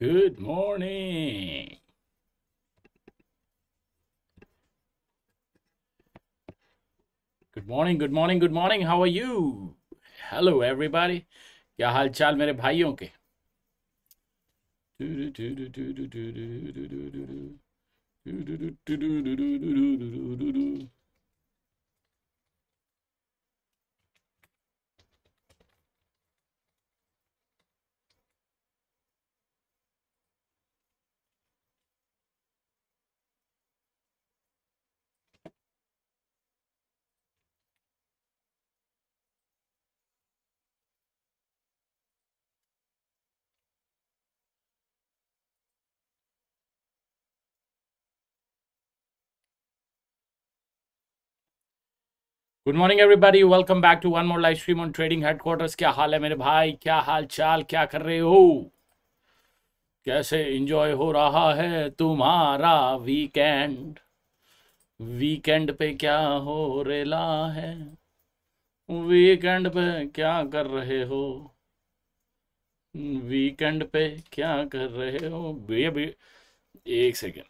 Good morning. Good morning, good morning, good morning. How are you? Hello, everybody. क्या हाल चाल good morning everybody welcome back to one more live stream on trading headquarters क्या हाल है मेरे भाई क्या हाल चाल क्या कर रहे हो कैसे इंजॉय हो रहा है तुम्हारा वीकेंड वीकेंड पे क्या हो रेला है वीकेंड पे क्या कर रहे हो वीकेंड पे क्या कर रहे हो भैया एक सेकेंड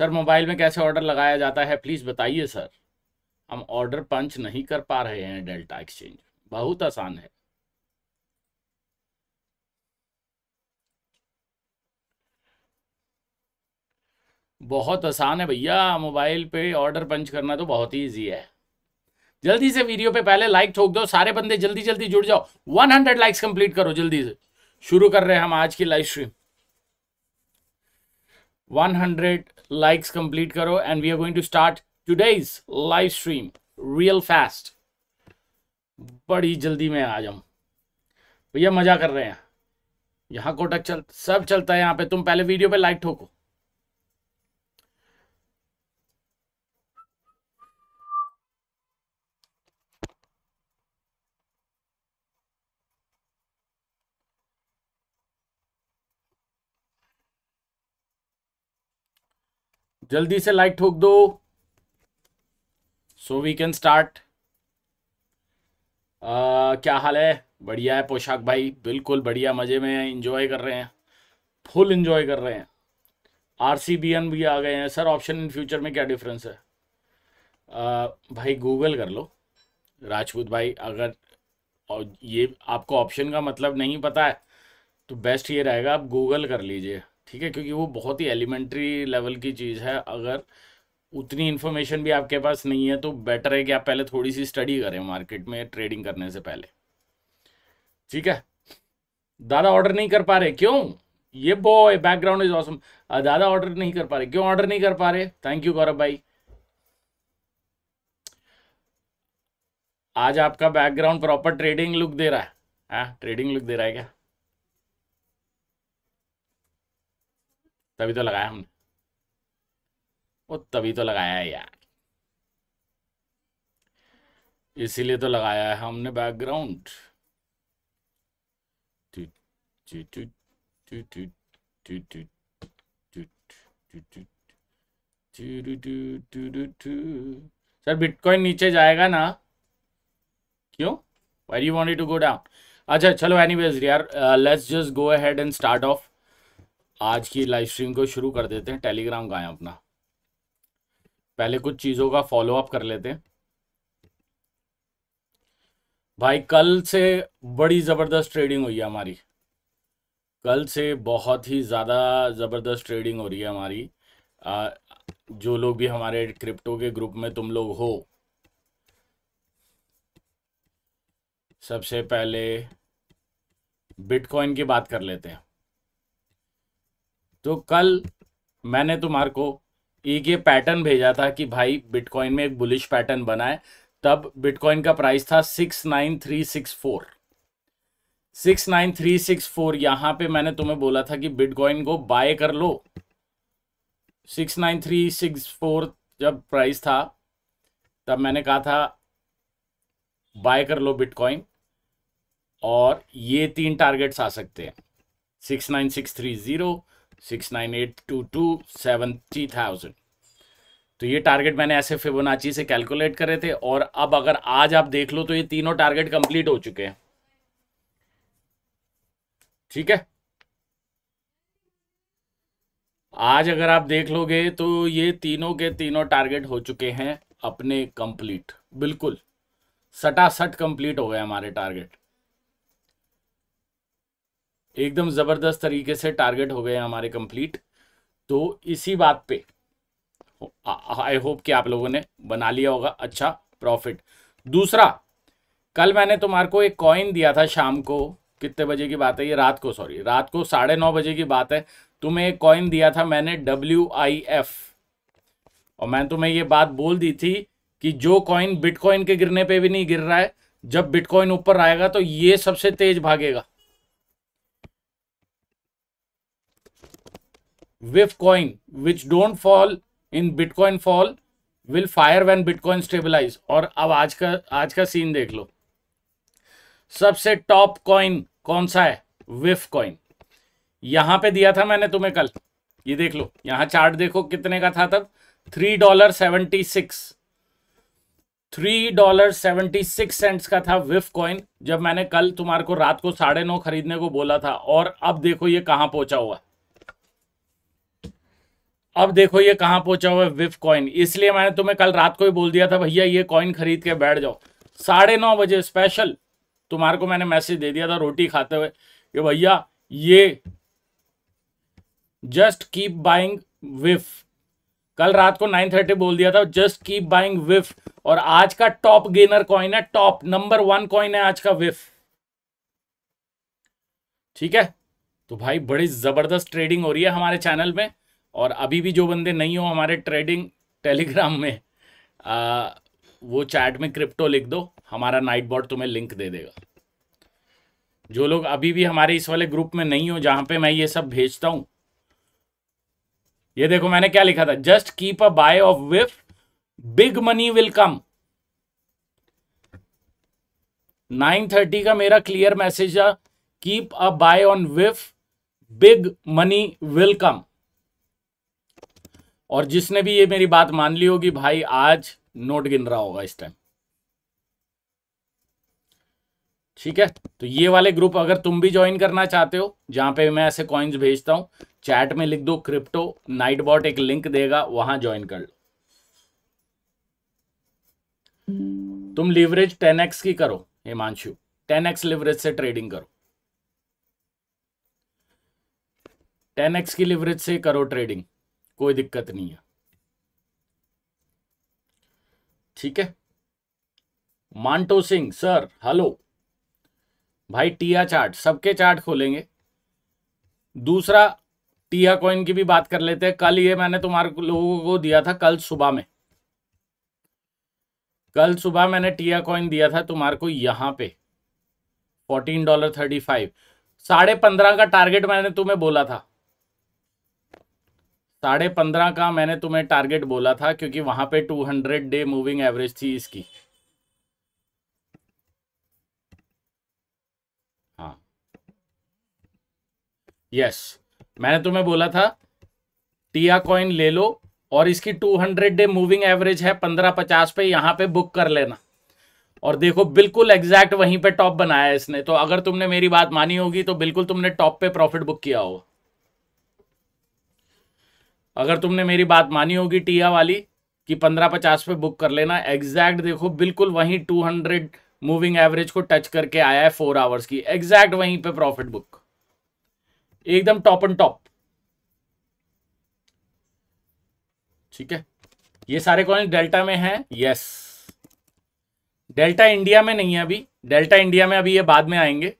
सर मोबाइल में कैसे ऑर्डर लगाया जाता है प्लीज़ बताइए सर हम ऑर्डर पंच नहीं कर पा रहे हैं डेल्टा एक्सचेंज बहुत आसान है बहुत आसान है भैया मोबाइल पे ऑर्डर पंच करना तो बहुत ही ईजी है जल्दी से वीडियो पे पहले लाइक ठोक दो सारे बंदे जल्दी जल्दी जुड़ जाओ 100 लाइक्स कंप्लीट करो जल्दी से शुरू कर रहे हैं हम आज की live stream 100 likes complete karo and we are going to start today's live stream real fast बड़ी जल्दी में आज हम भैया मजा कर रहे हैं यहाँ कोटक चल सब चलता है यहाँ पे तुम पहले वीडियो पे लाइक ठोको जल्दी से लाइक ठोक दो सो वी कैन स्टार्ट क्या हाल है बढ़िया है पोशाक भाई बिल्कुल बढ़िया मज़े में है इंजॉय कर रहे हैं फुल इंजॉय कर रहे हैं आर सी बी एन भी आ गए हैं सर ऑप्शन इन फ्यूचर में क्या डिफरेंस है आ, भाई गूगल कर लो राजपूत भाई अगर और ये आपको ऑप्शन का मतलब नहीं पता है तो बेस्ट ये रहेगा आप गूगल कर लीजिए ठीक है क्योंकि वो बहुत ही एलिमेंट्री लेवल की चीज़ है अगर उतनी इन्फॉर्मेशन भी आपके पास नहीं है तो बेटर है कि आप पहले थोड़ी सी स्टडी करें मार्केट में ट्रेडिंग करने से पहले ठीक है दादा ऑर्डर नहीं कर पा रहे क्यों ये बॉय बैकग्राउंड इज ऑसम दादा ऑर्डर नहीं कर पा रहे क्यों ऑर्डर नहीं कर पा रहे थैंक यू गौरव भाई आज आपका बैकग्राउंड प्रॉपर ट्रेडिंग लुक दे रहा है ट्रेडिंग हाँ, लुक दे रहा है क्या तभी तो लगाया हमने वो तभी तो लगाया है यार इसीलिए तो लगाया है हमने बैकग्राउंड सर बिटकॉइन नीचे जाएगा ना क्यों why you want to go down अच्छा चलो वेज यार let's just go ahead and start off आज की लाइव स्ट्रीम को शुरू कर देते हैं टेलीग्राम का है अपना पहले कुछ चीज़ों का फॉलोअप कर लेते हैं भाई कल से बड़ी ज़बरदस्त ट्रेडिंग हुई है हमारी कल से बहुत ही ज़्यादा ज़बरदस्त ट्रेडिंग हो रही है हमारी आ, जो लोग भी हमारे क्रिप्टो के ग्रुप में तुम लोग हो सबसे पहले बिटकॉइन की बात कर लेते हैं तो कल मैंने तुम्हारे तो को एक ये पैटर्न भेजा था कि भाई बिटकॉइन में एक बुलिश पैटर्न बना है तब बिटकॉइन का प्राइस था six nine three six four six nine three six four यहां पे मैंने तुम्हें बोला था कि बिटकॉइन को बाय कर लो six nine three six four जब प्राइस था तब मैंने कहा था बाय कर लो बिटकॉइन और ये तीन टारगेट्स आ सकते हैं six nine six three zero six nine eight two two seventy thousand तो ये टारगेट मैंने ऐसे फिबोनाची से कैलकुलेट करे थे और अब अगर आज आप देख लो तो ये तीनों टारगेट कंप्लीट हो चुके हैं ठीक है आज अगर आप देख लोगे तो ये तीनों के तीनों टारगेट हो चुके हैं अपने कंप्लीट बिल्कुल सटासट कंप्लीट हो गए हमारे टारगेट एकदम ज़बरदस्त तरीके से टारगेट हो गए हमारे कंप्लीट तो इसी बात पे आई होप कि आप लोगों ने बना लिया होगा अच्छा प्रॉफिट दूसरा कल मैंने तुम्हारे को एक कॉइन दिया था शाम को कितने बजे की बात है ये रात को सॉरी रात को साढ़े नौ बजे की बात है तुम्हें एक कॉइन दिया था मैंने डब्ल्यू आई एफ और मैंने तुम्हें ये बात बोल दी थी कि जो कॉइन बिटकॉइन के गिरने पे भी नहीं गिर रहा है जब बिटकॉइन ऊपर आएगा तो ये सबसे तेज भागेगा विफ coin which don't fall in bitcoin fall will fire when bitcoin stabilise और अब आज का आज का सीन देख लो सबसे टॉप कॉइन कौन सा है विफ कॉइन यहां पे दिया था मैंने तुम्हें कल ये देख लो यहां चार्ट देखो कितने का था तब three dollar seventy six three dollar seventy six cents का था विफ कॉइन जब मैंने कल तुम्हारे को रात को साढ़े नौ खरीदने को बोला था और अब देखो ये कहां पहुंचा हुआ अब देखो ये कहाँ पहुंचा हुआ है विफ कॉइन इसलिए मैंने तुम्हें कल रात को ही बोल दिया था भैया ये कॉइन खरीद के बैठ जाओ साढ़े नौ बजे स्पेशल तुम्हारे को मैंने मैसेज दे दिया था रोटी खाते हुए कि भैया ये जस्ट कीप बाइंग विफ कल रात को नाइन थर्टी बोल दिया था जस्ट कीप बाइंग विफ और आज का टॉप गेनर कॉइन है टॉप नंबर वन कॉइन है आज का विफ ठीक है तो भाई बड़ी जबरदस्त ट्रेडिंग हो रही है हमारे चैनल में और अभी भी जो बंदे नहीं हो हमारे ट्रेडिंग टेलीग्राम में आ, वो चैट में क्रिप्टो लिख दो हमारा नाइट बॉट तुम्हें लिंक दे देगा जो लोग अभी भी हमारे इस वाले ग्रुप में नहीं हो जहां पे मैं ये सब भेजता हूं ये देखो मैंने क्या लिखा था just keep a buy off विफ big money will come nine thirty का मेरा क्लियर मैसेज है कीप अ बाय ऑन विफ बिग मनी विल कम और जिसने भी ये मेरी बात मान ली होगी भाई आज नोट गिन रहा होगा इस टाइम ठीक है तो ये वाले ग्रुप अगर तुम भी ज्वाइन करना चाहते हो जहां पे मैं ऐसे कॉइन्स भेजता हूं चैट में लिख दो क्रिप्टो नाइट बॉट एक लिंक देगा वहां ज्वाइन कर लो तुम लिवरेज टेन एक्स की करो हिमांशु टेन एक्स लिवरेज से ट्रेडिंग करो टेन एक्स की लिवरेज से करो ट्रेडिंग कोई दिक्कत नहीं है ठीक है मांटो सिंह सर हेलो भाई टिया चार्ट सबके चार्ट खोलेंगे दूसरा टिया कॉइन की भी बात कर लेते हैं कल ये मैंने तुम्हारे लोगों को दिया था कल सुबह में कल सुबह मैंने टिया कॉइन दिया था तुम्हारे को यहां पे फोर्टीन डॉलर थर्टी फाइव साढ़े पंद्रह का टारगेट मैंने तुम्हें बोला था साढ़े पंद्रह का मैंने तुम्हें टारगेट बोला था क्योंकि वहां पे two hundred day moving average थी इसकी हाँ यस मैंने तुम्हें बोला था टिया कॉइन ले लो और इसकी 200 डे मूविंग एवरेज है 1550 पे यहाँ पे बुक कर लेना और देखो बिल्कुल एग्जैक्ट वहीं पे टॉप बनाया है इसने तो अगर तुमने मेरी बात मानी होगी तो बिल्कुल तुमने टॉप पे प्रॉफिट बुक किया होगा अगर तुमने मेरी बात मानी होगी टिया वाली कि पंद्रह पचास पे बुक कर लेना एग्जैक्ट देखो बिल्कुल वहीं टू हंड्रेड मूविंग एवरेज को टच करके आया है फोर आवर्स की एग्जैक्ट वहीं पे प्रॉफिट बुक एकदम टॉप एंड टॉप ठीक है ये सारे कॉइन डेल्टा में हैं यस डेल्टा इंडिया में नहीं है अभी डेल्टा इंडिया में अभी ये बाद में आएंगे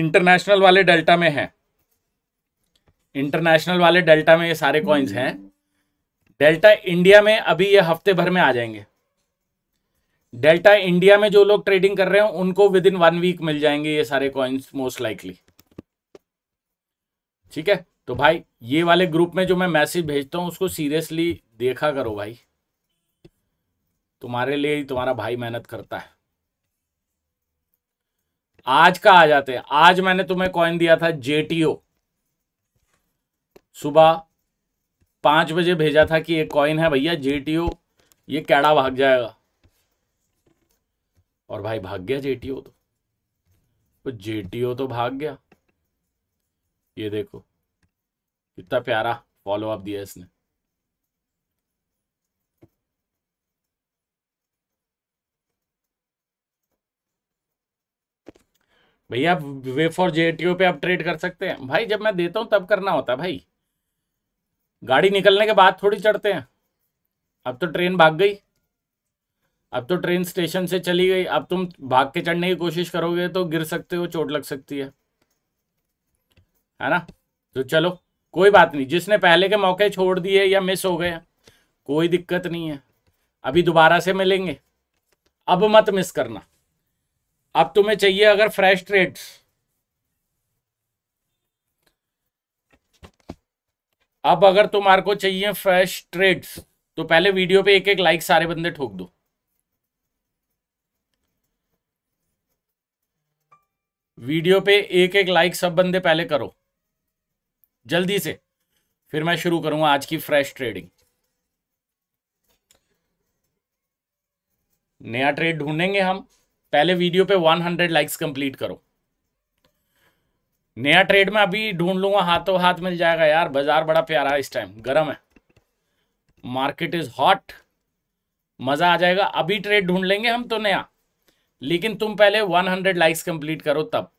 इंटरनेशनल वाले डेल्टा में हैं इंटरनेशनल वाले डेल्टा में ये सारे कॉइन्स हैं डेल्टा इंडिया में अभी ये हफ्ते भर में आ जाएंगे डेल्टा इंडिया में जो लोग ट्रेडिंग कर रहे हैं उनको विद इन वन वीक मिल जाएंगे ये सारे कॉइन्स मोस्ट लाइकली ठीक है तो भाई ये वाले ग्रुप में जो मैं मैसेज भेजता हूं उसको सीरियसली देखा करो भाई तुम्हारे लिए ही तुम्हारा भाई मेहनत करता है आज का आ जाते हैं आज मैंने तुम्हें कॉइन दिया था जेटीओ सुबह पाँच बजे भेजा था कि ये कॉइन है भैया जेटीओ ये कैड़ा भाग जाएगा और भाई भाग गया जेटीओ तो तो जेटीओ तो भाग गया ये देखो कितना प्यारा फॉलो अप दिया इसने भैया वे फॉर जेटीओ पे आप ट्रेड कर सकते हैं भाई जब मैं देता हूं तब करना होता है भाई गाड़ी निकलने के बाद थोड़ी चढ़ते हैं अब तो ट्रेन भाग गई अब तो ट्रेन स्टेशन से चली गई अब तुम भाग के चढ़ने की कोशिश करोगे तो गिर सकते हो चोट लग सकती है है ना तो चलो कोई बात नहीं जिसने पहले के मौके छोड़ दिए या मिस हो गए कोई दिक्कत नहीं है अभी दोबारा से मिलेंगे अब मत मिस करना अब तुम्हें चाहिए अगर फ्रेश ट्रेड्स अब अगर तुम्हारे को चाहिए फ्रेश ट्रेड्स तो पहले वीडियो पे एक एक लाइक सारे बंदे ठोक दो वीडियो पे एक एक लाइक सब बंदे पहले करो जल्दी से फिर मैं शुरू करूंगा आज की फ्रेश ट्रेडिंग नया ट्रेड ढूंढेंगे हम पहले वीडियो पे 100 लाइक्स कंप्लीट करो नया ट्रेड में अभी ढूंढ लूंगा हाथों हाथ मिल जाएगा यार बाजार बड़ा प्यारा है इस टाइम गर्म है मार्केट इज हॉट मजा आ जाएगा अभी ट्रेड ढूंढ लेंगे हम तो नया लेकिन तुम पहले 100 लाइक्स कंप्लीट करो तब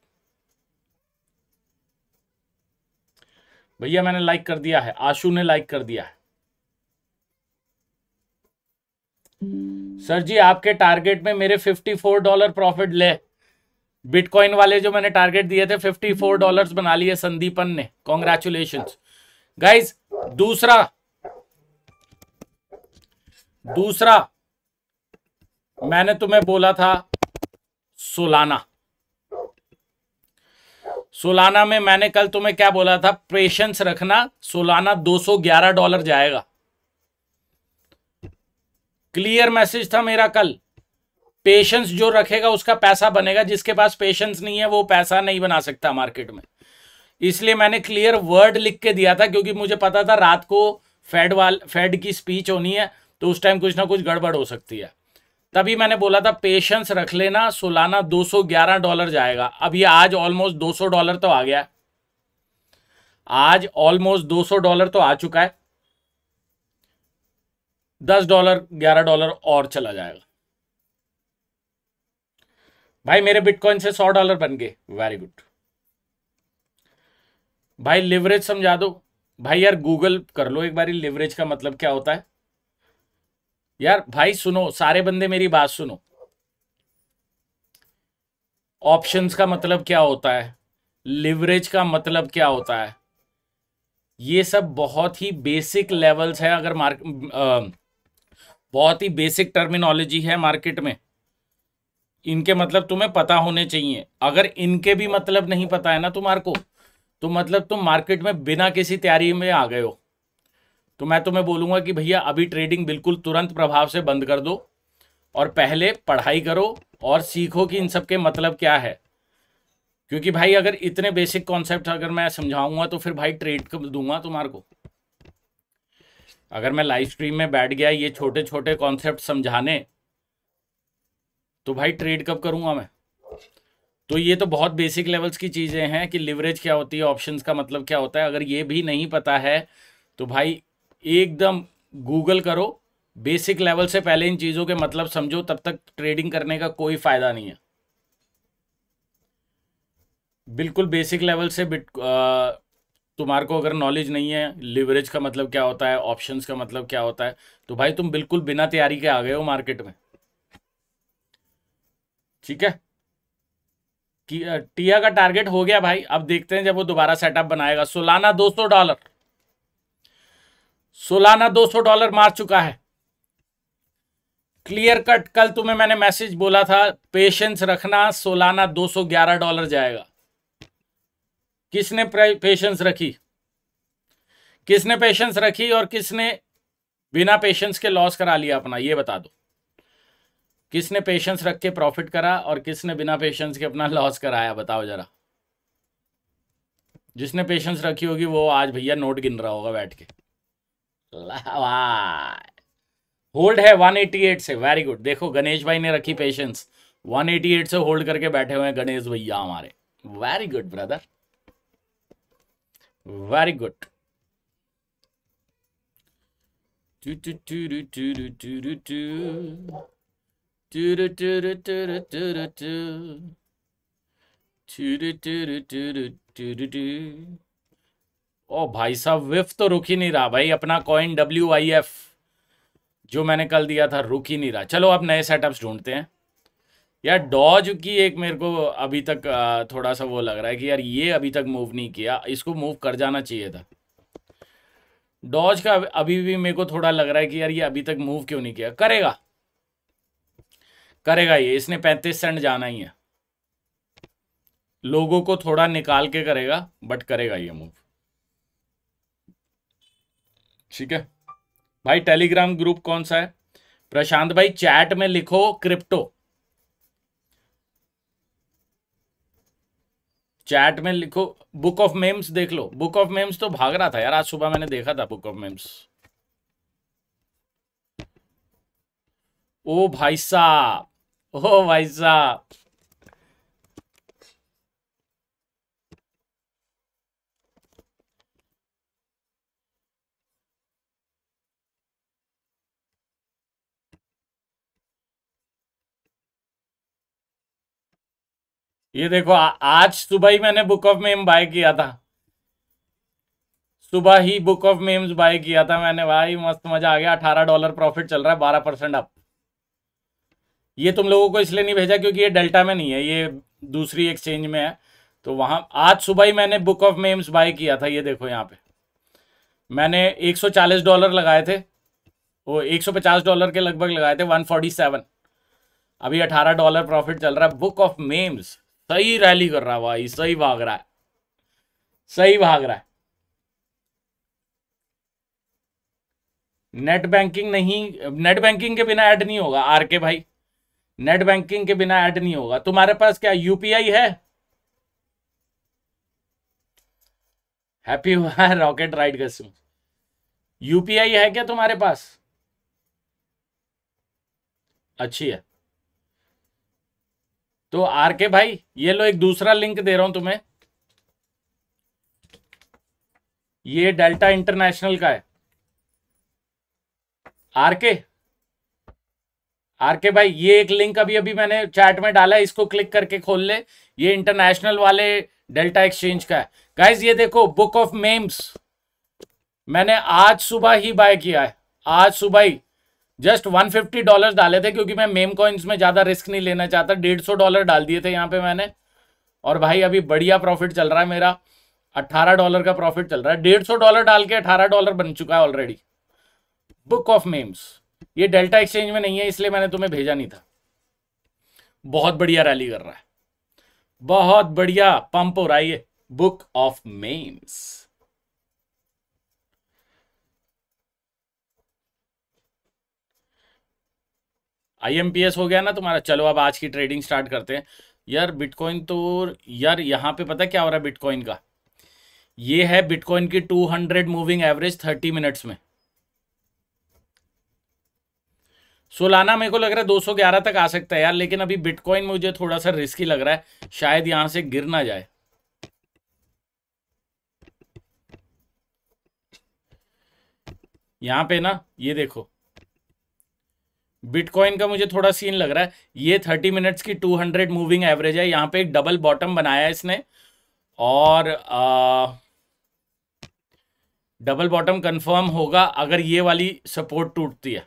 भैया मैंने लाइक कर दिया है आशु ने लाइक कर दिया है सर जी आपके टारगेट में मेरे 54 डॉलर प्रॉफिट ले बिटकॉइन वाले जो मैंने टारगेट दिए थे फिफ्टी फोर डॉलर बना लिए संदीपन ने कॉन्ग्रेचुलेशन गाइज दूसरा दूसरा मैंने तुम्हें बोला था सोलाना सोलाना में मैंने कल तुम्हें क्या बोला था पेशेंस रखना सोलाना 211 डॉलर जाएगा क्लियर मैसेज था मेरा कल पेशेंस जो रखेगा उसका पैसा बनेगा जिसके पास पेशेंस नहीं है वो पैसा नहीं बना सकता मार्केट में इसलिए मैंने क्लियर वर्ड लिख के दिया था क्योंकि मुझे पता था रात को फेड वाल फेड की स्पीच होनी है तो उस टाइम कुछ ना कुछ गड़बड़ हो सकती है तभी मैंने बोला था पेशेंस रख लेना सोलाना 211 डॉलर जाएगा अब ये आज ऑलमोस्ट 200 डॉलर तो आ गया आज ऑलमोस्ट 200 डॉलर तो आ चुका है 10 डॉलर 11 डॉलर और चला जाएगा भाई मेरे बिटकॉइन से सौ डॉलर बन गए वेरी गुड भाई लिवरेज समझा दो भाई यार गूगल कर लो एक बार लिवरेज का मतलब क्या होता है यार भाई सुनो सारे बंदे मेरी बात सुनो ऑप्शंस का मतलब क्या होता है लिवरेज का मतलब क्या होता है ये सब बहुत ही बेसिक लेवल्स है अगर मार्क बहुत ही बेसिक टर्मिनोलॉजी है मार्केट में इनके मतलब तुम्हें पता होने चाहिए अगर इनके भी मतलब नहीं पता है ना तुम्हारे को तो मतलब तुम मार्केट में बिना किसी तैयारी में आ गए हो तो मैं तुम्हें बोलूँगा कि भैया अभी ट्रेडिंग बिल्कुल तुरंत प्रभाव से बंद कर दो और पहले पढ़ाई करो और सीखो कि इन सब के मतलब क्या है क्योंकि भाई अगर इतने बेसिक कॉन्सेप्ट अगर मैं समझाऊंगा तो फिर भाई ट्रेड दूंगा तुम्हारे को अगर मैं लाइव स्ट्रीम में बैठ गया ये छोटे छोटे कॉन्सेप्ट समझाने तो भाई ट्रेड कब करूंगा मैं तो ये तो बहुत बेसिक लेवल्स की चीज़ें हैं कि लिवरेज क्या होती है ऑप्शंस का मतलब क्या होता है अगर ये भी नहीं पता है तो भाई एकदम गूगल करो बेसिक लेवल से पहले इन चीज़ों के मतलब समझो तब तक ट्रेडिंग करने का कोई फ़ायदा नहीं है बिल्कुल बेसिक लेवल से बिट तुम्हारे को अगर नॉलेज नहीं है लिवरेज का मतलब क्या होता है ऑप्शंस का मतलब क्या होता है तो भाई तुम बिल्कुल बिना तैयारी के आ गए हो मार्केट में ठीक है कि टिया का टारगेट हो गया भाई अब देखते हैं जब वो दोबारा सेटअप बनाएगा सोलाना 200 डॉलर सोलाना 200 डॉलर मार चुका है क्लियर कट कल तुम्हें मैंने मैसेज बोला था पेशेंस रखना सोलाना 211 डॉलर जाएगा किसने पेशेंस रखी किसने पेशेंस रखी और किसने बिना पेशेंस के लॉस करा लिया अपना ये बता दो किसने पेशेंस रख के प्रॉफिट करा और किसने बिना पेशेंस के अपना लॉस कराया बताओ जरा जिसने पेशेंस रखी होगी वो आज भैया नोट गिन रहा होगा बैठ के होल्ड है 188 से वेरी गुड देखो गणेश भाई ने रखी पेशेंस 188 से होल्ड करके बैठे हुए हैं गणेश भैया हमारे very good brother very good टू टू टू टू टू टू टू Do do do do do do do do. Do do do do do do do do. ओ भाई साहब विफ तो रुक ही नहीं रहा भाई अपना कॉइन डब्ल्यू आई एफ जो मैंने कल दिया था रुक ही नहीं रहा चलो आप नए सेटअप्स ढूंढते हैं यार डॉज की एक मेरे को अभी तक थोड़ा सा वो लग रहा है कि यार ये अभी तक मूव नहीं किया इसको मूव कर जाना चाहिए था डॉज का अभी भी मेरे को थोड़ा लग रहा है कि यार ये अभी तक मूव क्यों नहीं किया करेगा करेगा ये इसने पैंतीस सेंट जाना ही है लोगों को थोड़ा निकाल के करेगा बट करेगा ये मूव ठीक है भाई टेलीग्राम ग्रुप कौन सा है प्रशांत भाई चैट में लिखो क्रिप्टो चैट में लिखो बुक ऑफ मेम्स देख लो बुक ऑफ मेम्स तो भाग रहा था यार आज सुबह मैंने देखा था बुक ऑफ मेम्स ओ भाई साहब ओ भाई साहब ये देखो आ, आज सुबह ही मैंने बुक ऑफ मेम बाय किया था सुबह ही बुक ऑफ मेम्स बाय किया था मैंने भाई मस्त मजा आ गया अठारह डॉलर प्रॉफिट चल रहा है बारह परसेंट अप ये तुम लोगों को इसलिए नहीं भेजा क्योंकि ये डेल्टा में नहीं है ये दूसरी एक्सचेंज में है तो वहाँ आज सुबह ही मैंने बुक ऑफ मेम्स बाय किया था ये देखो यहाँ पे मैंने 140 डॉलर लगाए थे वो 150 डॉलर के लगभग लगाए थे 147 अभी 18 डॉलर प्रॉफिट चल रहा है बुक ऑफ मेम्स सही रैली कर रहा है भाई सही भाग रहा है सही भाग रहा है नेट बैंकिंग नहीं नेट बैंकिंग के बिना ऐड नहीं होगा आर के भाई नेट बैंकिंग के बिना ऐड नहीं होगा तुम्हारे पास क्या यूपीआई है हैप्पी हुआ रॉकेट राइड कस्टम यूपीआई है क्या तुम्हारे पास अच्छी है तो आर के भाई ये लो एक दूसरा लिंक दे रहा हूं तुम्हें ये डेल्टा इंटरनेशनल का है आर के आर के भाई ये एक लिंक अभी अभी मैंने चैट में डाला है इसको क्लिक करके खोल ले ये इंटरनेशनल वाले डेल्टा एक्सचेंज का है गाइज ये देखो बुक ऑफ मेम्स मैंने आज सुबह ही बाय किया है आज सुबह ही जस्ट 150 डॉलर डाले थे क्योंकि मैं मेम कॉइन्स में ज़्यादा रिस्क नहीं लेना चाहता डेढ़ सौ डॉलर डाल दिए थे यहाँ पे मैंने और भाई अभी बढ़िया प्रॉफिट चल रहा है मेरा 18 डॉलर का प्रॉफिट चल रहा है डेढ़ सौ डॉलर डाल के 18 डॉलर बन चुका है ऑलरेडी बुक ऑफ मेम्स ये डेल्टा एक्सचेंज में नहीं है इसलिए मैंने तुम्हें भेजा नहीं था बहुत बढ़िया रैली कर रहा है बहुत बढ़िया पंप हो रहा है ये बुक ऑफ मेम्स आईएमपीएस हो गया ना तुम्हारा चलो अब आज की ट्रेडिंग स्टार्ट करते हैं यार बिटकॉइन तो यार यहां पे पता क्या हो रहा है बिटकॉइन का ये है बिटकॉइन की 200 मूविंग एवरेज 30 मिनट्स में सोलाना मेरे को लग रहा है 211 तक आ सकता है यार लेकिन अभी बिटकॉइन मुझे थोड़ा सा रिस्की लग रहा है शायद यहां से गिर ना जाए यहां पे ना ये देखो बिटकॉइन का मुझे थोड़ा सीन लग रहा है ये 30 मिनट्स की 200 मूविंग एवरेज है यहां पे एक डबल बॉटम बनाया है इसने और आ, डबल बॉटम कंफर्म होगा अगर ये वाली सपोर्ट टूटती है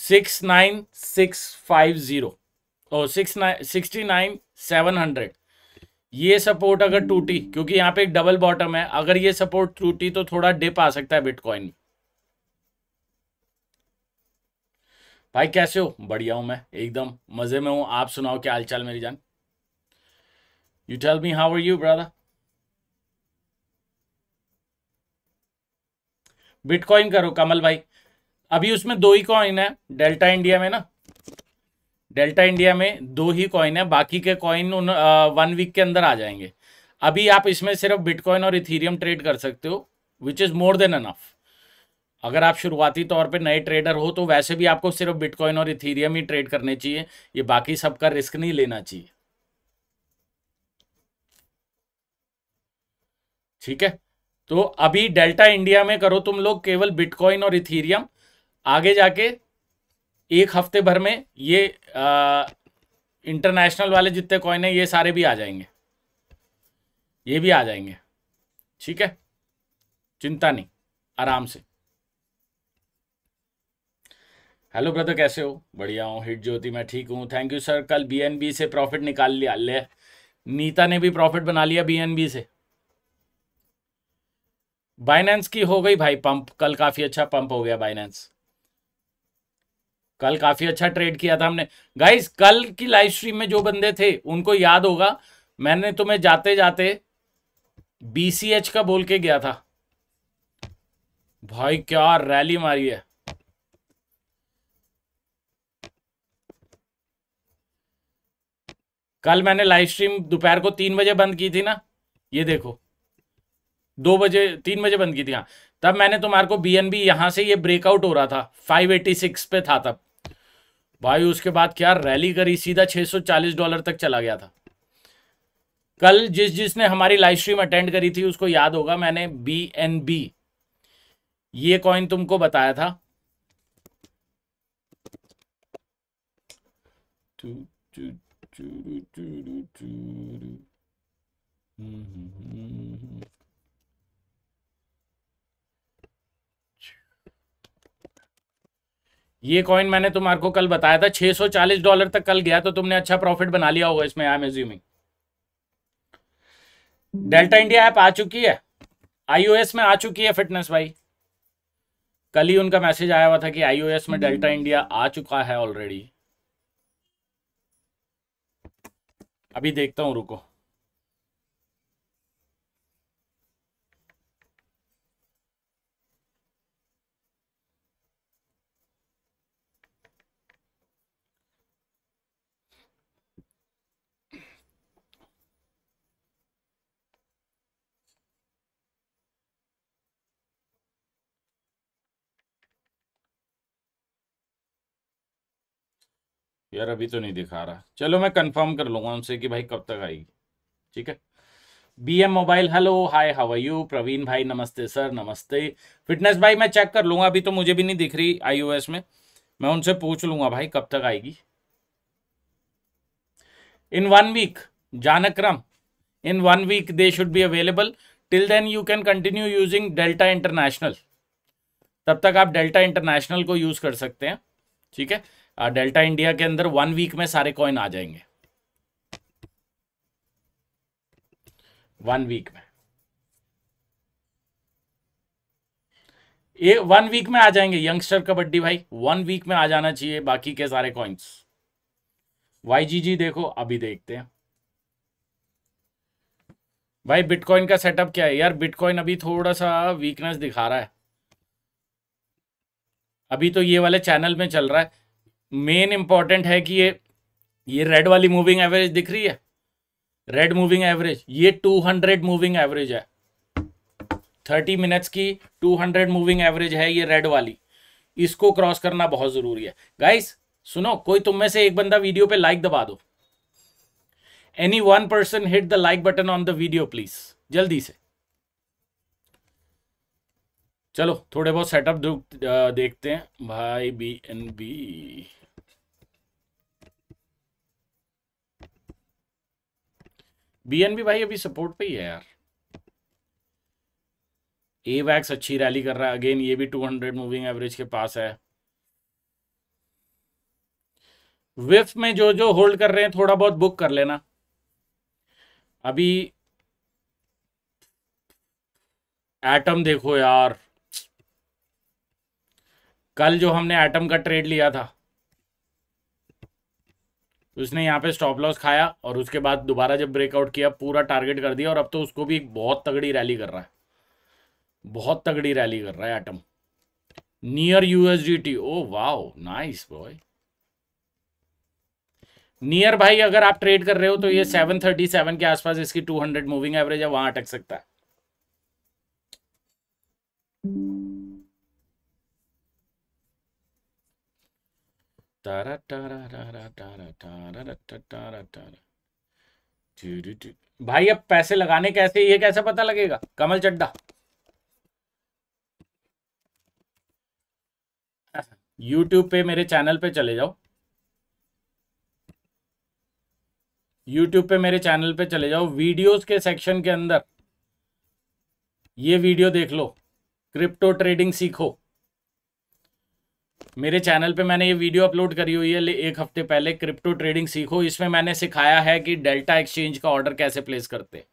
six nine six five zero और six nine sixty nine seven hundred ये सपोर्ट अगर टूटी क्योंकि यहाँ पे एक डबल बॉटम है अगर ये सपोर्ट टूटी तो थोड़ा डिप आ सकता है बिटकॉइन में भाई कैसे हो बढ़िया हूं मैं एकदम मजे में हूं आप सुनाओ क्या हालचाल मेरी जान you tell me how are you brother bitcoin करो कमल भाई अभी उसमें दो ही कॉइन है डेल्टा इंडिया में ना डेल्टा इंडिया में दो ही कॉइन है बाकी के कॉइन उन वन वीक के अंदर आ जाएंगे अभी आप इसमें सिर्फ बिटकॉइन और इथीरियम ट्रेड कर सकते हो which is more than enough अगर आप शुरुआती तौर पे नए ट्रेडर हो तो वैसे भी आपको सिर्फ बिटकॉइन और इथीरियम ही ट्रेड करने चाहिए ये बाकी सबका रिस्क नहीं लेना चाहिए ठीक है तो अभी डेल्टा इंडिया में करो तुम लोग केवल बिटकॉइन और इथीरियम आगे जाके एक हफ्ते भर में ये इंटरनेशनल वाले जितने कॉइन है ये सारे भी आ जाएंगे ये भी आ जाएंगे ठीक है चिंता नहीं आराम से हेलो ब्रदर कैसे हो बढ़िया हूँ हिट ज्योति मैं ठीक हूँ थैंक यू सर कल बीएनबी से प्रॉफिट निकाल लिया ले नीता ने भी प्रॉफिट बना लिया बीएनबी से बाइनेंस की हो गई भाई पंप कल काफी अच्छा पंप हो गया बाइनेंस कल काफी अच्छा ट्रेड किया था हमने गाइस कल की लाइव स्ट्रीम में जो बंदे थे उनको याद होगा मैंने तुम्हें जाते जाते बीसीएच का बोल के गया था भाई क्या रैली मारी है कल मैंने लाइव स्ट्रीम दोपहर को तीन बजे बंद की थी ना ये देखो दो बजे तीन बजे बंद की थी हाँ तब मैंने तुम्हारे को बी एन बी यहाँ से ये ब्रेकआउट हो रहा था फाइव एटी सिक्स पे था तब भाई उसके बाद क्या रैली करी सीधा 640 डॉलर तक चला गया था कल जिस जिसने हमारी लाइव स्ट्रीम अटेंड करी थी उसको याद होगा मैंने बी एन बी ये कॉइन तुमको बताया था ये कॉइन मैंने तुम्हारे को कल बताया था 640 डॉलर तक कल गया तो तुमने अच्छा प्रॉफिट बना लिया होगा इसमें I am assuming Delta India app आ चुकी है आईओएस में आ चुकी है फिटनेस भाई कल ही उनका मैसेज आया हुआ था कि आईओएस में डेल्टा इंडिया आ चुका है ऑलरेडी अभी देखता हूं रुको यार अभी तो नहीं दिखा रहा चलो मैं कंफर्म कर लूंगा उनसे कि भाई कब तक आएगी ठीक है B M mobile hello hi how you Praveen भाई नमस्ते सर नमस्ते फिटनेस भाई मैं चेक कर लूंगा अभी तो मुझे भी नहीं दिख रही आईओएस में मैं उनसे पूछ लूंगा भाई कब तक आएगी इन वन वीक जानक्रम in one week they should be available till then you can continue using Delta international तब तक आप डेल्टा इंटरनेशनल को यूज कर सकते हैं ठीक है डेल्टा इंडिया के अंदर वन वीक में सारे कॉइन आ जाएंगे वन वीक में ये वन वीक में आ जाएंगे यंगस्टर कबड्डी भाई वन वीक में आ जाना चाहिए बाकी के सारे कॉइन्स वाई जी जी देखो अभी देखते हैं भाई बिटकॉइन का सेटअप क्या है यार बिटकॉइन अभी थोड़ा सा वीकनेस दिखा रहा है अभी तो ये वाले चैनल में चल रहा है मेन इंपॉर्टेंट है कि ये ये रेड वाली मूविंग एवरेज दिख रही है रेड मूविंग एवरेज ये 200 मूविंग एवरेज है 30 मिनट्स की 200 मूविंग एवरेज है ये रेड वाली इसको क्रॉस करना बहुत ज़रूरी है गाइस सुनो कोई तुम में से एक बंदा वीडियो पे लाइक दबा दो any one person hit the like button on the video please जल्दी से चलो थोड़े बहुत सेटअप देखते हैं भाई बी एन बी बीएनबी भाई अभी सपोर्ट पे ही है यार ए वैक्स अच्छी रैली कर रहा है अगेन ये भी 200 मूविंग एवरेज के पास है विफ में जो जो होल्ड कर रहे हैं थोड़ा बहुत बुक कर लेना अभी एटम देखो यार कल जो हमने एटम का ट्रेड लिया था उसने यहाँ पे स्टॉप लॉस खाया और उसके बाद दोबारा जब ब्रेकआउट किया पूरा टारगेट कर दिया और अब तो उसको भी एक बहुत तगड़ी रैली कर रहा है बहुत तगड़ी रैली कर रहा है atom near USDT oh wow nice boy near भाई अगर आप ट्रेड कर रहे हो तो ये सेवन थर्टी सेवन के आसपास इसकी टू हंड्रेड मूविंग एवरेज है वहां अटक सकता है Da da da da da da da da da da da da da da भाई अब पैसे लगाने कैसे ये कैसे पता लगेगा कमल चड्डा YouTube पे मेरे चैनल पे चले जाओ YouTube पे मेरे चैनल पे चले जाओ वीडियोस के सेक्शन के अंदर ये वीडियो देख लो क्रिप्टो ट्रेडिंग सीखो मेरे चैनल पे मैंने ये वीडियो अपलोड करी हुई है एक हफ्ते पहले क्रिप्टो ट्रेडिंग सीखो इसमें मैंने सिखाया है कि डेल्टा एक्सचेंज का ऑर्डर कैसे प्लेस करते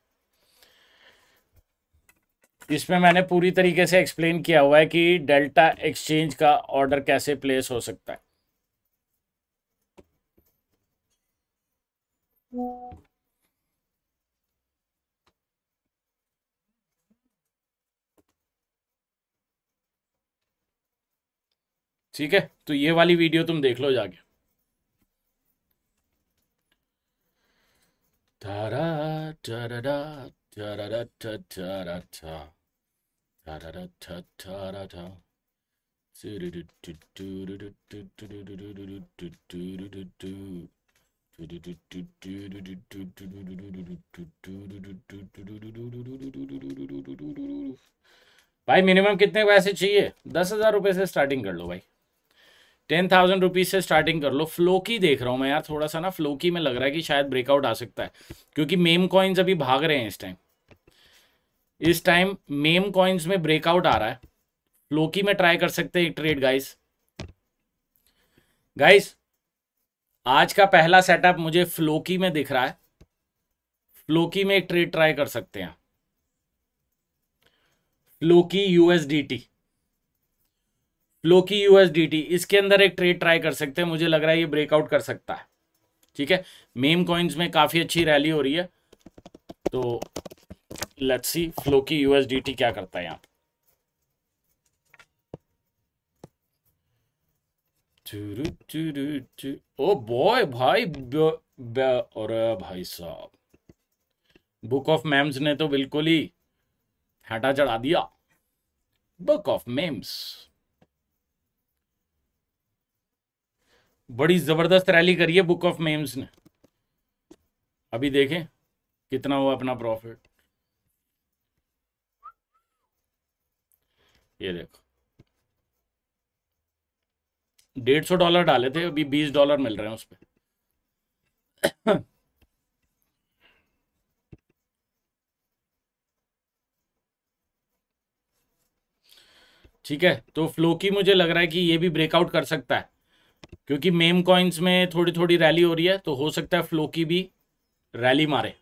इसमें मैंने पूरी तरीके से एक्सप्लेन किया हुआ है कि डेल्टा एक्सचेंज का ऑर्डर कैसे प्लेस हो सकता है ठीक है तो ये वाली वीडियो तुम देख लो जाके भाई मिनिमम कितने पैसे चाहिए दस हजार रुपए से स्टार्टिंग कर लो भाई टेन थाउजेंड रुपीज से स्टार्टिंग कर लो फ्लोकी देख रहा हूँ मैं यार थोड़ा सा ना फ्लोकी में लग रहा है कि शायद ब्रेकआउट आ सकता है क्योंकि मेम कॉइन्स अभी भाग रहे हैं इस टाइम इस टाइम मेम कॉइन्स में ब्रेकआउट आ रहा है फ्लोकी में ट्राई कर सकते हैं एक ट्रेड गाइस गाइस आज का पहला सेटअप मुझे फ्लोकी में दिख रहा है फ्लोकी में एक ट्रेड ट्राई कर सकते हैं फ्लोकी यूएसडीटी लोकी यूएसडीटी इसके अंदर एक ट्रेड ट्राई कर सकते हैं मुझे लग रहा है ये ब्रेकआउट कर सकता है ठीक है मेम कॉइन्स में काफ़ी अच्छी रैली हो रही है तो लेट्स सी फ्लोकी यूएसडीटी क्या करता है यहाँ ओ बॉय भाई और भाई साहब बुक ऑफ मेम्स ने तो बिल्कुल ही हटा चढ़ा दिया बुक ऑफ मेम्स बड़ी ज़बरदस्त रैली करी है बुक ऑफ मेम्स ने अभी देखें कितना हुआ अपना प्रॉफिट ये देखो डेढ़ सौ डॉलर डाले थे अभी बीस डॉलर मिल रहे हैं उस पर ठीक है तो फ्लो की मुझे लग रहा है कि ये भी ब्रेकआउट कर सकता है क्योंकि मेम कॉइन्स में थोड़ी थोड़ी रैली हो रही है तो हो सकता है फ्लोकी भी रैली मारे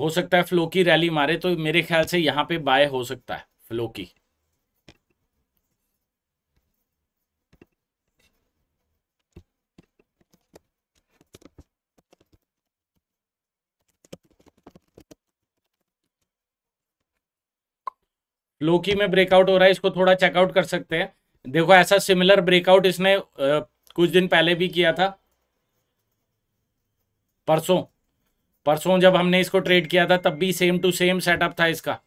हो सकता है फ्लोकी रैली मारे तो मेरे ख्याल से यहां पे बाय हो सकता है फ्लोकी फ्लोकी में ब्रेकआउट हो रहा है इसको थोड़ा चेकआउट कर सकते हैं देखो ऐसा सिमिलर ब्रेकआउट इसने कुछ दिन पहले भी किया था परसों परसों जब हमने इसको ट्रेड किया था तब भी सेम टू सेम सेटअप था इसका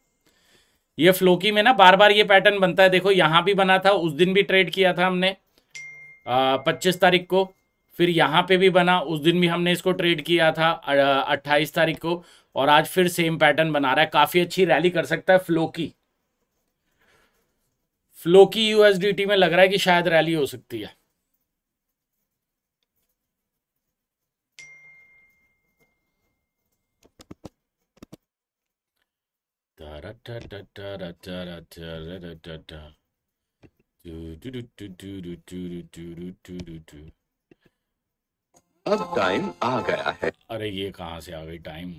ये फ्लोकी में ना बार बार ये पैटर्न बनता है देखो यहाँ भी बना था उस दिन भी ट्रेड किया था हमने पच्चीस तारीख को फिर यहाँ पे भी बना उस दिन भी हमने इसको ट्रेड किया था अट्ठाईस तारीख को और आज फिर सेम पैटर्न बना रहा है काफ़ी अच्छी रैली कर सकता है फ्लोकी फ्लोकी यूएसडीटी में लग रहा है कि शायद रैली हो सकती है अब टाइम आ गया है अरे ये कहां से आ गई टाइम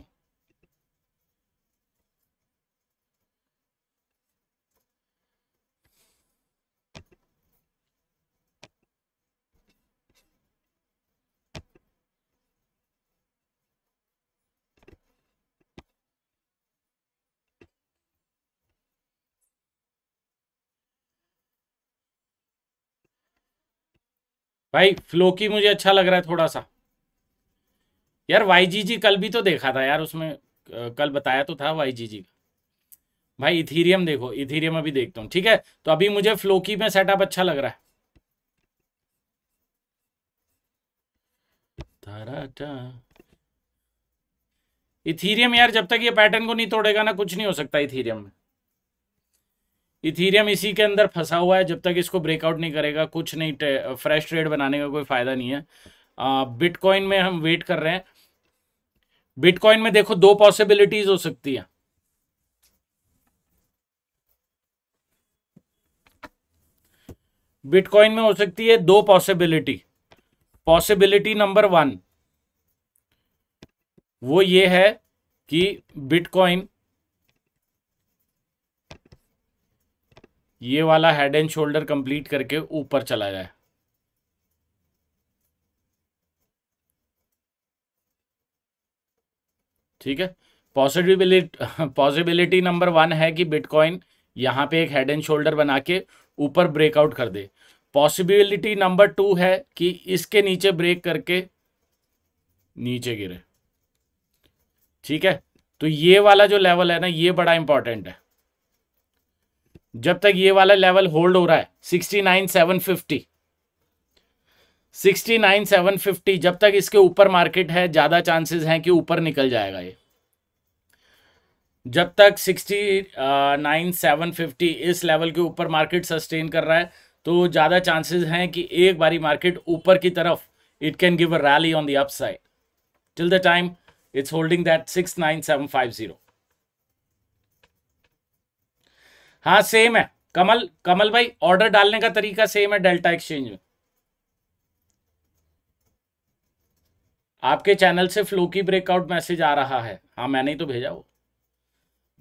भाई फ्लोकी मुझे अच्छा लग रहा है थोड़ा सा यार वाईजीजी कल भी तो देखा था यार उसमें कल बताया तो था वाईजीजी का भाई इथीरियम देखो इथीरियम अभी देखता हूँ ठीक है तो अभी मुझे फ्लोकी में सेटअप अच्छा लग रहा है इथीरियम यार जब तक ये पैटर्न को नहीं तोड़ेगा ना कुछ नहीं हो सकता इथीरियम में इथीरियम इसी के अंदर फंसा हुआ है जब तक इसको ब्रेकआउट नहीं करेगा कुछ नहीं फ्रेश ट्रेड बनाने का कोई फायदा नहीं है बिटकॉइन में हम वेट कर रहे हैं बिटकॉइन में देखो दो पॉसिबिलिटीज हो सकती है बिटकॉइन में हो सकती है दो पॉसिबिलिटी पॉसिबिलिटी नंबर वन वो ये है कि बिटकॉइन ये वाला हेड एंड शोल्डर कंप्लीट करके ऊपर चला जाए ठीक है पॉसिबिलिटी पॉसिबिलिटी नंबर वन है कि बिटकॉइन यहां पे एक हेड एंड शोल्डर बना के ऊपर ब्रेकआउट कर दे पॉसिबिलिटी नंबर टू है कि इसके नीचे ब्रेक करके नीचे गिरे ठीक है तो ये वाला जो लेवल है ना ये बड़ा इंपॉर्टेंट है जब तक ये वाला लेवल होल्ड हो रहा है sixty nine seven fifty sixty nine seven fifty जब तक इसके ऊपर मार्केट है ज़्यादा चांसेस हैं कि ऊपर निकल जाएगा ये जब तक सिक्सटी नाइन सेवन फिफ्टी इस लेवल के ऊपर मार्केट सस्टेन कर रहा है तो ज़्यादा चांसेस हैं कि एक बारी मार्केट ऊपर की तरफ it can give a rally on the upside till the time it's holding that six nine seven five zero हाँ सेम है कमल कमल भाई ऑर्डर डालने का तरीका सेम है डेल्टा एक्सचेंज में आपके चैनल से फ्लो की ब्रेकआउट मैसेज आ रहा है हाँ मैंने ही तो भेजा वो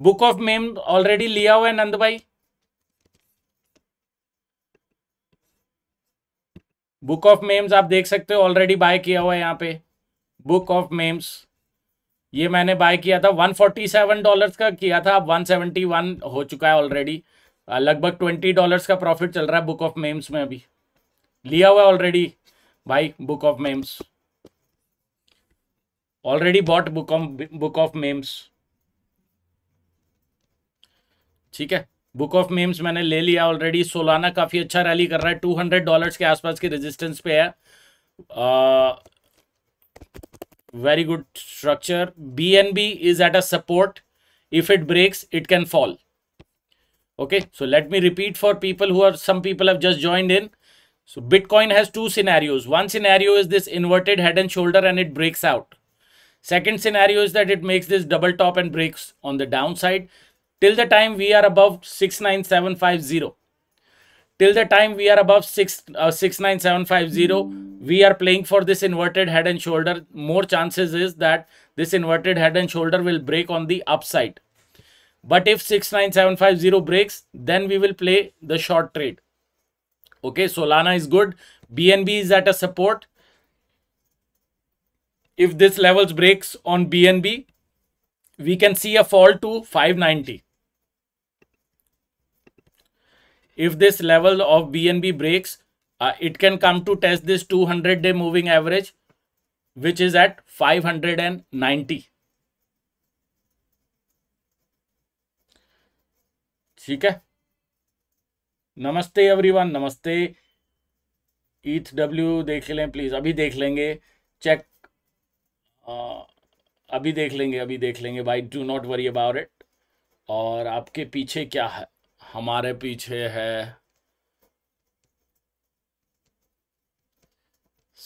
बुक ऑफ मेम ऑलरेडी लिया हुआ है नंद भाई बुक ऑफ मेम्स आप देख सकते हो ऑलरेडी बाय किया हुआ है यहाँ पे बुक ऑफ मेम्स ये मैंने बाय किया था 147 डॉलर्स का किया था अब 171 हो चुका है ऑलरेडी लगभग 20 डॉलर्स का प्रॉफिट चल रहा है बुक ऑफ मेम्स में अभी लिया हुआ है ऑलरेडी भाई book of memes already bot book of book of memes ठीक है बुक ऑफ मेम्स मैंने ले लिया ऑलरेडी सोलाना काफ़ी अच्छा रैली कर रहा है टू हंड्रेड डॉलर्स के आसपास के रेजिस्टेंस पे है very good structure bnb is at a support if it breaks it can fall okay so let me repeat for people who are some people have just joined in so bitcoin has two scenarios one scenario is this inverted head and shoulder and it breaks out second scenario is that it makes this double top and breaks on the downside till the time we are above 69750 till the time we are above 6 uh, 69750 we are playing for this inverted head and shoulder more chances is that this inverted head and shoulder will break on the upside but if 69750 breaks then we will play the short trade okay solana is good bnb is at a support if this levels breaks on bnb we can see a fall to 590 If this level of BNB breaks, uh, it can come to test this 200 day moving average, which is at 590. theek hai namaste everyone namaste eth w dekh le please abhi dekh lenge check uh, अभी देख लेंगे अभी देख लेंगे भाई do not worry about it और आपके पीछे क्या है हमारे पीछे है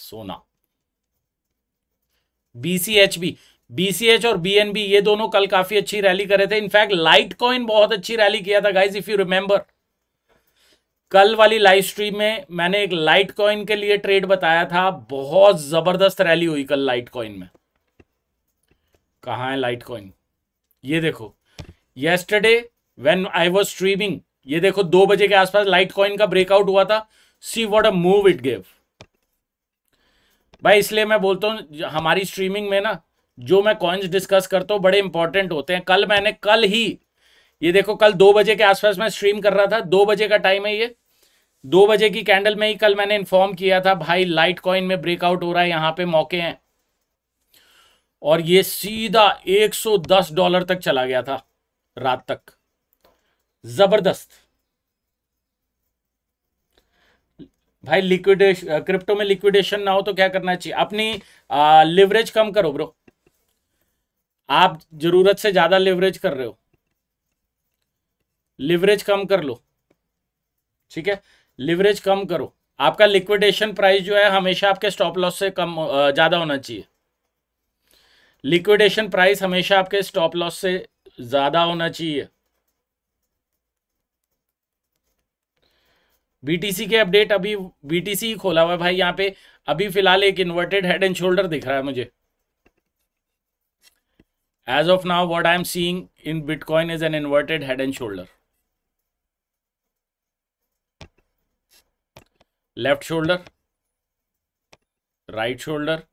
सोना बीसीएचबी बीसीएच और बीएनबी ये दोनों कल काफी अच्छी रैली करे थे इनफैक्ट लाइट कॉइन बहुत अच्छी रैली किया था गाइज इफ यू रिमेंबर कल वाली लाइव स्ट्रीम में मैंने एक लाइट कॉइन के लिए ट्रेड बताया था बहुत जबरदस्त रैली हुई कल लाइट कॉइन में कहा है लाइट कॉइन ये देखो yesterday when I was streaming ये देखो दो बजे के आसपास लाइट कॉइन का ब्रेकआउट हुआ था see what a move it give भाई इसलिए मैं बोलता हूँ हमारी स्ट्रीमिंग में ना जो मैं कॉइन्स डिस्कस करता हूँ बड़े इंपॉर्टेंट होते हैं कल मैंने कल ही ये देखो कल दो बजे के आसपास मैं स्ट्रीम कर रहा था दो बजे का टाइम है ये दो बजे की कैंडल में ही कल मैंने इन्फॉर्म किया था भाई लाइट कॉइन में ब्रेकआउट हो रहा है यहाँ पे मौके हैं और ये सीधा 110 डॉलर तक चला गया था रात तक जबरदस्त भाई लिक्विडेशन क्रिप्टो में लिक्विडेशन ना हो तो क्या करना चाहिए अपनी आ, लिवरेज कम करो ब्रो आप जरूरत से ज्यादा लिवरेज कर रहे हो लिवरेज कम कर लो ठीक है लिवरेज कम करो आपका लिक्विडेशन प्राइस जो है हमेशा आपके स्टॉप लॉस से कम ज़्यादा होना चाहिए लिक्विडेशन प्राइस हमेशा आपके स्टॉप लॉस से ज़्यादा होना चाहिए बीटीसी के अपडेट अभी बीटीसी ही खोला हुआ है भाई यहाँ पे अभी फिलहाल एक इन्वर्टेड हेड एंड शोल्डर दिख रहा है मुझे as of now what I am seeing in bitcoin is an inverted head and shoulder left shoulder right shoulder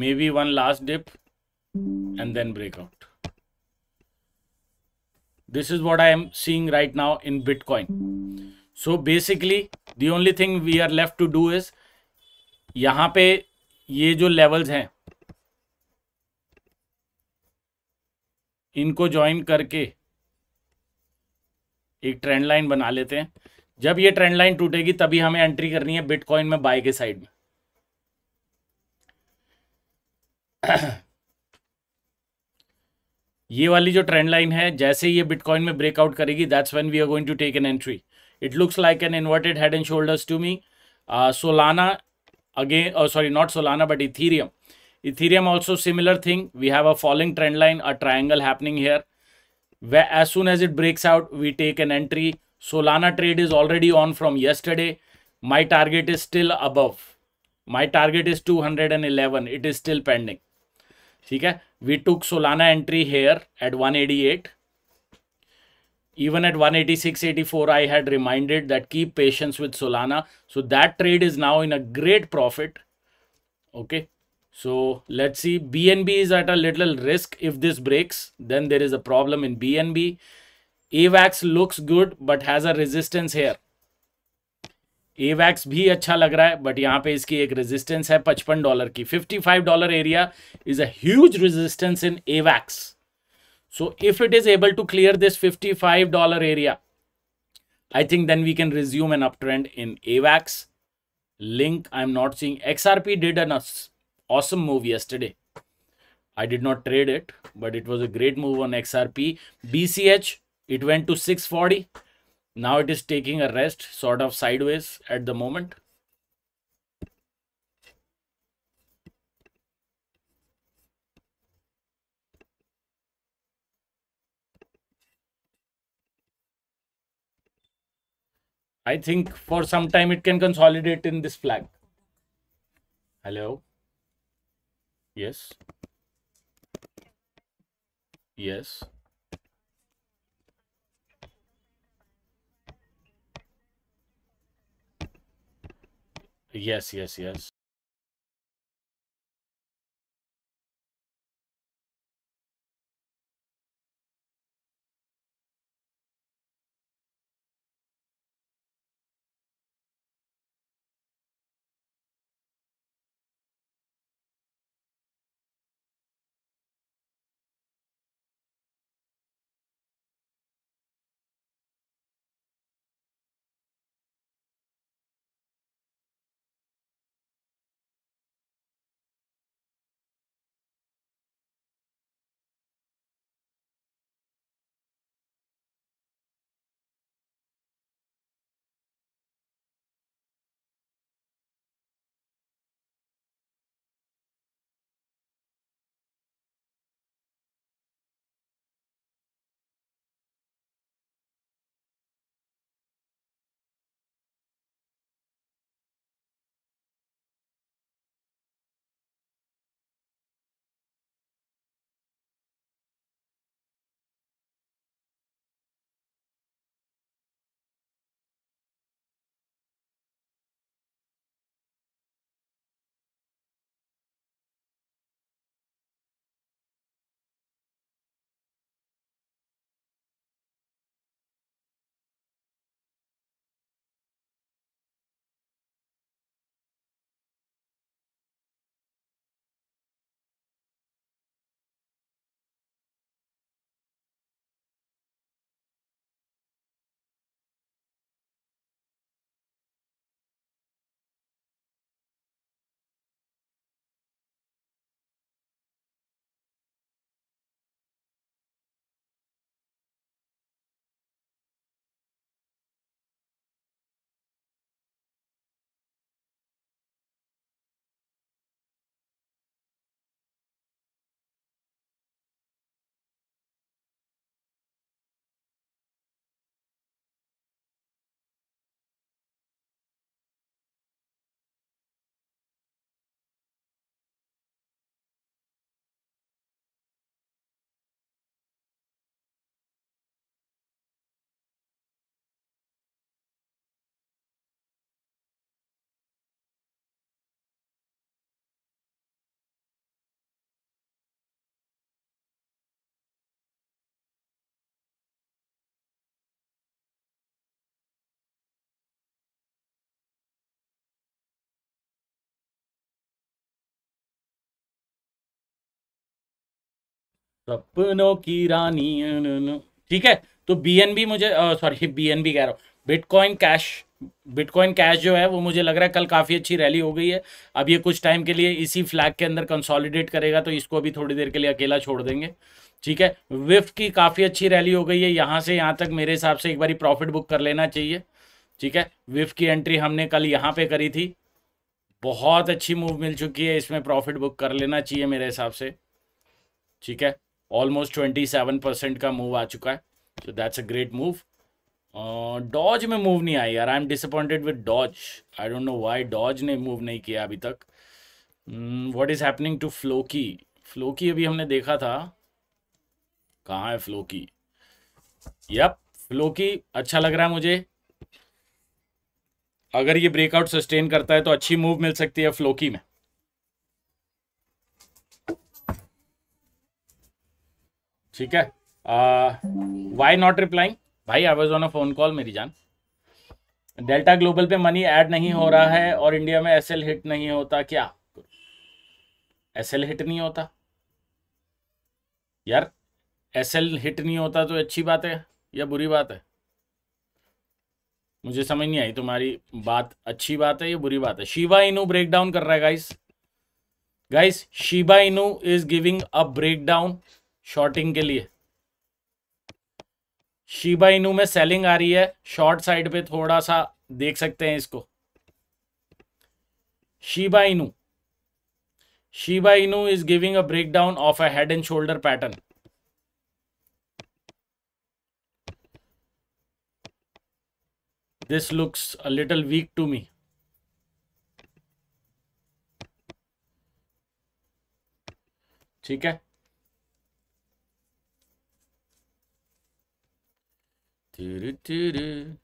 maybe one last dip and then breakout this is what i am seeing right now in bitcoin so basically the only thing we are left to do is यहाँ पे ये जो levels हैं इनको join करके एक trend line बना लेते हैं जब ये ट्रेंड लाइन टूटेगी तभी हमें एंट्री करनी है बिटकॉइन में बाय के साइड में ये वाली जो ट्रेंड लाइन है जैसे ही ये बिटकॉइन में ब्रेकआउट करेगी that's when we are going to take an entry it looks like an inverted head and shoulders to me Solana again sorry not Solana but Ethereum Ethereum also similar thing we have a following trend line a triangle happening here way as soon as it breaks out we take an entry Solana trade is already on from yesterday my target is still above my target is two hundred and eleven it is still pending ठीक है We took Solana entry here at 188. Even at 186.84, I had reminded that keep patience with Solana. So that trade is now in a great profit. Okay. So let's see. BNB is at a little risk. If this breaks, then there is a problem in BNB. AVAX looks good, but has a resistance here. एवैक्स भी अच्छा लग रहा है but यहाँ पे इसकी एक resistance है पचपन डॉलर की fifty five dollar area is as resistance in AVAX so if it is able to clear this fifty five dollar area I think then we can resume an up trend in AVAX link I am not seeing X R P did an not move xrp I did not trade it but it was a great move on X R P B C H it went to six 640 now it is taking a rest sort of sideways at the moment I think for some time it can consolidate in this flag. Hello. Yes. Yes. Yes, yes, yes. सपनों की रानी ठीक है तो BNB मुझे sorry BNB कह रहा हूँ bitcoin cash bitcoin cash जो है वो मुझे लग रहा है कल काफ़ी अच्छी रैली हो गई है अब ये कुछ टाइम के लिए इसी फ्लैग के अंदर कंसोलिडेट करेगा तो इसको अभी थोड़ी देर के लिए अकेला छोड़ देंगे ठीक है विफ्ट की काफ़ी अच्छी रैली हो गई है यहाँ से यहाँ तक मेरे हिसाब से एक बारी प्रॉफिट बुक कर लेना चाहिए ठीक है विफ्ट की एंट्री हमने कल यहाँ पे करी थी बहुत अच्छी मूव मिल चुकी है इसमें प्रॉफिट बुक कर लेना चाहिए मेरे हिसाब से ठीक है ऑलमोस्ट ट्वेंटी सेवन परसेंट का मूव आ चुका है so that's a great move Doge में मूव नहीं आई यार I am disappointed with Doge I don't know why Doge ने मूव नहीं किया अभी तक what is happening to Floki Floki अभी हमने देखा था कहाँ है फ्लोकी यप फ्लोकी अच्छा लग रहा है मुझे अगर ये ब्रेकआउट सस्टेन करता है तो अच्छी मूव मिल सकती है फ्लोकी में ठीक है वाई नॉट रिप्लाइंग भाई I was on a phone call मेरी जान डेल्टा ग्लोबल पे मनी ऐड नहीं हो रहा है और इंडिया में एस हिट नहीं होता क्या एस हिट नहीं होता यार एस हिट नहीं होता तो अच्छी बात है या बुरी बात है मुझे समझ नहीं आई तुम्हारी बात अच्छी बात है या बुरी बात है शिवा इनू डाउन कर रहा है guys guys Shiba Inu is giving a breakdown shorting के लिए शिबा इनू में सेलिंग आ रही है शॉर्ट साइड पे थोड़ा सा देख सकते हैं इसको Shiba Inu Shiba Inu is giving a breakdown of a head and shoulder pattern this looks a little weak to me ठीक है Doo doo doo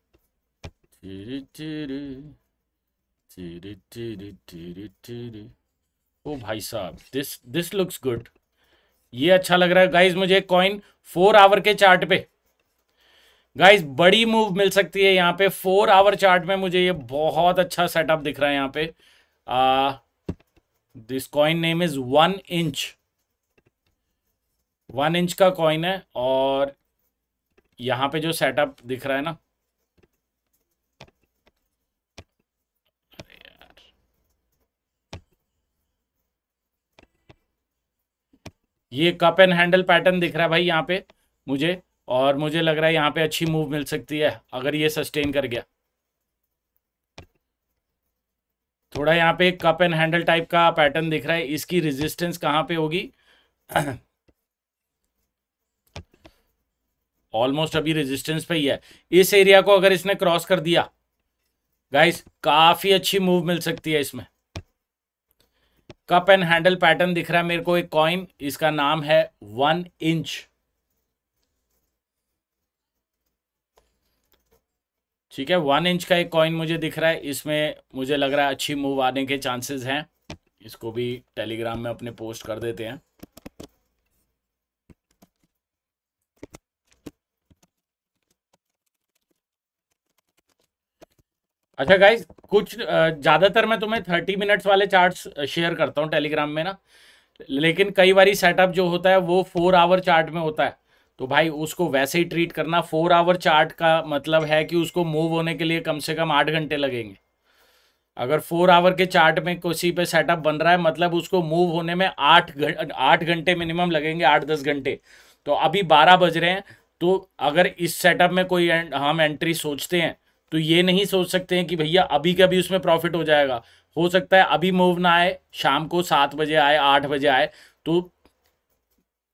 doo doo doo ओ भाई साहब दिस दिस लुक्स गुड ये अच्छा लग रहा है guys मुझे कॉइन फोर आवर के चार्ट पे गाइज बड़ी मूव मिल सकती है यहाँ पे फोर आवर चार्ट में मुझे ये बहुत अच्छा सेटअप दिख रहा है यहाँ पे this coin name is one inch one inch का कॉइन है और यहां पे जो सेटअप दिख रहा है ना ये कप एंड हैंडल पैटर्न दिख रहा है भाई यहां पे मुझे और मुझे लग रहा है यहां पे अच्छी मूव मिल सकती है अगर ये सस्टेन कर गया थोड़ा यहाँ पे कप एंड हैंडल टाइप का पैटर्न दिख रहा है इसकी रेजिस्टेंस कहां पे होगी ऑलमोस्ट अभी रेजिस्टेंस पे ही है इस एरिया को अगर इसने क्रॉस कर दिया गाइस काफी अच्छी मूव मिल सकती है इसमें कप एंड हैंडल पैटर्न दिख रहा है मेरे को एक कॉइन इसका नाम है वन इंच ठीक है वन इंच का एक कॉइन मुझे दिख रहा है इसमें मुझे लग रहा है अच्छी मूव आने के चांसेस हैं इसको भी टेलीग्राम में अपने पोस्ट कर देते हैं अच्छा गाइज कुछ ज़्यादातर मैं तुम्हें थर्टी मिनट्स वाले चार्ट्स शेयर करता हूँ टेलीग्राम में ना लेकिन कई बार सेटअप जो होता है वो फोर आवर चार्ट में होता है तो भाई उसको वैसे ही ट्रीट करना फोर आवर चार्ट का मतलब है कि उसको मूव होने के लिए कम से कम आठ घंटे लगेंगे अगर फोर आवर के चार्ट में किसी पे सेटअप बन रहा है मतलब उसको मूव होने में आठ घंटे आठ घंटे मिनिमम लगेंगे आठ दस घंटे तो अभी बारह बज रहे हैं तो अगर इस सेटअप में कोई हम एंट्री सोचते हैं तो ये नहीं सोच सकते हैं कि भैया अभी का भी उसमें प्रॉफिट हो जाएगा हो सकता है अभी मूव ना आए शाम को सात बजे आए आठ बजे आए तो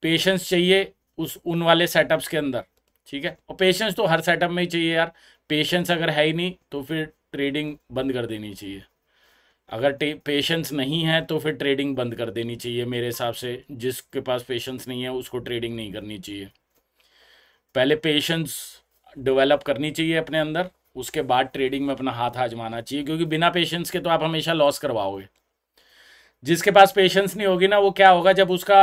पेशेंस चाहिए उस उन वाले सेटअप्स के अंदर ठीक है और पेशेंस तो हर सेटअप में ही चाहिए यार पेशेंस अगर है ही नहीं तो फिर ट्रेडिंग बंद कर देनी चाहिए अगर पेशेंस नहीं है तो फिर ट्रेडिंग बंद कर देनी चाहिए मेरे हिसाब से जिसके पास पेशेंस नहीं है उसको ट्रेडिंग नहीं करनी चाहिए पहले पेशेंस डेवलप करनी चाहिए अपने अंदर उसके बाद ट्रेडिंग में अपना हाथ आजमाना चाहिए क्योंकि बिना पेशेंस के तो आप हमेशा लॉस करवाओगे जिसके पास पेशेंस नहीं होगी ना वो क्या होगा जब उसका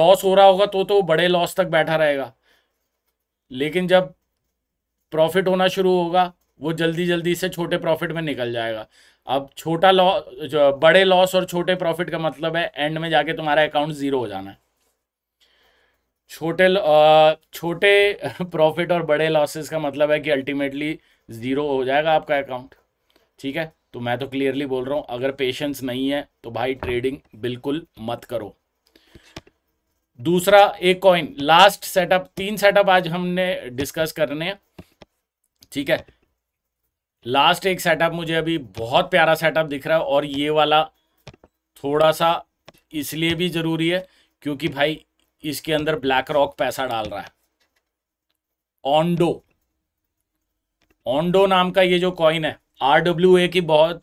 लॉस हो रहा होगा तो तो बड़े लॉस तक बैठा रहेगा लेकिन जब प्रॉफिट होना शुरू होगा वो जल्दी जल्दी से छोटे प्रॉफिट में निकल जाएगा अब छोटा लॉस बड़े लॉस और छोटे प्रॉफिट का मतलब है एंड में जाके तुम्हारा अकाउंट ज़ीरो हो जाना है छोटे छोटे प्रॉफिट और बड़े लॉसेस का मतलब है कि अल्टीमेटली ज़ीरो हो जाएगा आपका अकाउंट ठीक है तो मैं तो क्लियरली बोल रहा हूँ अगर पेशेंस नहीं है तो भाई ट्रेडिंग बिल्कुल मत करो दूसरा एक कॉइन लास्ट सेटअप तीन सेटअप आज हमने डिस्कस करने हैं ठीक है लास्ट एक सेटअप मुझे अभी बहुत प्यारा सेटअप दिख रहा है और ये वाला थोड़ा सा इसलिए भी ज़रूरी है क्योंकि भाई इसके अंदर ब्लैक रॉक पैसा डाल रहा है ऑनडो ऑनडो नाम का ये जो कॉइन है आर की बहुत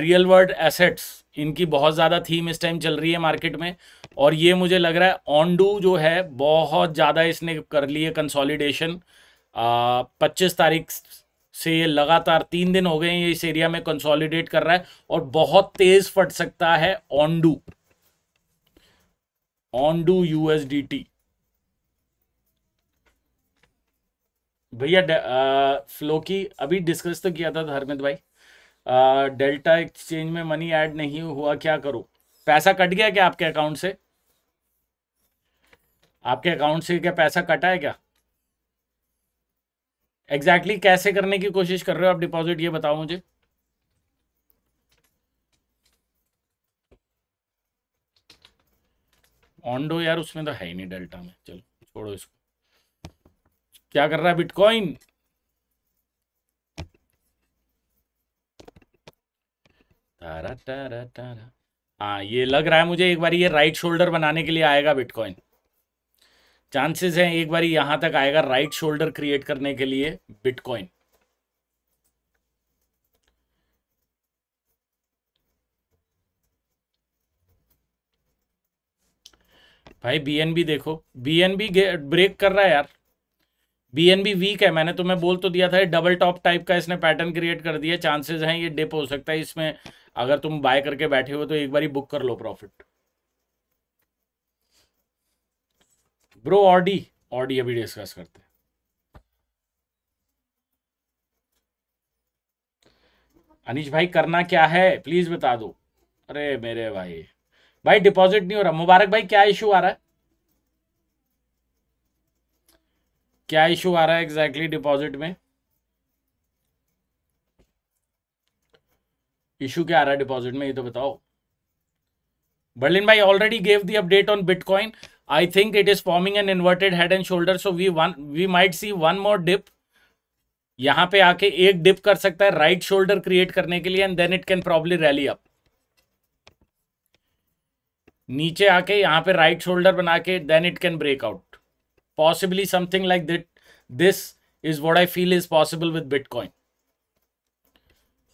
रियल वर्ल्ड एसेट्स इनकी बहुत ज़्यादा थीम इस टाइम चल रही है मार्केट में और ये मुझे लग रहा है ऑनडू जो है बहुत ज़्यादा इसने कर ली है कंसोलिडेशन पच्चीस तारीख से ये लगातार तीन दिन हो गए हैं ये इस एरिया में कंसोलिडेट कर रहा है और बहुत तेज़ फट सकता है ऑनडू ऑनडू यूएसडीटी भैया फ्लो की अभी डिस्कस तो किया था धर्मेंद्र भाई डेल्टा एक्सचेंज में मनी ऐड नहीं हुआ क्या करो पैसा कट गया क्या आपके अकाउंट से आपके अकाउंट से क्या पैसा कटा है क्या एग्जैक्टली exactly कैसे करने की कोशिश कर रहे हो आप डिपॉजिट ये बताओ मुझे ऑनडो यार उसमें तो है ही नहीं डेल्टा में चलो छोड़ो इसको क्या कर रहा है बिटकॉइन तारा तारा तारा हाँ ये लग रहा है मुझे एक बार ये राइट शोल्डर बनाने के लिए आएगा बिटकॉइन चांसेस हैं एक बार यहां तक आएगा राइट शोल्डर क्रिएट करने के लिए बिटकॉइन भाई बीएनबी देखो बीएनबी ब्रेक कर रहा है यार बीएनबी वीक है मैंने तुम्हें बोल तो दिया था ये डबल टॉप टाइप का इसने पैटर्न क्रिएट कर दिया चांसेस हैं ये डिप हो सकता है इसमें अगर तुम बाय करके बैठे हो तो एक बार बुक कर लो प्रॉफिट ब्रो ऑडी ऑडी अभी डिस्कस करते हैं अनिश भाई करना क्या है प्लीज बता दो अरे मेरे भाई भाई डिपॉजिट नहीं हो रहा मुबारक भाई क्या इशू आ रहा है क्या इशू आ रहा है एग्जैक्टली डिपॉजिट में इशू क्या आ रहा है डिपॉजिट में ये तो बताओ बर्लिन भाई already gave the update on bitcoin I think it is forming an inverted head and shoulder so we one we might see one more dip यहां पे आके एक डिप कर सकता है राइट शोल्डर क्रिएट करने के लिए and then it can probably rally up नीचे आके यहां पे राइट शोल्डर बना के then it can break out possibly something like that this is what i feel is possible with bitcoin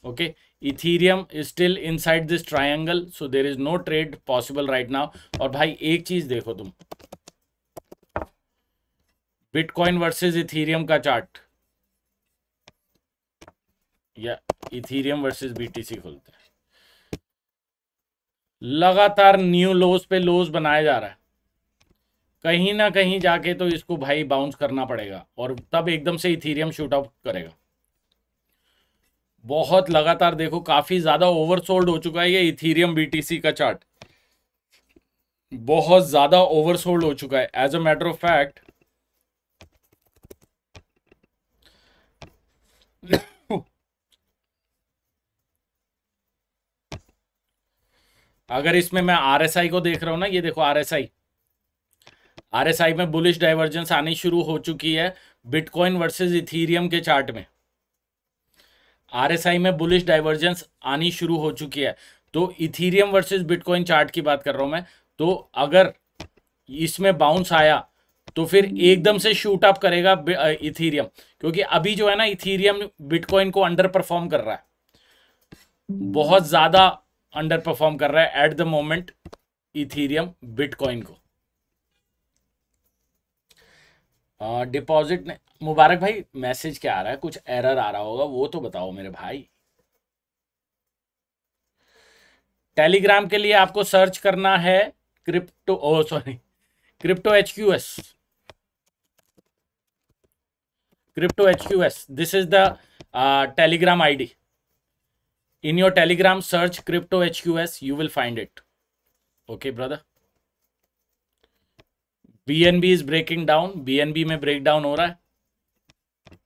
okay ethereum is still inside this triangle so there is no trade possible right now और भाई एक चीज देखो तुम bitcoin versus ethereum का chart या ethereum versus BTC खोलते हैं लगातार न्यू लोस पे लोस बनाया जा रहा है कहीं ना कहीं जाके तो इसको भाई बाउंस करना पड़ेगा और तब एकदम से इथीरियम शूट आउट करेगा बहुत लगातार देखो काफी ज्यादा ओवरसोल्ड हो चुका है ये इथीरियम बीटीसी का चार्ट बहुत ज्यादा ओवरसोल्ड हो चुका है as a matter of fact अगर इसमें मैं आरएसआई को देख रहा हूं ना ये देखो आरएसआई आरएसआई में बुलिश डाइवर्जेंस आनी शुरू हो चुकी है बिटकॉइन वर्सेस इथीरियम के चार्ट में आरएसआई में बुलिश डाइवर्जेंस आनी शुरू हो चुकी है तो इथीरियम वर्सेस बिटकॉइन चार्ट की बात कर रहा हूं मैं तो अगर इसमें बाउंस आया तो फिर एकदम से शूट अप करेगा इथीरियम क्योंकि अभी जो है ना इथीरियम बिटकॉइन को अंडर परफॉर्म कर रहा है बहुत ज्यादा अंडर परफॉर्म कर रहा है at the moment ethereum bitcoin को डिपॉजिट हाँ, ने मुबारक भाई मैसेज क्या आ रहा है कुछ एरर आ रहा होगा वो तो बताओ मेरे भाई टेलीग्राम के लिए आपको सर्च करना है crypto oh sorry crypto H Q S crypto H Q S this is the Telegram I D in your Telegram search crypto H Q S you will find it okay brother B N B is breaking down B N B में break down हो रहा है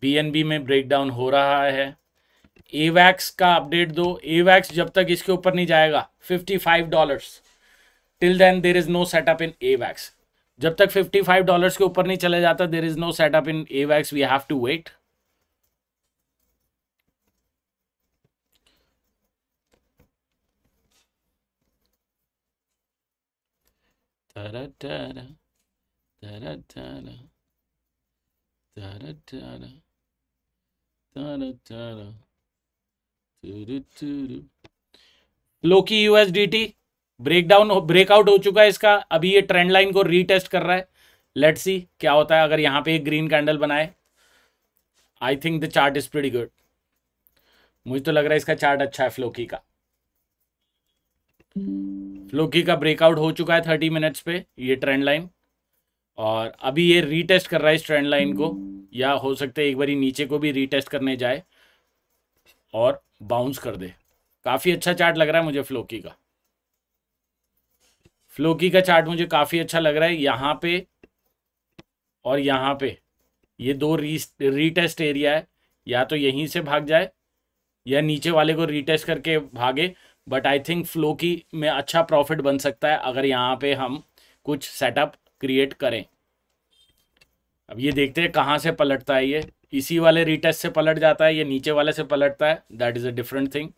B N B में break down हो रहा है एवैक्स का update दो एवैक्स जब तक इसके ऊपर नहीं जाएगा fifty five dollars till then there is no setup in AVAX जब तक फिफ्टी फाइव डॉलर्स के ऊपर नहीं चले जाता there is no setup in AVAX we have to wait Da da da da. Da da da da. Da da da da. Da da da da. da da da da Loki USDT breakdown breakout हो चुका है इसका अभी ये trend line को retest कर रहा है लेट्स सी क्या होता है अगर यहां पे एक ग्रीन कैंडल बनाए I think the chart is pretty good मुझे तो लग रहा है इसका चार्ट अच्छा है फ्लोकी का फ्लोकी का ब्रेकआउट हो चुका है थर्टी मिनट्स पे ये ट्रेंड लाइन और अभी ये रीटेस्ट कर रहा है इस ट्रेंड लाइन को या हो सकता है एक बारी नीचे को भी रीटेस्ट करने जाए और बाउंस कर दे काफ़ी अच्छा चार्ट लग रहा है मुझे फ्लोकी का फ्लोकी का चार्ट मुझे काफ़ी अच्छा लग रहा है यहाँ पे और यहाँ पे ये दो री रीटेस्ट एरिया है या तो यहीं से भाग जाए या नीचे वाले को रीटेस्ट करके भागे but I think flow Floki में अच्छा प्रॉफिट बन सकता है अगर यहाँ पे हम कुछ सेटअप क्रिएट करें अब ये देखते हैं कहाँ से पलटता है ये इसी वाले रिटेस्ट से पलट जाता है ये नीचे वाले से पलटता है that is a different thing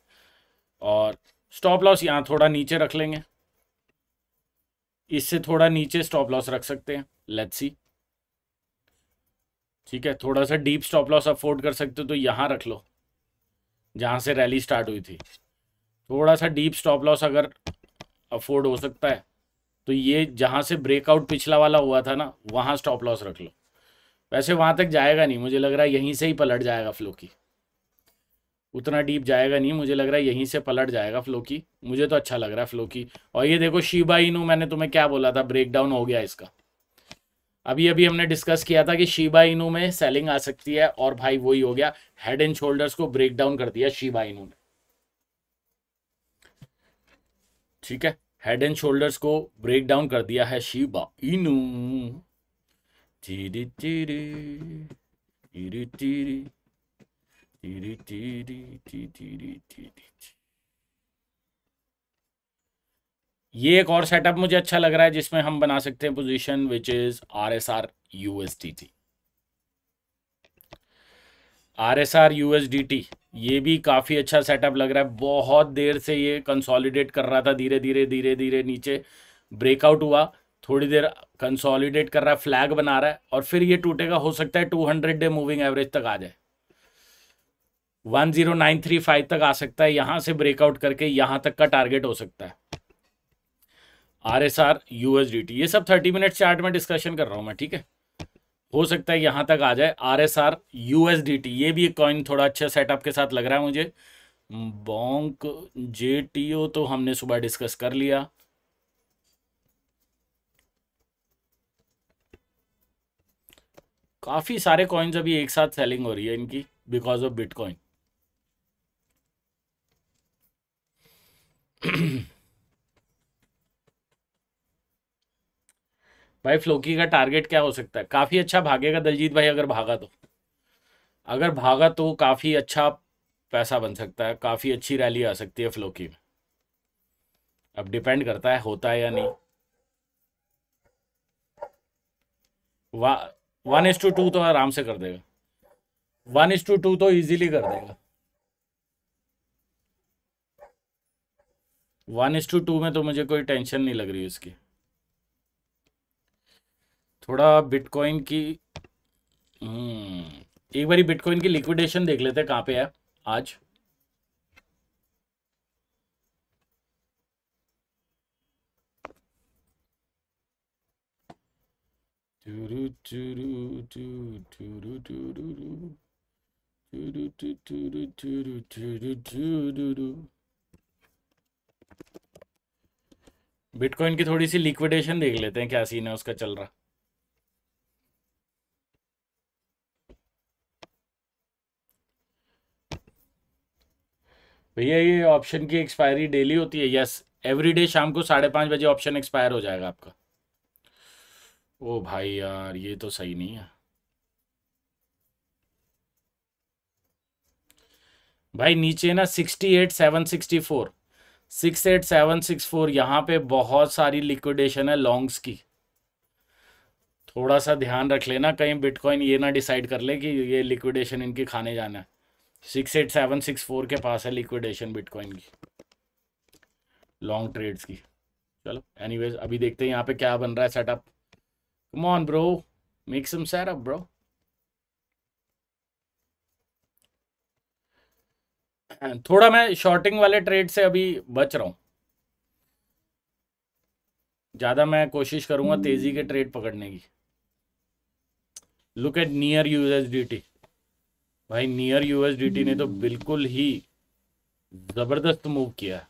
और स्टॉप लॉस यहाँ थोड़ा नीचे रख लेंगे इससे थोड़ा नीचे स्टॉप लॉस रख सकते हैं लेट्स सी ठीक है थोड़ा सा डीप स्टॉप लॉस अफोर्ड कर सकते हो तो यहाँ रख लो जहाँ से रैली स्टार्ट हुई थी थोड़ा सा डीप स्टॉप लॉस अगर अफोर्ड हो सकता है तो ये जहाँ से ब्रेकआउट पिछला वाला हुआ था ना वहाँ स्टॉप लॉस रख लो वैसे वहाँ तक जाएगा नहीं मुझे लग रहा है यहीं से ही पलट जाएगा फ्लो की उतना डीप जाएगा नहीं मुझे लग रहा है यहीं से पलट जाएगा फ्लो की मुझे तो अच्छा लग रहा है फ्लो की और ये देखो शिबा इनू मैंने तुम्हें क्या बोला था ब्रेकडाउन हो गया इसका अभी अभी हमने डिस्कस किया था कि शिबा इनू में सेलिंग आ सकती है और भाई वही हो गया हेड एंड शोल्डर्स को ब्रेकडाउन कर दिया शिबा इनू ने ठीक है हेड एंड शोल्डर्स को ब्रेक डाउन कर दिया है शिवा इनू टीरी टीरी टीरी टीरी टीरी ये एक और सेटअप मुझे अच्छा लग रहा है जिसमें हम बना सकते हैं position which is R S R USDT R S R U S D T ये भी काफ़ी अच्छा सेटअप लग रहा है बहुत देर से ये कंसोलिडेट कर रहा था धीरे धीरे धीरे धीरे नीचे ब्रेकआउट हुआ थोड़ी देर कंसोलिडेट कर रहा है फ्लैग बना रहा है और फिर ये टूटेगा हो सकता है two hundred day moving average तक आ जाए one zero nine three five तक आ सकता है यहां से ब्रेकआउट करके यहां तक का टारगेट हो सकता है R S R U S D T ये सब थर्टी मिनट चार्ट में डिस्कशन कर रहा हूँ मैं ठीक है हो सकता है यहाँ तक आ जाए R S R U S D T ये भी एक कॉइन थोड़ा अच्छा सेटअप के साथ लग रहा है मुझे बॉन्क जे टी ओ तो हमने सुबह डिस्कस कर लिया काफ़ी सारे कॉइन्स अभी एक साथ सेलिंग हो रही है इनकी बिकॉज ऑफ बिटकॉइन भाई फ्लोकी का टारगेट क्या हो सकता है काफ़ी अच्छा भागेगा दलजीत भाई अगर भागा तो अगर भागा तो काफ़ी अच्छा पैसा बन सकता है काफ़ी अच्छी रैली आ सकती है फ्लोकी में अब डिपेंड करता है होता है या नहीं वन इज टू टू तो आराम से कर देगा वन इज टू टू तो इजीली कर देगा वन इज टू टू में तो मुझे कोई टेंशन नहीं लग रही उसकी थोड़ा बिटकॉइन की एक बारी बिटकॉइन की लिक्विडेशन देख लेते हैं कहां पे है आज टूरू बिटकॉइन की थोड़ी सी लिक्विडेशन देख लेते हैं क्या सीन है उसका चल रहा भैया ये ऑप्शन की एक्सपायरी डेली होती है यस एवरी डे शाम को साढ़े पाँच बजे ऑप्शन एक्सपायर हो जाएगा आपका ओ भाई यार ये तो सही नहीं है भाई नीचे ना sixty eight seven sixty four six eight seven six four यहाँ पे बहुत सारी लिक्विडेशन है लॉन्ग्स की थोड़ा सा ध्यान रख लेना कहीं बिटकॉइन ये ना डिसाइड कर ले कि ये लिक्विडेशन इनके खाने जाना है six eight seven six four के पास है लिक्विडेशन बिटकॉइन की लॉन्ग ट्रेड्स की चलो एनीवेज अभी देखते हैं यहाँ पे क्या बन रहा है setup come on bro make some setup bro थोड़ा मैं शॉर्टिंग वाले ट्रेड से अभी बच रहा हूं ज़्यादा मैं कोशिश करूंगा तेज़ी के ट्रेड पकड़ने की look at near U S D T भाई नियर यूएसडीटी ने तो hmm. बिल्कुल ही जबरदस्त मूव किया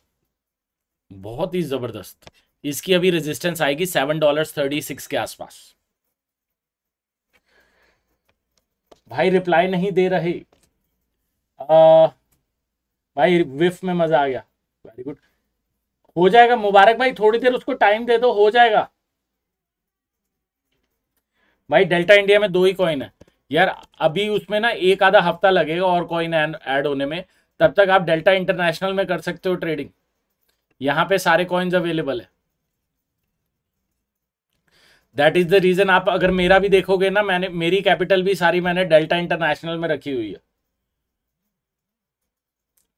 बहुत ही जबरदस्त इसकी अभी रेजिस्टेंस आएगी सेवन डॉलर थर्टी सिक्स के आसपास भाई रिप्लाई नहीं दे रहे आ, भाई विफ में मजा आ गया वेरी गुड हो जाएगा मुबारक भाई थोड़ी देर उसको टाइम दे दो हो जाएगा भाई डेल्टा इंडिया में दो ही कॉइन है यार अभी उसमें ना एक आधा हफ्ता लगेगा और कॉइन ऐड होने में तब तक आप डेल्टा इंटरनेशनल में कर सकते हो ट्रेडिंग यहां पे सारे कॉइन्स अवेलेबल है दैट इज द रीजन आप अगर मेरा भी देखोगे ना मैंने मेरी कैपिटल भी सारी मैंने डेल्टा इंटरनेशनल में रखी हुई है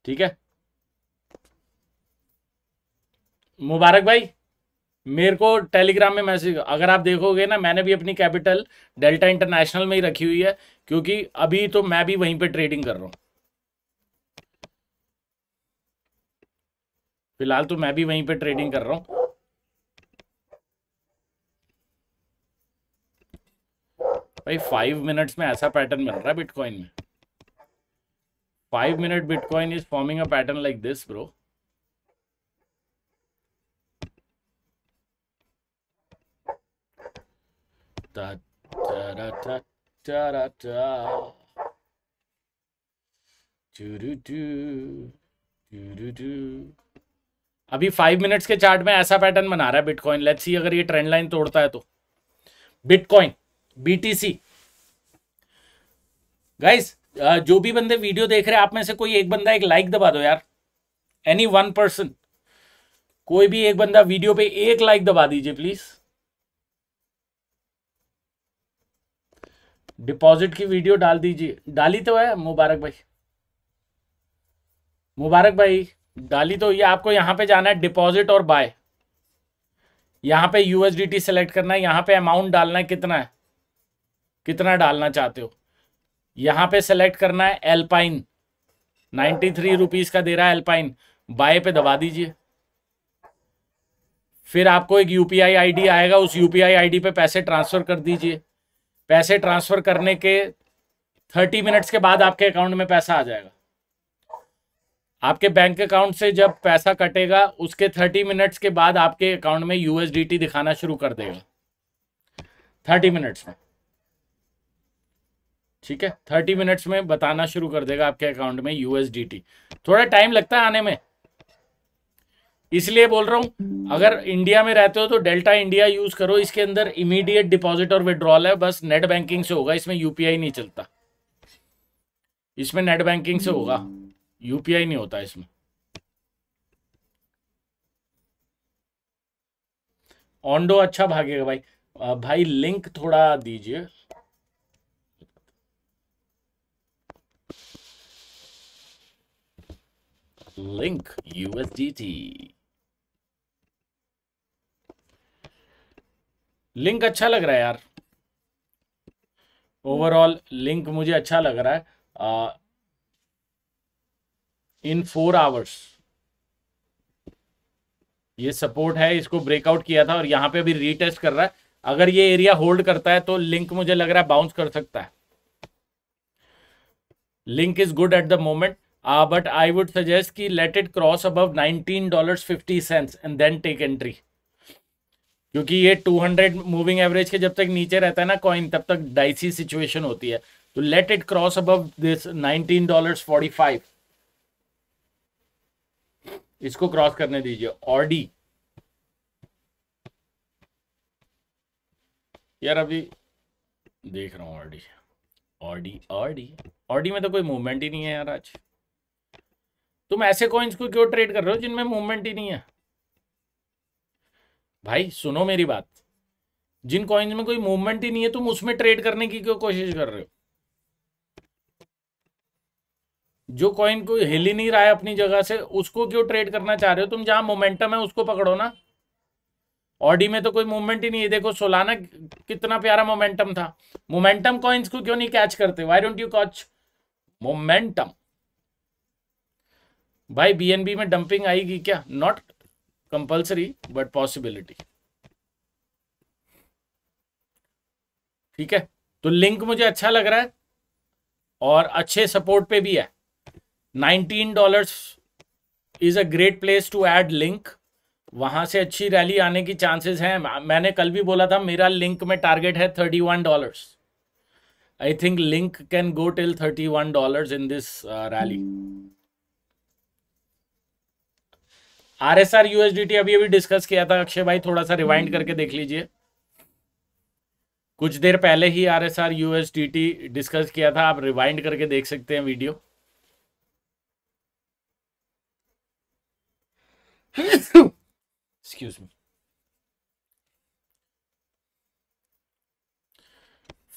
ठीक है मुबारक भाई मेरे को टेलीग्राम में मैसेज अगर आप देखोगे ना मैंने भी अपनी कैपिटल डेल्टा इंटरनेशनल में ही रखी हुई है क्योंकि अभी तो मैं भी वहीं पे ट्रेडिंग कर रहा हूं फिलहाल तो मैं भी वहीं पे ट्रेडिंग कर रहा हूं भाई फाइव मिनट्स में ऐसा पैटर्न मिल रहा है बिटकॉइन में five minute bitcoin is forming a pattern like this bro Da da da da da da da. Do do do do do do. अभी फाइव मिनट्स के चार्ट में ऐसा पैटर्न बना रहा है बिटकॉइन लेट्स सी अगर ये ट्रेंड लाइन तोड़ता है तो बिटकॉइन बीटीसी गाइस जो भी बंदे वीडियो देख रहे हैं आप में से कोई एक बंदा एक लाइक दबा दो यार एनी वन पर्सन कोई भी एक बंदा वीडियो पे एक लाइक दबा दीजिए प्लीज़ डिपॉजिट की वीडियो डाल दीजिए डाली तो है मुबारक भाई मुबारक भाई डाली तो ये आपको यहाँ पे जाना है डिपॉजिट और बाय यहाँ पे यूएसडीटी सेलेक्ट करना है यहां पे अमाउंट डालना है कितना है कितना डालना चाहते हो यहाँ पे सेलेक्ट करना है एल्पाइन नाइन्टी थ्री रुपीज का दे रहा है एल्पाइन बाय पे दबा दीजिए फिर आपको एक यूपीआई आईडी आएगा उस यूपीआई आईडी पे पैसे ट्रांसफर कर दीजिए पैसे ट्रांसफर करने के थर्टी मिनट्स के बाद आपके अकाउंट में पैसा आ जाएगा आपके बैंक अकाउंट से जब पैसा कटेगा उसके थर्टी मिनट्स के बाद आपके अकाउंट में यूएसडीटी दिखाना शुरू कर देगा थर्टी मिनट्स में ठीक है थर्टी मिनट्स में बताना शुरू कर देगा आपके अकाउंट में यूएसडीटी थोड़ा टाइम लगता है आने में इसलिए बोल रहा हूँ अगर इंडिया में रहते हो तो डेल्टा इंडिया यूज करो इसके अंदर इमीडिएट डिपॉजिट और विड्रॉल है बस नेट बैंकिंग से होगा इसमें यूपीआई नहीं चलता इसमें नेट बैंकिंग से होगा यूपीआई नहीं होता इसमें ऑनडो अच्छा भागेगा भाई भाई लिंक थोड़ा दीजिए लिंक थी लिंक अच्छा लग रहा है यार ओवरऑल लिंक मुझे अच्छा लग रहा है इन फोर आवर्स ये सपोर्ट है इसको ब्रेकआउट किया था और यहां पे भी रीटेस्ट कर रहा है अगर ये एरिया होल्ड करता है तो लिंक मुझे लग रहा है बाउंस कर सकता है link is good at the moment but I would suggest कि let it cross above nineteen dollar fifty cents and then take entry क्योंकि ये 200 मूविंग एवरेज के जब तक नीचे रहता है ना कॉइन तब तक डाइसी सिचुएशन होती है तो let it cross above this 19 dollars 45 इसको क्रॉस करने दीजिए ऑडी यार अभी देख रहा हूं ऑडी ऑडी ऑडी ऑडी में तो कोई मूवमेंट ही नहीं है यार आज तुम ऐसे कॉइन्स को क्यों ट्रेड कर रहे हो जिनमें मूवमेंट ही नहीं है भाई सुनो मेरी बात जिन कॉइन्स में कोई मूवमेंट ही नहीं है तुम उसमें ट्रेड करने की क्यों कोशिश कर रहे हो जो कॉइन को हिल ही नहीं रहा है अपनी जगह से उसको क्यों ट्रेड करना चाह रहे हो तुम जहां मोमेंटम है उसको पकड़ो ना ऑडी में तो कोई मूवमेंट ही नहीं है देखो सोलाना कितना प्यारा मोमेंटम था मोमेंटम कॉइन्स को क्यों नहीं कैच करते why don't you catch momentum भाई बीएनबी में डंपिंग आएगी क्या नॉट कंपल्सरी बट पॉसिबिलिटी ठीक है तो लिंक मुझे अच्छा लग रहा है और अच्छे सपोर्ट पे भी है nineteen dollars is a great place to add link वहां से अच्छी रैली आने की चांसेस हैं मैंने कल भी बोला था मेरा लिंक में टारगेट है thirty one dollar I think link can go till thirty one dollar in this rally R S R USDT अभी अभी डिस्कस किया था अक्षय भाई थोड़ा सा रिवाइंड हम्म। करके देख लीजिए कुछ देर पहले ही R S R USDT discuss किया था आप रिवाइंड करके देख सकते हैं वीडियो एक्सक्यूज मी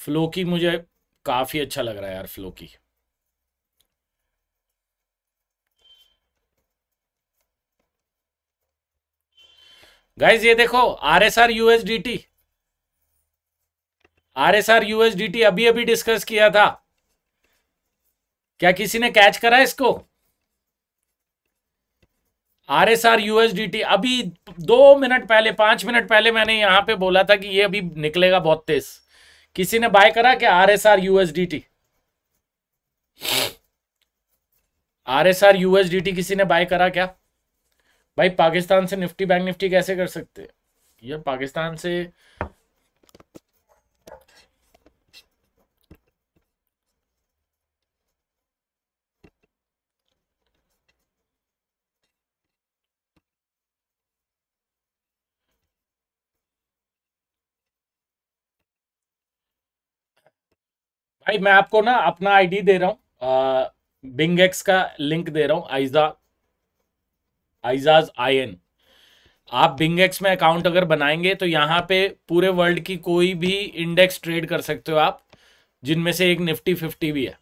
फ्लो की मुझे काफी अच्छा लग रहा है यार फ्लो की गाइज ये देखो R S R USDT R S R USDT अभी अभी डिस्कस किया था क्या किसी ने कैच करा इसको आर एस आर यूएसडीटी अभी दो मिनट पहले पांच मिनट पहले मैंने यहां पे बोला था कि ये अभी निकलेगा बहुत तेज किसी ने बाय करा क्या R S R USDT R S R USDT किसी ने बाय करा क्या भाई पाकिस्तान से निफ्टी बैंक निफ्टी कैसे कर सकते या पाकिस्तान से भाई मैं आपको ना अपना आईडी दे रहा हूँ बिंग एक्स का लिंक दे रहा हूँ आइजा आइजाज एन आप बिंगेक्स में अकाउंट अगर बनाएंगे तो यहाँ पे पूरे वर्ल्ड की कोई भी इंडेक्स ट्रेड कर सकते हो आप जिनमें से एक निफ्टी फिफ्टी भी है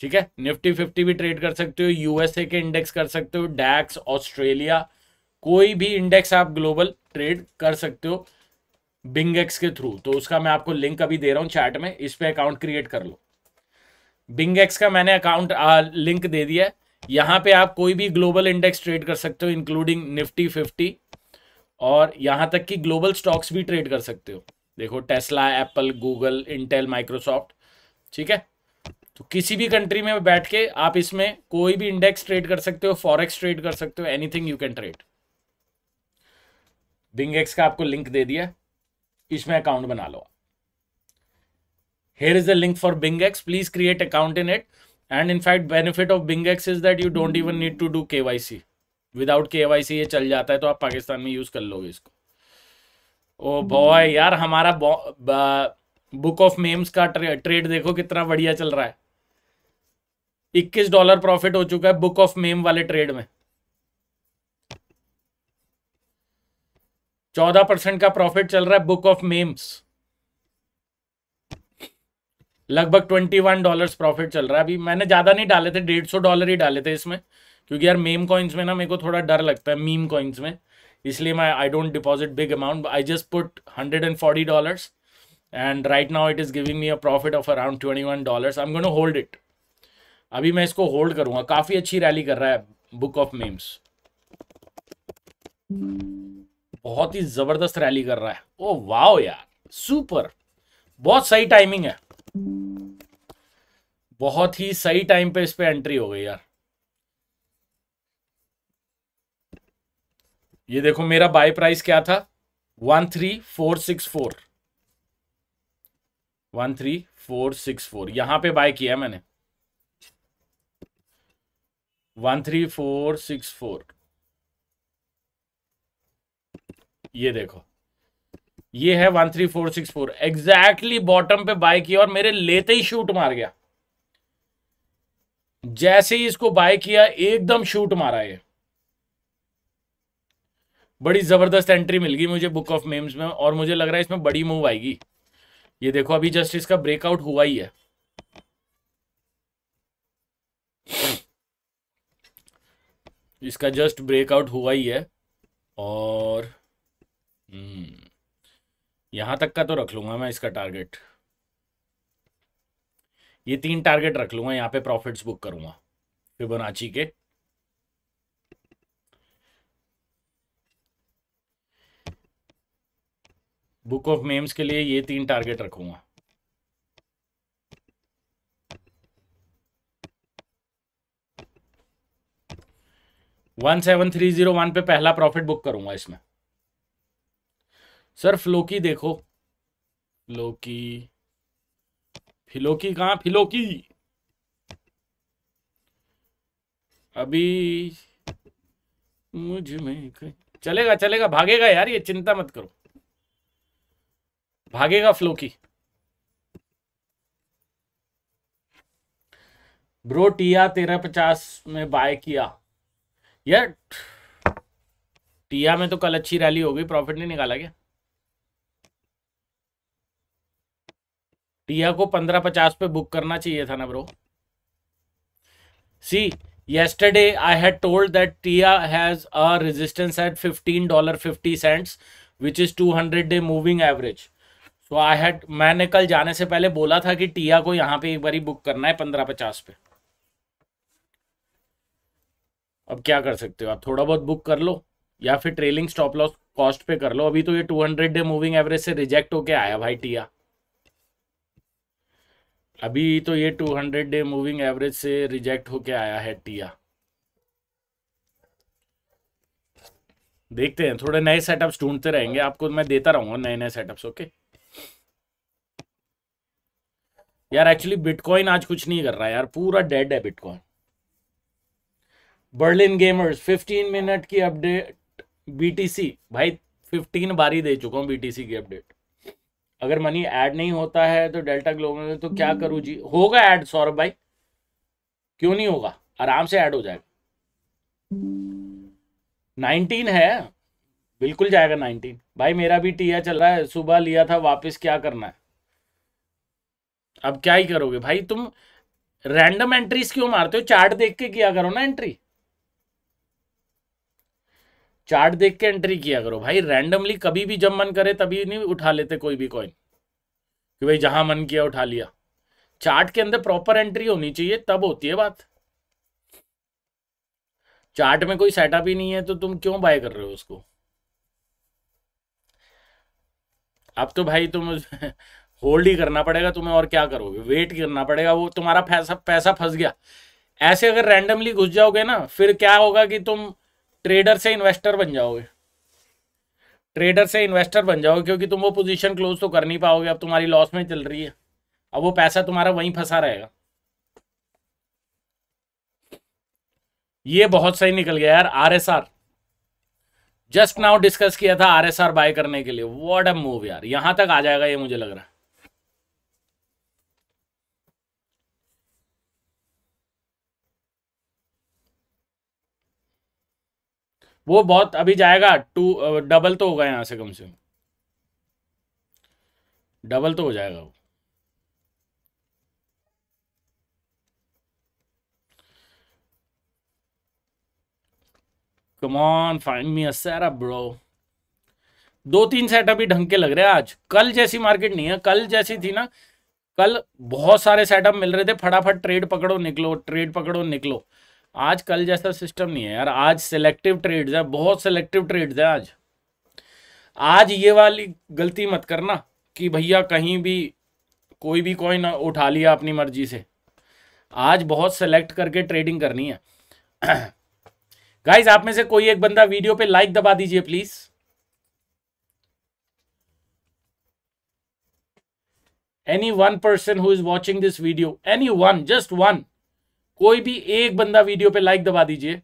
ठीक है निफ्टी फिफ्टी भी ट्रेड कर सकते हो यूएसए के इंडेक्स कर सकते हो डैक्स ऑस्ट्रेलिया कोई भी इंडेक्स आप ग्लोबल ट्रेड कर सकते हो बिंगेक्स के थ्रू तो उसका मैं आपको लिंक अभी दे रहा हूँ चैट में इस पर अकाउंट क्रिएट कर लो बिंगेक्स का मैंने अकाउंट लिंक दे दिया है यहाँ पे आप कोई भी ग्लोबल इंडेक्स ट्रेड कर सकते हो इंक्लूडिंग निफ्टी फिफ्टी और यहाँ तक कि ग्लोबल स्टॉक्स भी ट्रेड कर सकते हो देखो Tesla Apple Google Intel Microsoft ठीक है तो किसी भी कंट्री में बैठ के आप इसमें कोई भी इंडेक्स ट्रेड कर सकते हो फॉरेक्स ट्रेड कर सकते हो anything you can trade BingX का आपको लिंक दे दिया इसमें अकाउंट बना लो here is the link for BingX please create account in it and in fact benefit of BingX is that you don't even need to do K Y C without K Y C ये चल जाता है तो आप पाकिस्तान में use कर लोगे इसको ओ बॉय यार हमारा बुक ऑफ मेम्स का ट्रे, ट्रेड देखो कितना बढ़िया चल रहा है 21 डॉलर प्रॉफिट हो चुका है बुक ऑफ मेम वाले ट्रेड में 14 परसेंट का प्रॉफिट चल रहा है बुक ऑफ मेम्स लगभग ट्वेंटी वन डॉलर प्रॉफिट चल रहा है अभी मैंने ज़्यादा नहीं डाले थे डेढ़ सौ डॉलर ही डाले थे इसमें क्योंकि यार मेम कॉइन्स में ना मेरे को थोड़ा डर लगता है मीम कॉइन्स में इसलिए मैं I don't deposit big amount I just put hundred and forty dollars and right now it is giving me a profit of around twenty one dollars I am gonna hold it अभी मैं इसको hold करूंगा काफ़ी अच्छी rally कर रहा है book of memes बहुत ही ज़बरदस्त रैली कर रहा है ओ वाओ यार सुपर बहुत सही टाइमिंग है बहुत ही सही टाइम पे इस पे एंट्री हो गई यार ये देखो मेरा बाय प्राइस क्या था one three four six four one three four six four यहां पे बाय किया मैंने one three four six four ये देखो ये है one three four six four exactly bottom पे बाय किया और मेरे लेते ही शूट मार गया जैसे ही इसको बाय किया एकदम शूट मारा ये बड़ी जबरदस्त एंट्री मिल गई मुझे बुक ऑफ मेम्स में और मुझे लग रहा है इसमें बड़ी मूव आएगी ये देखो अभी जस्ट इसका ब्रेकआउट हुआ ही है इसका जस्ट ब्रेकआउट हुआ ही है और हम्म। यहां तक का तो रख लूंगा मैं इसका टारगेट ये तीन टारगेट रख लूंगा यहां पे प्रॉफिट्स बुक फिर फिबोनाची के बुक ऑफ मेम्स के लिए ये तीन टारगेट रखूंगा one seven three zero one पे पहला प्रॉफिट बुक करूंगा इसमें सर फ्लोकी देखो फ्लोकी फिलोकी कहा फिलोकी अभी मुझ में चलेगा चलेगा भागेगा यार ये चिंता मत करो भागेगा फ्लोकी ब्रो टिया तेरह पचास में बाय किया यार टिया में तो कल अच्छी रैली हो गई प्रॉफिट नहीं निकाला क्या टिया को पंद्रह पचास पे बुक करना चाहिए था ना bro see I had told that that has a resistance at fifteen dollar fifty cents which is two hundred day moving average तो आई हैड मैंने कल जाने से पहले बोला था कि टिया को यहां पे एक बारी बुक करना है पंद्रह पचास पे अब क्या कर सकते हो आप थोड़ा बहुत बुक कर लो या फिर ट्रेलिंग स्टॉप लॉस कॉस्ट पे कर लो अभी तो ये two hundred day moving average से रिजेक्ट होके आया भाई टिया अभी तो ये 200 डे मूविंग एवरेज से रिजेक्ट होके आया है टिया देखते हैं थोड़े नए सेटअप्स ढूंढते रहेंगे आपको मैं देता रहूंगा नए नए सेटअप्स ओके यार एक्चुअली बिटकॉइन आज कुछ नहीं कर रहा यार पूरा डेड है बिटकॉइन बर्लिन गेमर्स 15 मिनट की अपडेट बीटीसी भाई 15 बारी दे चुका हूँ बीटीसी की अपडेट अगर मनी ऐड नहीं होता है तो डेल्टा ग्लोबल में तो क्या करूँ जी होगा ऐड सौरभ भाई क्यों नहीं होगा आराम से ऐड हो जाएगा नाइनटीन है बिल्कुल जाएगा नाइनटीन भाई मेरा भी टीया चल रहा है सुबह लिया था वापस क्या करना है अब क्या ही करोगे भाई तुम रैंडम एंट्रीज क्यों मारते हो चार्ट देख के किया करो ना एंट्री चार्ट देख के एंट्री किया करो भाई रैंडमली कभी भी जब मन करे तभी नहीं उठा लेते कोई भी कॉइन कि भाई जहां मन किया उठा लिया चार्ट के अंदर प्रॉपर एंट्री होनी चाहिए तब होती है बात चार्ट में कोई सेटअप ही नहीं है तो तुम क्यों बाय कर रहे हो उसको अब तो भाई तुम होल्ड ही करना पड़ेगा तुम्हें और क्या करोगे वेट करना पड़ेगा वो तुम्हारा पैसा पैसा फंस गया ऐसे अगर रैंडमली घुस जाओगे ना फिर क्या होगा कि तुम ट्रेडर से इन्वेस्टर बन जाओगे ट्रेडर से इन्वेस्टर बन जाओगे क्योंकि तुम वो पोजीशन क्लोज तो कर नहीं पाओगे अब तुम्हारी लॉस में चल रही है अब वो पैसा तुम्हारा वहीं फंसा रहेगा ये बहुत सही निकल गया यार आरएसआर जस्ट नाउ डिस्कस किया था आरएसआर बाय करने के लिए वॉट अ मूव यार यहां तक आ जाएगा ये मुझे लग रहा है वो बहुत अभी जाएगा टू डबल तो होगा यहाँ से कम से कम डबल तो हो जाएगा वो come on find me a bro दो तीन सेट अभी ढंग के लग रहे हैं आज कल जैसी मार्केट नहीं है कल जैसी थी ना कल बहुत सारे सेटअप मिल रहे थे फटाफट ट्रेड पकड़ो निकलो ट्रेड पकड़ो निकलो आज कल जैसा सिस्टम नहीं है यार आज सेलेक्टिव ट्रेड्स है बहुत सेलेक्टिव ट्रेड्स है आज आज ये वाली गलती मत करना कि भैया कहीं भी कोई भी कॉइन उठा लिया अपनी मर्जी से आज बहुत सेलेक्ट करके ट्रेडिंग करनी है गाइज आप में से कोई एक बंदा वीडियो पे लाइक दबा दीजिए please any one person who is watching this video any one just one कोई भी एक बंदा वीडियो पे लाइक दबा दीजिए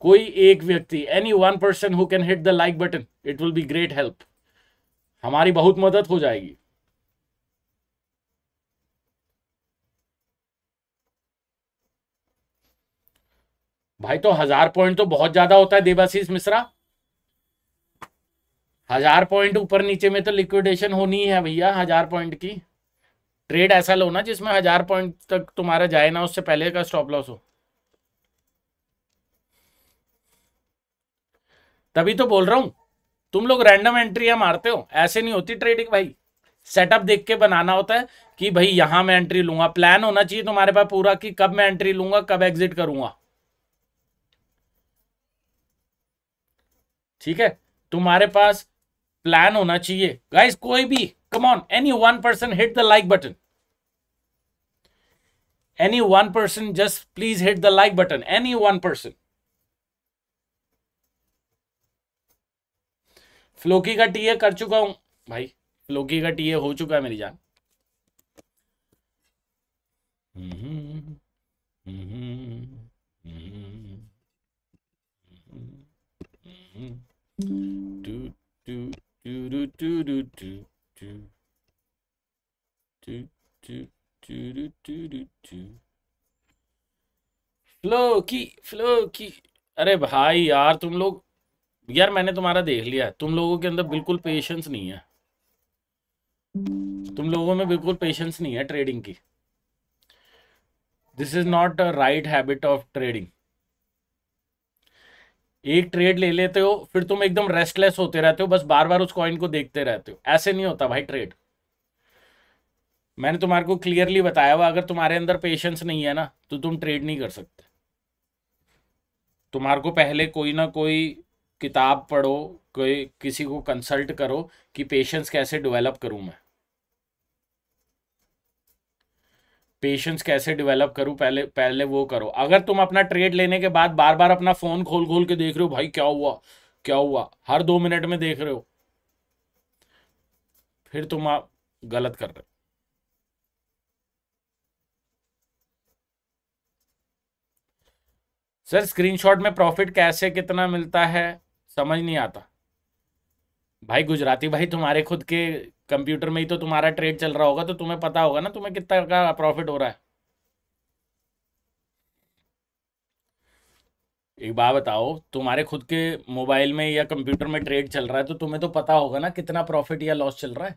कोई एक व्यक्ति any one person who can hit the like button it will be great help हमारी बहुत मदद हो जाएगी भाई तो हजार पॉइंट तो बहुत ज्यादा होता है देवाशीष मिश्रा हजार पॉइंट ऊपर नीचे में तो लिक्विडेशन होनी है भैया हजार पॉइंट की ट्रेड ऐसा लो ना जिसमें हजार पॉइंट तक तुम्हारा जाए ना उससे पहले का स्टॉप लॉस हो तभी तो बोल रहा हूं तुम लोग रैंडम एंट्रियां मारते हो ऐसे नहीं होती ट्रेडिंग भाई सेटअप देख के बनाना होता है कि भाई यहां मैं एंट्री लूंगा प्लान होना चाहिए तुम्हारे पास पूरा कि कब मैं एंट्री लूंगा कब एग्जिट करूंगा ठीक है तुम्हारे पास प्लान होना चाहिए गाइस कोई भी come on any one person hit the like button any one person just please hit the like button any one person Floki का टीए कर चुका हूं भाई फ्लोकी का टीए हो चुका है मेरी जान do Do do do do do do. Do do do do do do do. की की अरे भाई यार तुम लोग यार मैंने तुम्हारा देख लिया तुम लोगों के अंदर बिल्कुल पेशेंस नहीं है तुम लोगों में बिल्कुल पेशेंस नहीं है ट्रेडिंग की this is not a right habit of trading एक ट्रेड ले लेते हो फिर तुम एकदम रेस्टलेस होते रहते हो बस बार बार उस कॉइन को देखते रहते हो ऐसे नहीं होता भाई ट्रेड मैंने तुम्हारे को क्लियरली बताया हुआ अगर तुम्हारे अंदर पेशेंस नहीं है ना तो तुम ट्रेड नहीं कर सकते तुम्हारे को पहले कोई ना कोई किताब पढ़ो कोई किसी को कंसल्ट करो कि पेशेंस कैसे डेवलप करूं मैं पेशेंस कैसे डेवलप करूँ पहले पहले वो करो अगर तुम अपना ट्रेड लेने के बाद बार बार अपना फ़ोन खोल खोल के देख रहे हो भाई क्या हुआ क्या हुआ हर दो मिनट में देख रहे हो फिर तुम आप गलत कर रहे हो सर स्क्रीनशॉट में प्रॉफिट कैसे कितना मिलता है समझ नहीं आता भाई गुजराती भाई तुम्हारे खुद के कंप्यूटर में ही तो तुम्हारा ट्रेड चल रहा होगा तो तुम्हें पता होगा ना तुम्हें कितना का प्रॉफिट हो रहा है एक बात बताओ तुम्हारे खुद के मोबाइल में या कंप्यूटर में ट्रेड चल रहा है तो तुम्हें तो पता होगा ना कितना प्रॉफिट या लॉस चल रहा है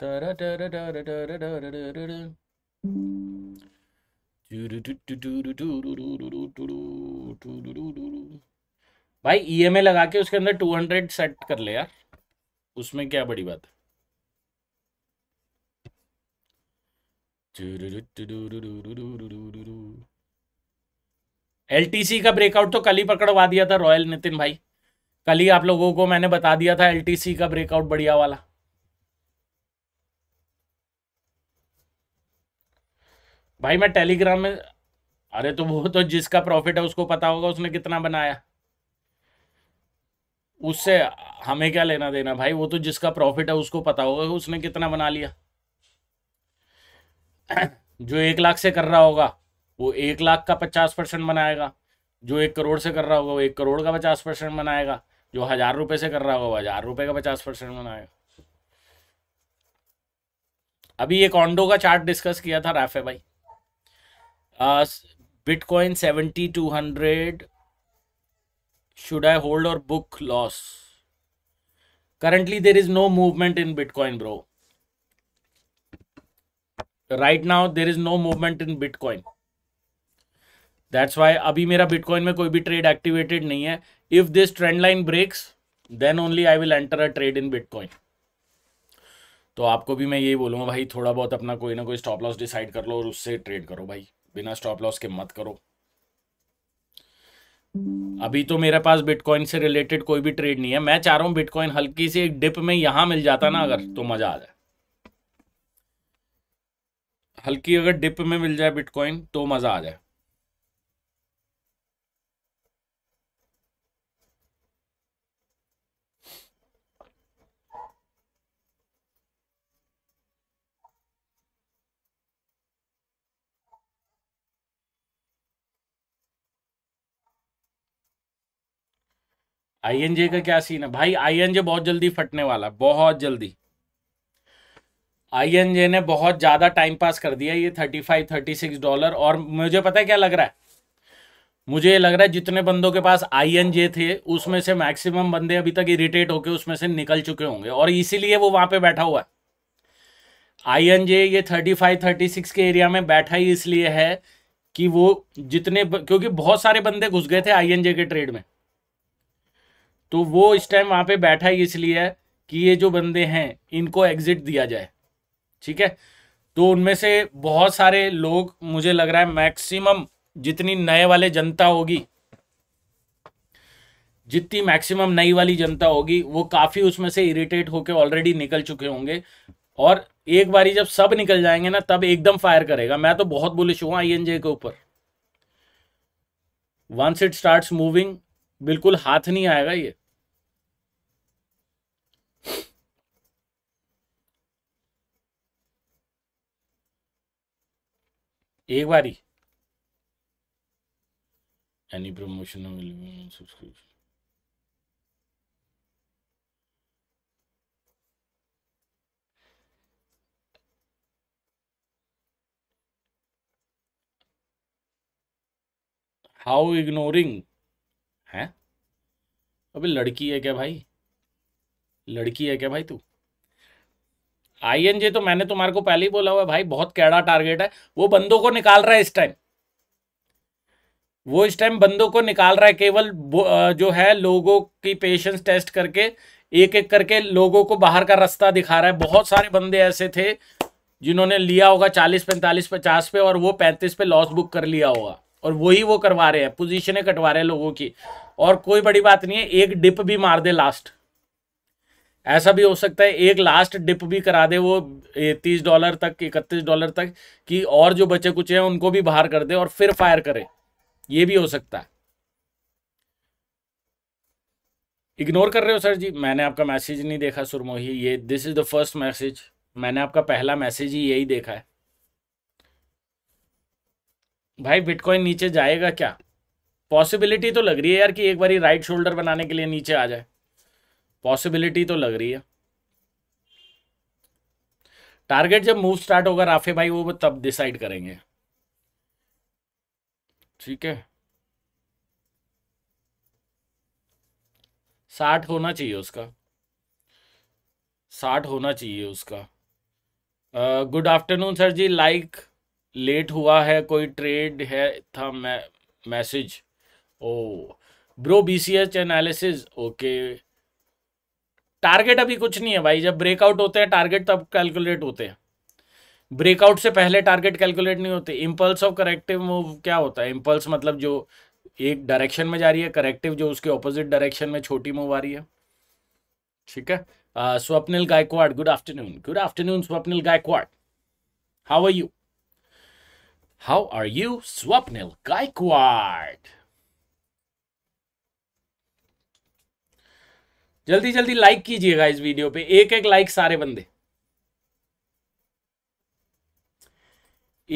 तर तर तर तर तर तर भाई ईएमए e लगा के उसके अंदर टू हंड्रेड सेट कर ले यार उसमें क्या बड़ी बात है सी का ब्रेकआउट तो कल ही पकड़वा दिया था रॉयल नितिन भाई कल ही आप लोगों को मैंने बता दिया था एल टी सी का ब्रेकआउट बढ़िया वाला भाई मैं टेलीग्राम में अरे तो वो तो जिसका प्रॉफिट है उसको पता होगा उसने कितना बनाया उससे हमें क्या लेना देना भाई वो तो जिसका प्रॉफिट है उसको पता होगा उसने कितना बना लिया जो एक लाख से कर रहा होगा वो एक लाख का पचास परसेंट बनाएगा जो एक करोड़ से कर रहा होगा वो एक करोड़ का पचास परसेंट बनाएगा जो हजार रुपए से कर रहा होगा वो हजार रुपए का पचास परसेंट बनाएगा अभी ये कॉन्डो का चार्ट डिस्कस किया था राफे भाई bitcoin seventy two hundred should I hold और book loss currently there is no movement in bitcoin bro right now there is no movement in bitcoin that's why अभी मेरा बिटकॉइन में कोई भी ट्रेड एक्टिवेटेड नहीं है if this trend line breaks then only I will enter a trade in bitcoin तो आपको भी मैं यही बोलूंगा भाई थोड़ा बहुत अपना कोई ना कोई स्टॉप लॉस डिसाइड कर लो और उससे ट्रेड करो भाई बिना स्टॉप लॉस के मत करो अभी तो मेरे पास बिटकॉइन से रिलेटेड कोई भी ट्रेड नहीं है मैं चाह रहा हूं बिटकॉइन हल्की सी डिप में यहां मिल जाता ना अगर तो मजा आ जाए हल्की अगर डिप में मिल जाए बिटकॉइन तो मजा आ जाए आईएनजे का क्या सीन है भाई आईएनजे बहुत जल्दी फटने वाला बहुत जल्दी आईएनजे ने बहुत ज्यादा टाइम पास कर दिया ये thirty five thirty six dollar और मुझे पता है क्या लग रहा है मुझे लग रहा है जितने बंदों के पास आईएनजे थे उसमें से मैक्सिमम बंदे अभी तक इरिटेट होके उसमें से निकल चुके होंगे और इसीलिए वो वहां पे बैठा हुआ है आईएनजे ये थर्टी फाइव थर्टी सिक्स के एरिया में बैठा ही इसलिए है कि वो जितने क्योंकि बहुत सारे बंदे घुस गए थे आईएनजे के ट्रेड में तो वो इस टाइम वहां पे बैठा ही इसलिए है कि ये जो बंदे हैं इनको एग्जिट दिया जाए ठीक है तो उनमें से बहुत सारे लोग मुझे लग रहा है मैक्सिमम जितनी नए वाले जनता होगी जितनी मैक्सिमम नई वाली जनता होगी वो काफ़ी उसमें से इरिटेट होके ऑलरेडी निकल चुके होंगे और एक बारी जब सब निकल जाएंगे ना तब एकदम फायर करेगा मैं तो बहुत बुलिश हूँ आई के ऊपर वंस इट स्टार्ट मूविंग बिल्कुल हाथ नहीं आएगा ये एक बारी any promotion available subscription how ignoring अबे लड़की है क्या भाई लड़की है क्या भाई तू आईएनजे तो मैंने तुम्हारे को पहले ही बोला हुआ है भाई बहुत कैड़ा टारगेट है वो बंदों को निकाल रहा है इस टाइम वो इस टाइम बंदों को निकाल रहा है केवल जो है लोगों की पेशेंस टेस्ट करके एक एक करके लोगों को बाहर का रास्ता दिखा रहा है बहुत सारे बंदे ऐसे थे जिन्होंने लिया होगा चालीस पैंतालीस पचास पे और वो पैंतीस पे लॉस बुक कर लिया होगा और वही वो करवा रहे हैं पोजिशने कटवा रहे हैं लोगों की और कोई बड़ी बात नहीं है एक डिप भी मार दे लास्ट ऐसा भी हो सकता है एक लास्ट डिप भी करा दे वो तीस डॉलर तक इकतीस डॉलर तक कि और जो बचे कुचे हैं उनको भी बाहर कर दे और फिर फायर करे ये भी हो सकता है इग्नोर कर रहे हो सर जी मैंने आपका मैसेज नहीं देखा सुरमोही ये this is the first message मैंने आपका पहला मैसेज ही यही देखा है भाई बिटकॉइन नीचे जाएगा क्या पॉसिबिलिटी तो लग रही है यार कि एक बारी राइट शोल्डर बनाने के लिए नीचे आ जाए पॉसिबिलिटी तो लग रही है टारगेट जब मूव स्टार्ट होगा राफे भाई वो तब डिसाइड करेंगे ठीक है साठ होना चाहिए उसका साठ होना चाहिए उसका good afternoon sir ji like like, late हुआ है कोई ट्रेड है था मै, मैसेज ओ bro B C H analysis okay target अभी कुछ नहीं है भाई जब ब्रेकआउट होते हैं टारगेट तब कैलकुलेट होते हैं ब्रेकआउट से पहले टारगेट कैलकुलेट नहीं होते इम्पल्स ऑफ करेक्टिव मूव क्या होता है इम्पल्स मतलब जो एक डायरेक्शन में जा रही है करेक्टिव जो उसके ऑपोजिट डायरेक्शन में छोटी मूव आ रही है ठीक है Swapnil Gaikwad good afternoon good afternoon Swapnil Gaikwad how are you How are you, Swapnil Gaikwad? जल्दी जल्दी लाइक कीजिएगा इस वीडियो पे एक एक लाइक सारे बंदे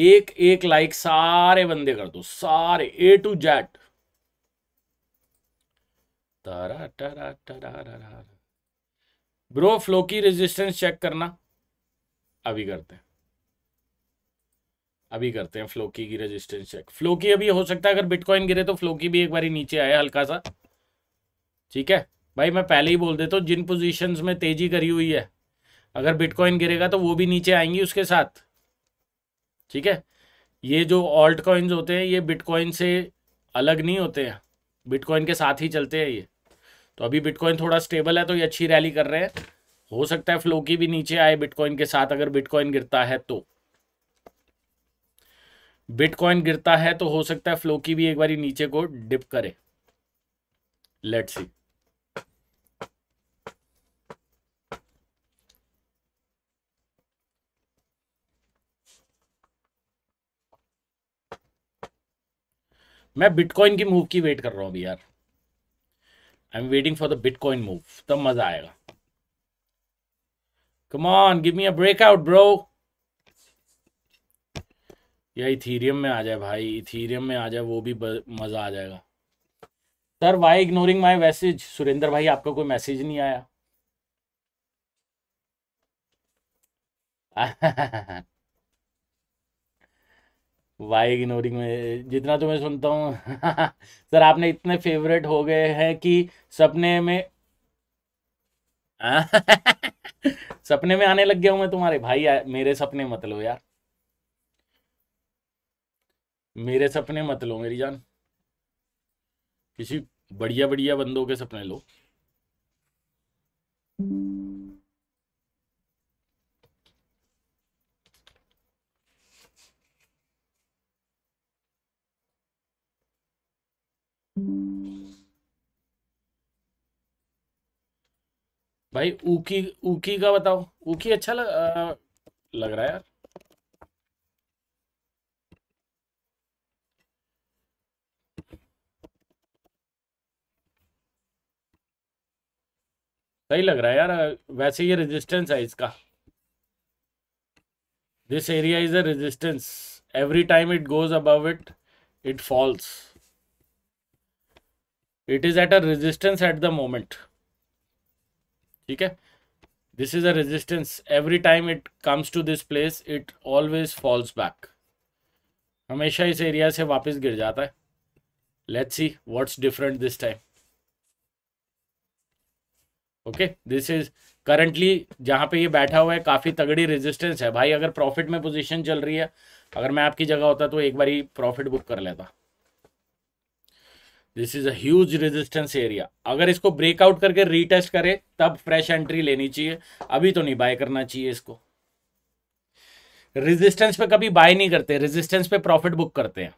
एक एक लाइक सारे बंदे कर दो सारे ए टू जेड तारा तारा तारा ब्रो फ्लो की रेजिस्टेंस चेक करना अभी करते हैं अभी करते हैं फ्लोकी की रेजिस्टेंस चेक फ्लोकी अभी हो सकता है अगर बिटकॉइन गिरे तो फ्लोकी भी एक बार नीचे आया हल्का सा ठीक है भाई मैं पहले ही बोल देता हूँ जिन पोजीशंस में तेजी करी हुई है अगर बिटकॉइन गिरेगा तो वो भी नीचे आएंगी उसके साथ ठीक है ये जो ऑल्ट कॉइन्स होते हैं ये बिटकॉइन से अलग नहीं होते हैं बिटकॉइन के साथ ही चलते हैं ये तो अभी बिटकॉइन थोड़ा स्टेबल है तो ये अच्छी रैली कर रहे हैं हो सकता है फ्लोकी भी नीचे आए बिटकॉइन के साथ अगर बिटकॉइन गिरता है तो बिटकॉइन गिरता है तो हो सकता है फ्लोकी भी एक बार नीचे को डिप करे लेट सी मैं बिटकॉइन की मूव की वेट कर रहा हूं अभी यार I am waiting for the bitcoin move तब मजा आएगा come on give me a breakout bro या इथीरियम में आ जाए भाई इथीरियम में आ जाए वो भी मज़ा आ जाएगा sir why ignoring my message Surendra भाई आपका कोई मैसेज नहीं आया वाई इग्नोरिंग में जितना तो मैं सुनता हूँ सर आपने इतने फेवरेट हो गए हैं कि सपने में सपने में आने लग गया हूं मैं तुम्हारे भाई मेरे सपने मतलब यार मेरे सपने मत लो मेरी जान किसी बढ़िया बढ़िया बंदों के सपने लो भाई ऊकी ऊकी का बताओ ऊकी अच्छा लग, आ, लग रहा है यार सही लग रहा है यार वैसे ये रेजिस्टेंस है इसका this area is a resistance every time it goes above it it falls it is at a resistance at the moment ठीक है this is a resistance every time it comes to this place it always falls back हमेशा इस area से वापस गिर जाता है let's see what's different this time okay this is currently जहां पे ये बैठा हुआ है काफ़ी तगड़ी रेजिस्टेंस है भाई अगर प्रॉफिट में पोजीशन चल रही है अगर मैं आपकी जगह होता तो एक बार प्रॉफिट बुक कर लेता this is as resistance area अगर इसको ब्रेकआउट करके रीटेस्ट करे तब फ्रेश एंट्री लेनी चाहिए अभी तो नहीं बाय करना चाहिए इसको रेजिस्टेंस पे कभी बाय नहीं करते रेजिस्टेंस पे प्रॉफिट बुक करते हैं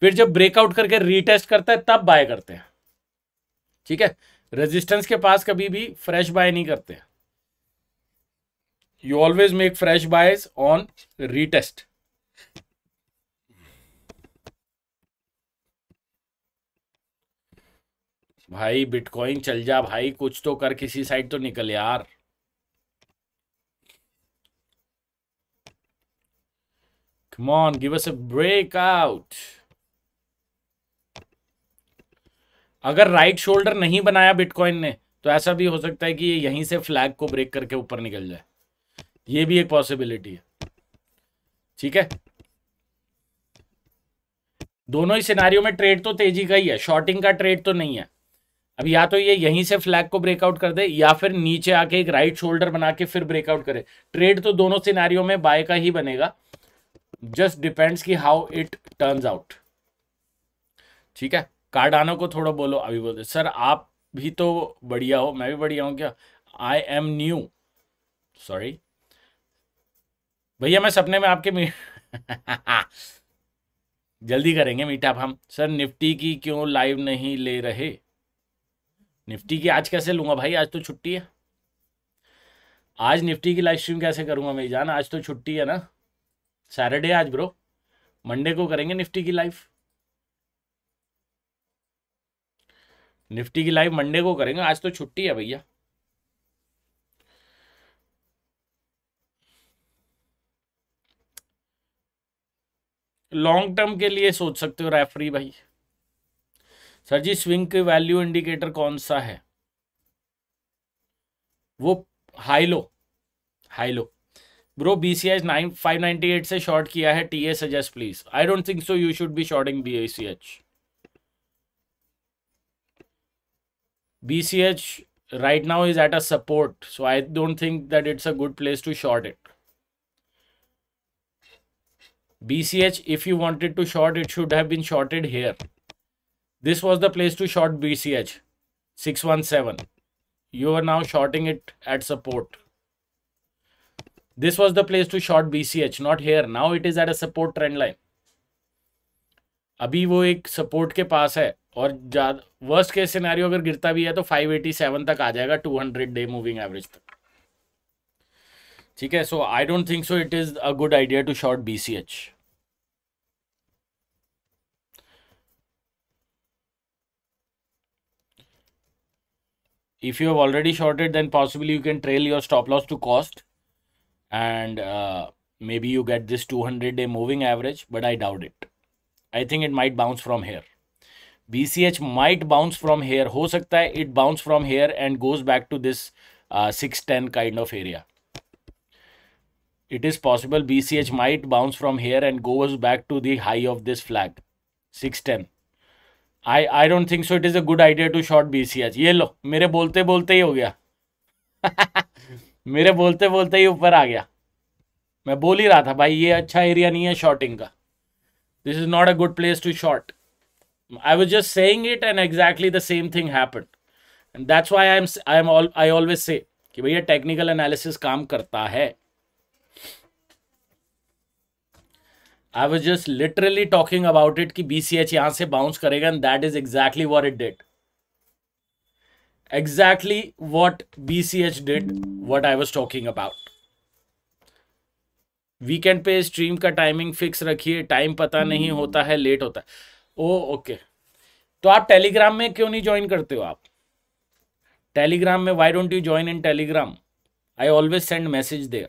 फिर जब ब्रेकआउट करके रीटेस्ट करता है तब बाय करते हैं ठीक है रेजिस्टेंस के पास कभी भी फ्रेश बाय नहीं करते you always make fresh buy on retest भाई बिटकॉइन चल जा भाई कुछ तो कर किसी साइड तो निकल यार Come on, give us a breakout. अगर राइट शोल्डर नहीं बनाया बिटकॉइन ने तो ऐसा भी हो सकता है कि ये यहीं से फ्लैग को ब्रेक करके ऊपर निकल जाए ये भी एक पॉसिबिलिटी है ठीक है दोनों ही सिनारियों में ट्रेड तो तेजी का ही है शॉर्टिंग का ट्रेड तो नहीं है अब या तो ये यहीं से फ्लैग को ब्रेकआउट कर दे या फिर नीचे आके एक राइट शोल्डर बना के फिर ब्रेकआउट करे ट्रेड तो दोनों सिनारियों में बाय का ही बनेगा जस्ट डिपेंड्स कि हाउ इट टर्न्स आउट ठीक है कार्डानो को थोड़ा बोलो अभी बोलते सर आप भी तो बढ़िया हो मैं भी बढ़िया हूँ क्या आई एम न्यू सॉरी भैया मैं सपने में आपके मी... जल्दी करेंगे मीटअप हम सर निफ्टी की क्यों लाइव नहीं ले रहे निफ्टी की आज कैसे लूंगा भाई आज तो छुट्टी है आज निफ्टी की लाइव स्ट्रीम कैसे करूंगा मैं जान आज तो छुट्टी है ना सैटरडे आज ब्रो मंडे को करेंगे निफ्टी की लाइव निफ्टी की लाइव मंडे को करेंगे आज तो छुट्टी है भैया लॉन्ग टर्म के लिए सोच सकते हो रेफरी भाई सर जी स्विंग के वैल्यू इंडिकेटर कौन सा है वो high low high low bro B C H nine five ninety eight से शॉर्ट किया है T A suggest please I don't think so you should be shorting B C H BCH right now is at a support. So I don't think that it's a good place to short it. BCH, if you wanted to short, it should have been shorted here. This was the place to short BCH, 617. You are now shorting it at support. This was the place to short BCH, not here. Now it is at a support trend line. अभी वो एक support के पास है और ज्यादा worst case scenario अगर गिरता भी है तो 587 तक आ जाएगा 200 डे मूविंग एवरेज तक ठीक है so I don't think so it is a good idea to short BCH if you have already shorted then possibly you can trail your stop loss to cost and maybe you get this to hundred day moving average but I doubt it I think it might bounce from here B C H might bounce from here हो सकता है it bounce from here and goes back to this six ten kind of area it is possible BCH might bounce from here and goes back to the high of this flag I don't think so it is a good idea to short B C H ये लो मेरे बोलते बोलते ही हो गया मेरे बोलते बोलते ही ऊपर आ गया मैं बोल ही रहा था भाई ये अच्छा एरिया नहीं है शॉर्टिंग का this is not a good place to short I was just saying it and exactly the same thing happened. And that's why I'm I'm all I always say कि भैया टेक्निकल एनालिसिस काम करता है I was just literally talking about it कि B यहां से bounce करेगा and that is exactly what it did exactly what B C H did what I was talking about weekend पे स्ट्रीम का timing fix रखिए time पता नहीं होता है लेट होता है ओ ओके तो आप टेलीग्राम में क्यों नहीं ज्वाइन करते हो आप टेलीग्राम में why don't you join in Telegram I always send message there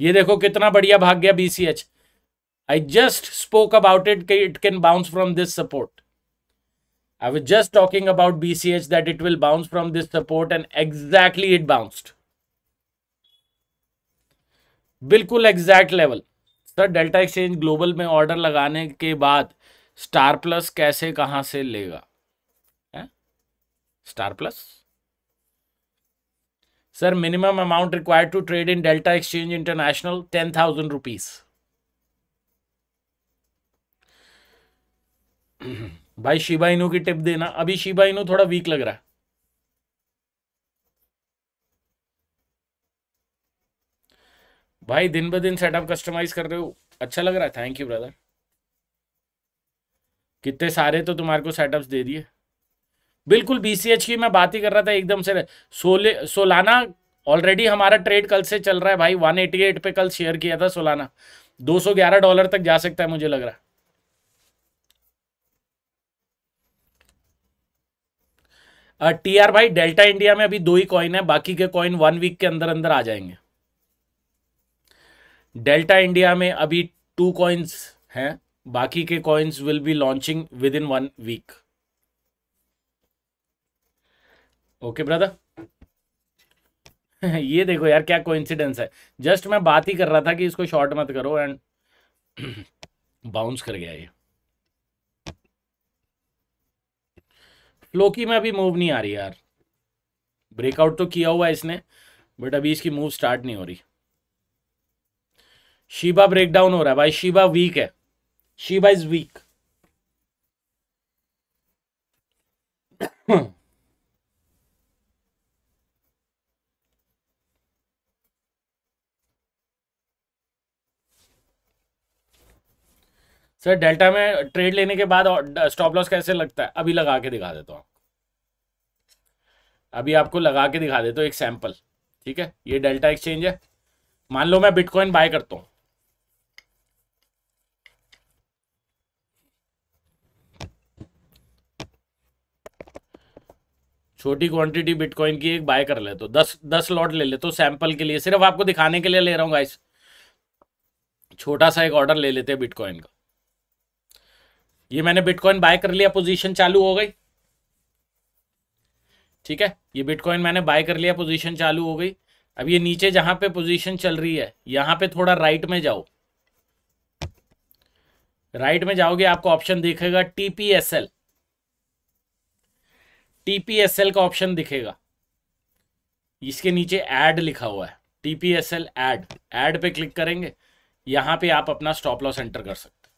ये देखो कितना बढ़िया भाग गया BCH I just spoke about it it can bounce from this support I was just talking about BCH that it will bounce from this support and exactly it bounced बिल्कुल exact level sir Delta Exchange Global में order लगाने के बाद star plus कैसे कहां से लेगा है? Star Plus sir minimum amount required to trade in Delta Exchange international ten thousand rupees भाई शिबाइनू की टिप देना अभी शिबाइनू थोड़ा वीक लग रहा है भाई दिन ब दिन सेटअप कस्टमाइज कर रहे हो अच्छा लग रहा है थैंक यू ब्रदर कितने सारे तो तुम्हारे को सेटअप्स दे दिए बिल्कुल बीसीएच की मैं बात ही कर रहा था एकदम से सोले सोलाना ऑलरेडी हमारा ट्रेड कल से चल रहा है भाई 188 पे कल शेयर किया था सोलाना 211 डॉलर तक जा सकता है मुझे लग रहा टी आर भाई डेल्टा इंडिया में अभी दो ही कॉइन है बाकी के कॉइन वन वीक के अंदर अंदर आ जाएंगे डेल्टा इंडिया में अभी टू कॉइन्स हैं बाकी के coins will be launching within one week okay brother ये देखो यार क्या कोइंसिडेंस है जस्ट मैं बात ही कर रहा था कि इसको शॉर्ट मत करो एंड बाउंस कर गया ये फ्लोकी में अभी मूव नहीं आ रही यार ब्रेकआउट तो किया हुआ है इसने बट अभी इसकी मूव स्टार्ट नहीं हो रही शिबा ब्रेकडाउन हो रहा है भाई शिबा वीक है Shiba is weak sir Delta में ट्रेड लेने के बाद स्टॉप लॉस कैसे लगता है अभी लगा के दिखा देता हूँ अभी आपको लगा के दिखा देता हूँ एक सैंपल ठीक है ये डेल्टा एक्सचेंज है मान लो मैं बिटकॉइन बाय करता हूँ छोटी क्वांटिटी बिटकॉइन की एक बाय कर ले तो दस दस लॉट ले ले तो सैंपल के लिए सिर्फ आपको दिखाने के लिए ले रहा हूँ गाइस छोटा सा एक ऑर्डर ले लेते हैं बिटकॉइन का ये मैंने बिटकॉइन बाय कर लिया पोजीशन चालू हो गई ठीक है ये बिटकॉइन मैंने बाय कर लिया पोजीशन चालू हो गई अब ये नीचे जहां पे पोजीशन चल रही है यहां पे थोड़ा राइट में जाओ राइट में जाओगे आपको ऑप्शन देखेगा टीपीएसएल टीपीएसएल का ऑप्शन दिखेगा इसके नीचे एड लिखा हुआ है टीपीएसएल एड एड पे क्लिक करेंगे यहां पे आप अपना स्टॉप लॉस एंटर कर सकते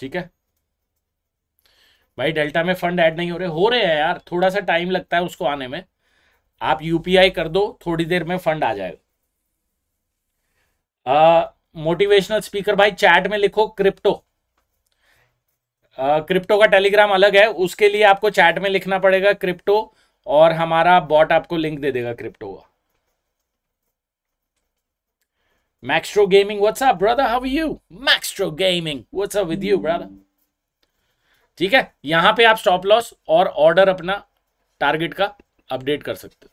ठीक है भाई डेल्टा में फंड ऐड नहीं हो रहे हो रहे हैं यार थोड़ा सा टाइम लगता है उसको आने में आप यूपीआई कर दो थोड़ी देर में फंड आ जाएगा मोटिवेशनल स्पीकर भाई चैट में लिखो क्रिप्टो क्रिप्टो का टेलीग्राम अलग है उसके लिए आपको चैट में लिखना पड़ेगा क्रिप्टो और हमारा बॉट आपको लिंक दे देगा क्रिप्टो का Maxtro gaming what's up, brother? How are you? Maxtro Gaming, what's up ठीक है यहां पे आप स्टॉप लॉस और ऑर्डर अपना टारगेट का अपडेट कर सकते हो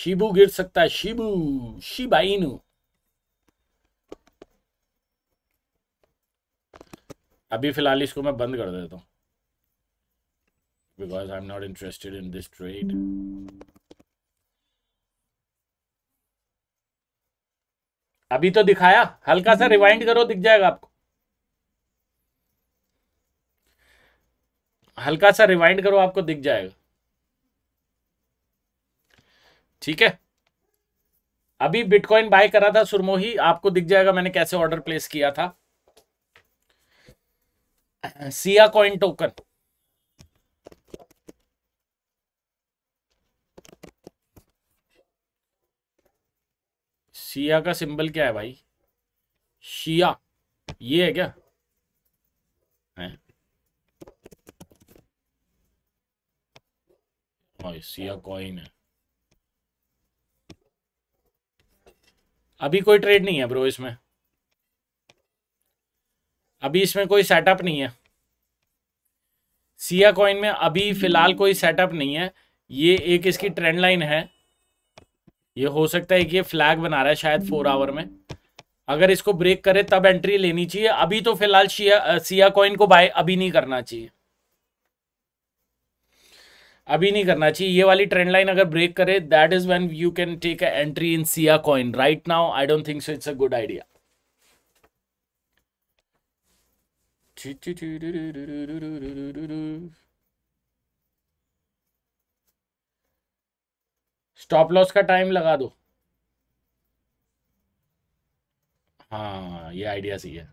शिबू गिर सकता है शिबू शिबाइनू अभी फिलहाल इसको मैं बंद कर देता हूँ because I am not interested in this trade अभी तो दिखाया हल्का सा रिवाइंड करो दिख जाएगा आपको हल्का सा रिवाइंड करो आपको दिख जाएगा ठीक है अभी बिटकॉइन बाय करा था सुरमोही आपको दिख जाएगा मैंने कैसे ऑर्डर प्लेस किया था सिया कॉइन टोकन सिया का सिंबल क्या है भाई शिया ये है क्या है सिया कॉइन है अभी कोई ट्रेड नहीं है ब्रो इसमें अभी इसमें कोई सेटअप नहीं है सिया कॉइन में अभी फिलहाल कोई सेटअप नहीं है ये एक इसकी ट्रेंड लाइन है ये हो सकता है कि ये फ्लैग बना रहा है शायद फोर आवर में अगर इसको ब्रेक करे तब एंट्री लेनी चाहिए अभी तो फिलहाल सिया कॉइन को बाय अभी नहीं करना चाहिए अभी नहीं करना चाहिए ये वाली ट्रेंड लाइन अगर ब्रेक करे that is when you can take a entry in Sia coin right now I don't think so it's a good idea stop loss का टाइम लगा दो हाँ ये आइडिया सही है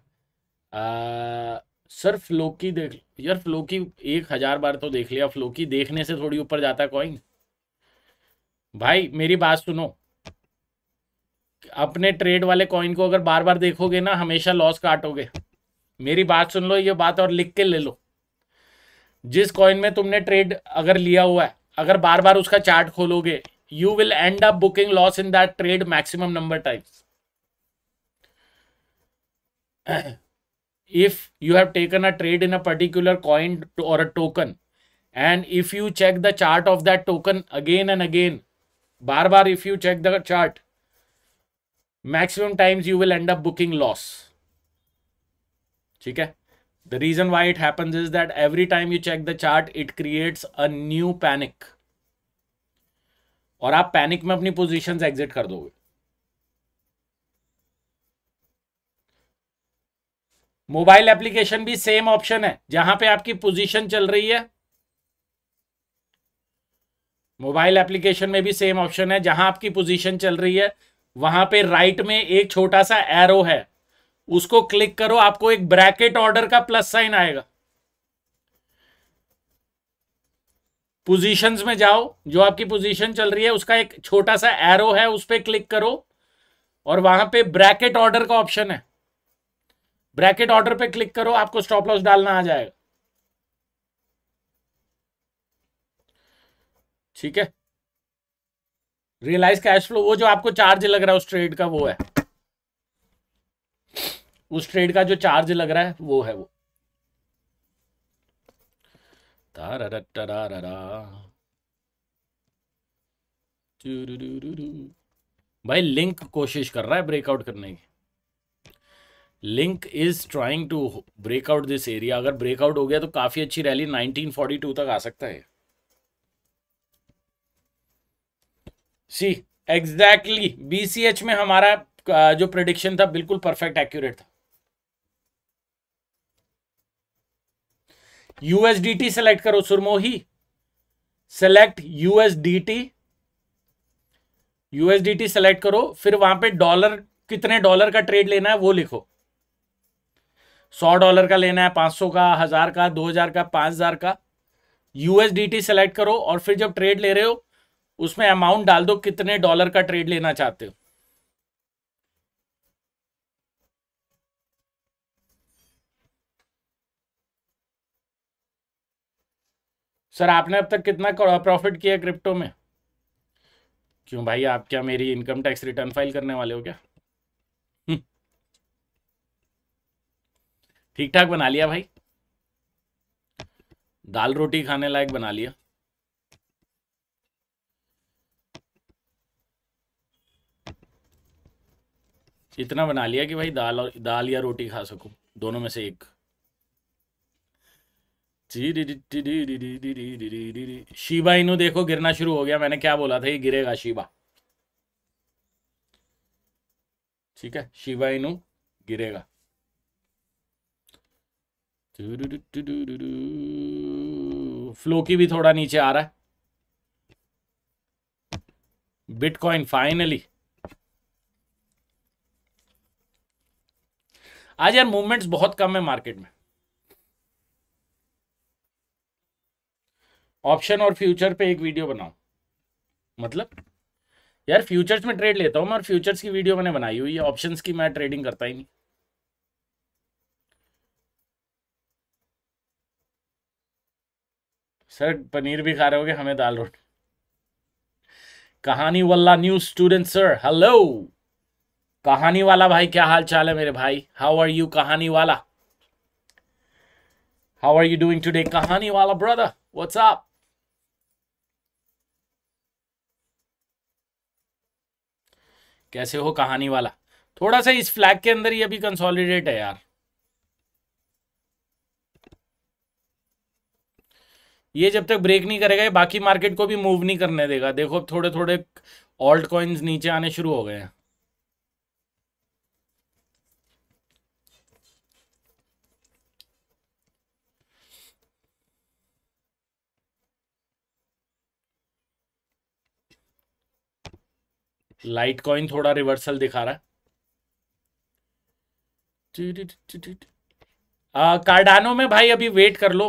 आ, सर फ्लोकी देख यार फ्लोकी एक हजार बार तो देख लिया फ्लोकी देखने से थोड़ी ऊपर जाता है कॉइन भाई मेरी बात सुनो अपने ट्रेड वाले कॉइन को अगर बार बार देखोगे ना हमेशा लॉस काटोगे मेरी बात सुन लो ये बात और लिख के ले लो जिस कॉइन में तुमने ट्रेड अगर लिया हुआ है अगर बार बार उसका चार्ट खोलोगे you will end up booking loss in that trade maximum number times if you have taken a trade in a particular coin और a token and if you check the chart of that token again and again बार बार if you check the chart maximum times you will end up booking loss ठीक है the reason why it happens is that every time you check the chart it creates a new panic और आप panic में अपनी position exit कर दोगे mobile application भी same option है जहां पे आपकी पोजीशन चल रही है मोबाइल एप्लीकेशन में भी सेम ऑप्शन है जहां आपकी पोजीशन चल रही है वहां पे राइट में एक छोटा सा एरो है उसको क्लिक करो आपको एक ब्रैकेट ऑर्डर का प्लस साइन आएगा पोजीशंस में जाओ जो आपकी पोजीशन चल रही है उसका एक छोटा सा एरो है उस पर क्लिक करो और वहां पे ब्रैकेट ऑर्डर का ऑप्शन है ब्रैकेट ऑर्डर पे क्लिक करो आपको स्टॉप लॉस डालना आ जाएगा ठीक है रियलाइज कैश फ्लो वो जो आपको चार्ज लग रहा है उस ट्रेड का वो है उस ट्रेड का जो चार्ज लग रहा है वो है वो भाई लिंक कोशिश कर रहा है ब्रेकआउट करने की link is trying to breakout this area अगर ब्रेकआउट हो गया तो काफी अच्छी रैली 1942 तक आ सकता है सी एग्जैक्टली बीसीएच में हमारा जो प्रडिक्शन था बिल्कुल परफेक्ट एक्यूरेट था यूएसडीटी सेलेक्ट करो Surmohi select USDT USDT select करो फिर वहां पे डॉलर कितने डॉलर का ट्रेड लेना है वो लिखो सौ डॉलर का लेना है पांच सौ का हजार का दो हजार का पांच हजार का यूएसडीटी सेलेक्ट करो और फिर जब ट्रेड ले रहे हो उसमें अमाउंट डाल दो कितने डॉलर का ट्रेड लेना चाहते हो सर आपने अब तक कितना प्रॉफिट किया क्रिप्टो में क्यों भाई आप क्या मेरी इनकम टैक्स रिटर्न फाइल करने वाले हो क्या हम्म। ठीक ठाक बना लिया भाई दाल रोटी खाने लायक बना लिया इतना बना लिया कि भाई दाल और दाल या रोटी खा सकूं दोनों में से एक शिबा इनू देखो गिरना शुरू हो गया मैंने क्या बोला था ये गिरेगा शिबा ठीक है शिबा इनू गिरेगा फ्लो की भी थोड़ा नीचे आ रहा है बिटकॉइन फाइनली आज यार मूवमेंट्स बहुत कम है मार्केट में ऑप्शन और फ्यूचर पे एक वीडियो बनाओ मतलब यार फ्यूचर्स में ट्रेड लेता हूं मैं फ्यूचर्स की वीडियो मैंने बनाई हुई है ऑप्शंस की मैं ट्रेडिंग करता ही नहीं सर पनीर भी खा रहे होगे हमें दाल रोट कहानी वाला न्यू स्टूडेंट सर हेलो कहानी वाला भाई क्या हाल चाल है मेरे भाई हाउ आर यू कहानी वाला how are you doing today कहानी वाला ब्रदर व्हाट्स अप कैसे हो कहानी वाला थोड़ा सा इस फ्लैग के अंदर ये अभी कंसोलिडेट है यार ये जब तक ब्रेक नहीं करेगा ये बाकी मार्केट को भी मूव नहीं करने देगा देखो अब थोड़े थोड़े ऑल्ट कॉइन्स नीचे आने शुरू हो गए हैं लाइट कॉइन थोड़ा रिवर्सल दिखा रहा है कार्डानो में भाई अभी वेट कर लो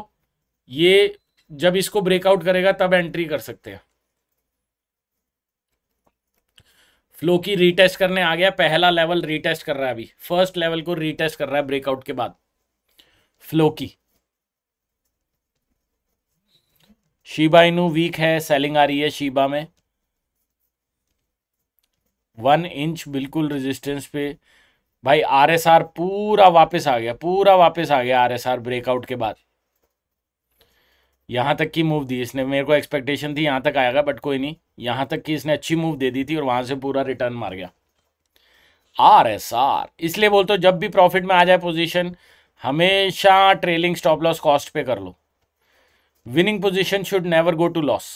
ये जब इसको ब्रेकआउट करेगा तब एंट्री कर सकते हैं फ्लो की रीटेस्ट करने आ गया पहला लेवल रीटेस्ट कर रहा है अभी फर्स्ट लेवल को रीटेस्ट कर रहा है ब्रेकआउट के बाद फ्लो की शिबा इनू वीक है सेलिंग आ रही है शीबा में वन इंच बिल्कुल रेजिस्टेंस पे भाई आरएसआर पूरा वापस आ गया पूरा वापस आ गया आरएसआर ब्रेकआउट के बाद यहां तक की मूव दी इसने मेरे को एक्सपेक्टेशन थी यहां तक आएगा बट कोई नहीं यहां तक की इसने अच्छी मूव दे दी थी और वहां से पूरा रिटर्न मार गया आर एस आर इसलिए बोलते तो जब भी प्रॉफिट में आ जाए पोजीशन हमेशा ट्रेलिंग स्टॉप लॉस कॉस्ट पे कर लो winning position should never go to loss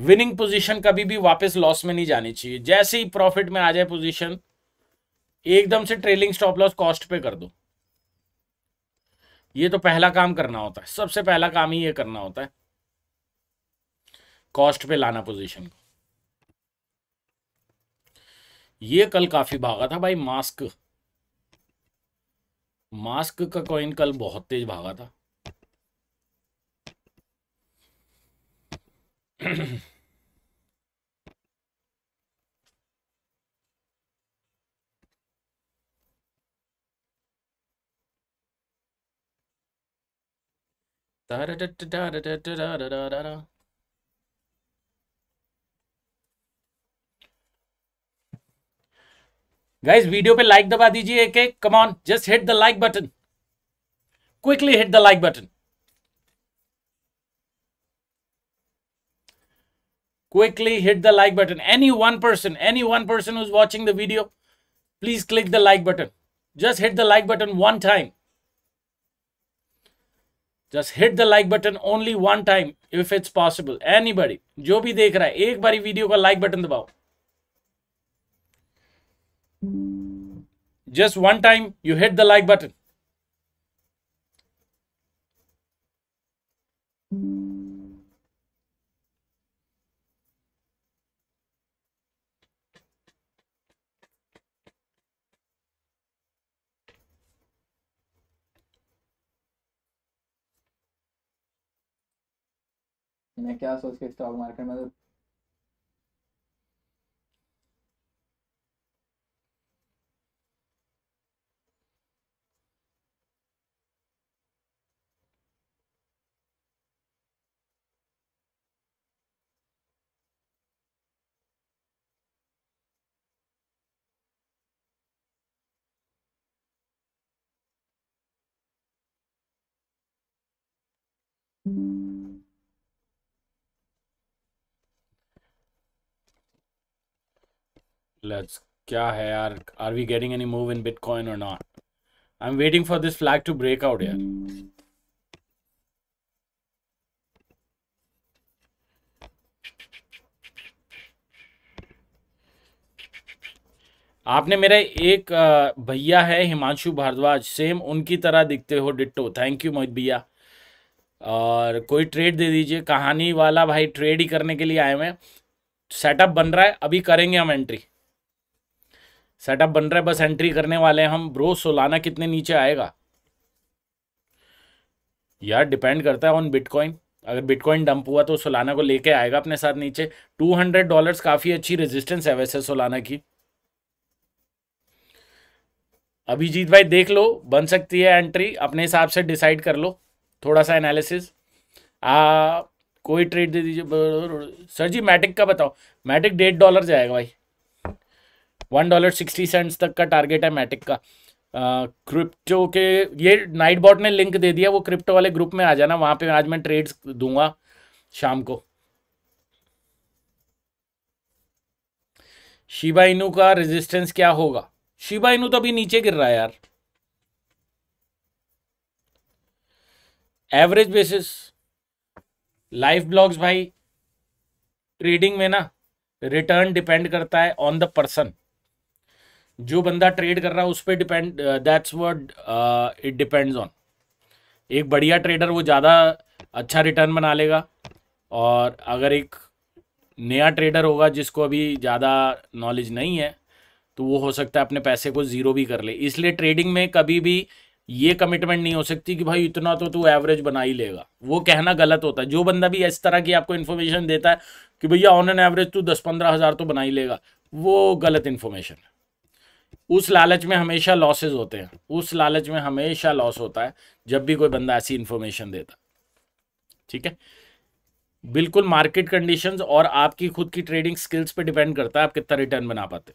winning position कभी भी वापस लॉस में नहीं जानी चाहिए जैसे ही प्रॉफिट में आ जाए पोजीशन एकदम से ट्रेलिंग स्टॉप लॉस कॉस्ट पे कर दो ये तो पहला काम करना होता है सबसे पहला काम ही ये करना होता है कॉस्ट पे लाना पोजीशन को ये कल काफी भागा था भाई मास्क मास्क का कॉइन कल बहुत तेज भागा था da da da da da da da da da da da guys video पे लाइक दबा दीजिए एक एक come on just hit the like button quickly hit the like button quickly hit the like button. Any one person, any one person who's watching the video, please click the like button. Just hit the like button one time. Just hit the like button only one time if it's possible. Anybody, जो भी देख रहा है एक बारी video का like button दबाओ. Just one time you hit the like button. मैं क्या सोच के स्टॉक मार्केट में Thank mm -hmm. you. let's है यार are we getting any move in bitcoin और not I am waiting for this flag to break out यार आपने मेरा एक भैया है हिमांशु भारद्वाज सेम उनकी तरह दिखते हो डिट्टो थैंक यू मोहित भैया और कोई ट्रेड दे दीजिए कहानी वाला भाई ट्रेड ही करने के लिए आए हुए सेटअप बन रहा है अभी करेंगे हम एंट्री सेटअप बन रहा है बस एंट्री करने वाले हैं हम ब्रो सोलाना कितने नीचे आएगा यार डिपेंड करता है ऑन बिटकॉइन अगर बिटकॉइन डंप हुआ तो सोलाना को लेके आएगा अपने साथ नीचे टू हंड्रेड डॉलर काफ़ी अच्छी रेजिस्टेंस है वैसे सोलाना की अभिजीत भाई देख लो बन सकती है एंट्री अपने हिसाब से डिसाइड कर लो थोड़ा सा एनालिसिस कोई ट्रेड दे दीजिए सर जी मैटिक का बताओ मैटिक डेढ़ डॉलर जाएगा भाई वन डॉलर सिक्सटी सेंट्स तक का टारगेट है मैटिक का क्रिप्टो के ये नाइट बॉट ने लिंक दे दिया वो क्रिप्टो वाले ग्रुप में आ जाना वहाँ पे आज मैं ट्रेड्स दूंगा शाम को शिबा इनू का रेजिस्टेंस क्या होगा शिबा इनू तो अभी नीचे गिर रहा है यार एवरेज बेसिस लाइफ ब्लॉग्स भाई ट्रेडिंग में ना रिटर्न डिपेंड करता है ऑन द पर्सन जो बंदा ट्रेड कर रहा है उस पर depend that's word it depends on एक बढ़िया ट्रेडर वो ज़्यादा अच्छा रिटर्न बना लेगा और अगर एक नया ट्रेडर होगा जिसको अभी ज़्यादा नॉलेज नहीं है तो वो हो सकता है अपने पैसे को ज़ीरो भी कर ले इसलिए ट्रेडिंग में कभी भी ये कमिटमेंट नहीं हो सकती कि भाई इतना तो तू एवरेज बना ही लेगा वो कहना गलत होता है जो बंदा भी इस तरह की आपको इन्फॉर्मेशन देता है कि भैया ऑन एन एवरेज तू दस पंद्रह हज़ार तो बना ही लेगा वो गलत इन्फॉर्मेशन है उस लालच में हमेशा लॉसेज होते हैं उस लालच में हमेशा लॉस होता है जब भी कोई बंदा ऐसी इंफॉर्मेशन देता ठीक है बिल्कुल मार्केट कंडीशंस और आपकी खुद की ट्रेडिंग स्किल्स पे डिपेंड करता है आप कितना रिटर्न बना पाते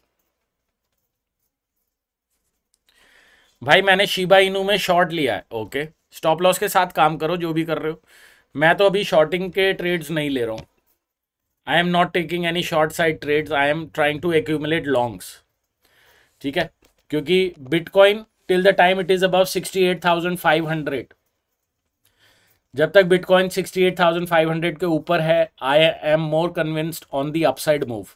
भाई मैंने शिबा इनू में शॉर्ट लिया है ओके स्टॉप लॉस के साथ काम करो जो भी कर रहे हो मैं तो अभी शॉर्टिंग के ट्रेड्स नहीं ले रहा हूं I am not taking any short side trades I am trying to accumulate longs ठीक है क्योंकि bitcoin till the time it is above 68,500 जब तक बिटकॉइन 68,500 के ऊपर है I am more convinced on the upside move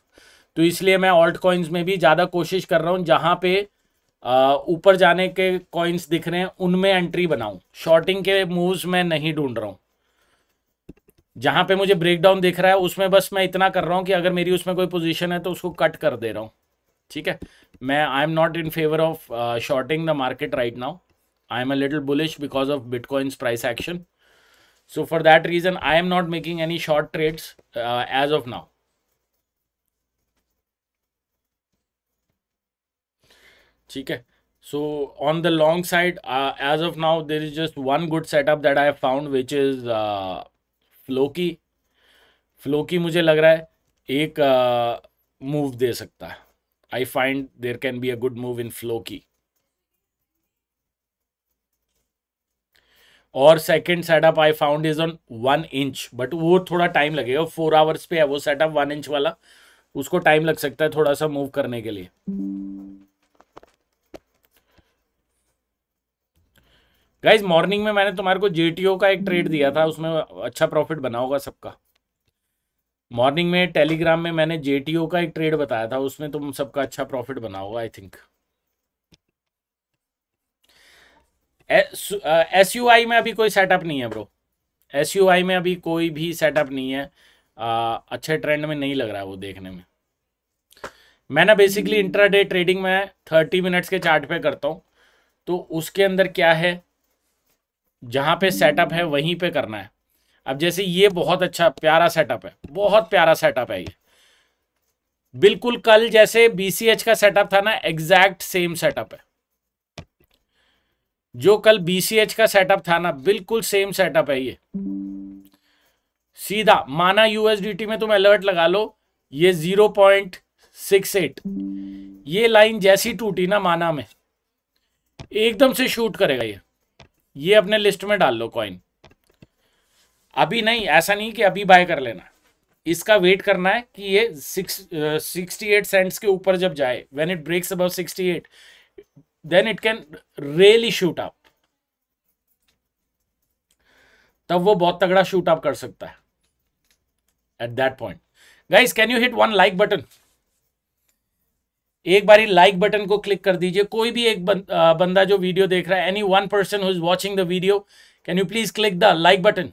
तो इसलिए मैं ऑल्ट कॉइन्स में भी ज़्यादा कोशिश कर रहा हूं जहां पे ऊपर जाने के कॉइन्स दिख रहे हैं उनमें एंट्री बनाऊं शॉर्टिंग के मूव्स मैं नहीं ढूंढ रहा हूं जहां पे मुझे ब्रेकडाउन दिख रहा है उसमें बस मैं इतना कर रहा हूँ कि अगर मेरी उसमें कोई पोजीशन है तो उसको कट कर दे रहा हूँ ठीक है मैं I am not in favour of shorting the market right now I am a little bullish because of bitcoin's price action so for that reason I am not making any short trades as of now ठीक है so on the long side as of now there is just one good setup that I found which is Floki Floki मुझे लग रहा है एक move uh, दे सकता है I find there can be a good move in Floki. और second setup I found is on one inch but वो थोड़ा टाइम लगेगा फोर आवर्स पे है वो सेटअप वन इंच वाला उसको टाइम लग सकता है थोड़ा सा मूव करने के लिए गाइज मॉर्निंग में मैंने तुम्हारे को जेटीओ का एक ट्रेड दिया था उसमें अच्छा प्रॉफिट बना होगा सबका मॉर्निंग में टेलीग्राम में मैंने जेटीओ का एक ट्रेड बताया था उसमें तुम सबका अच्छा प्रॉफिट बना होगा I think S U I में अभी कोई सेटअप नहीं है ब्रो एस यू आई में अभी कोई भी सेटअप नहीं है आ, अच्छे ट्रेंड में नहीं लग रहा है वो देखने में मैं ना बेसिकली डे ट्रेडिंग में थर्टी मिनट्स के चार्ट पे करता हूँ तो उसके अंदर क्या है जहाँ पे सेटअप है वहीं पे करना है अब जैसे ये बहुत अच्छा प्यारा सेटअप है बहुत प्यारा सेटअप है ये बिल्कुल कल जैसे बीसीएच का सेटअप था ना एग्जैक्ट सेम सेटअप है जो कल बीसीएच का सेटअप था ना बिल्कुल सेम सेटअप है ये सीधा माना यूएसडीटी में तुम अलर्ट लगा लो ये जीरो पॉइंट सिक्स एट ये लाइन जैसी टूटी ना माना में एकदम से शूट करेगा ये ये अपने लिस्ट में डाल लो कॉइन अभी नहीं ऐसा नहीं कि अभी बाय कर लेना इसका वेट करना है कि ये सिक्स सिक्सटी एट सेंट्स के ऊपर जब जाए when it breaks above sixty eight then it can really shoot up तब वो बहुत तगड़ा शूट अप कर सकता है at that point guys can you hit one like button एक बार ही लाइक बटन को क्लिक कर दीजिए कोई भी एक uh, बंदा जो वीडियो देख रहा है any one person who is watching the video can you please click the like button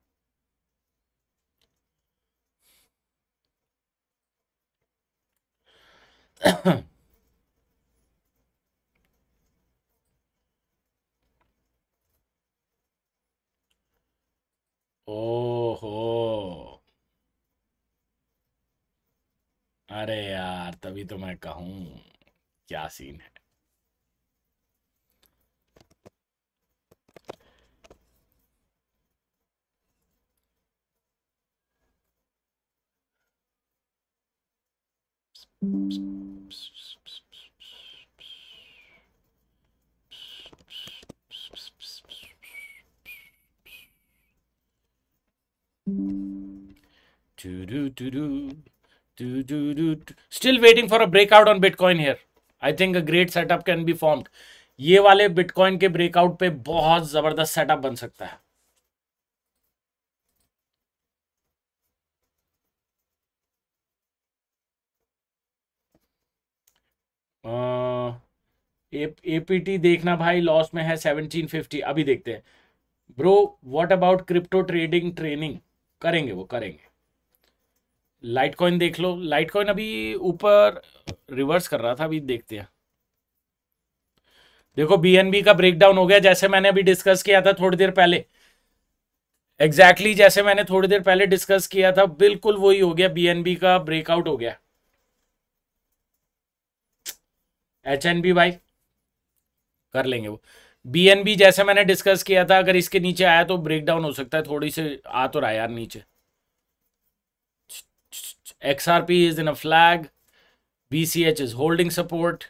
ओहो अरे यार तभी तो मैं कहूं क्या सीन है Do, do, do, do. Do, do, do, do. Still waiting for a breakout on Bitcoin here. I think a great setup can be formed. ये वाले Bitcoin के breakout पे बहुत जबरदस्त setup बन सकता है एपीटी देखना भाई लॉस में है 1750 अभी देखते हैं bro what about crypto trading training करेंगे वो करेंगे लाइट कॉइन देख लो लाइट कॉइन अभी ऊपर रिवर्स कर रहा था अभी देखते हैं देखो बीएनबी का ब्रेकडाउन हो गया जैसे मैंने अभी डिस्कस किया था थोड़ी देर पहले एग्जैक्टली exactly जैसे मैंने थोड़ी देर पहले डिस्कस किया था बिल्कुल वही हो गया बीएनबी का ब्रेकआउट हो गया एच एन बी भाई कर लेंगे वो बी जैसे मैंने डिस्कस किया था अगर इसके नीचे आया तो ब्रेकडाउन हो सकता है थोड़ी से आ तो रहा है यार नीचे XRP is in a flag BCH is holding support.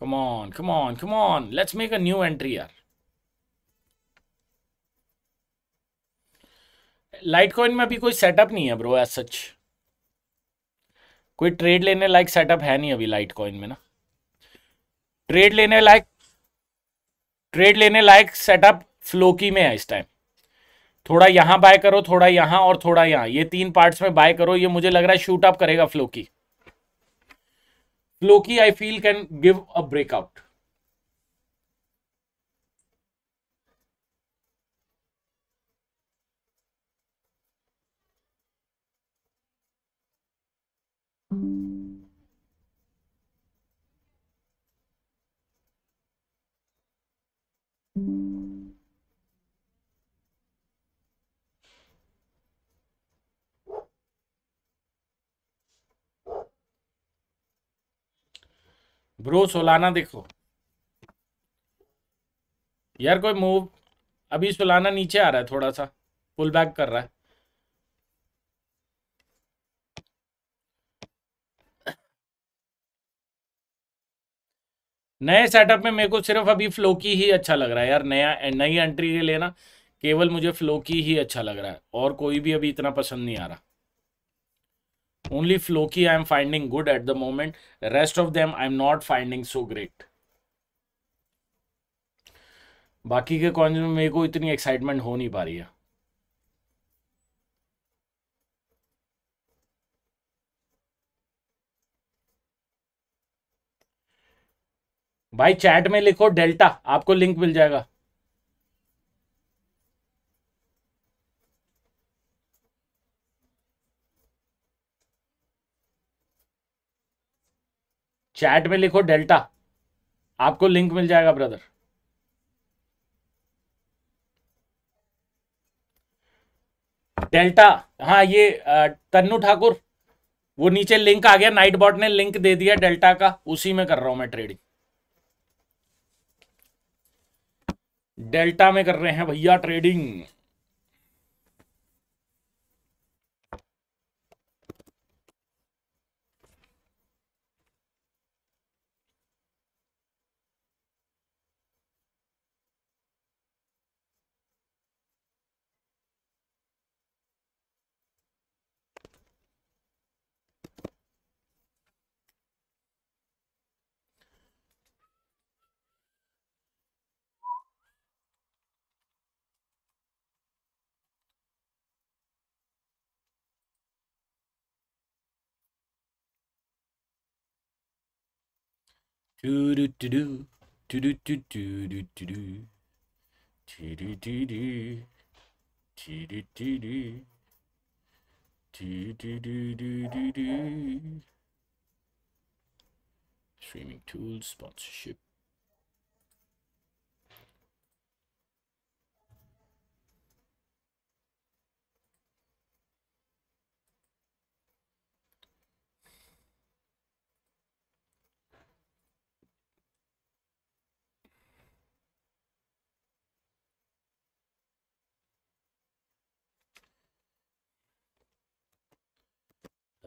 Come on, come on come on come on. Let's make new entry यार लाइट कॉइन में अभी कोई सेटअप नहीं है ब्रो एज सच कोई ट्रेड लेने लायक सेटअप है नहीं अभी लाइट कॉइन में ना ट्रेड लेने लायक ट्रेड लेने लायक सेटअप फ्लोकी में है इस टाइम थोड़ा यहां बाय करो थोड़ा यहां और थोड़ा यहां ये तीन पार्ट्स में बाय करो ये मुझे लग रहा है शूट अप करेगा Floki Floki I feel can give a breakout bro Solana देखो यार कोई मूव अभी सोलाना नीचे आ रहा है थोड़ा सा पुल बैक कर रहा है नए सेटअप में मेरे को सिर्फ अभी फ्लो की ही अच्छा लग रहा है यार नया नई एंट्री के लिए ना केवल मुझे फ्लो की ही अच्छा लग रहा है और कोई भी अभी इतना पसंद नहीं आ रहा only Floki I am finding good at the moment rest of them I am not finding so great बाकी के कॉन्स में मेरे को इतनी एक्साइटमेंट हो नहीं पा रही है भाई चैट में लिखो डेल्टा आपको लिंक मिल जाएगा चैट में लिखो डेल्टा आपको लिंक मिल जाएगा ब्रदर डेल्टा हाँ ये तन्नू ठाकुर वो नीचे लिंक आ गया नाइट बॉट ने लिंक दे दिया डेल्टा का उसी में कर रहा हूं मैं ट्रेडिंग डेल्टा में कर रहे हैं भैया trading Do do do do. Do do do do do do do. Do do do do. Do do do do. Do do do do Streaming tools sponsorship.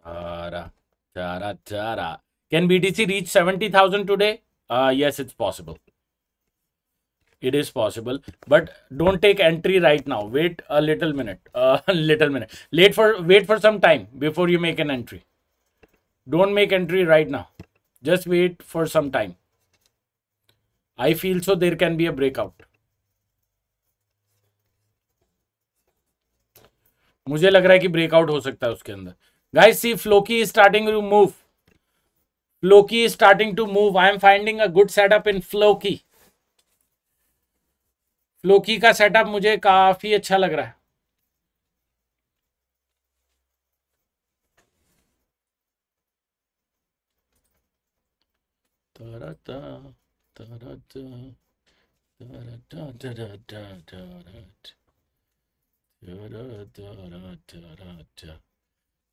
Chara, chara, chara. Can BTC reach 70,000 today? Uh, yes, it's possible. It is possible, but don't take entry right now. Wait a little minute, a uh, little minute. Late for wait for some time before you make an entry. Don't make entry right now. Just wait for some time. I feel so there can be a breakout. मुझे लग रहा है कि breakout हो सकता है उसके अंदर guys see floki is starting to move floki is starting to move i am finding a good setup in floki Floki का सेटअप मुझे काफी अच्छा लग रहा है da da da da da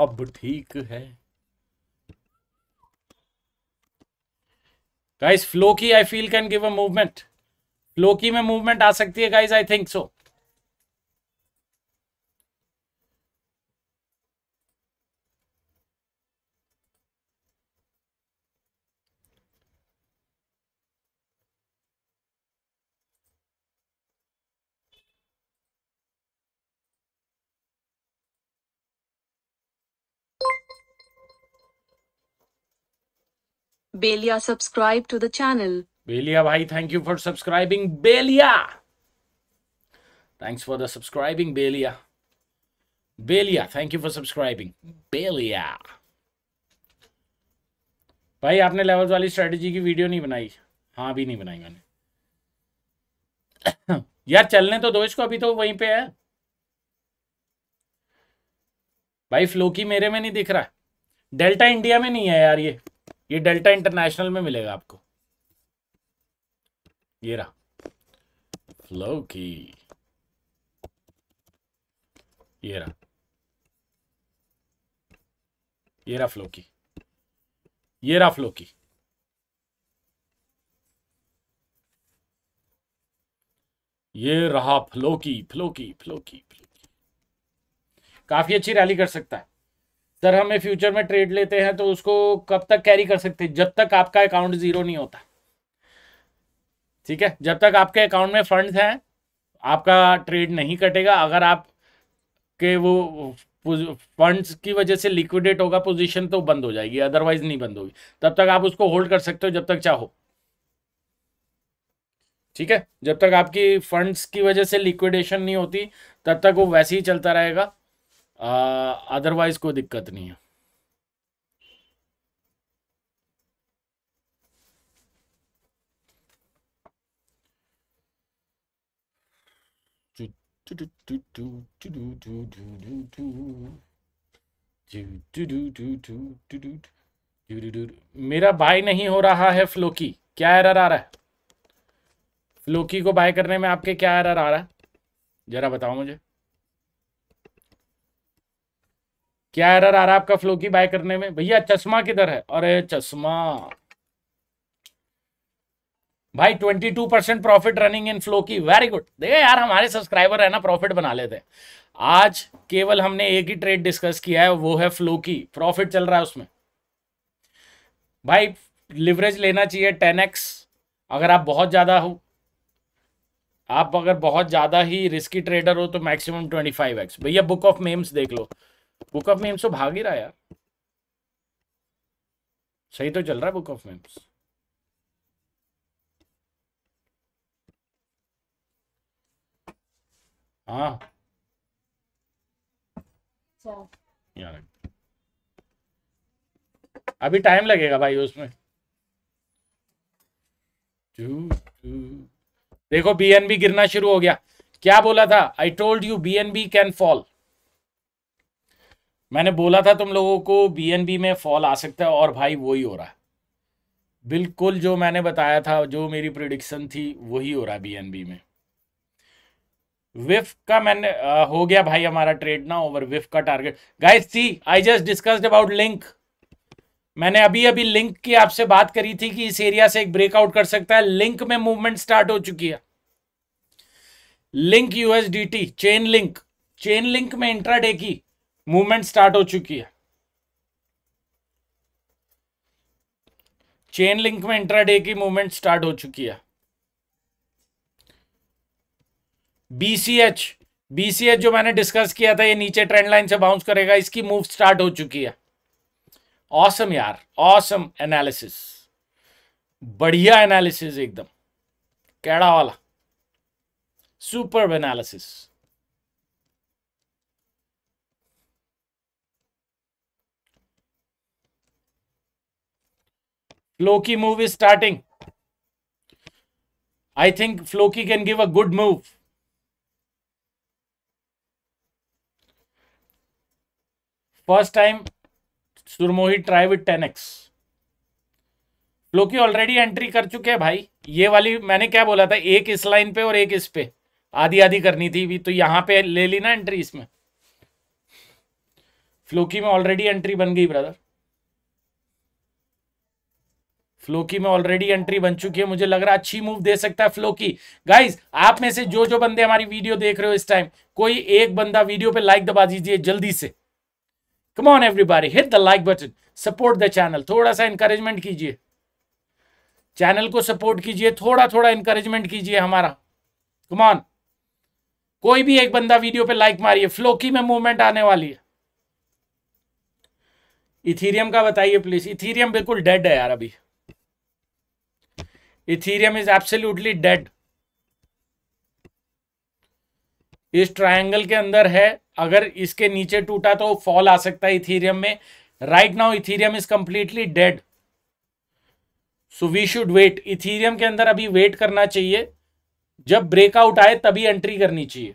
अब ठीक है guys Floki I feel can give a movement Floki में मूवमेंट आ सकती है गाइस आई थिंक सो बेलिया सब्सक्राइब टू द चैनल बेलिया भाई थैंक यू फॉर सब्सक्राइबिंग बेलिया थैंक्स फॉर द सब्सक्राइबिंग बेलिया बेलिया थैंक यू फॉर सब्सक्राइबिंग बेलिया भाई आपने लेवल्स वाली स्ट्रेटजी की वीडियो नहीं बनाई हाँ भी नहीं बनाई मैंने यार चलने तो दो इसको अभी तो वहीं पे है भाई फ्लोकी मेरे में नहीं दिख रहा डेल्टा इंडिया में नहीं है यार ये ये डेल्टा इंटरनेशनल में मिलेगा आपको ये रहा फ्लो की ये रहा ये रहा फ्लो की ये रहा फ्लो की ये रहा फ्लो की फ्लो की फ्लो की फ्लो की काफी अच्छी रैली कर सकता है सर हमें फ्यूचर में ट्रेड लेते हैं तो उसको कब तक कैरी कर सकते हैं जब तक आपका अकाउंट जीरो नहीं होता ठीक है जब तक आपके अकाउंट में फंड्स हैं आपका ट्रेड नहीं कटेगा अगर आप के वो फंड्स की वजह से लिक्विडेट होगा पोजीशन तो बंद हो जाएगी अदरवाइज नहीं बंद होगी तब तक आप उसको होल्ड कर सकते हो जब तक चाहो ठीक है जब तक आपकी फंड्स की वजह से लिक्विडेशन नहीं होती तब तक वो वैसे ही चलता रहेगा अदरवाइज कोई दिक्कत नहीं है मेरा बाय नहीं हो रहा है फ्लोकी क्या एरर आ रहा है फ्लोकी को बाय करने में आपके क्या एरर आ रहा है जरा बताओ मुझे क्या एरर आ रहा है आपका फ्लो की बाय करने में भैया चश्मा किधर है अरे चश्मा भाई 22 percent profit running in Floki very good देखिए यार हमारे सब्सक्राइबर है ना प्रॉफिट बना लेते हैं आज केवल हमने एक ही ट्रेड डिस्कस किया है वो है फ्लो की प्रॉफिट चल रहा है उसमें भाई लिवरेज लेना चाहिए टेन एक्स अगर आप बहुत ज़्यादा हो आप अगर बहुत ज़्यादा ही रिस्की ट्रेडर हो तो मैक्सिमम ट्वेंटी फाइव एक्स भैया बुक ऑफ मेम्स देख लो बुक ऑफ मेम्स तो भाग ही रहा यार सही तो चल रहा है बुक ऑफ मेम्स हाँ अभी टाइम लगेगा भाई उसमें टू टू देखो बीएनबी गिरना शुरू हो गया क्या बोला था I told you BNB can fall मैंने बोला था तुम लोगों को बीएनबी में फॉल आ सकता है और भाई वही हो रहा है बिल्कुल जो मैंने बताया था जो मेरी प्रिडिक्शन थी वही हो रहा है बी में विफ का मैंने आ, हो गया भाई हमारा ट्रेड ना ओवर विफ का target guys see I just discussed about link मैंने अभी अभी लिंक की आपसे बात करी थी कि इस एरिया से एक ब्रेकआउट कर सकता है लिंक में मूवमेंट स्टार्ट हो चुकी है link USDT Chainlink Chainlink में इंट्राडे की मूवमेंट स्टार्ट हो चुकी है चेन लिंक में इंट्राडे की मूवमेंट स्टार्ट हो चुकी है बीसीएच बीसीएच जो मैंने डिस्कस किया था ये नीचे ट्रेंड लाइन से बाउंस करेगा इसकी मूव स्टार्ट हो चुकी है ऑसम यार ऑसम एनालिसिस बढ़िया एनालिसिस एकदम कैड़ा वाला super analysis move is starting I think Floki can give a good move first time सुरमोही try with ten X Floki already entry कर चुके हैं भाई ये वाली मैंने क्या बोला था एक इस लाइन पे और एक इस पे आधी आधी करनी थी भी तो यहां पे ले ली ना एंट्री इसमें फ्लोकी में ऑलरेडी एंट्री बन गई ब्रदर फ्लोकी में ऑलरेडी एंट्री बन चुकी है मुझे लग रहा है अच्छी मूव दे सकता है फ्लोकी गाइज आप में से जो जो बंदे हमारी वीडियो देख रहे हो इस टाइम कोई एक बंदा वीडियो पे लाइक दबा दीजिए जल्दी से come on everybody hit the like button support the channel थोड़ा सा इंकरेजमेंट कीजिए चैनल को सपोर्ट कीजिए थोड़ा थोड़ा इंकरेजमेंट कीजिए हमारा कमॉन कोई भी एक बंदा वीडियो पे लाइक मारिए फ्लोकी में मूवमेंट आने वाली है इथीरियम का बताइए प्लीज इथीरियम बिल्कुल डेड है यार अभी इथीरियम इज absolutely डेड इस ट्रायंगल के अंदर है अगर इसके नीचे टूटा तो फॉल आ सकता है इथीरियम में right now Ethereum is completely dead so we should wait Ethereum के अंदर अभी वेट करना चाहिए जब ब्रेकआउट आए तभी एंट्री करनी चाहिए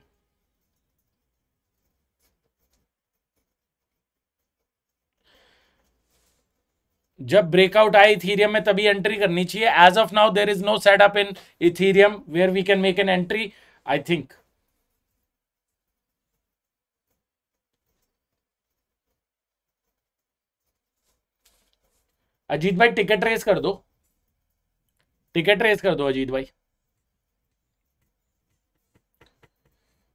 जब ब्रेकआउट आए इथीरियम में तभी एंट्री करनी चाहिए as of now there is no setup in Ethereum where we can make an entry I think Ajit भाई टिकट रेस कर दो टिकट रेस कर दो अजीत भाई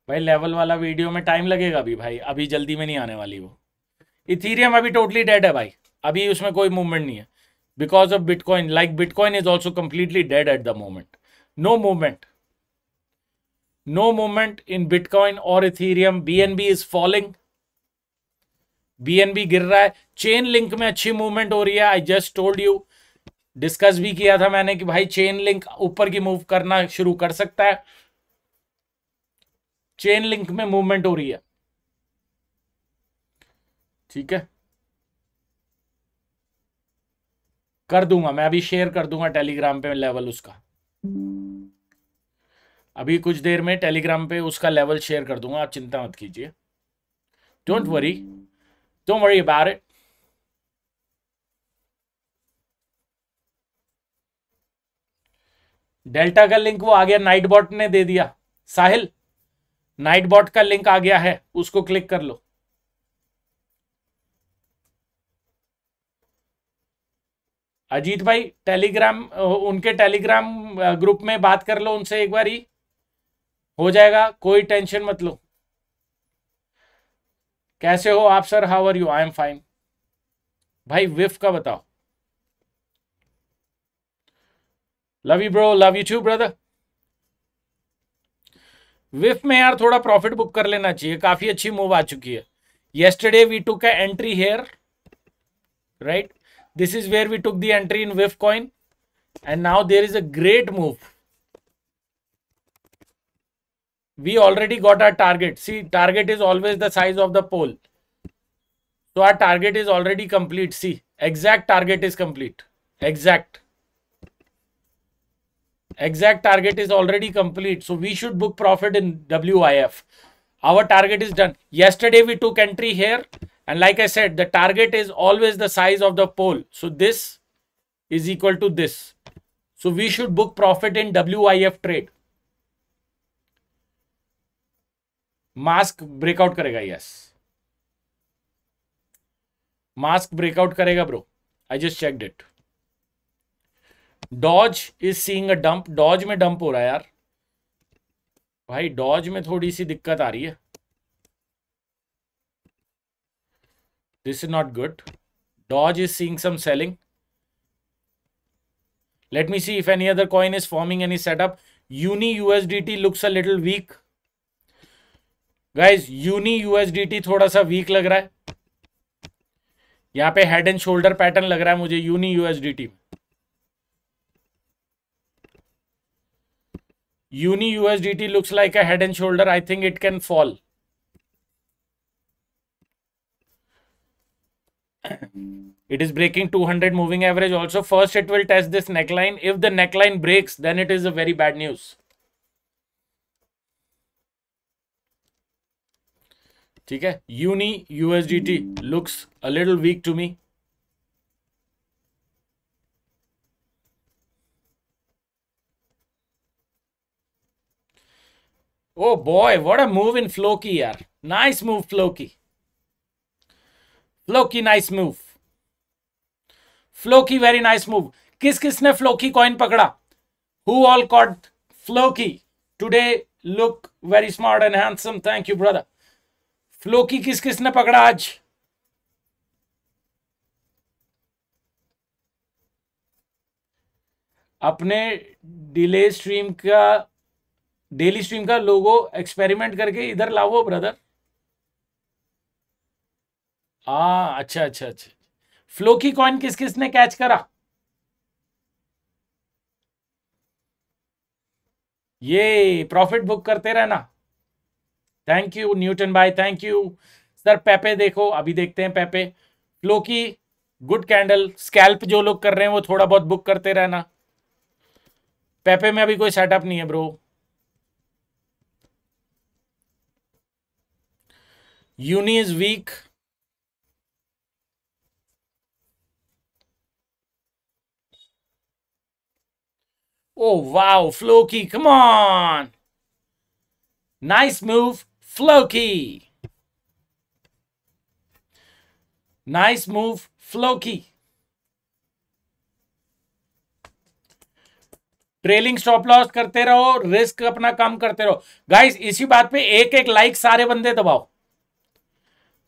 भाई लेवल वाला वीडियो में टाइम लगेगा अभी भाई अभी जल्दी में नहीं आने वाली वो इथीरियम अभी टोटली डेड है भाई अभी उसमें कोई मूवमेंट नहीं है because of Bitcoin like Bitcoin is also completely dead at the moment no movement no movement in bitcoin और Ethereum BNB is falling BNB गिर रहा है चेन लिंक में अच्छी मूवमेंट हो रही है I just told you discuss भी किया था मैंने कि भाई चेन लिंक ऊपर की मूव करना शुरू कर सकता है चेन लिंक में मूवमेंट हो रही है ठीक है कर दूंगा मैं अभी शेयर कर दूंगा टेलीग्राम पे लेवल उसका अभी कुछ देर में टेलीग्राम पे उसका लेवल शेयर कर दूंगा आप चिंता मत कीजिए don't worry don't worry about it Delta का लिंक वो आ गया नाइट बॉट ने दे दिया साहिल नाइट बॉट का लिंक आ गया है उसको क्लिक कर लो अजीत भाई टेलीग्राम उनके टेलीग्राम ग्रुप में बात कर लो उनसे एक बार ही हो जाएगा कोई टेंशन मत लो कैसे हो आप sir how are you I am fine भाई विफ का बताओ love you bro love you too brother विफ में यार थोड़ा प्रॉफिट बुक कर लेना चाहिए काफी अच्छी मूव आ चुकी है येस्टरडे वी टू का entry here right This is where we took the entry in WIF coin. And now there is a great move. We already got our target. See, target is always the size of the pole. So our target is already complete. See, exact target is complete. Exact. Exact target is already complete. So we should book profit in WIF. Our target is done. Yesterday we took entry here And like I said, the target is always the size of the pole. So this is equal to this. So we should book profit in WIF trade. mask breakout karega yes mask breakout karega bro i just checked it dodge is seeing a dump dodge mein dump ho raha hai yaar bhai dodge mein thodi si dikkat aa rahi hai This is not good. Dodge is seeing some selling. Let me see if any other coin is forming any setup. Uni USDT looks a little weak. guys uni usdt thoda sa weak lag raha hai yahan pe head and shoulder pattern lag raha hai mujhe uni usdt uni usdt looks like a head and shoulder i think it can fall it is breaking 200 moving average also. First, it will test this neckline. If the neckline breaks, then it is a very bad news. Okay, Uni USDT looks a little weak to me. Oh boy, what a move in Floki, yaar. Nice move, Floki. Floki nice move Floki very nice move किस किसने Floki coin पकड़ा who all caught Floki today look very smart and handsome thank you brother Floki किस किस ने पकड़ा आज अपने delay stream का डेली स्ट्रीम का लोगो एक्सपेरिमेंट करके इधर लाओ ब्रदर हाँ अच्छा अच्छा अच्छा फ्लो की कॉइन किस किस ने कैच करा ये प्रॉफिट बुक करते रहना थैंक यू न्यूटन भाई थैंक यू सर पेपे देखो अभी देखते हैं Pepe Floki good candle scalp जो लोग कर रहे हैं वो थोड़ा बहुत बुक करते रहना पेपे में अभी कोई सेटअप नहीं है bro Uni is weak Oh, wow, Floki, come on. Nice move, Floki. Nice move, Floki. Trailing stop loss करते रहो रिस्क अपना कम करते रहो गाइस इसी बात पे एक एक लाइक सारे बंदे दबाओ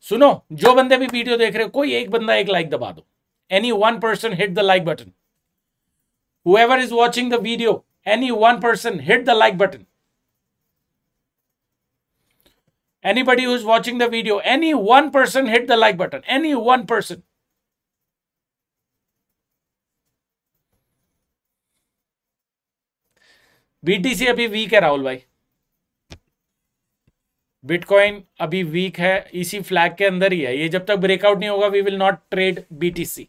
सुनो जो बंदे भी वीडियो देख रहे हो कोई एक बंदा एक लाइक दबा दो any one person hit the like button whoever is watching the video, any one person, hit the like button. Anybody who is watching the video, any one person, hit the like button. Any one person. btc अभी weak है राहुल भाई bitcoin अभी weak है इसी flag के अंदर ही है ये जब तक ब्रेकआउट नहीं होगा we will not trade BTC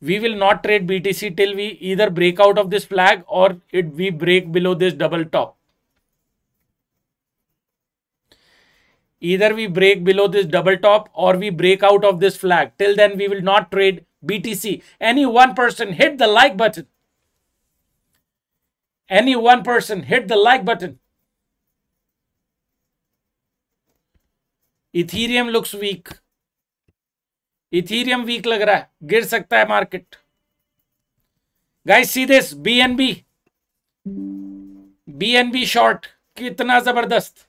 we will not trade BTC till we either break out of this flag or it we break below this double top. Either we break below this double top or we break out of this flag. Till then, we will not trade BTC. Any one person hit the like button. Any one person hit the like button. Ethereum looks weak. Ethereum weak लग रहा है गिर सकता है market guys see this BNB BNB short कितना जबरदस्त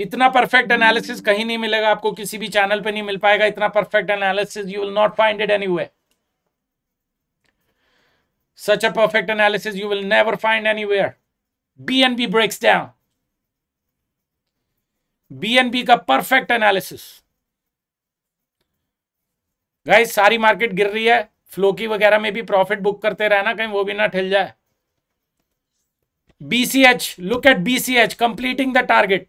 इतना perfect analysis कहीं नहीं मिलेगा आपको किसी भी चैनल पे नहीं मिल पाएगा इतना perfect analysis you will not find it any way will never find any you B N B breaks bnb B N B का परफेक्ट एनालिसिस गाइस सारी मार्केट गिर रही है फ्लोकी वगैरह में भी प्रॉफिट बुक करते रहना कहीं वो भी ना ठिल जाए BCH look at BCH completing the target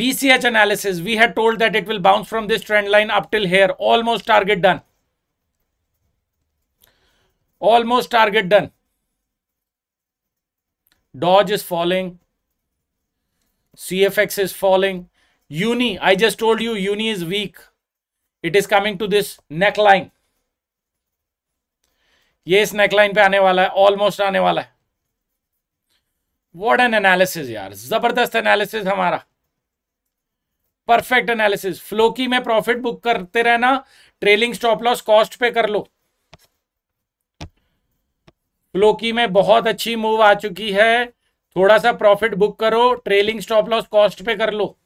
BCH analysis we have told that it will bounce from this trend line up till here almost target done almost target done Doge is following C F X is following Uni I just told you Uni is weak it is coming to this neckline ये इस neckline पे आने वाला है almost आने वाला है what an analysis यार जबरदस्त एनालिसिस हमारा परफेक्ट एनालिसिस फ्लोकी में प्रॉफिट बुक करते रहना ट्रेलिंग स्टॉप लॉस कॉस्ट पे कर लो फ्लोकी में बहुत अच्छी मूव आ चुकी है थोड़ा सा प्रॉफिट बुक करो ट्रेलिंग स्टॉप लॉस कॉस्ट पे कर लो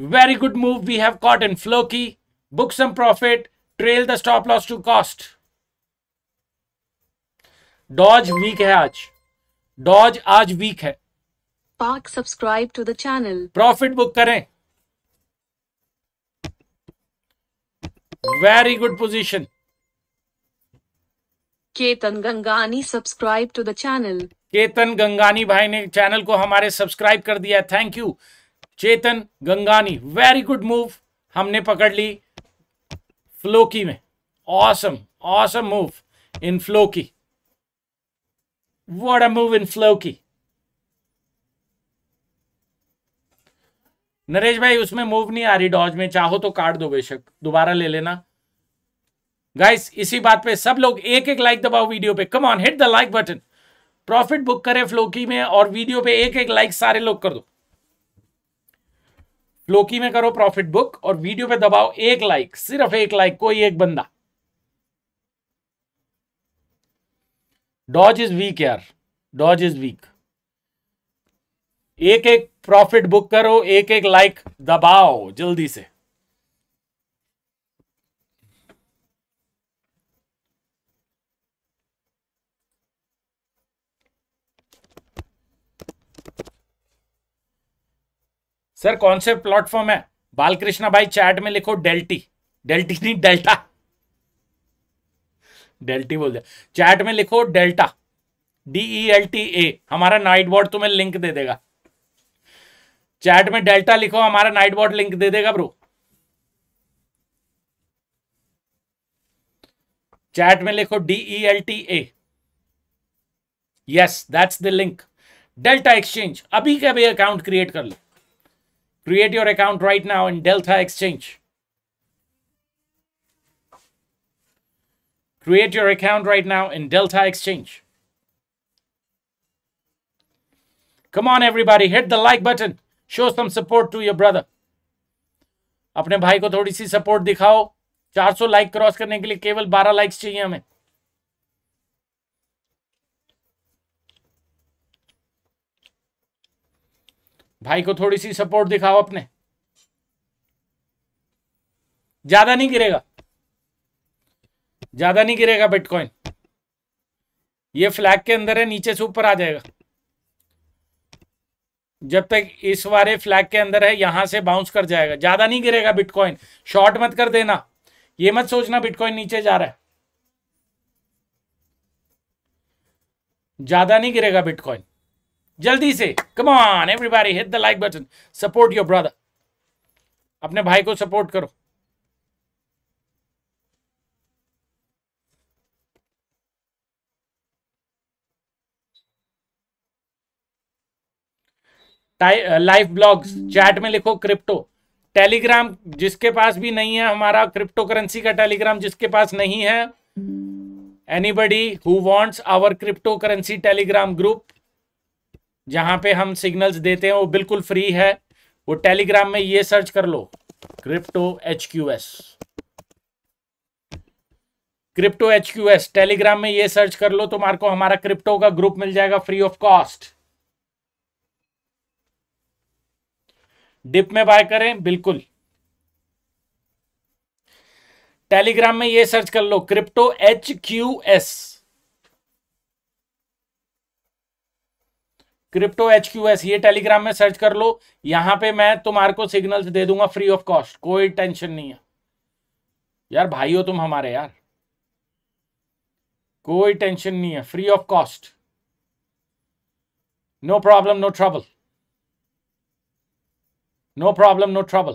Very good move we have caught in Floki. Book some profit. Trail the stop loss to cost. Doge weak है आज डॉज आज वीक है पार्क subscribe to the channel profit book करें very good position Ketan Gangani subscribe to the channel Ketan Gangani भाई ने channel को हमारे सब्सक्राइब कर दिया thank you Chetan Gangani very good move हमने पकड़ ली फ्लोकी में awesome awesome move in Floki what a move in Floki Naresh भाई उसमें मूव नहीं आ रही डॉज में चाहो तो काट दो बेशक दोबारा ले लेना गाइस इसी बात पे सब लोग एक एक लाइक दबाओ वीडियो पे come on hit the like button profit book करें फ्लोकी में और वीडियो पे एक एक लाइक सारे लोग कर दो लोकी में करो प्रॉफिट बुक और वीडियो पे दबाओ एक लाइक सिर्फ एक लाइक कोई एक बंदा डॉज इज वीक यार डॉज इज वीक एक एक प्रॉफिट बुक करो एक एक लाइक दबाओ जल्दी से सर कौन से प्लेटफॉर्म है बालकृष्ण भाई चैट में लिखो डेल्टी डेल्टी नहीं डेल्टा डेल्टी बोल दे चैट में लिखो Delta D E L T A हमारा नाइट बोर्ड तुम्हें लिंक दे देगा चैट में डेल्टा लिखो हमारा नाइट बोर्ड लिंक दे देगा ब्रो चैट में लिखो D E L T A yes that's the link Delta exchange अभी के अभी अकाउंट क्रिएट कर लो Create your account right now in Delta Exchange. Create your account right now in Delta Exchange. Come on everybody, hit the like button. Show some support to your brother. अपने भाई को थोड़ी सी support दिखाओ 400 like cross करने के लिए केवल 12 likes चाहिए हमें भाई को थोड़ी सी सपोर्ट दिखाओ अपने ज्यादा नहीं गिरेगा ज्यादा नहीं गिरेगा बिटकॉइन ये फ्लैग के अंदर है नीचे से ऊपर आ जाएगा जब तक इस वाले फ्लैग के अंदर है यहां से बाउंस कर जाएगा ज्यादा नहीं गिरेगा बिटकॉइन शॉर्ट मत कर देना ये मत सोचना बिटकॉइन नीचे जा रहा है ज्यादा नहीं गिरेगा बिटकॉइन जल्दी से come on everybody hit the like button support your brother अपने भाई को सपोर्ट करो लाइव ब्लॉग्स चैट में लिखो क्रिप्टो टेलीग्राम जिसके पास भी नहीं है हमारा क्रिप्टो करेंसी का टेलीग्राम जिसके पास नहीं है anybody who wants our cryptocurrency Telegram group जहां पे हम सिग्नल्स देते हैं वो बिल्कुल फ्री है वो टेलीग्राम में ये सर्च कर लो crypto H Q S crypto H Q S Telegram में ये सर्च कर लो तुम्हारे तो को हमारा क्रिप्टो का ग्रुप मिल जाएगा फ्री ऑफ कॉस्ट डिप में बाय करें बिल्कुल टेलीग्राम में ये सर्च कर लो crypto H Q S crypto H Q S ये टेलीग्राम में सर्च कर लो यहां पे मैं तुम्हारे को सिग्नल्स दे दूंगा फ्री ऑफ कॉस्ट कोई टेंशन नहीं है यार भाई हो तुम हमारे यार कोई टेंशन नहीं है free of cost no problem no trouble no problem no trouble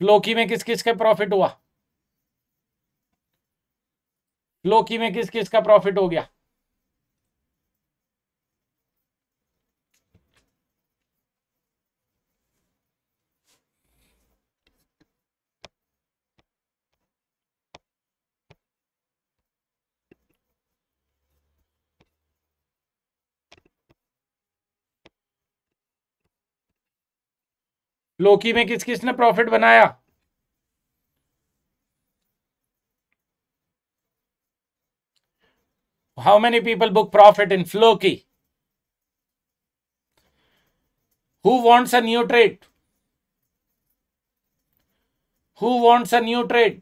Floki में किस किस का प्रॉफिट हुआ फ्लोकी में किस किस का प्रॉफिट हो गया लोकी में किस किसने प्रॉफिट बनाया how many people book profit in Floki who wants a new trade who wants a new trade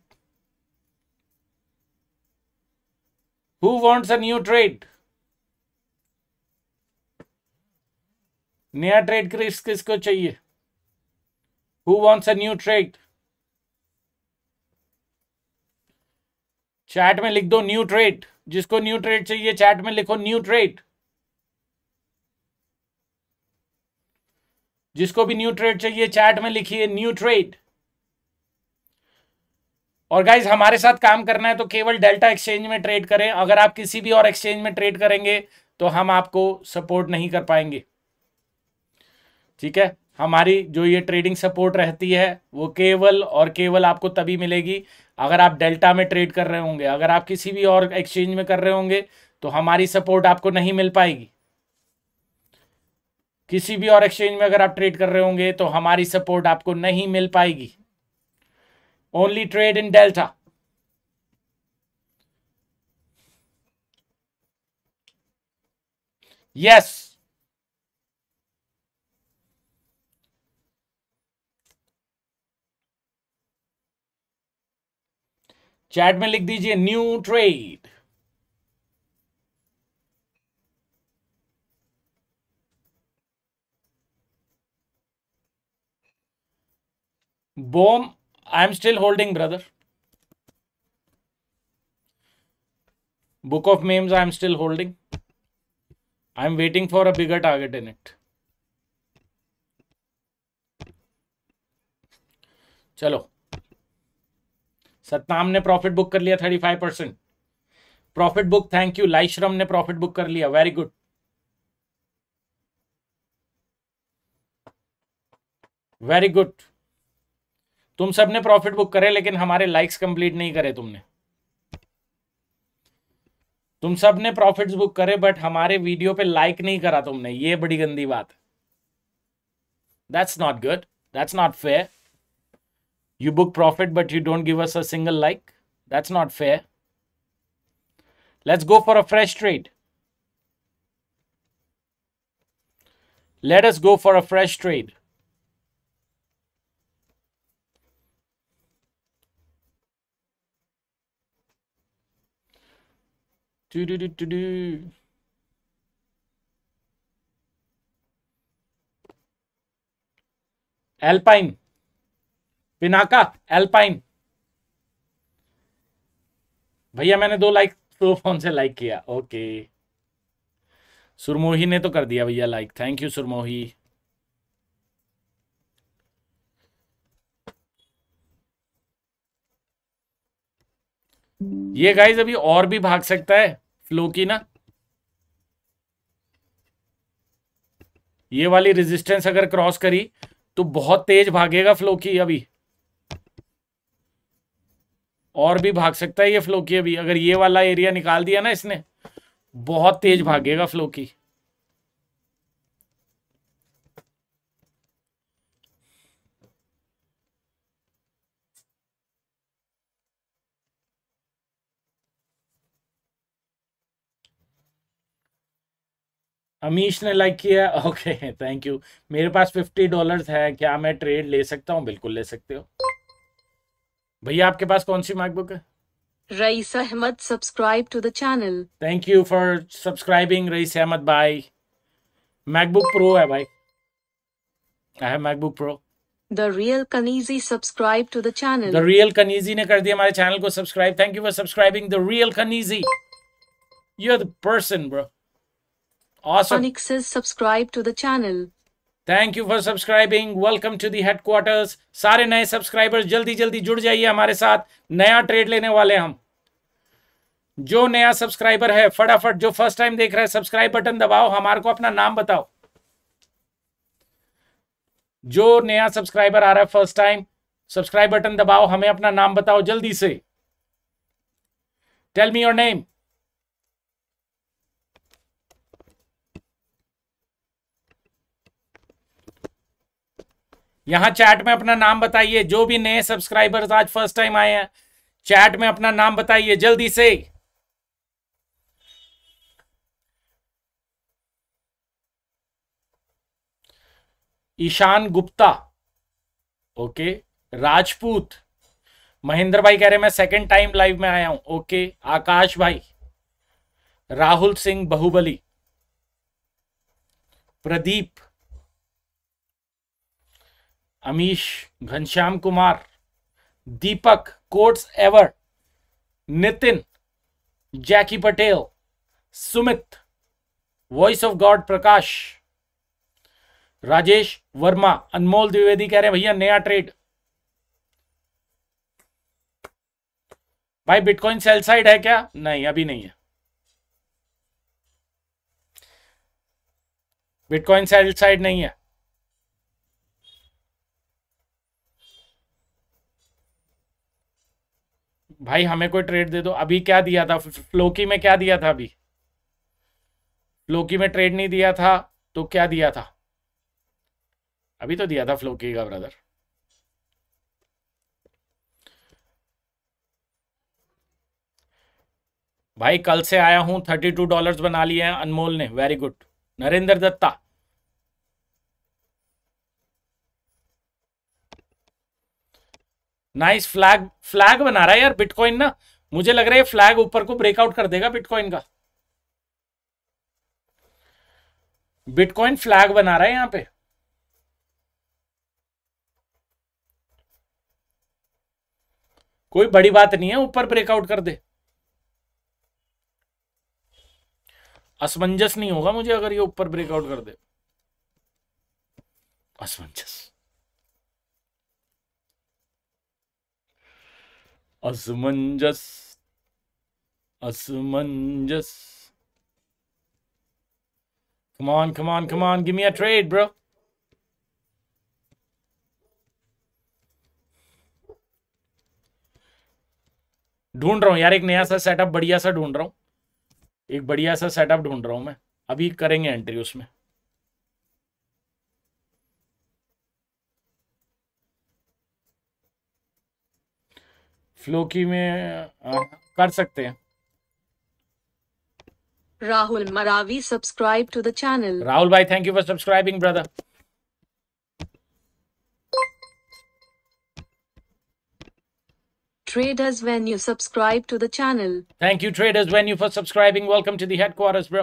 who wants a new trade नया ट्रेड क्रिस्ट किसको चाहिए Who wants a new trade chat में लिख दो न्यू ट्रेड जिसको new trade चाहिए chat में लिखो न्यू ट्रेड जिसको भी न्यू ट्रेड चाहिए चैट में लिखिए न्यू ट्रेड और गाइज हमारे साथ काम करना है तो केवल डेल्टा एक्सचेंज में ट्रेड करें अगर आप किसी भी और एक्सचेंज में ट्रेड करेंगे तो हम आपको सपोर्ट नहीं कर पाएंगे ठीक है हमारी जो ये ट्रेडिंग सपोर्ट रहती है वो केवल और केवल आपको तभी मिलेगी अगर आप डेल्टा में ट्रेड कर रहे होंगे अगर आप किसी भी और एक्सचेंज में कर रहे होंगे तो हमारी सपोर्ट आपको नहीं मिल पाएगी किसी भी और एक्सचेंज में अगर आप ट्रेड कर रहे होंगे तो हमारी सपोर्ट आपको नहीं मिल पाएगी only trade in Delta yes chat में लिख दीजिए new trade BOME I am still holding brother book of memes I am still holding I am waiting for a bigger target in it चलो सतनाम ने profit book कर लिया thirty five percent profit book thank you Laishram ने profit book कर लिया very good very good तुम सब ने प्रॉफिट बुक करे लेकिन हमारे लाइक्स कंप्लीट नहीं करे तुमने तुम सब ने बुक करे बट हमारे वीडियो पे लाइक नहीं करा तुमने ये बड़ी गंदी बात that's not good that's not fair You book profit, but you don't give us a single like. That's not fair. Let's go for a fresh trade. Let us go for a fresh trade. Do, do, do, do, do. Alpine. पिनाका Alpine भैया मैंने दो like दो phone से like किया okay सुरमोही ने तो कर दिया भैया लाइक थैंक यू सुरमोही ये गाइस अभी और भी भाग सकता है फ्लो की ना ये वाली रेजिस्टेंस अगर क्रॉस करी तो बहुत तेज भागेगा फ्लो की अभी और भी भाग सकता है ये फ्लोकी अभी अगर ये वाला एरिया निकाल दिया ना इसने बहुत तेज भागेगा फ्लोकी अमीश ने लाइक किया ओके थैंक यू मेरे पास फिफ्टी डॉलर्स है क्या मैं ट्रेड ले सकता हूँ बिल्कुल ले सकते हो भैया आपके पास कौन सी मैकबुक है Raees Ahmed subscribe to the channel thank you for subscribing Raees Ahmed भाई मैकबुक प्रो है भाई I have MacBook Pro the real कनीजी subscribe to the channel the real कनीजी ने कर दिया हमारे चैनल को subscribe thank you for subscribing the real कनीजी you are the person bro awesome Onyx is subscribed to the thank you for subscribing welcome to the headquarters सारे नए subscribers जल्दी जल्दी जुड़ जाइए हमारे साथ नया ट्रेड लेने वाले हम जो नया सब्सक्राइबर है फटाफट जो फर्स्ट टाइम देख रहा है सब्सक्राइब बटन दबाओ हमारे को अपना नाम बताओ जो नया सब्सक्राइबर आ रहा है फर्स्ट टाइम सब्सक्राइब बटन दबाओ हमें अपना नाम बताओ जल्दी से टेल मी योर नेम यहाँ चैट में अपना नाम बताइए जो भी नए सब्सक्राइबर्स आज फर्स्ट टाइम आए हैं चैट में अपना नाम बताइए जल्दी से ईशान गुप्ता ओके राजपूत महेंद्र भाई कह रहे मैं सेकंड टाइम लाइव में आया हूं ओके आकाश भाई Rahul Singh Baahubali Pradeep Amish Ghanshyam Kumar Deepak quotes ever Nitin Jackie Patel Sumit voice of God Prakash Rajesh Verma Anmol Dwivedi कह रहे हैं भैया नया ट्रेड भाई बिटकॉइन सेल साइड है क्या नहीं अभी नहीं है बिटकॉइन सेल साइड नहीं है भाई हमें कोई ट्रेड दे दो अभी क्या दिया था फ्लोकी में क्या दिया था अभी फ्लोकी में ट्रेड नहीं दिया था तो क्या दिया था अभी तो दिया था फ्लोकी का ब्रदर भाई कल से आया हूं थर्टी टू डॉलर बना लिए हैं अनमोल ने very good Narendra Datta nice flag flag बना रहा है यार बिटकॉइन ना मुझे लग रहा है फ्लैग ऊपर को ब्रेकआउट कर देगा बिटकॉइन का बिटकॉइन फ्लैग बना रहा है यहां पे कोई बड़ी बात नहीं है ऊपर ब्रेकआउट कर दे असमंजस नहीं होगा मुझे अगर ये ऊपर ब्रेकआउट कर दे असमंजस असमंजस असमंजस Come on, come on, come on. Give me a trade, bro. ढूंढ रहा हूं यार एक नया सा सेटअप बढ़िया सा ढूंढ रहा हूं एक बढ़िया सा सेटअप ढूंढ रहा हूं मैं अभी करेंगे एंट्री उसमें फ्लो में आ, कर सकते हैं Rahul Maravi subscribe to the channel Rahul भाई thank you for subscribing brother traders when you subscribe to the channel thank you traders when you for subscribing welcome to the headquarters bro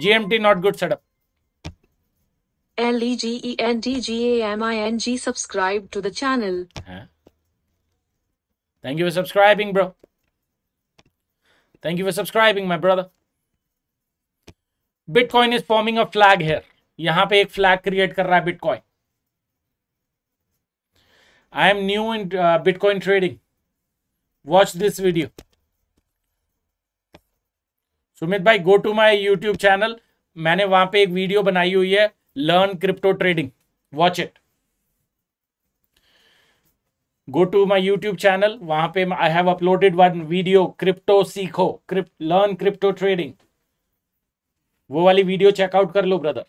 GMT not good setup L E G E N D G A M I N G subscribe to the channel Thank you for subscribing, bro. Thank you for subscribing, my brother. Bitcoin is forming a flag here यहां पे एक flag create कर रहा है Bitcoin I am new in Bitcoin trading watch this video Sumit भाई go to my YouTube channel मैंने वहां पे एक वीडियो बनाई हुई है learn crypto trading watch it go to my youtube channel wahan pe i have uploaded one video crypto seekho crypt, learn crypto trading वो वाली वीडियो चेकआउट कर लो ब्रदर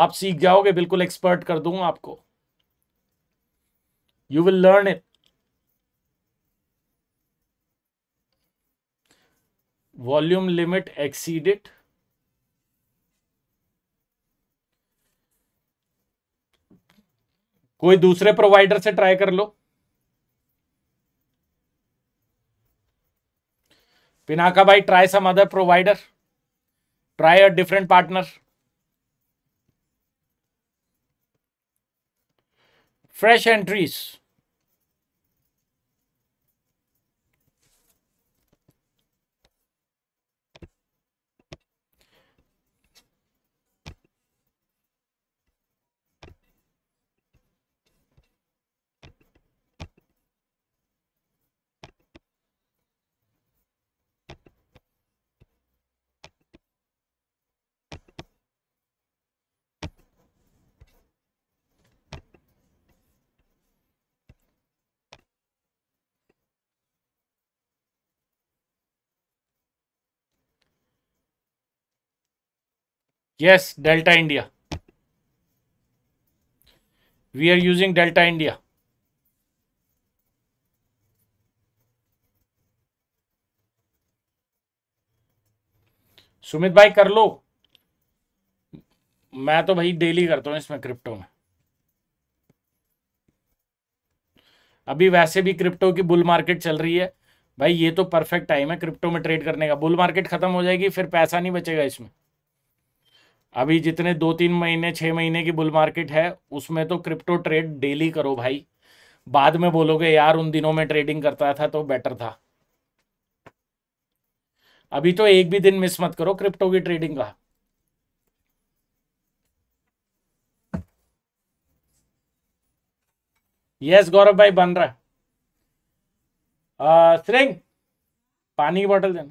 आप सीख जाओगे बिल्कुल एक्सपर्ट कर दूंगा आपको you will learn it volume limit exceeded कोई दूसरे प्रोवाइडर से ट्राई कर लो Pinaka bhai, try some other provider. Try a different partner. Fresh entries. yes delta india we are using delta india Sumit भाई कर लो मैं तो भाई डेली करता हूं इसमें क्रिप्टो में अभी वैसे भी क्रिप्टो की बुल मार्केट चल रही है भाई ये तो परफेक्ट टाइम है क्रिप्टो में ट्रेड करने का बुल मार्केट खत्म हो जाएगी फिर पैसा नहीं बचेगा इसमें अभी जितने दो तीन महीने छः महीने की बुल मार्केट है उसमें तो क्रिप्टो ट्रेड डेली करो भाई बाद में बोलोगे यार उन दिनों में ट्रेडिंग करता था तो बेटर था अभी तो एक भी दिन मिस मत करो क्रिप्टो की ट्रेडिंग का यस गौरव भाई बन रहा श्रेंग पानी की बॉटल देना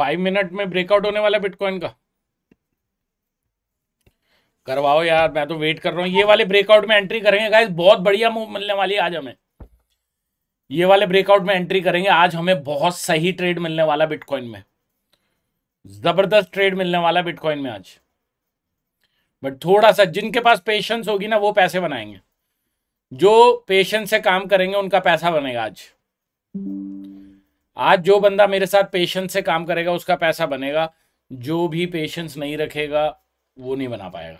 फाइव मिनट में ब्रेकआउट होने वाला बिटकॉइन का करवाओ यार मैं तो वेट कर रहा हूँ ये वाले ब्रेकआउट में एंट्री करेंगे गाइस बहुत बढ़िया मूव मिलने वाली है आज हमें ये वाले ब्रेकआउट में एंट्री करेंगे आज हमें बहुत सही ट्रेड मिलने वाला बिटकॉइन में जबरदस्त ट्रेड मिलने वाला बिटकॉइन में आज बट थोड़ा सा जिनके पास पेशेंस होगी ना वो पैसे बनाएंगे जो पेशेंस से काम करेंगे उनका पैसा बनेगा आज आज जो बंदा मेरे साथ पेशेंस से काम करेगा उसका पैसा बनेगा जो भी पेशेंस नहीं रखेगा वो नहीं बना पाएगा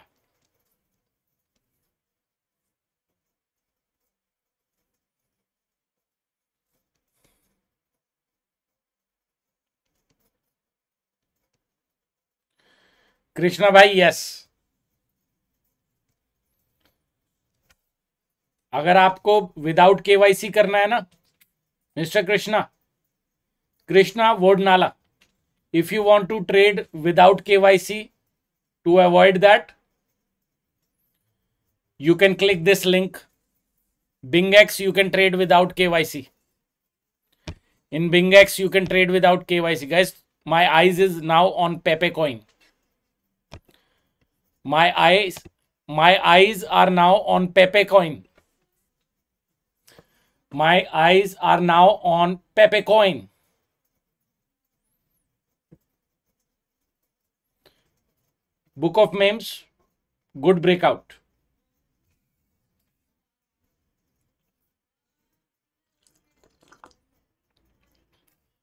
कृष्णा भाई यस अगर आपको विदाउट केवाईसी करना है ना mister Krishna Krishna Vodnala. If you want to trade without KYC to avoid that, you can click this link. BingX, you can trade without KYC. In BingX, you can trade without KYC. Guys, my eyes is now on Pepe coin. My eyes, my eyes are now on Pepe coin. My eyes are now on Pepe coin. Book of Memes, good breakout.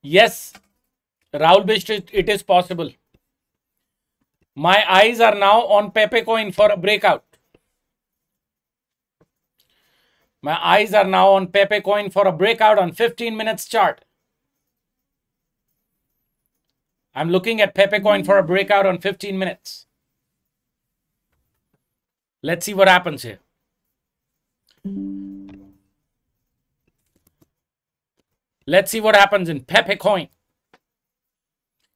Yes, Rahul best. it is possible. My eyes are now on Pepe coin for a breakout. My eyes are now on Pepe coin for a breakout on 15 minutes chart. I'm looking at Pepe coin for a breakout on 15 minutes. Let's see what happens here. Let's see what happens in Pepe coin.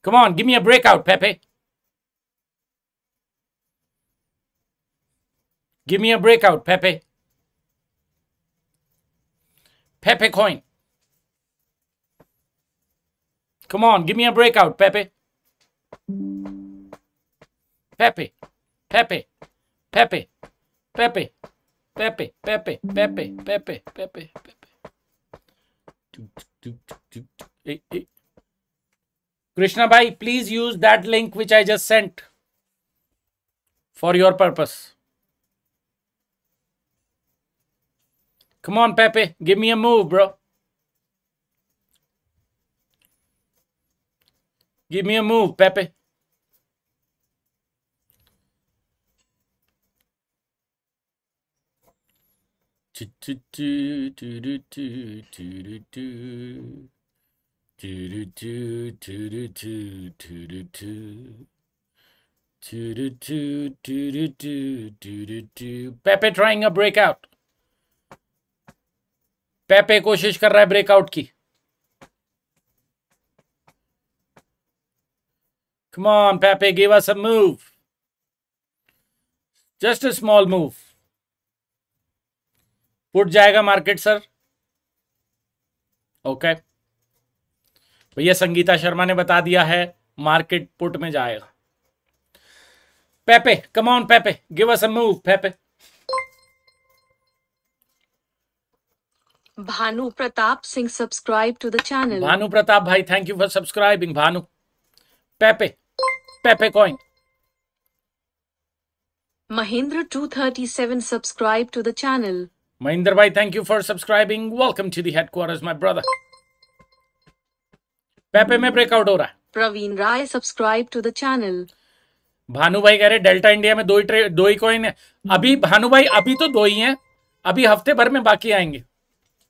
Come on, give me a breakout, Pepe. Give me a breakout, Pepe. Pepe coin. Come on, give me a breakout, Pepe. Pepe. Pepe. Pepe. Pepe. Pepe. Pepe. Pepe. Pepe. Pepe. Pepe. Hey, hey. Krishna Bhai, please use that link which I just sent for your purpose. Come on, Pepe. Give me a move, bro. Give me a move, Pepe. Pepe trying a breakout Pepe कोशिश कर रहा है breakout की Come on, Pepe, give us a move. Just a small move. Put जाएगा market sir okay भैया संगीता शर्मा ने बता दिया है मार्केट पुट में जाएगा Pepe come on Pepe give us a move Pepe Bhanu Pratap Singh subscribe to the channel Bhanu Pratap भाई thank you for subscribing Bhanu Pepe Pepe coin thirty 237 subscribe to the channel Mahinder bhai, thank you for subscribing. Welcome to the headquarters, my brother. Pepe में breakout हो रहा है Praveen Rai subscribe to the Bhanu भाई कह रहे delta India में दो ही tray दो ही कॉइन है अभी भानु भाई अभी तो दो ही हैं अभी हफ्ते भर में बाकी आएंगे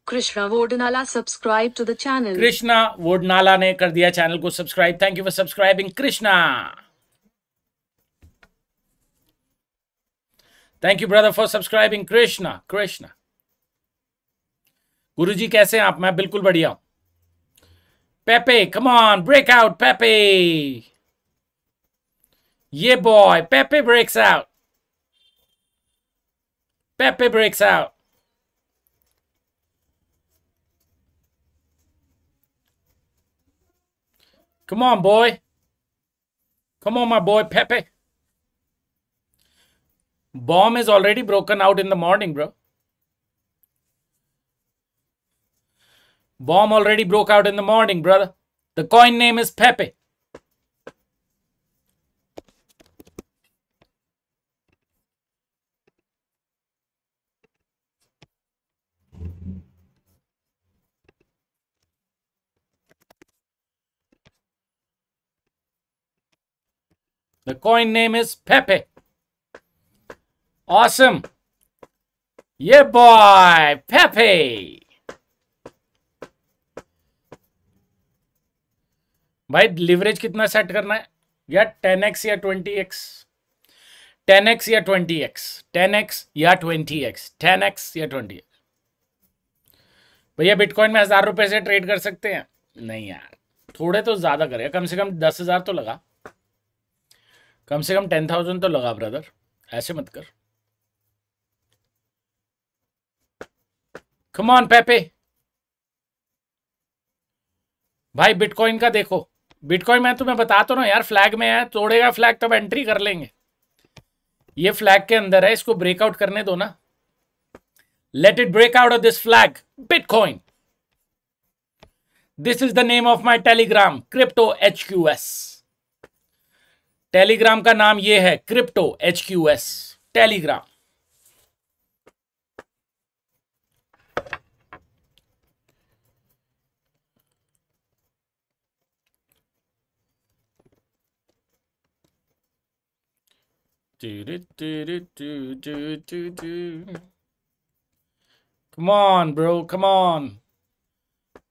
Krishna Vodnala subscribe to the channel Krishna Vodnala ने कर दिया चैनल को subscribe thank you for subscribing Krishna thank you brother for subscribing Krishna Krishna guru ji कैसे हैं आप मैं बिल्कुल बढ़िया हूं Pepe come on break out Pepe ये boy Pepe breaks out Pepe breaks out Come on, boy. Come on, my boy, Pepe. Bomb is already broken out in the morning, bro. Bomb already broke out in the morning, brother. The coin name is Pepe. The coin name is Pepe. Awesome. Yeah, boy. Pepe. भाई leverage कितना set करना है या ten X या twenty X ten X या twenty X ten X या twenty X ten X या twenty भैया बिटकॉइन में हजार रुपए से ट्रेड कर सकते हैं नहीं यार थोड़े तो ज्यादा करेगा कम से कम दस हजार तो लगा कम से कम टेन थाउजेंड तो लगा ब्रदर ऐसे मत कर कमॉन पेपे भाई बिटकॉइन का देखो बिटकॉइन तो मैं तुम्हें बता तो ना यार फ्लैग में है तोड़ेगा फ्लैग तब एंट्री कर लेंगे ये फ्लैग के अंदर है इसको ब्रेकआउट करने दो ना let it breakout of this flag Bitcoin this is the name of my Telegram crypto H Q S Telegram का नाम ये है crypto H Q S Telegram Do, do, do, do, do, do, do, do. Come on, bro. Come on.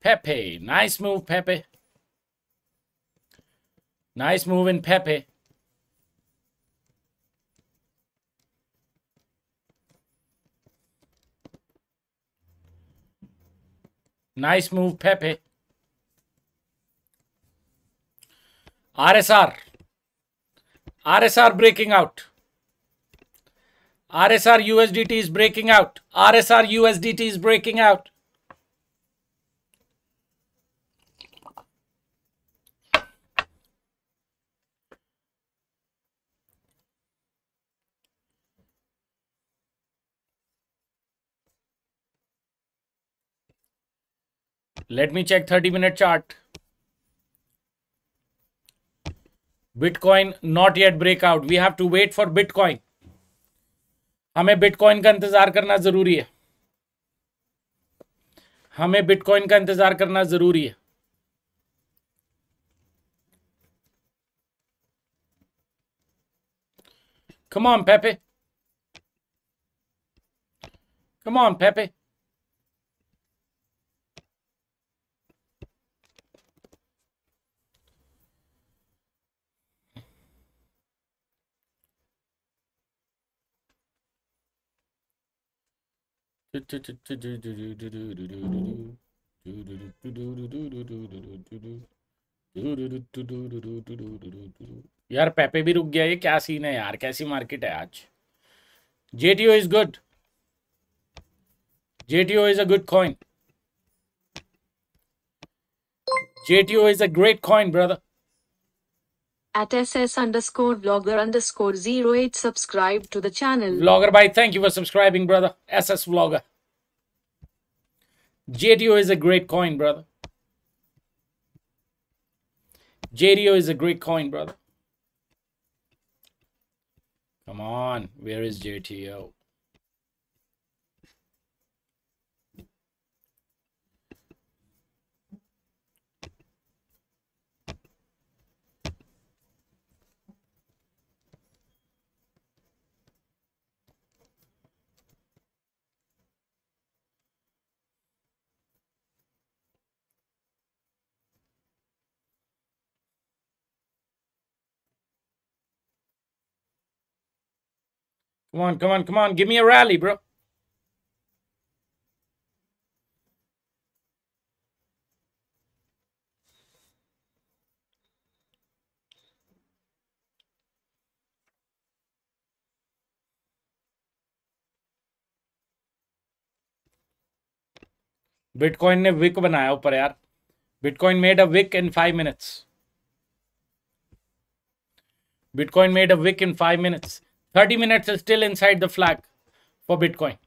Pepe. Nice move, Pepe. Nice move in Pepe. Nice move, Pepe. RSR. RSR breaking out. RSR USDT is breaking out. RSR USDT is breaking out. Let me check 30 minute chart. Bitcoin not yet breakout. We have to wait for Bitcoin. हमें Bitcoin का इंतजार करना जरूरी है हमें Bitcoin का इंतजार करना जरूरी है कमॉन on, कमॉन Come यार पेपे भी रुक गया ये क्या सीन है यार कैसी मार्केट है आज JTO is good JTO is a good coin JTO is a great coin brother at ss underscore vlogger underscore 08 subscribe to the channel vlogger by thank you for subscribing brother ss vlogger jdo is a great coin brother jdo is a great coin brother come on where is jto Come on, come on, come on. Give me a rally, bro. Bitcoin ने wick बनाया ऊपर यार Bitcoin made a wick in five minutes Bitcoin made a wick in five minutes 30 minutes is still inside the flag for Bitcoin.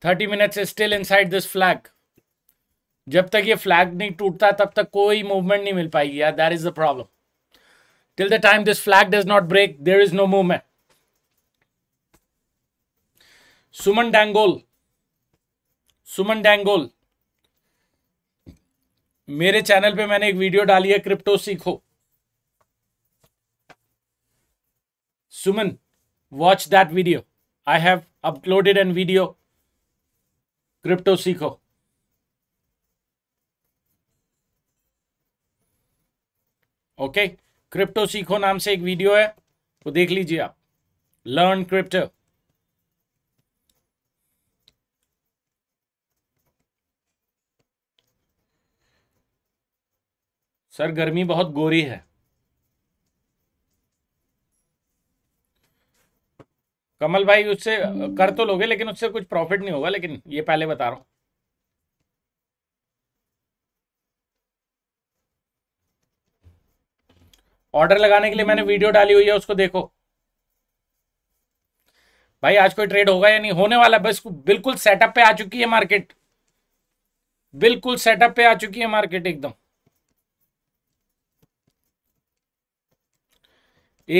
30 minutes is still inside this flag. जब तक ये flag नहीं टूटता तब तक कोई मूवमेंट नहीं मिल पाएगी यार that is the problem till the time this flag does not break there is no movement Suman Dangol Suman Dangol मेरे चैनल पे मैंने एक वीडियो डाली है क्रिप्टो सीखो Suman, watch that video. I have uploaded an video. Crypto seeko okay crypto सीखो नाम से एक वीडियो है तो देख लीजिए आप लर्न क्रिप्टो सर गर्मी बहुत गोरी है कमल भाई उससे हम्म। कर तो लोगे लेकिन उससे कुछ प्रॉफिट नहीं होगा लेकिन ये पहले बता रहा हूं ऑर्डर लगाने के लिए मैंने वीडियो डाली हुई है उसको देखो भाई आज कोई ट्रेड होगा या नहीं होने वाला बस बिल्कुल सेटअप पे आ चुकी है मार्केट बिल्कुल सेटअप पे आ चुकी है मार्केट एकदम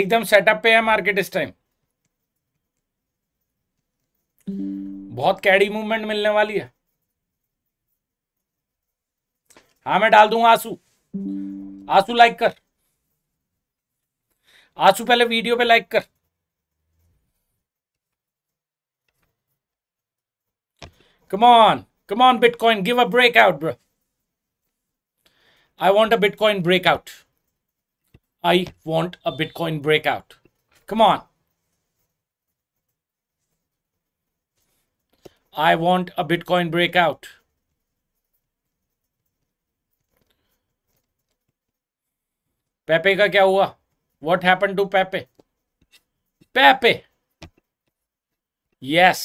एकदम सेटअप पे है मार्केट इस टाइम बहुत कैडी मूवमेंट मिलने वाली है हा मैं डाल दूंगा आंसू आंसू लाइक कर आंसू पहले वीडियो पे लाइक कर come on come on Bitcoin give a breakout bro I want a Bitcoin breakout I want a Bitcoin breakout come on I want a Bitcoin breakout. Pepe का क्या हुआ what happen to Pepe Pepe yes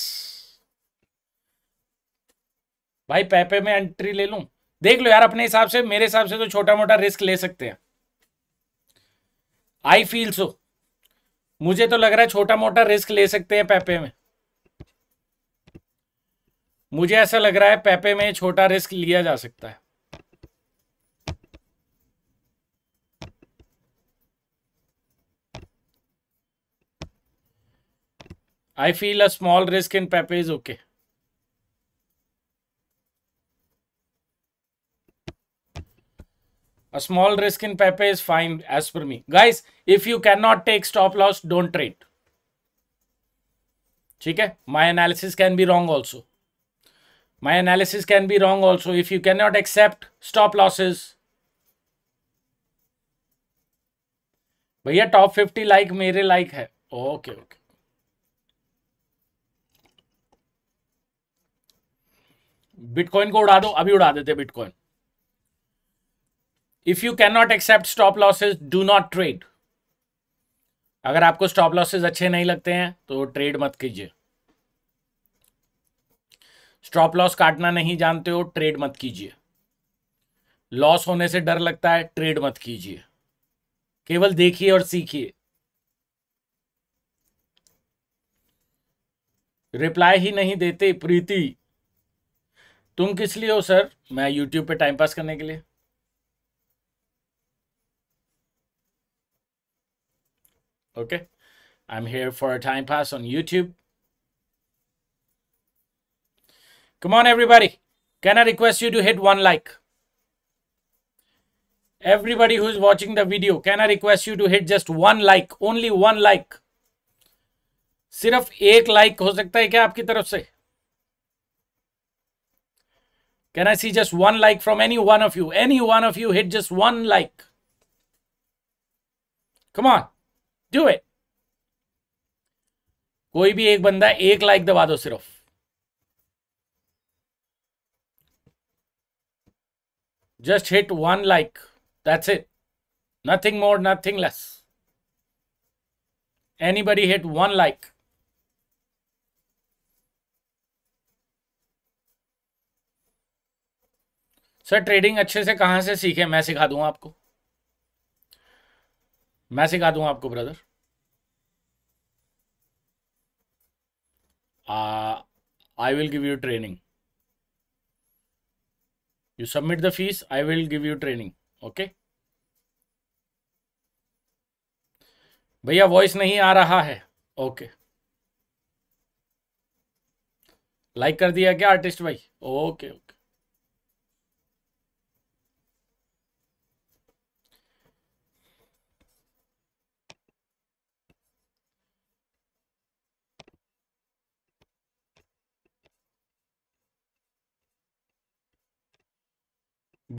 भाई Pepe में entry ले लू देख लो यार अपने हिसाब से मेरे हिसाब से तो छोटा मोटा रिस्क ले सकते हैं आई फील सो मुझे तो लग रहा है छोटा मोटा रिस्क ले सकते हैं पेपे में मुझे ऐसा लग रहा है पेपे में छोटा रिस्क लिया जा सकता है I feel a small risk in Pepe is okay. A small risk in Pepe is fine as per me. Guys, if you cannot take stop loss, don't trade. Okay? My analysis can be wrong also. My analysis can be wrong also if you cannot accept stop losses. भैया top fifty like मेरे like है okay okay Bitcoin को उड़ा दो अभी उड़ा देते Bitcoin if you can not accept stop losses do not trade अगर आपको स्टॉप लॉसेज अच्छे नहीं लगते हैं तो ट्रेड मत कीजिए स्टॉप लॉस काटना नहीं जानते हो ट्रेड मत कीजिए लॉस होने से डर लगता है ट्रेड मत कीजिए केवल देखिए और सीखिए रिप्लाई ही नहीं देते प्रीति तुम किस लिए हो सर मैं यूट्यूब पे टाइम पास करने के लिए okay I am here for time pass on YouTube Come on, everybody. Can I request you to hit one like? Everybody who is watching the video, can I request you to hit just one like? Only one like. sirf ek like ho sakta hai kya aapki taraf se can i see just one like from any one of you any one of you hit just one like come on do it koi bhi ek banda ek like daba do sirf Just hit one like. That's it. Nothing more, nothing less. Anybody hit one like. Sir trading अच्छे से कहाँ से सीखे मैं सिखा दूंगा आपको मैं सिखा दूंगा आपको brother I will give you training You submit the fees, I will give you training. Okay. भैया वॉइस नहीं आ रहा है ओके लाइक कर दिया क्या आर्टिस्ट भाई okay okay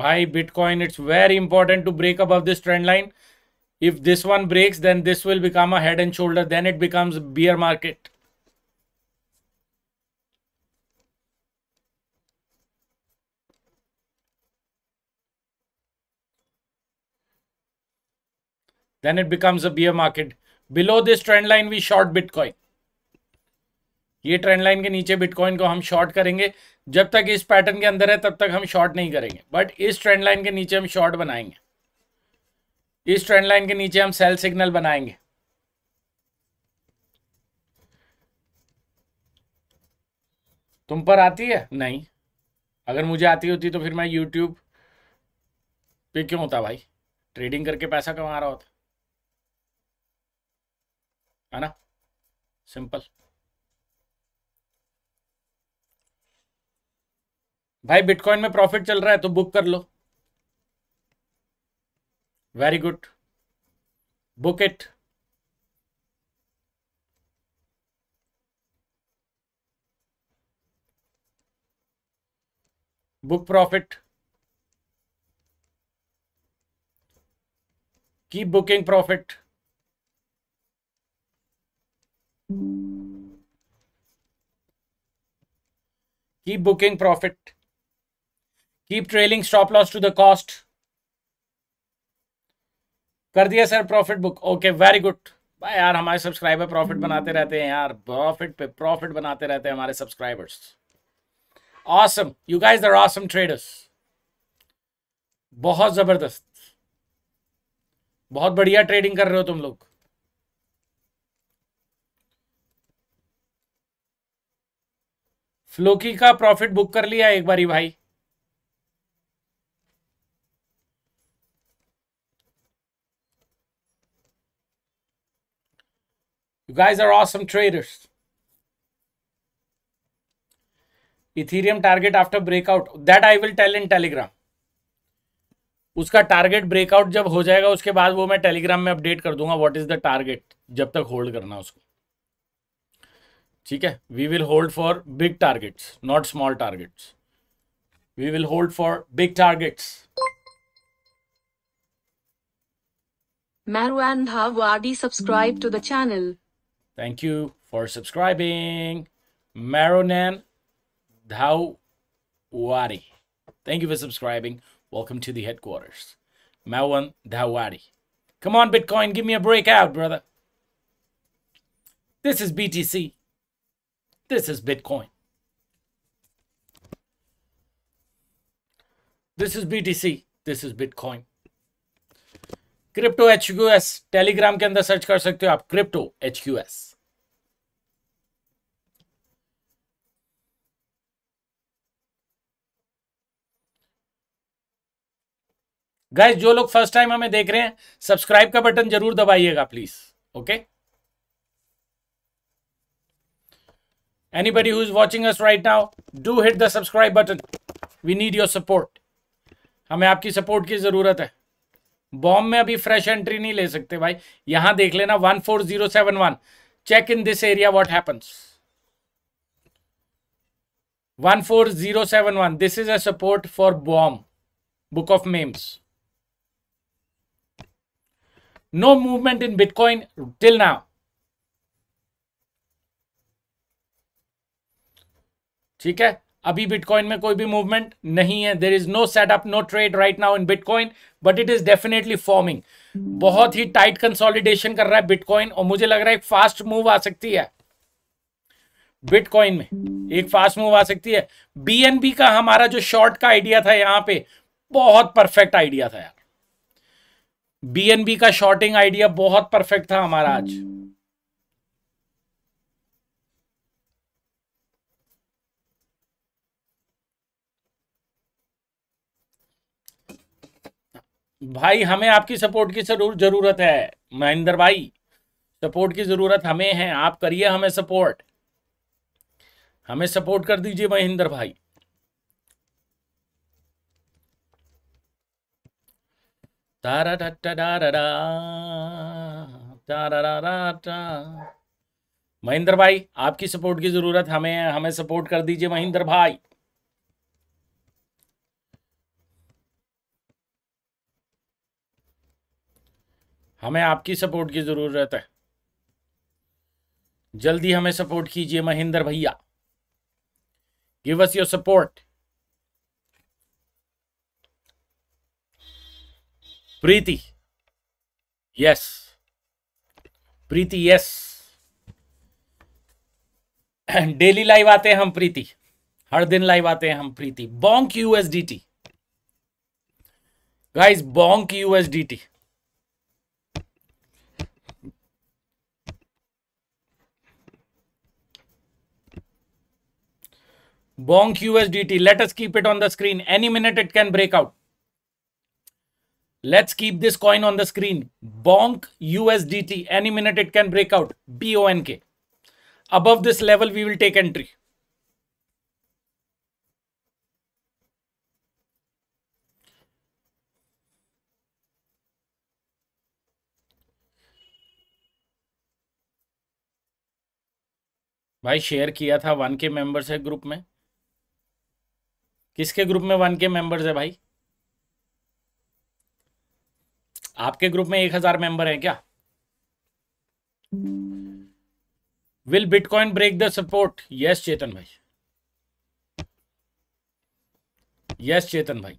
buy bitcoin it's very important to break above this trend line if this one breaks then this will become a head and shoulder then it becomes bear market then it becomes a bear market below this trend line we short bitcoin ये trend line के नीचे bitcoin को हम short करेंगे जब तक इस pattern के अंदर है तब तक हम शॉर्ट नहीं करेंगे बट इस ट्रेंड लाइन के नीचे हम शॉर्ट बनाएंगे इस ट्रेंड लाइन के नीचे हम सेल सिग्नल बनाएंगे तुम पर आती है नहीं अगर मुझे आती होती तो फिर मैं यूट्यूब पे क्यों होता भाई ट्रेडिंग करके पैसा कमा रहा होता है ना सिंपल भाई बिटकॉइन में प्रॉफिट चल रहा है तो बुक कर लो very good book it book profit keep booking profit keep booking profit keep trailing stop loss to the cost कर दिया sir profit book okay very good भाई यार हमारे सब्सक्राइबर प्रॉफिट बनाते रहते हैं यार प्रॉफिट पे प्रॉफिट बनाते रहते हैं हमारे subscribers awesome you guys are awesome traders बहुत जबरदस्त बहुत बढ़िया ट्रेडिंग कर रहे हो तुम लोग फ्लोकी का प्रॉफिट बुक कर लिया एक बारी भाई You guys are awesome traders. Ethereum target after breakout. That I will tell in Telegram. उसका टारगेट ब्रेकआउट जब हो जाएगा उसके बाद वो मैं टेलीग्राम में अपडेट कर दूंगा व्हाट इज द टारगेट जब तक होल्ड करना उसको ठीक है we will hold for big targets not small targets we will hold for big targets Marwan Dhawadi subscribe to the channel. Thank you for subscribing. Maronan Dhawari. Thank you for subscribing. Welcome to the headquarters. Mawan Dhawari. Come on, Bitcoin, give me a breakout, brother. This is BTC. This is Bitcoin. This is BTC. This is Bitcoin. Crypto H Q S Telegram के अंदर search कर सकते हो आप crypto H Q S guys जो लोग first time हमें देख रहे हैं सब्सक्राइब का बटन जरूर दबाइएगा please okay anybody who is watching us right now do hit the subscribe button we need your support हमें आपकी सपोर्ट की जरूरत है बॉम्ब में अभी फ्रेश एंट्री नहीं ले सकते भाई यहां देख लेना one four zero seven one check in this area what happens one four zero seven one this is a support for BOME book of memes no movement in Bitcoin till now ठीक है अभी bitcoin में कोई भी movement नहीं है there is no setup no trade right now in Bitcoin but it is definitely forming बहुत ही टाइट कंसोलिडेशन कर रहा है बिटकॉइन और मुझे लग रहा है एक फास्ट मूव आ सकती है बिटकॉइन में एक फास्ट मूव आ सकती है बीएनबी का हमारा जो शॉर्ट का आइडिया था यहां पे बहुत परफेक्ट आइडिया था यार बीएनबी का शॉर्टिंग आइडिया बहुत परफेक्ट था हमारा आज भाई हमें आपकी सपोर्ट की जरूर जरूरत है महेंद्र भाई सपोर्ट की जरूरत हमें है आप करिए हमें सपोर्ट हमें सपोर्ट कर दीजिए महेंद्र भाई तारा टा टा महेंद्र भाई आपकी सपोर्ट की जरूरत हमें हमें सपोर्ट कर दीजिए महेंद्र भाई हमें आपकी सपोर्ट की ज़रूरत है जल्दी हमें सपोर्ट कीजिए महेंद्र भैया give us your support Preeti yes Preeti yes daily live आते हैं हम प्रीति हर दिन लाइव आते हैं हम Preeti Bonk USDT guys Bonk USDT Bonk USDT. Let us keep it on the screen. Any minute it can break out. Let's keep this coin on the screen. Bonk USDT. Any minute it can break out. BONK. Above this level, we will take entry. भाई share किया था one के members है group में किसके group में one के members है भाई आपके ग्रुप में एक हजार मेंबर हैं क्या will Bitcoin break the support yes Chetan भाई यस चेतन भाई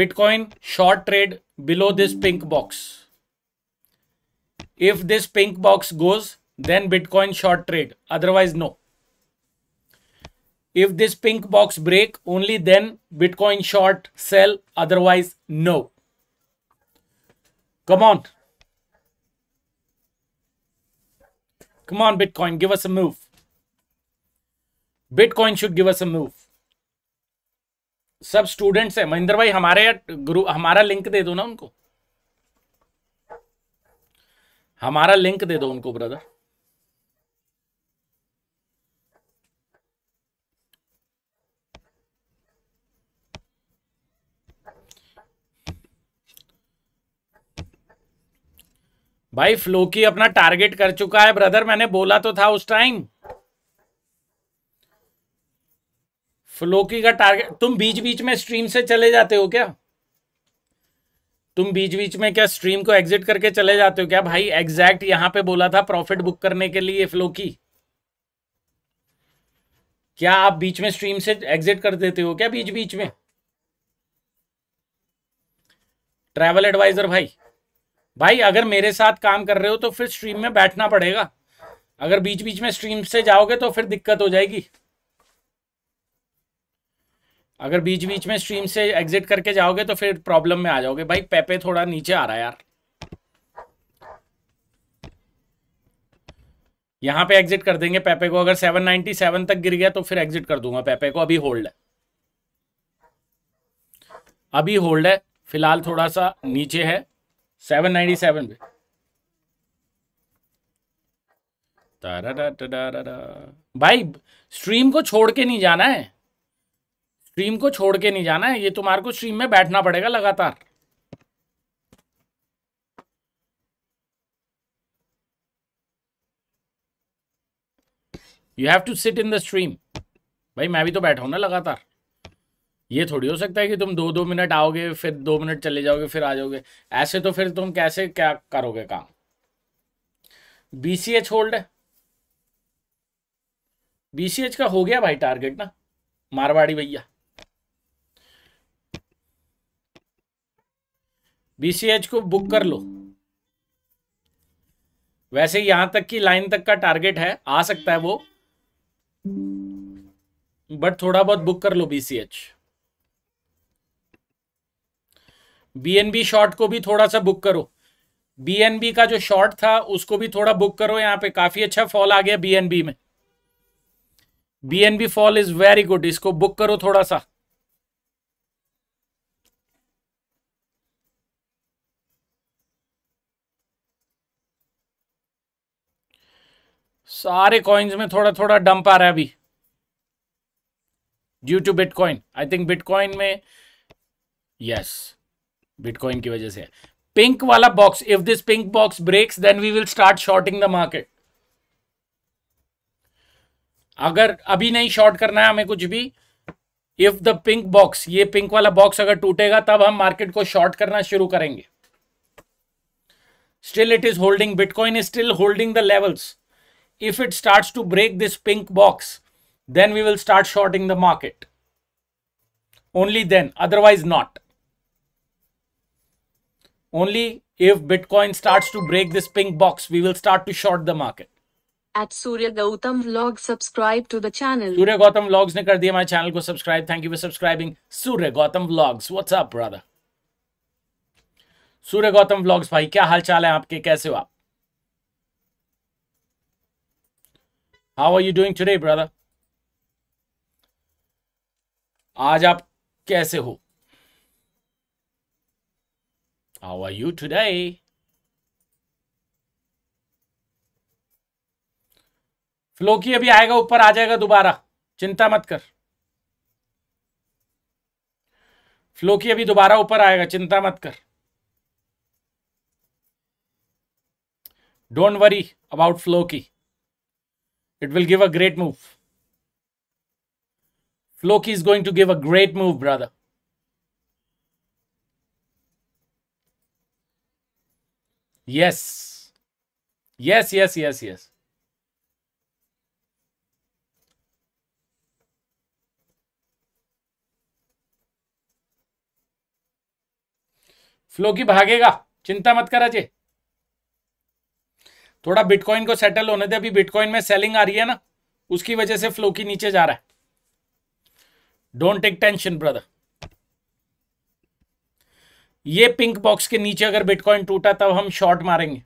Bitcoin short trade below this pink box if this pink box goes then Bitcoin short trade otherwise no If this pink box break, only then Bitcoin short, sell, otherwise no. Come on. Come on, Bitcoin, give us a move. Bitcoin should give us a move. सब students हैं महेंद्र भाई हमारे group हमारा link दे दो ना उनको हमारा link दे दो उनको ब्रदर भाई फ्लोकी अपना टारगेट कर चुका है ब्रदर मैंने बोला तो था उस टाइम फ्लोकी का टारगेट तुम बीच बीच में स्ट्रीम से चले जाते हो क्या तुम बीच बीच में क्या स्ट्रीम को एग्जिट करके चले जाते हो क्या भाई एग्जैक्ट यहां पे बोला था प्रॉफिट बुक करने के लिए फ्लोकी क्या आप बीच में स्ट्रीम से एग्जिट कर देते हो क्या बीच बीच में ट्रैवल एडवाइजर भाई भाई अगर मेरे साथ काम कर रहे हो तो फिर स्ट्रीम में बैठना पड़ेगा अगर बीच बीच में स्ट्रीम से जाओगे तो फिर दिक्कत हो जाएगी अगर बीच बीच में स्ट्रीम से एग्जिट करके जाओगे तो फिर प्रॉब्लम में आ जाओगे भाई पेपे थोड़ा नीचे आ रहा है यार यहां पे एग्जिट कर देंगे पेपे को अगर 797 तक गिर गया तो फिर एग्जिट कर दूंगा पेपे को अभी होल्ड है अभी होल्ड है फिलहाल थोड़ा सा नीचे है सेवन नाइन्टी सेवन पे तारा दा दा दा। भाई स्ट्रीम को छोड़ के नहीं जाना है स्ट्रीम को छोड़ के नहीं जाना है ये तुम्हारे को स्ट्रीम में बैठना पड़ेगा लगातार you have to sit in the stream भाई मैं भी तो बैठा हूं ना लगातार ये थोड़ी हो सकता है कि तुम दो दो मिनट आओगे फिर दो मिनट चले जाओगे फिर आ जाओगे ऐसे तो फिर तुम कैसे क्या करोगे काम बीसीएच होल्ड है बीसीएच का हो गया भाई टारगेट ना मारवाड़ी भैया बीसीएच को बुक कर लो वैसे यहां तक की लाइन तक का टारगेट है आ सकता है वो बट थोड़ा बहुत बुक कर लो बीसीएच बीएनबी शॉर्ट को भी थोड़ा सा बुक करो बीएनबी का जो शॉर्ट था उसको भी थोड़ा बुक करो यहाँ पे काफी अच्छा फॉल आ गया बीएनबी में BNB fall is very good इसको बुक करो थोड़ा सा सारे कॉइन्स में थोड़ा थोड़ा डंप आ रहा है अभी due to Bitcoin I think Bitcoin में यस yes. बिटकॉइन की वजह से पिंक वाला box if this pink box breaks then we will start shorting the market अगर अभी नहीं शॉर्ट करना है हमें कुछ भी इफ द पिंक बॉक्स ये पिंक वाला बॉक्स अगर टूटेगा तब हम मार्केट को शॉर्ट करना शुरू करेंगे still it is holding Bitcoin is still holding the levels if it start to break this pink box then we will start shorting the market only then otherwise not Only if Bitcoin starts to break this pink box, we will start to short the market. At Surya Gautam Vlog, subscribe to the channel. Surya Gautam Vlogs ne kar diya my channel ko subscribe thank you for subscribing surya gautam vlogs what's up brother surya gautam vlogs bhai kya hal chal hai aapke kaise ho aap how are you doing today brother aaj aap kaise ho How are you today? Floki अभी आएगा ऊपर आ जाएगा दोबारा चिंता मत कर Floki अभी दोबारा ऊपर आएगा चिंता मत कर don't worry about Floki it will give a great move Floki is going to give a great move brother Yes. Yes, yes, yes, yes. Floki भागेगा चिंता मत कर अजय थोड़ा बिटकॉइन को सेटल होने दे अभी बिटकॉइन में सेलिंग आ रही है ना उसकी वजह से फ्लोकी नीचे जा रहा है डोंट टेक टेंशन ब्रदर ये पिंक बॉक्स के नीचे अगर बिटकॉइन टूटा तब हम शॉर्ट मारेंगे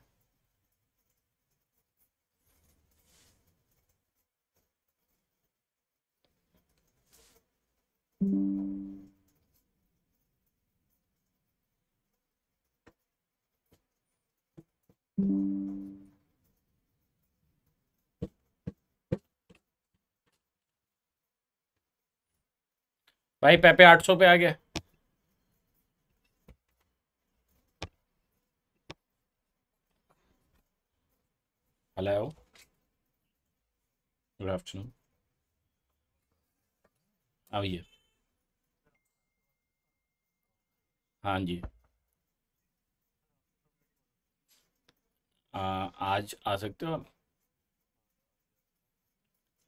भाई पैपे आठ सौ पे आ गया Good afternoon. How are you? हाँ जी आ, आज आ सकते हो आप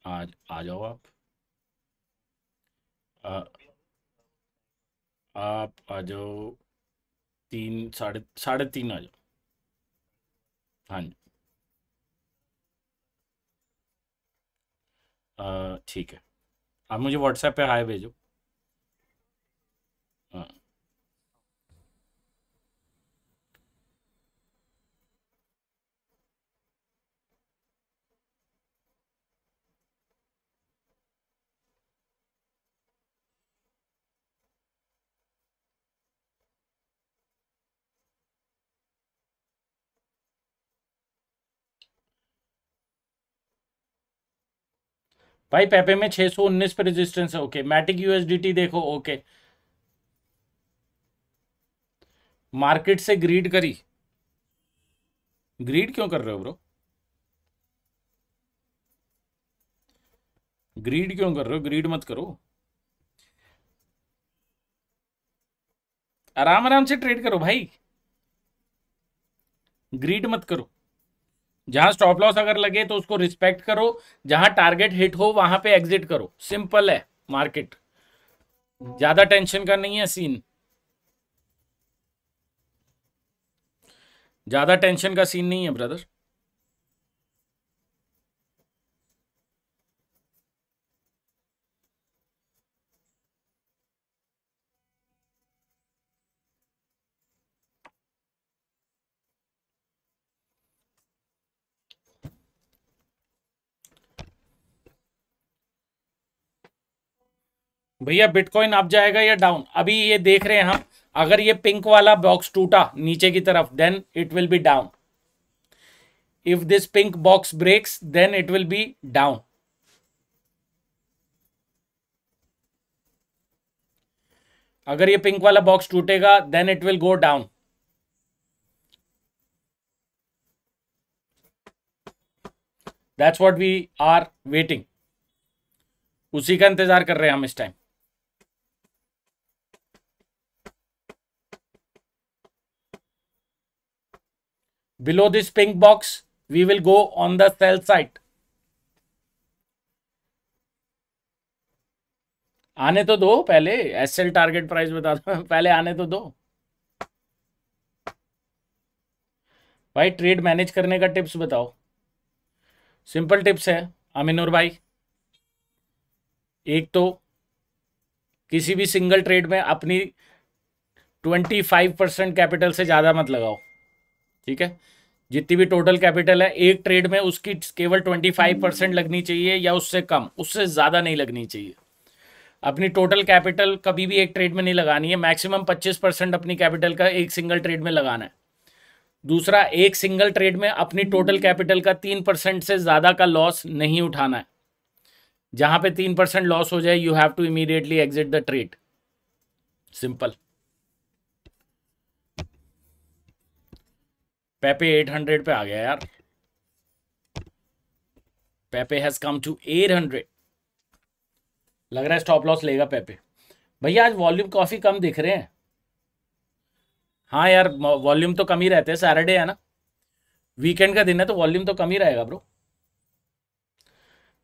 आज आ जाओ आप आ, आप आ जाओ तीन साढ़े साढ़े तीन आ जाओ हाँ जी ठीक है आप मुझे व्हाट्सएप पे हाय भेजो हाँ भाई पेपे में 619 पे रेजिस्टेंस है ओके मैटिक यूएसडीटी देखो ओके मार्केट से ग्रीड करी ग्रीड क्यों कर रहे हो ब्रो ग्रीड क्यों कर रहे हो ग्रीड मत करो आराम आराम से ट्रेड करो भाई ग्रीड मत करो जहां स्टॉप लॉस अगर लगे तो उसको रिस्पेक्ट करो जहां टारगेट हिट हो वहां पे एग्जिट करो सिंपल है मार्केट ज्यादा टेंशन का नहीं है सीन ज्यादा टेंशन का सीन नहीं है ब्रदर भैया बिटकॉइन अप जाएगा या डाउन अभी ये देख रहे हैं हम अगर ये पिंक वाला बॉक्स टूटा नीचे की तरफ then it will be down if this pink box breaks then it will be down अगर ये पिंक वाला बॉक्स टूटेगा then it will go down that's what we are waiting उसी का इंतजार कर रहे हैं हम इस time Below this pink box, we will go on the sell side. आने तो दो पहले एस एल टारगेट प्राइस बता दो पहले आने तो दो भाई ट्रेड मैनेज करने का टिप्स बताओ सिंपल टिप्स है अमिनोर भाई एक तो किसी भी सिंगल ट्रेड में अपनी ट्वेंटी फाइव परसेंट कैपिटल से ज़्यादा मत लगाओ ठीक है जितनी भी टोटल कैपिटल है एक ट्रेड में उसकी केवल ट्वेंटी फाइव परसेंट लगनी चाहिए या उससे कम उससे ज़्यादा नहीं लगनी चाहिए अपनी टोटल कैपिटल कभी भी एक ट्रेड में नहीं लगानी है मैक्सिमम पच्चीस परसेंट अपनी कैपिटल का एक सिंगल ट्रेड में लगाना है दूसरा एक सिंगल ट्रेड में अपनी टोटल कैपिटल का तीन परसेंट से ज़्यादा का लॉस नहीं उठाना है जहाँ पर तीन परसेंट लॉस हो जाए you have to immediately exit the trade simple Pepe 800 पे आ गया यार पेपे हैज कम टू 800 लग रहा है स्टॉप लॉस लेगा पेपे भैया आज वॉल्यूम काफी कम दिख रहे हैं हाँ यार वॉल्यूम तो कम ही रहते हैं सैटरडे है ना वीकेंड का दिन है तो वॉल्यूम तो कम ही रहेगा ब्रो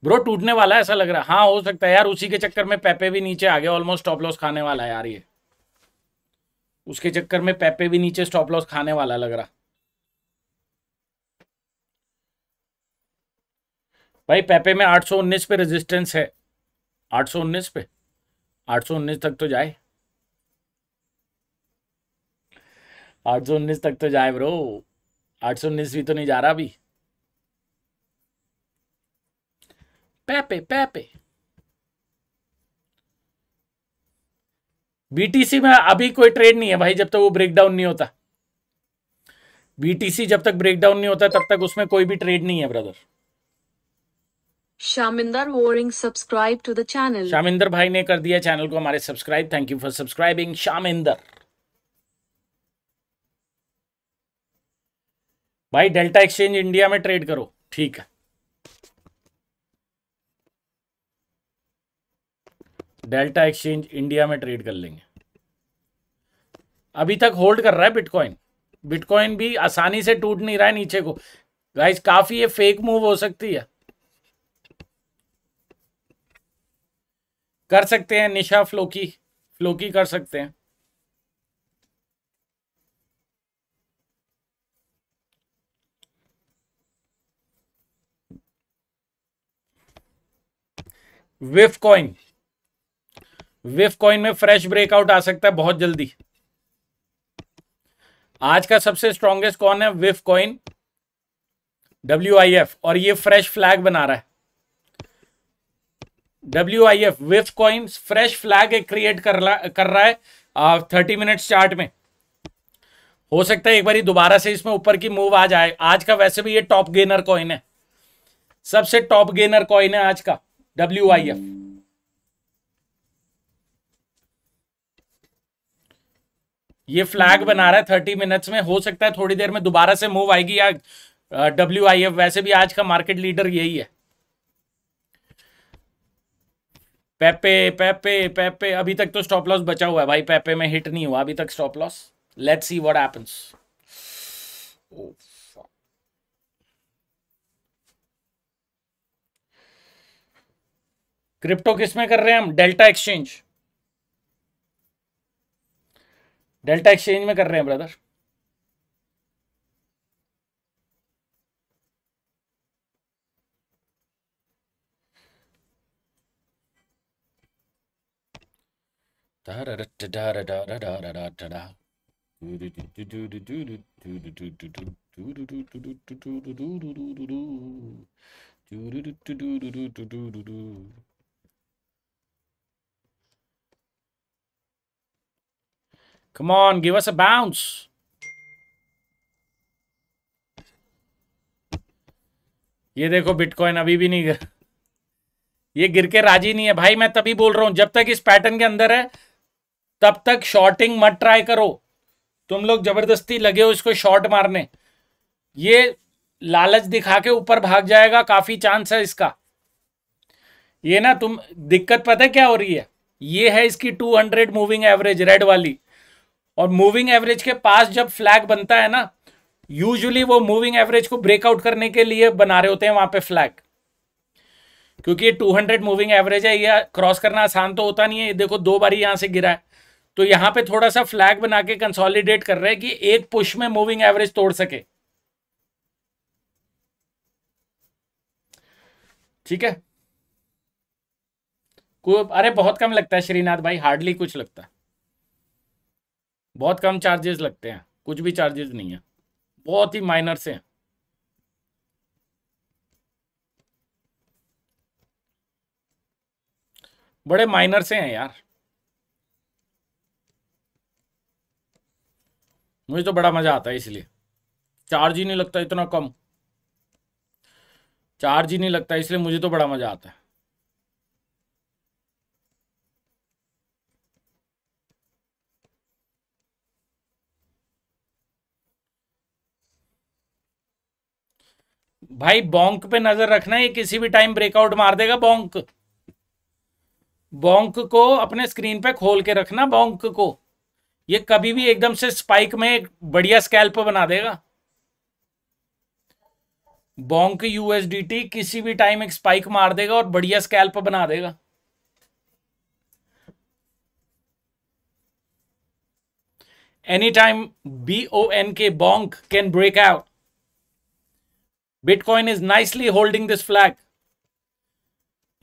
ब्रो टूटने वाला है ऐसा लग रहा है हाँ हो सकता है यार उसी के चक्कर में पेपे भी नीचे आ गया ऑलमोस्ट स्टॉप लॉस खाने वाला है यार ये उसके चक्कर में पेपे भी नीचे स्टॉप लॉस खाने वाला लग रहा भाई पेपे में 819 पे रेजिस्टेंस है 819 पे 819 तक तो जाए 819 तक तो जाए ब्रो 819 भी तो नहीं जा रहा अभी पैपे पैपे बीटीसी में अभी कोई ट्रेड नहीं है भाई जब तक तो वो ब्रेकडाउन नहीं होता बीटीसी जब तक ब्रेकडाउन नहीं होता तब तक उसमें कोई भी ट्रेड नहीं है ब्रदर शामिंदर वोरिंग subscribe to the channel Shaminder भाई ने कर दिया चैनल को हमारे subscribe thank you for subscribing Shaminder भाई डेल्टा एक्सचेंज इंडिया में ट्रेड करो ठीक है डेल्टा एक्सचेंज इंडिया में ट्रेड कर लेंगे अभी तक होल्ड कर रहा है बिटकॉइन बिटकॉइन भी आसानी से टूट नहीं रहा है नीचे को गाइस काफी ये फेक मूव हो सकती है कर सकते हैं निशा फ्लोकी फ्लोकी कर सकते हैं विफ कॉइन विफ कॉइन में फ्रेश ब्रेकआउट आ सकता है बहुत जल्दी आज का सबसे स्ट्रॉन्गेस्ट कौन है विफ कॉइन डब्ल्यू और ये फ्रेश फ्लैग बना रहा है डब्ल्यू आई एफ विफ कॉइन्स फ्रेश फ्लैग एक क्रिएट कर कर रहा है थर्टी मिनट्स चार्ट में हो सकता है एक बार दोबारा से इसमें ऊपर की मूव आ जाए आज का वैसे भी ये टॉप गेनर कॉइन है सबसे टॉप गेनर कॉइन है आज का डब्ल्यू आई एफ ये फ्लैग बना रहा है थर्टी मिनट्स में हो सकता है थोड़ी देर में दोबारा से मूव आएगी या डब्ल्यू आई एफ वैसे भी आज का मार्केट लीडर यही है पेपे पेपे पेपे अभी तक तो स्टॉप लॉस बचा हुआ है भाई पेपे में हिट नहीं हुआ अभी तक stop loss let's see what happens crypto किस में कर रहे हैं हम डेल्टा एक्सचेंज डेल्टा एक्सचेंज में कर रहे हैं brother Da da da da da da da da da da da da. Come on, give us a bounce. ये देखो बिटकॉइन अभी भी नहीं गिर ये गिर के राजी नहीं है भाई मैं तभी बोल रहा हूं जब तक इस पैटर्न के अंदर है तब तक शॉर्टिंग मत ट्राई करो तुम लोग जबरदस्ती लगे हो इसको शॉर्ट मारने ये लालच दिखा के ऊपर भाग जाएगा काफी चांस है इसका ये ना तुम दिक्कत पता है क्या हो रही है ये है इसकी 200 मूविंग एवरेज रेड वाली और मूविंग एवरेज के पास जब फ्लैग बनता है ना यूजुअली वो मूविंग एवरेज को ब्रेकआउट करने के लिए बना रहे होते हैं वहां पे फ्लैग क्योंकि ये 200 मूविंग एवरेज है ये क्रॉस करना आसान तो होता नहीं है देखो दो बारी यहां से गिरा है तो यहां पे थोड़ा सा फ्लैग बना के कंसोलिडेट कर रहे हैं कि एक पुश में मूविंग एवरेज तोड़ सके ठीक है अरे बहुत कम लगता है श्रीनाथ भाई हार्डली कुछ लगता है बहुत कम चार्जेस लगते हैं कुछ भी चार्जेस नहीं है बहुत ही माइनर से हैं बड़े माइनर से हैं यार मुझे तो बड़ा मज़ा आता है इसलिए चार्ज ही नहीं लगता इतना कम चार्ज ही नहीं लगता इसलिए मुझे तो बड़ा मज़ा आता है भाई बॉन्क पे नजर रखना ये किसी भी टाइम ब्रेकआउट मार देगा बॉन्क बॉन्क को अपने स्क्रीन पे खोल के रखना बॉन्क को ये कभी भी एकदम से स्पाइक में बढ़िया स्कैल्प बना देगा बॉन्क यूएसडीटी किसी भी टाइम एक स्पाइक मार देगा और बढ़िया स्कैल्प बना देगा any time B O N K Bonk can break out Bitcoin is nicely holding this flag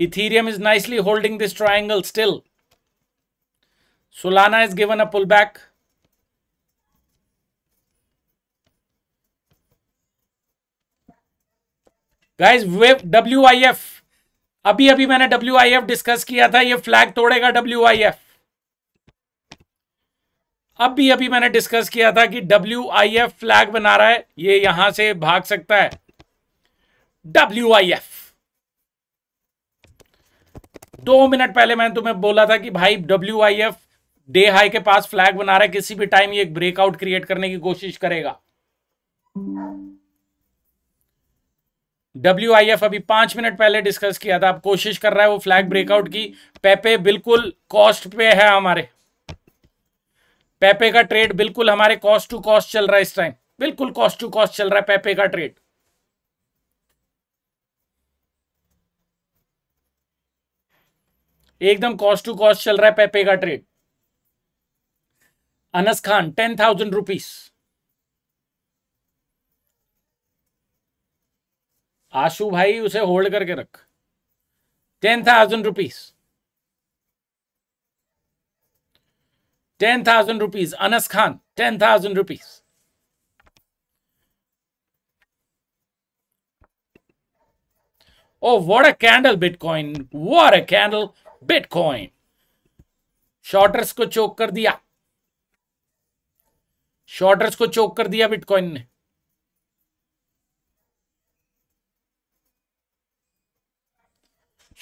Ethereum is nicely holding this triangle still Solana is given a pullback. Guys, W I F अभी अभी मैंने W I F discuss किया था ये flag तोड़ेगा W I F अब भी अभी मैंने डिस्कस किया था कि डब्ल्यू आई एफ फ्लैग बना रहा है ये यहां से भाग सकता है डब्ल्यू आई एफ दो मिनट पहले मैंने तुम्हें बोला था कि भाई W I F day high के पास फ्लैग बना रहा है किसी भी टाइम ये ब्रेकआउट क्रिएट करने की कोशिश करेगा डब्ल्यू आई एफ अभी पांच मिनट पहले डिस्कस किया था अब कोशिश कर रहा है वो फ्लैग ब्रेकआउट की पेपे बिल्कुल कॉस्ट पे है हमारे पेपे का ट्रेड बिल्कुल हमारे कॉस्ट टू कॉस्ट चल रहा है इस टाइम बिल्कुल कॉस्ट टू कॉस्ट चल रहा है पेपे का ट्रेड एकदम कॉस्ट टू कॉस्ट चल रहा है पेपे का trade Anas Khan ten thousand rupees Ashu भाई उसे होल्ड करके रख ten thousand rupees ten thousand rupees Anas Khan ten thousand rupees Oh, what a candle, Bitcoin. What a candle, Bitcoin. Shorters को चोक कर दिया शॉर्टर्स को चोक कर दिया बिटकॉइन ने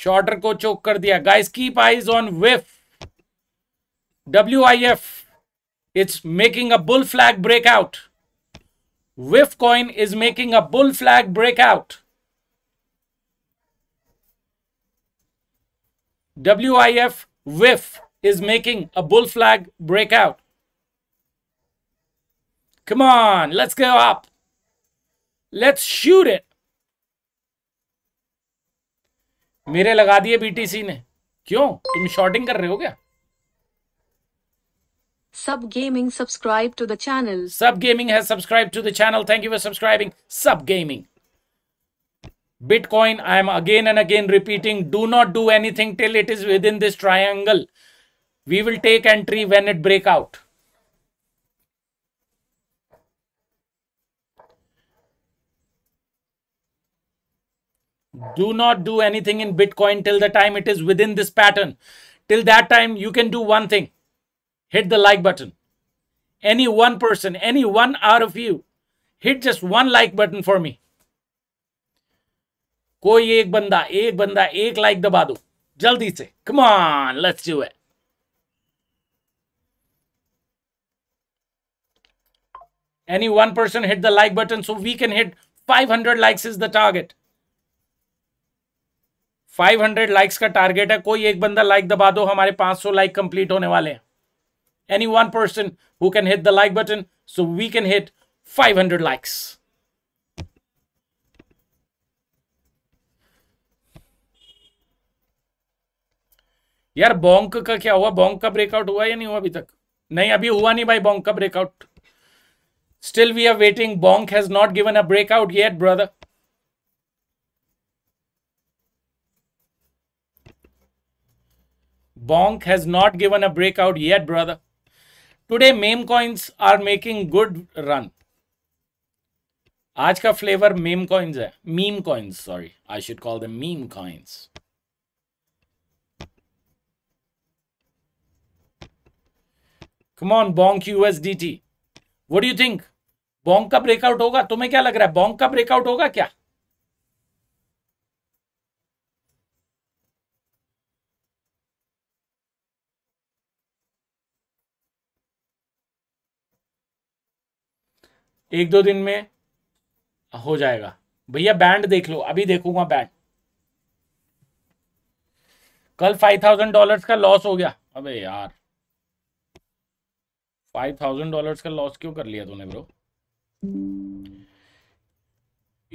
शॉर्टर को चोक कर दिया guys keep eyes on वेफ W I F it's making a bull flag breakout विफ coin is making a bull flag breakout W I F विफ is making a bull flag breakout Come on, let's go up. Let's shoot it. मेरे लगा दिए BTC ने क्यों तुम shorting कर रहे हो क्या सब gaming subscribe to the channel सब गेमिंग है subscribe to the channel thank you for subscribing सब gaming Bitcoin I am again and again repeating do not do anything till it is within this triangle we will take entry when it break out do not do anything in Bitcoin till the time it is within this pattern. Till that time, you can do one thing hit the like button. Any one person, any one out of you, hit just one like button for me. कोई एक बंदा एक बंदा एक like दबा दो जल्दी से on, let's do it. any one person hit the like button so we can hit 500 likes is the target 500 likes का टारगेट है कोई एक बंदा लाइक दबा दो हमारे 500 लाइक कंप्लीट होने वाले हैं any one person who can hit the like button so we can hit 500 likes यार बॉन्क का क्या हुआ बॉन्क का ब्रेकआउट हुआ या नहीं हुआ अभी तक नहीं अभी हुआ नहीं भाई बॉन्क का breakout still we are waiting Bonk has not given a breakout yet brother Bonk has not given a breakout yet, brother. Today, meme coins are making good run. आज का फ्लेवर मेम कॉइन्स है meme coins sorry I should call the meme coins come on Bonk USDT what do you think Bonk का breakout होगा तुम्हें क्या लग रहा है बॉन्क का ब्रेकआउट होगा क्या एक दो दिन में हो जाएगा भैया बैंड देख लो अभी देखूंगा बैंड कल फाइव थाउजेंड डॉलर का लॉस हो गया अबे यार फाइव थाउजेंड डॉलर का लॉस क्यों कर लिया तूने ब्रो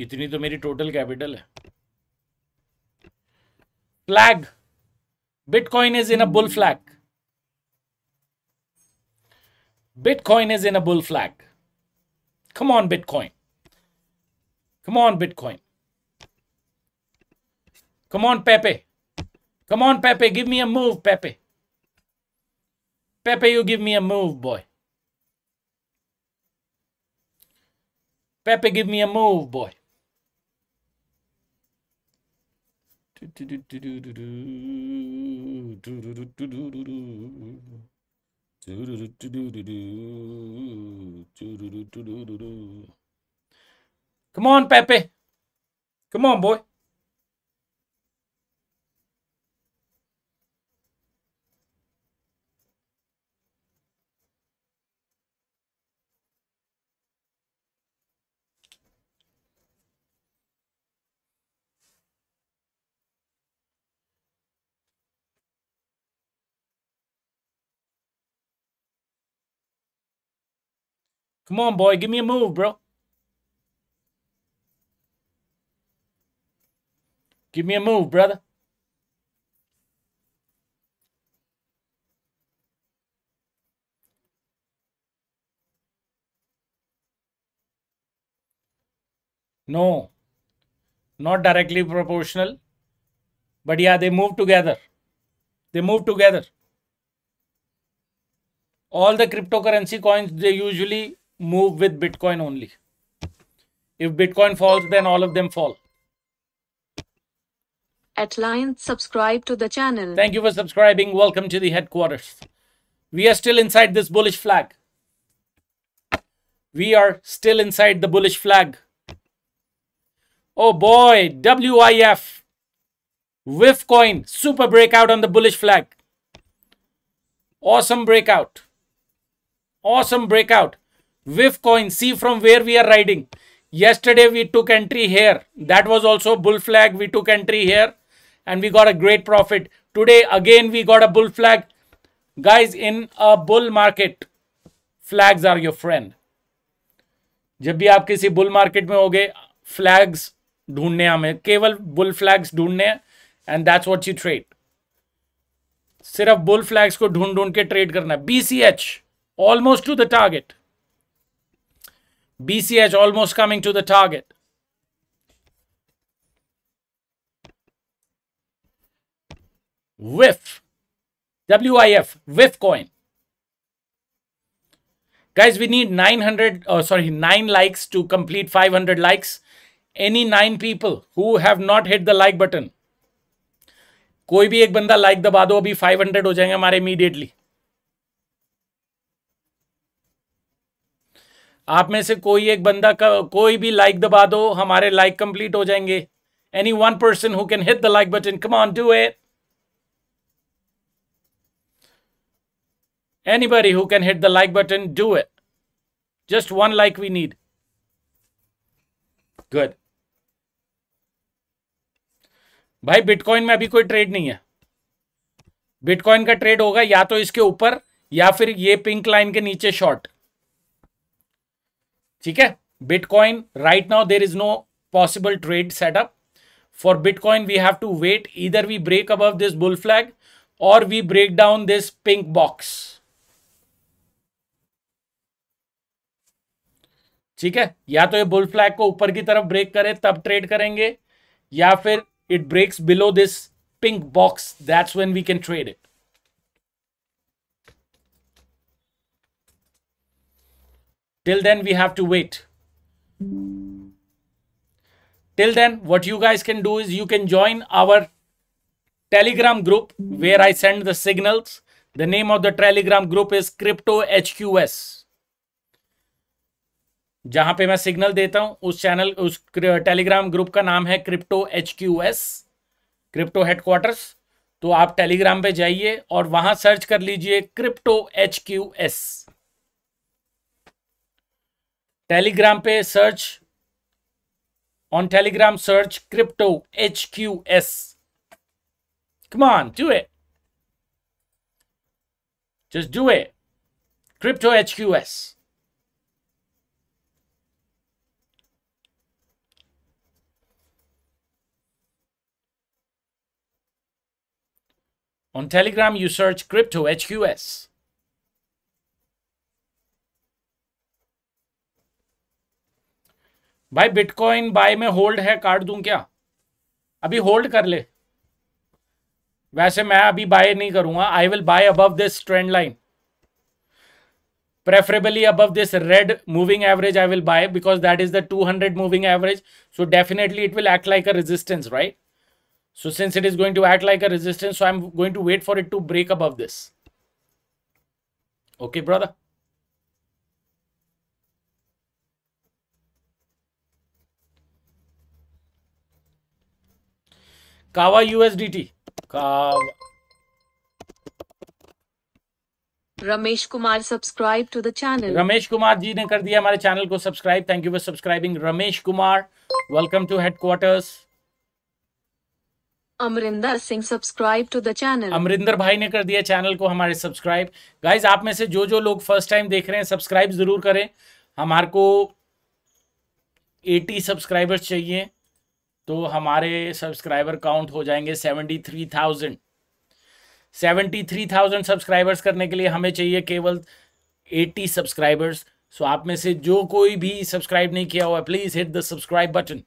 इतनी तो मेरी टोटल कैपिटल है flag Bitcoin is in a bull flag Bitcoin is in a bull flag Come on, Bitcoin. Come on, Bitcoin. Come on, Pepe. Come on, Pepe. Give me a move, Pepe. Pepe, you give me a move, boy. Pepe, give me a move, boy. Come on, Pepe. Come on, boy. Come on, boy. Give me a move, bro. Give me a move, brother. No, not directly proportional. But yeah, they move together. They move together. All the cryptocurrency coins, they usually move with Bitcoin only. If Bitcoin falls, then all of them fall. At line, subscribe to the channel. Thank you for subscribing. Welcome to the headquarters. We are still inside this bullish flag. We are still inside the bullish flag. Oh boy, WIF. WIF coin, super breakout on the bullish flag. Awesome breakout. Awesome breakout. Viv coin, see from where we are riding. Yesterday we took entry here. That was also bull flag. We took entry here and we got a great profit. Today again we got a bull flag. Guys, in a bull market, flags are your friend. जब भी आप किसी bull market में होगे flags ढूंढने हमें केवल bull flags ढूंढने and that's what you trade सिर्फ बुल फ्लैग्स को ढूंढ ढूंढ के ट्रेड करना है BCH almost to the target BCH almost coming to the target. WIF, WIF, WIF coin. Guys, we need 900, oh, sorry, 9 likes to complete 500 likes. Any 9 people who have not hit the like button. Koi bhi ek banda like the दो abhi 500 ho jayenge immediately. आप में से कोई एक बंदा का कोई भी लाइक दबा दो हमारे लाइक कंप्लीट हो जाएंगे any one person who can hit the like button come on do it anybody who can hit the like button do it just one like we need good भाई Bitcoin में अभी कोई trade नहीं है bitcoin का trade होगा या तो इसके ऊपर या फिर ये पिंक लाइन के नीचे शॉर्ट ठीक है Bitcoin right now there is no possible trade setup for Bitcoin we have to wait इधर we break above this bull flag और we break down this pink box ठीक है या तो ये बुल फ्लैग को ऊपर की तरफ ब्रेक करे तब ट्रेड करेंगे या फिर it breaks below this pink box that's when we can trade it Till then, we have to wait. Till then, what you guys can do is you can join our Telegram group where I send the signals. The name of the Telegram group is Crypto HQS. जहां पे मैं signal देता हूं उस channel उस Telegram group का नाम है crypto H Q S crypto headquarters तो आप टेलीग्राम पे जाइए और वहां सर्च कर लीजिए crypto H Q S Telegram पे search on Telegram, search crypto HQS. Come on, do it. Just do it. Crypto HQS. On Telegram, you search crypto HQS. भाई बिटकॉइन बाय में होल्ड है काट दूं क्या अभी होल्ड कर ले वैसे मैं अभी बाय नहीं करूंगा I will buy above this trend line preferably above this red moving average I will buy because that is the two hundred moving average so definitely it will act like a resistance right so since it is going to act like a resistance so I am going to wait for it to break above this okay brother Kava USDT Ramesh Kumar subscribe to the channel Ramesh Kumar ji ने कर दिया हमारे channel को subscribe thank you for subscribing Ramesh Kumar welcome to headquarters Amarinder Singh subscribe to the channel Amarinder भाई ने कर दिया channel को हमारे सब्सक्राइब गाइज आप में से जो जो लोग फर्स्ट टाइम देख रहे हैं सब्सक्राइब जरूर करें हमारे को 80 सब्सक्राइबर्स चाहिए तो हमारे सब्सक्राइबर काउंट हो जाएंगे seventy three thousand seventy three thousand subscribers करने के लिए हमें चाहिए केवल एट्टी सब्सक्राइबर्स सो आप में से जो कोई भी सब्सक्राइब नहीं किया हुआ please hit the subscribe button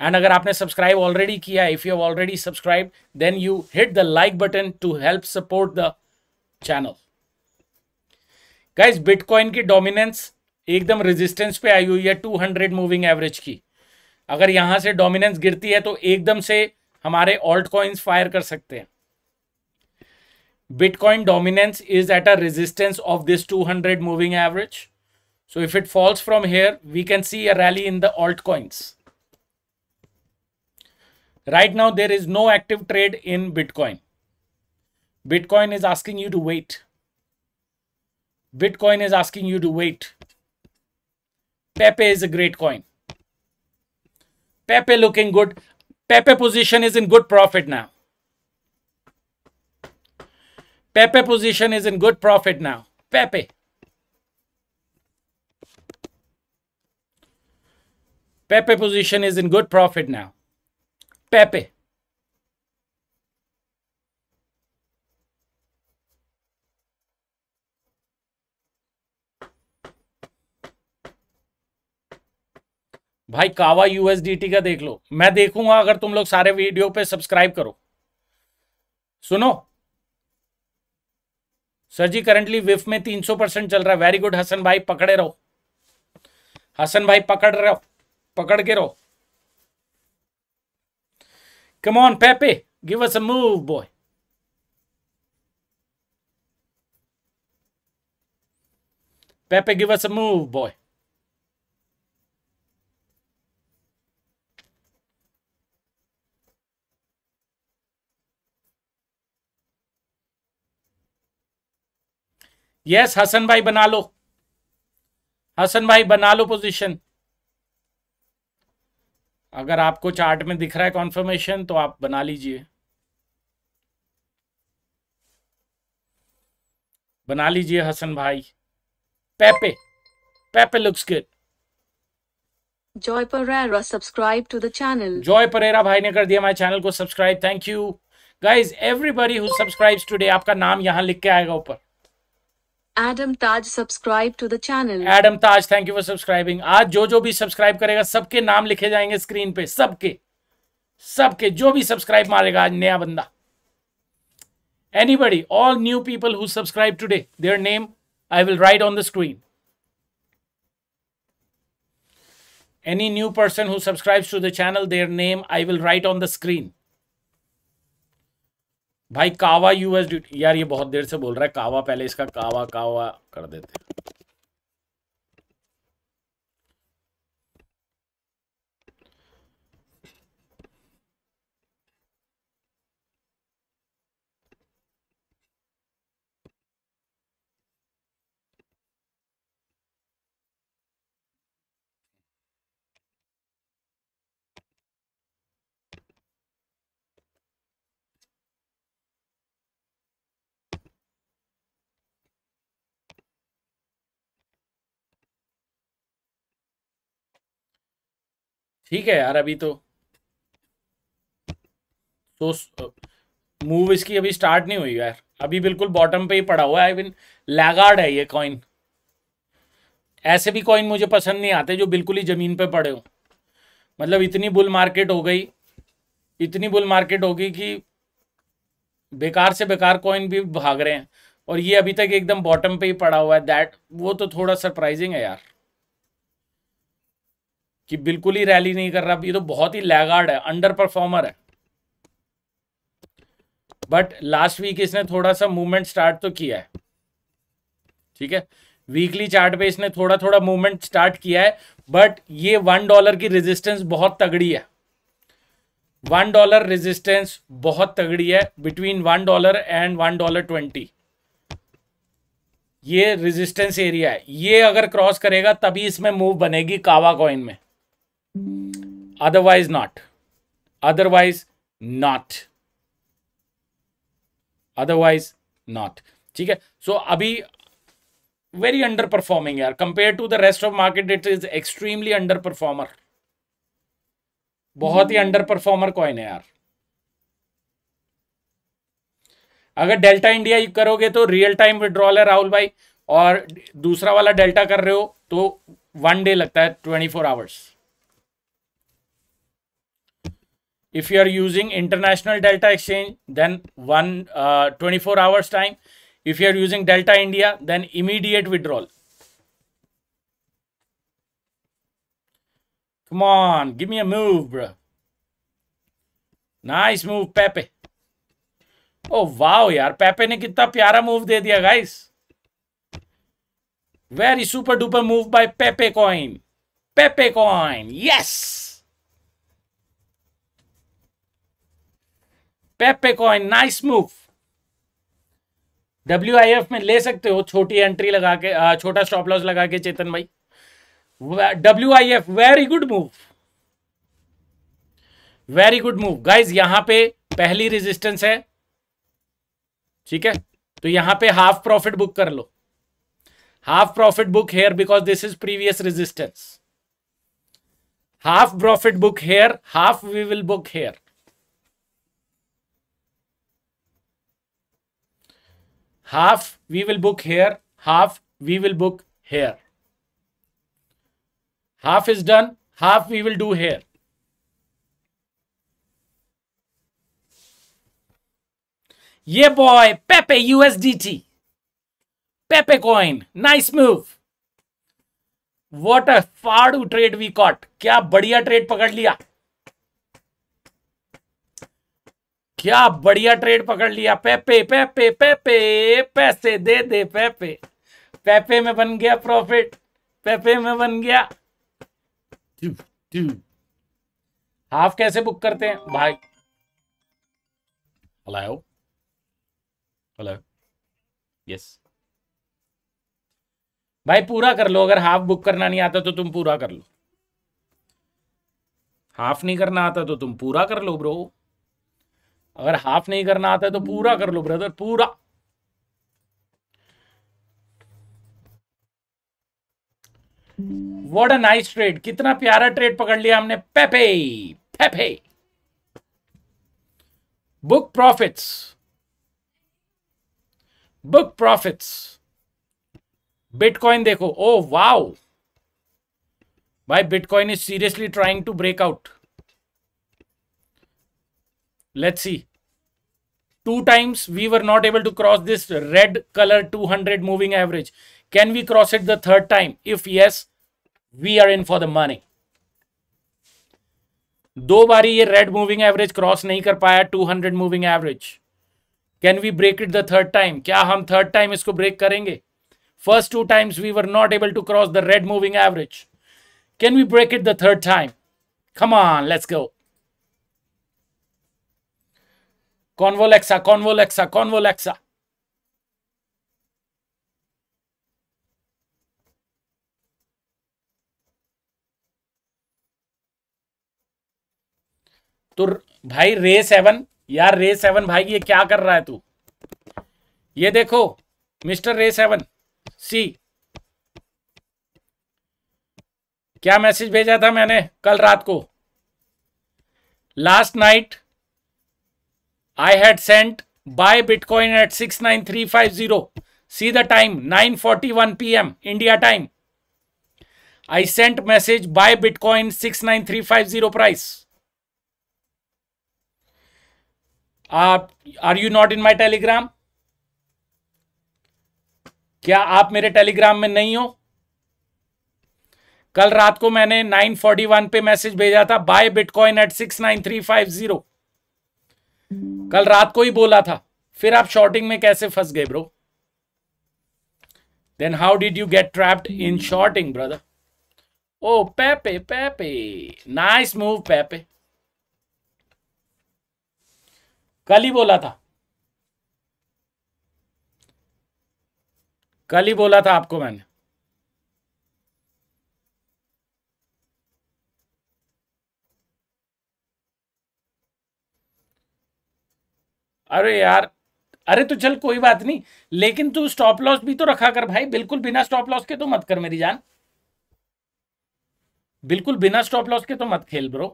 and अगर आपने सब्सक्राइब ऑलरेडी किया if you have already subscribe then you hit the like button to help support the channel guys Bitcoin की डोमिनेंस एकदम रेजिस्टेंस पे आई हुई है 200 मूविंग एवरेज की अगर यहां से डोमिनेंस गिरती है तो एकदम से हमारे ऑल्ट कॉइन्स फायर कर सकते हैं Bitcoin dominance is at a resistance of this 200 moving average so if it falls from here we can see a rally in the alt coins right now there is no active trade in Bitcoin Bitcoin is asking you to wait Bitcoin is asking you to wait Pepe is a great coin Pepe looking good. Pepe position is in good profit now. Pepe position is in good profit now. Pepe. Pepe position is in good profit now. Pepe. भाई कावा USDT का देख लो मैं देखूंगा अगर तुम लोग सारे वीडियो पे सब्सक्राइब करो सुनो सर जी करंटली विफ में तीन सौ परसेंट चल रहा है वेरी गुड हसन भाई पकड़े रहो हसन भाई पकड़ रहो पकड़ के रहो come on Pepe give us a move boy Pepe give us a move boy yes Hasan भाई बना लो हसन भाई बना लो पोजीशन अगर आपको चार्ट में दिख रहा है कॉन्फर्मेशन तो आप बना लीजिए बना लीजिए हसन भाई Pepe Pepe looks good Joy Pereira subscribe to the channel Joy Pereira भाई ने कर दिया हमारे चैनल को subscribe thank you guys everybody who subscribes today आपका नाम यहां लिख के आएगा ऊपर Adam Taj subscribe to the channel Adam Taj thank you for subscribing आज जो जो भी सब्सक्राइब करेगा सबके नाम लिखे जाएंगे स्क्रीन पे सबके सबके जो भी सब्सक्राइब मारेगा आज नया बंदा anybody all new people who subscribe today their name I will write on the screen any new person who subscribes to the channel their name i will write on the screen भाई कावा US यार ये बहुत देर से बोल रहा है कावा पहले इसका कावा कावा कर देते ठीक है यार अभी तो तो मूव इसकी अभी स्टार्ट नहीं हुई यार अभी बिल्कुल बॉटम पे ही पड़ा हुआ है आई मीन लैगार्ड है ये कॉइन ऐसे भी कॉइन मुझे पसंद नहीं आते जो बिल्कुल ही ज़मीन पे पड़े हो मतलब इतनी बुल मार्केट हो गई इतनी बुल मार्केट हो गई कि बेकार से बेकार कॉइन भी भाग रहे हैं और ये अभी तक एकदम बॉटम पे ही पड़ा हुआ है दैट वो तो थोड़ा सरप्राइजिंग है यार कि बिल्कुल ही रैली नहीं कर रहा ये तो बहुत ही लैगार्ड है अंडर परफॉर्मर है बट लास्ट वीक इसने थोड़ा सा मूवमेंट स्टार्ट तो किया है ठीक है वीकली चार्ट पे इसने थोड़ा थोड़ा मूवमेंट स्टार्ट किया है बट ये वन डॉलर की रेजिस्टेंस बहुत तगड़ी है वन डॉलर रेजिस्टेंस बहुत तगड़ी है between one dollar and one dollar twenty ये रेजिस्टेंस एरिया है ये अगर क्रॉस करेगा तभी इसमें मूव बनेगी कावा कॉइन में otherwise not otherwise not otherwise not ठीक है सो so, अभी वेरी अंडर परफॉर्मिंग यार compare to the rest of market it is extremely under performer बहुत ही अंडर परफॉर्मर कॉइन है यार अगर डेल्टा इंडिया करोगे तो रियल टाइम विड्रॉल है राहुल भाई और दूसरा वाला डेल्टा कर रहे हो तो वन डे लगता है twenty four hours If you are using international Delta Exchange, then one uh, 24 hours time. If you are using Delta India, then immediate withdrawal. Come on, give me a move, bro. Nice move, Pepe. Oh wow, यार Pepe ne कितना pyara move de diya, guys. Very super duper move by Pepe Coin. Pepe Coin, yes. Pepe coin nice move W I F में ले सकते हो छोटी entry लगा के छोटा स्टॉप लॉस लगा के चेतन भाई W I F very good move very good move guys यहां पे पहली रेजिस्टेंस है ठीक है तो यहां पे हाफ प्रॉफिट बुक कर लो half profit book here because this is previous resistance half profit book here half we will book here half we will book here half we will book here half is done half we will do here yeah boy pepe usdt pepe coin nice move what a फाड़ू trade we caught क्या बढ़िया trade पकड़ लिया क्या बढ़िया trade पकड़ लिया पेपे Pepe पेपे पैसे दे दे पेपे पेपे में बन गया प्रॉफिट पेपे में बन गया हाफ कैसे बुक करते हैं भाई हेलो हेलो यस भाई पूरा कर लो अगर हाफ बुक करना नहीं आता तो तुम पूरा कर लो हाफ नहीं करना आता तो तुम पूरा कर लो ब्रो अगर हाफ नहीं करना आता है तो पूरा कर लो ब्रदर पूरा वॉट अ नाइस ट्रेड कितना प्यारा ट्रेड पकड़ लिया हमने Pepe Pepe book profits book profits Bitcoin देखो ओ वाओ भाई Bitcoin is seriously trying to break out let's see two times we were not able to cross this red color 200 moving average can we cross it the third time if yes we are in for the money दो बारी ये red moving average cross नहीं कर पाया 200 moving average can we break it the third time क्या हम third time इसको break करेंगे first two times we were not able to cross the red moving average can we break it the third time come on let's go Convolexa Convolexa Convolexa तो भाई रे seven यार रे seven भाई ये क्या कर रहा है तू ये देखो मिस्टर रे सेवन सी क्या मैसेज भेजा था मैंने कल रात को last night I had sent buy Bitcoin at 69350. See the time 9:41 p.m. India time. I sent message buy Bitcoin 69350 price. Are, are you not in my telegram? क्या आप मेरे टेलीग्राम में नहीं हो कल रात को मैंने 941 पे मैसेज भेजा था बाय बिटकॉइन एट 69350 कल रात को ही बोला था फिर आप शॉर्टिंग में कैसे फंस गए bro then how did you get trapped in shorting brother oh Pepe Pepe nice move Pepe कल ही बोला था कल ही बोला था आपको मैंने अरे यार अरे तो चल कोई बात नहीं लेकिन तू स्टॉप लॉस भी तो रखा कर भाई बिल्कुल बिना स्टॉप लॉस के तो मत कर मेरी जान बिल्कुल बिना स्टॉप लॉस के तो मत खेल ब्रो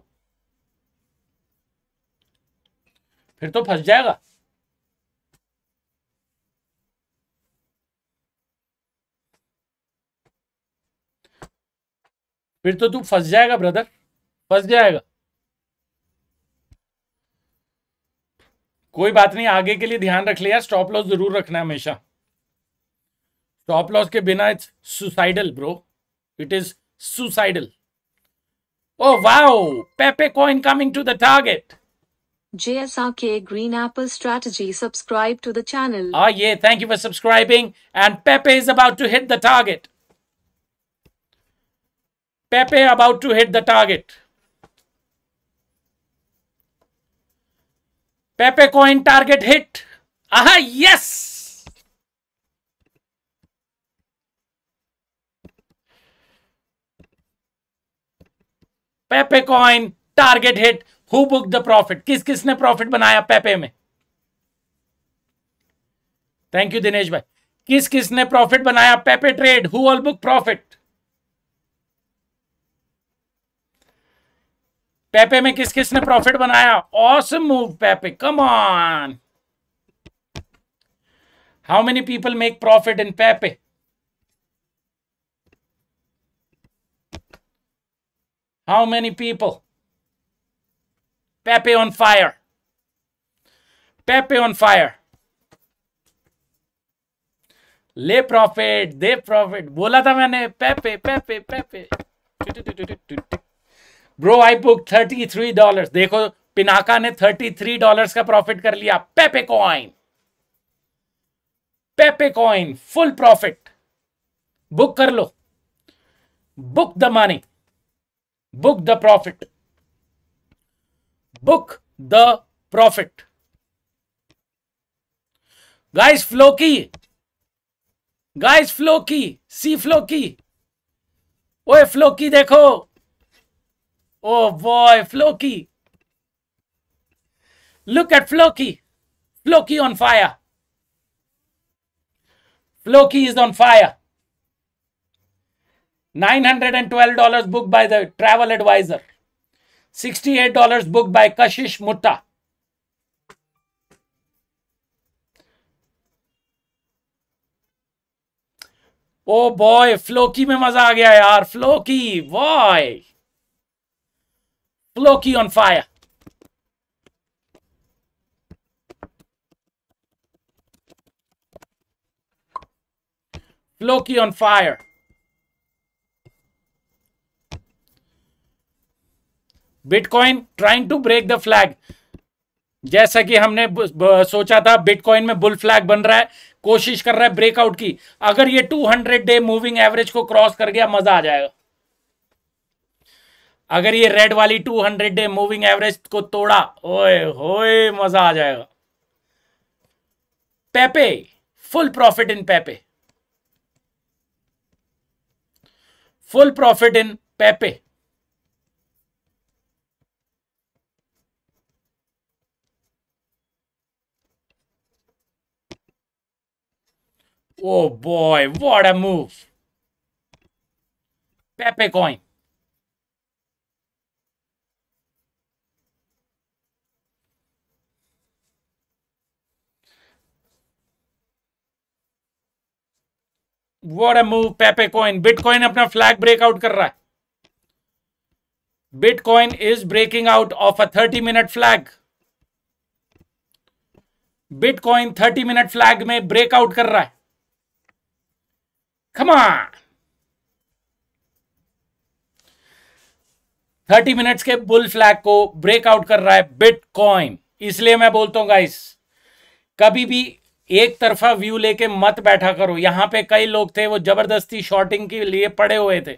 फिर तो फंस जाएगा फिर तो तू फंस जाएगा ब्रदर फंस जाएगा कोई बात नहीं आगे के लिए ध्यान रख लिया स्टॉप लॉस जरूर रखना हमेशा स्टॉप लॉस के बिना it's suicidal bro it is suicidal oh wow Pepe coin coming to the target JSRK Green Apple Strategy. Subscribe to the channel. Oh, yeah. Thank you for subscribing. And Pepe is about to hit the target. Pepe about to hit the target. Pepe coin target hit ah yes Pepe coin target hit who book the profit किस किस ने profit बनाया पेपे में thank you Dinesh भाई किस किस ने profit बनाया Pepe trade who all book profit Pepe में किस किस ने प्रॉफिट बनाया awesome move Pepe come on how many people make profit in Pepe how many people Pepe on fire Pepe on fire ले प्रॉफिट दे profit बोला था मैंने Pepe Pepe Pepe bro I book thirty three dollar देखो पिनाका ने thirty three dollar का profit कर लिया Pepe coin Pepe coin full profit book कर लो book the money book the profit book the profit guys Floki guys Floki see Floki ओए Floki देखो Oh boy, Floki. Look at Floki. Floki on fire. Floki is on fire. $912 booked by the travel advisor. $68 booked by Kashish Mutta. Oh boy Floki में मजा आ गया यार Floki boy Floki on fire. Floki on fire. Bitcoin trying to break the flag जैसा कि हमने सोचा था बिटकॉइन में बुल फ्लैग बन रहा है कोशिश कर रहा है ब्रेकआउट की अगर ये 200 डे मूविंग एवरेज को क्रॉस कर गया मजा आ जाएगा अगर ये रेड वाली 200 डे मूविंग एवरेज को तोड़ा ओए होए मजा आ जाएगा Pepe full profit in Pepe full profit in Pepe oh boy what a move Pepe coin what a move Pepe coin bitcoin अपना फ्लैग ब्रेकआउट कर रहा है bitcoin is breaking out of a thirty minute flag bitcoin thirty minute flag में breakout कर रहा है खमा thirty minutes के बुल फ्लैग को ब्रेकआउट कर रहा है बिटकॉइन इसलिए मैं बोलता हूं गाइस कभी भी एक तरफा व्यू लेके मत बैठा करो यहां पे कई लोग थे वो जबरदस्ती शॉर्टिंग के लिए पड़े हुए थे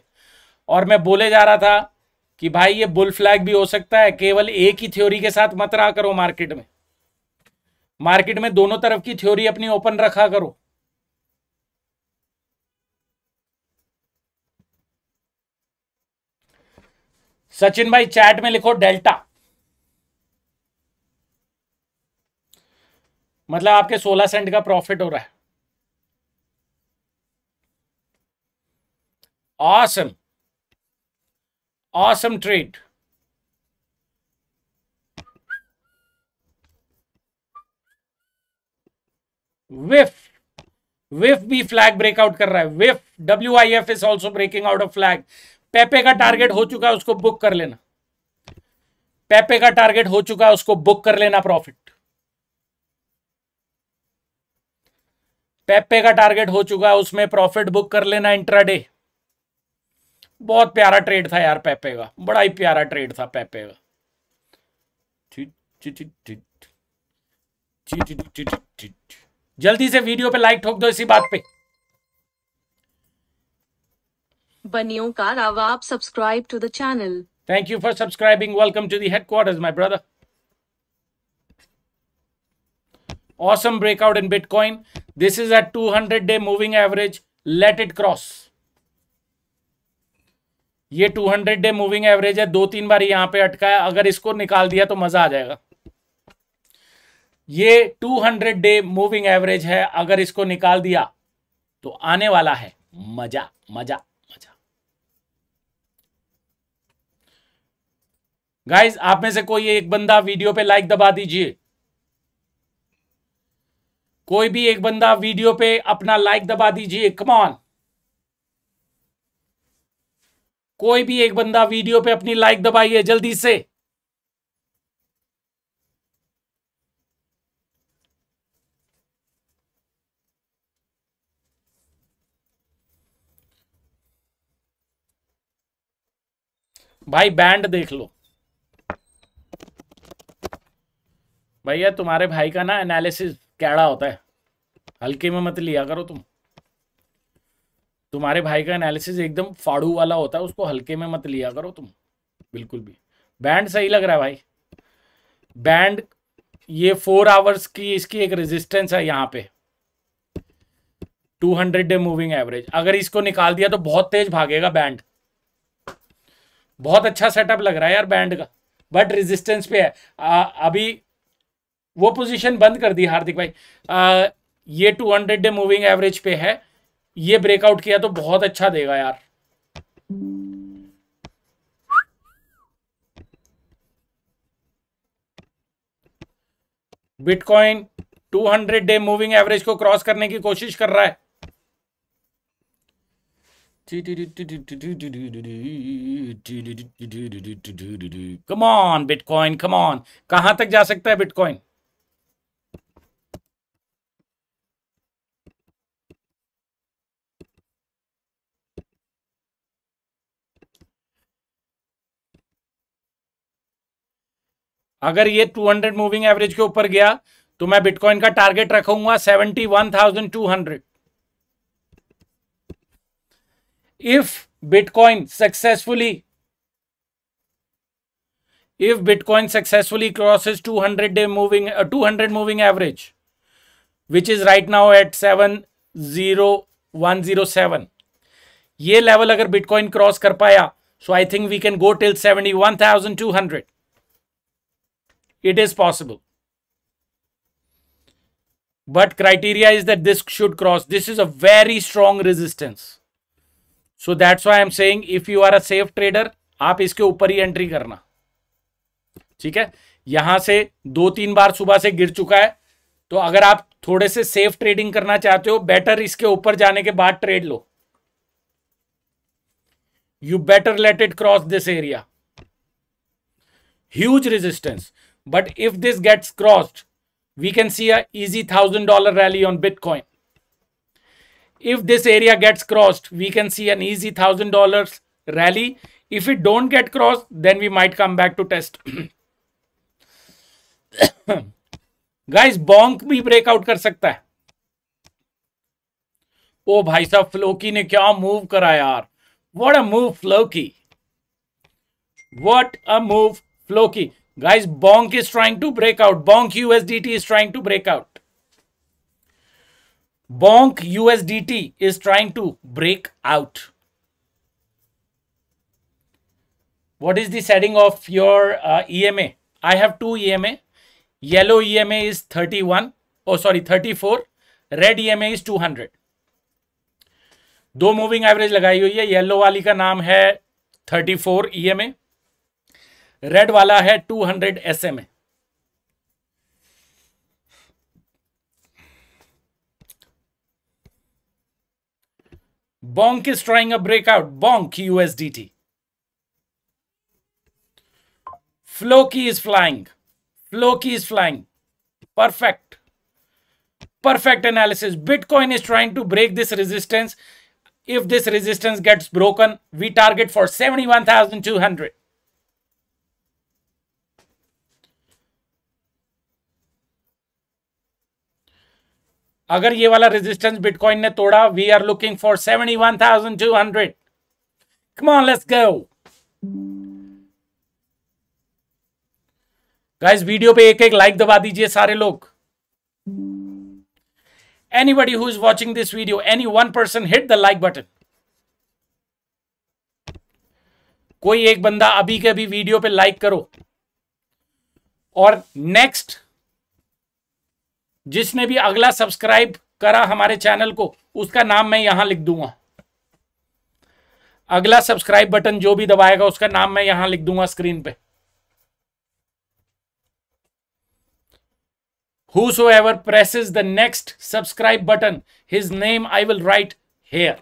और मैं बोले जा रहा था कि भाई ये बुल फ्लैग भी हो सकता है केवल एक ही थ्योरी के साथ मत रहा करो मार्केट में मार्केट में दोनों तरफ की थ्योरी अपनी ओपन रखा करो सचिन भाई चैट में लिखो डेल्टा मतलब आपके सोलह सेंट का प्रॉफिट हो रहा है ऑसम ऑसम ट्रेड विफ विफ भी फ्लैग ब्रेकआउट कर रहा है विफ W I F is also breaking out of flag पेपे का टारगेट हो चुका है उसको बुक कर लेना पेपे का टारगेट हो चुका है उसको बुक कर लेना प्रॉफिट पेपे का टारगेट हो चुका है उसमें प्रॉफिट बुक कर लेना इंट्राडे बहुत प्यारा ट्रेड था यार पेपे का बड़ा ही प्यारा ट्रेड था पेपे का जल्दी से वीडियो पे लाइक ठोक दो इसी बात पे बनियों का रावा आप subscribe to the channel thank you for subscribing welcome to the headquarters my brother awesome breakout in bitcoin this is at 200 day moving average let it cross ये 200 डे मूविंग एवरेज है दो तीन बार यहां पे अटका है अगर इसको निकाल दिया तो मजा आ जाएगा ये 200 डे मूविंग एवरेज है अगर इसको निकाल दिया तो आने वाला है मजा मजा मजा गाइज आप में से कोई एक बंदा वीडियो पे लाइक दबा दीजिए कोई भी एक बंदा वीडियो पे अपना लाइक दबा दीजिए कमॉन कोई भी एक बंदा वीडियो पे अपनी लाइक दबाइए जल्दी से भाई बैंड देख लो भैया तुम्हारे भाई का ना एनालिसिस कैड़ा होता है हल्के में मत लिया करो तुम तुम्हारे भाई का एनालिसिस एकदम फाड़ू वाला होता है उसको हल्के में मत लिया करो तुम बिल्कुल भी बैंड सही लग रहा है भाई बैंड ये फोर आवर्स की इसकी एक रेजिस्टेंस है यहाँ पे 200 डे मूविंग एवरेज अगर इसको निकाल दिया तो बहुत तेज भागेगा बैंड बहुत अच्छा सेटअप लग रहा है यार बैंड का बट रेजिस्टेंस पे है आ, अभी वो पोजीशन बंद कर दी हार्दिक भाई आ, ये two hundred day moving average पे है ये ब्रेकआउट किया तो बहुत अच्छा देगा यार बिटकॉइन 200 डे मूविंग एवरेज को क्रॉस करने की कोशिश कर रहा है कमॉन बिटकॉइन कमॉन कहां तक जा सकता है बिटकॉइन अगर ये 200 मूविंग एवरेज के ऊपर गया तो मैं बिटकॉइन का टारगेट रखूंगा one thousand two hundred if bitcoin successfully if bitcoin successfully crosses 200 day moving two hundred moving average which is right now at seven zero seven ये लेवल अगर बिटकॉइन क्रॉस कर पाया so I think we can go till seventy one thousand two hundred it is possible but criteria is that this should cross this is a very strong resistance so that's why i'm saying if you are a safe trader आप इसके ऊपर ही entry करना ठीक है यहां से दो तीन बार सुबह से गिर चुका है तो अगर आप थोड़े से सेफ ट्रेडिंग करना चाहते हो बेटर इसके ऊपर जाने के बाद ट्रेड लो you better let it cross this area huge resistance But if this gets crossed, we can see a easy $1,000 rally on Bitcoin. If this area gets crossed, we can see an easy $1,000 rally. If it don't get crossed, then we might come back to test. Guys, Bonk breakout breakout कर सकता है ओ भाई साहब Floki ने क्या move करा यार what a move Floki what a move Guys, Bonk is trying to break out. Bonk USDT is trying to break out. Bonk USDT is trying to break out. What is the setting of your uh, EMA? I have two EMA. Yellow EMA is 31. Oh, sorry, 34. Red EMA is 200 दो moving average लगाई हुई है yellow वाली का नाम है 34 EMA red वाला है two hundred S M Bonk is trying a breakout Bonk USD T Floki is flying Floki is flying perfect perfect analysis bitcoin is trying to break this resistance if this resistance gets broken we target for seventy one thousand two hundred अगर ये वाला resistance bitcoin ने तोड़ा we are looking for seventy one thousand two hundred come on let's go guys video पे एक एक like दबा दीजिए सारे लोग anybody who is watching this video any one person hit the like button कोई एक बंदा अभी के अभी वीडियो पे लाइक करो और नेक्स्ट जिसने भी अगला सब्सक्राइब करा हमारे चैनल को उसका नाम मैं यहां लिख दूंगा अगला सब्सक्राइब बटन जो भी दबाएगा उसका नाम मैं यहां लिख दूंगा स्क्रीन पे whosoever presses the next subscribe button his name I will write here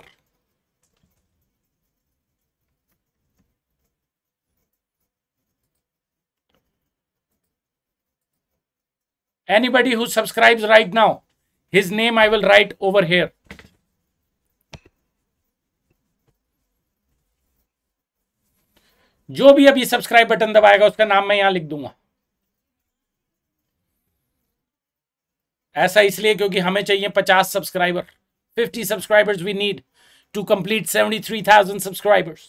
Anybody who subscribes right now, his name I will write over here. जो भी अभी सब्सक्राइब बटन दबाएगा उसका नाम मैं यहां लिख दूंगा ऐसा इसलिए क्योंकि हमें चाहिए पचास subscriber fifty subscribers we need to complete seventy three thousand subscribers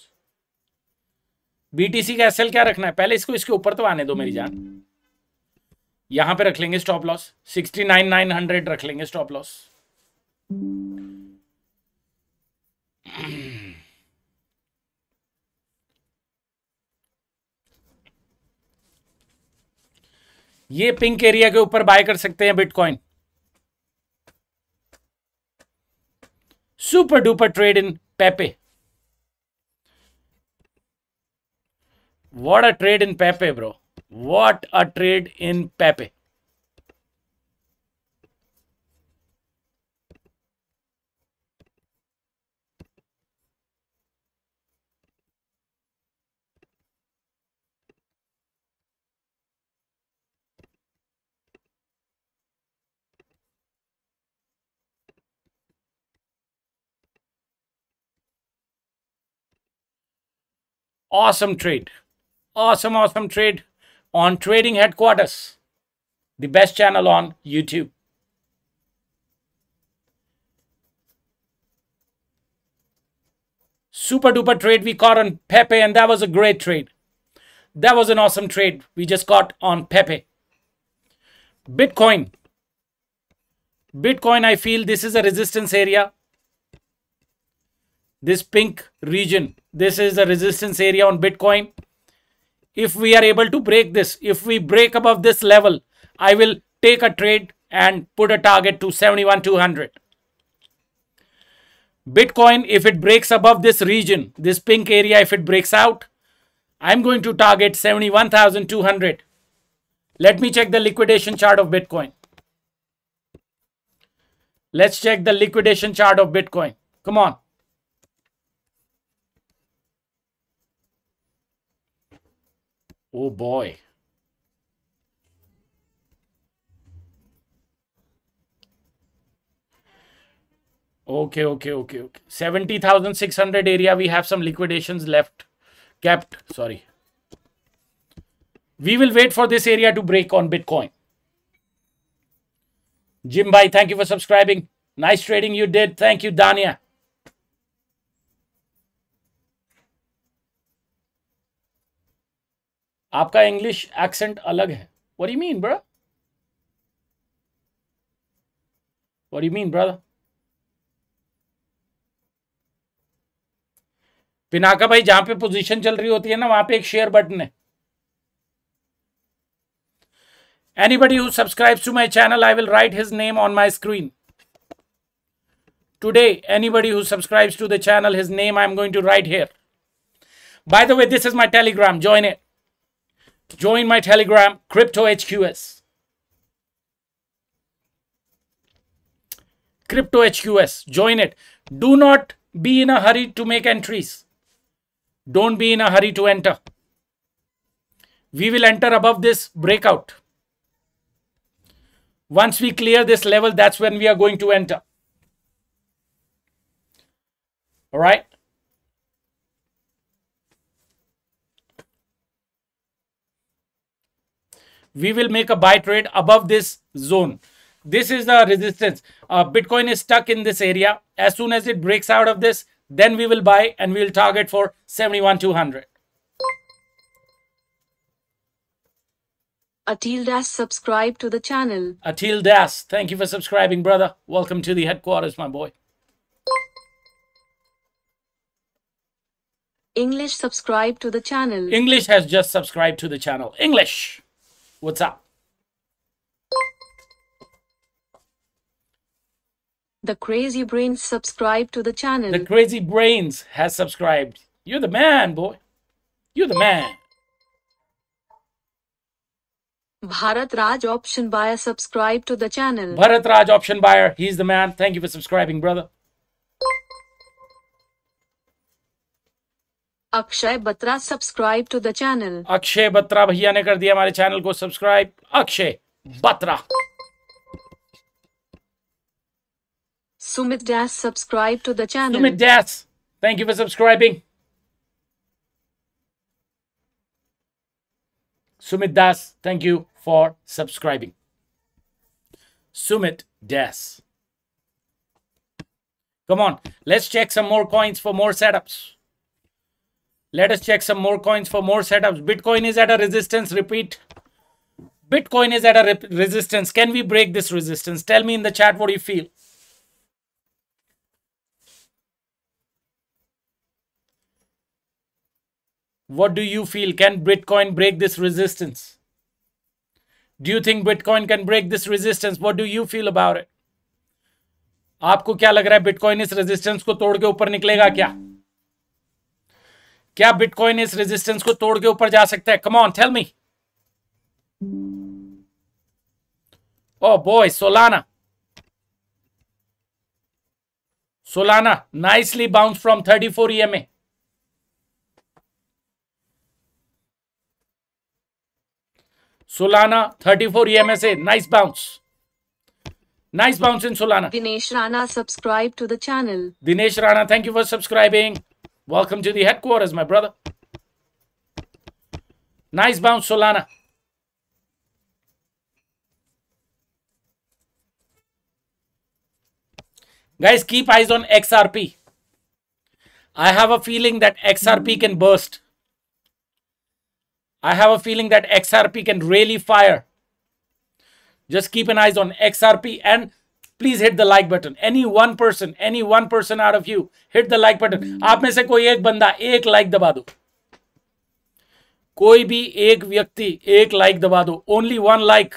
BTC का एसएल क्या रखना है पहले इसको इसके ऊपर तो आने दो मेरी जान यहां पे रख लेंगे stop loss sixty nine nine hundred रख लेंगे स्टॉप लॉस ये पिंक एरिया के ऊपर बाय कर सकते हैं bitcoin super duper trade in Pepe what a trade in Pepe bro What a trade in Pepe. Awesome trade. Awesome, awesome trade on Trading Headquarters, the best channel on YouTube. Super duper trade we caught on Pepe, and that was a great trade. That was an awesome trade we just caught on Pepe. Bitcoin. Bitcoin, I feel this is a resistance area. This pink region, this is the resistance area on Bitcoin if we are able to break this if we break above this level i will take a trade and put a target to 71200 bitcoin if it breaks above this region this pink area if it breaks out i'm going to target 71200 let me check the liquidation chart of bitcoin let's check the liquidation chart of bitcoin come on Oh boy. Okay, okay, okay, okay. 70,600 area. We have some liquidations left. Kept. Sorry. We will wait for this area to break on Bitcoin. Jim Bhai, thank you for subscribing. Nice trading you did. Thank you, Dania. आपका English accent अलग है where you mean bro where you mean bro Pinaka भाई जहां पे position चल रही होती है ना वहां पे एक शेयर बटन है anybody who subscribes to my channel I will write his name on my screen today anybody who subscribes to the channel his name I am going to write here by the way this is my Telegram join it Join my Telegram, Crypto HQS. Crypto HQS. join it. Do not be in a hurry to make entries. Don't be in a hurry to enter. We will enter above this breakout. Once we clear this level, that's when we are going to enter. All right. we will make a buy trade above this zone this is the resistance uh, bitcoin is stuck in this area as soon as it breaks out of this then we will buy and we will target for 71 200 Atil Das subscribe to the channel. Atil Das, thank you for subscribing, brother. Welcome to the headquarters, my boy. English subscribe to the channel. English has just subscribed to the channel. English. What's up? The Crazy Brains subscribed to the channel. The Crazy Brains has subscribed. You're the man, boy. You're the man. Bharat Raj option buyer subscribed to the channel. Bharat Raj option buyer. He's the man. Thank you for subscribing, brother. Akshay Batra subscribe to the channel Akshay Batra भैया ने कर दिया हमारे channel को subscribe Akshay Batra Sumit Das subscribe to the channel Sumit Das thank you for subscribing Sumit Das thank you for subscribing Sumit Das come on let's check some more coins for more setups Let us check some more coins for more setups. Bitcoin is at a resistance. Repeat. Bitcoin is at a resistance. Can we break this resistance? Tell me in the chat what you feel. What do you feel? Can Bitcoin break this resistance? Do you think Bitcoin can break this resistance? What do you feel about it? आपको क्या लग रहा है bitcoin इस resistance को तोड़ ऊपर निकलेगा क्या क्या बिटकॉइन इस रेजिस्टेंस को तोड़ के ऊपर जा सकता है come on tell me oh boy Solana Solana nicely bounce from thirty four E M A Solana thirty four E M A से nice bounce nice bounce in Solana Dinesh Rana subscribe to the channel Dinesh Rana thank you for subscribing Welcome to the headquarters, my brother. Nice bounce, Solana. Guys, keep eyes on XRP. I have a feeling that XRP can burst. I have a feeling that XRP can really fire. Just keep an eyes on XRP and please hit the like button any one person any one person are of you hit the like button आप में से कोई एक बंदा एक like दबा दो कोई भी एक व्यक्ति एक लाइक दबा दो only one like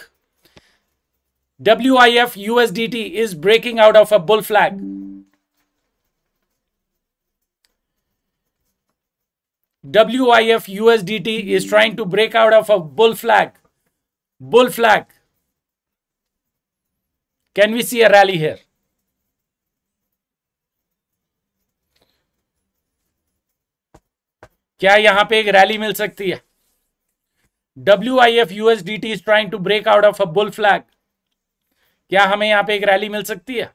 W I F USDT is breaking out of a bull flag W USD T is trying to break out of a bull flag bull flag Can we see a rally here? क्या यहां पे एक rally मिल सकती है W I F USDT is trying to break out of a bull flag क्या हमें यहां पे एक रैली मिल सकती है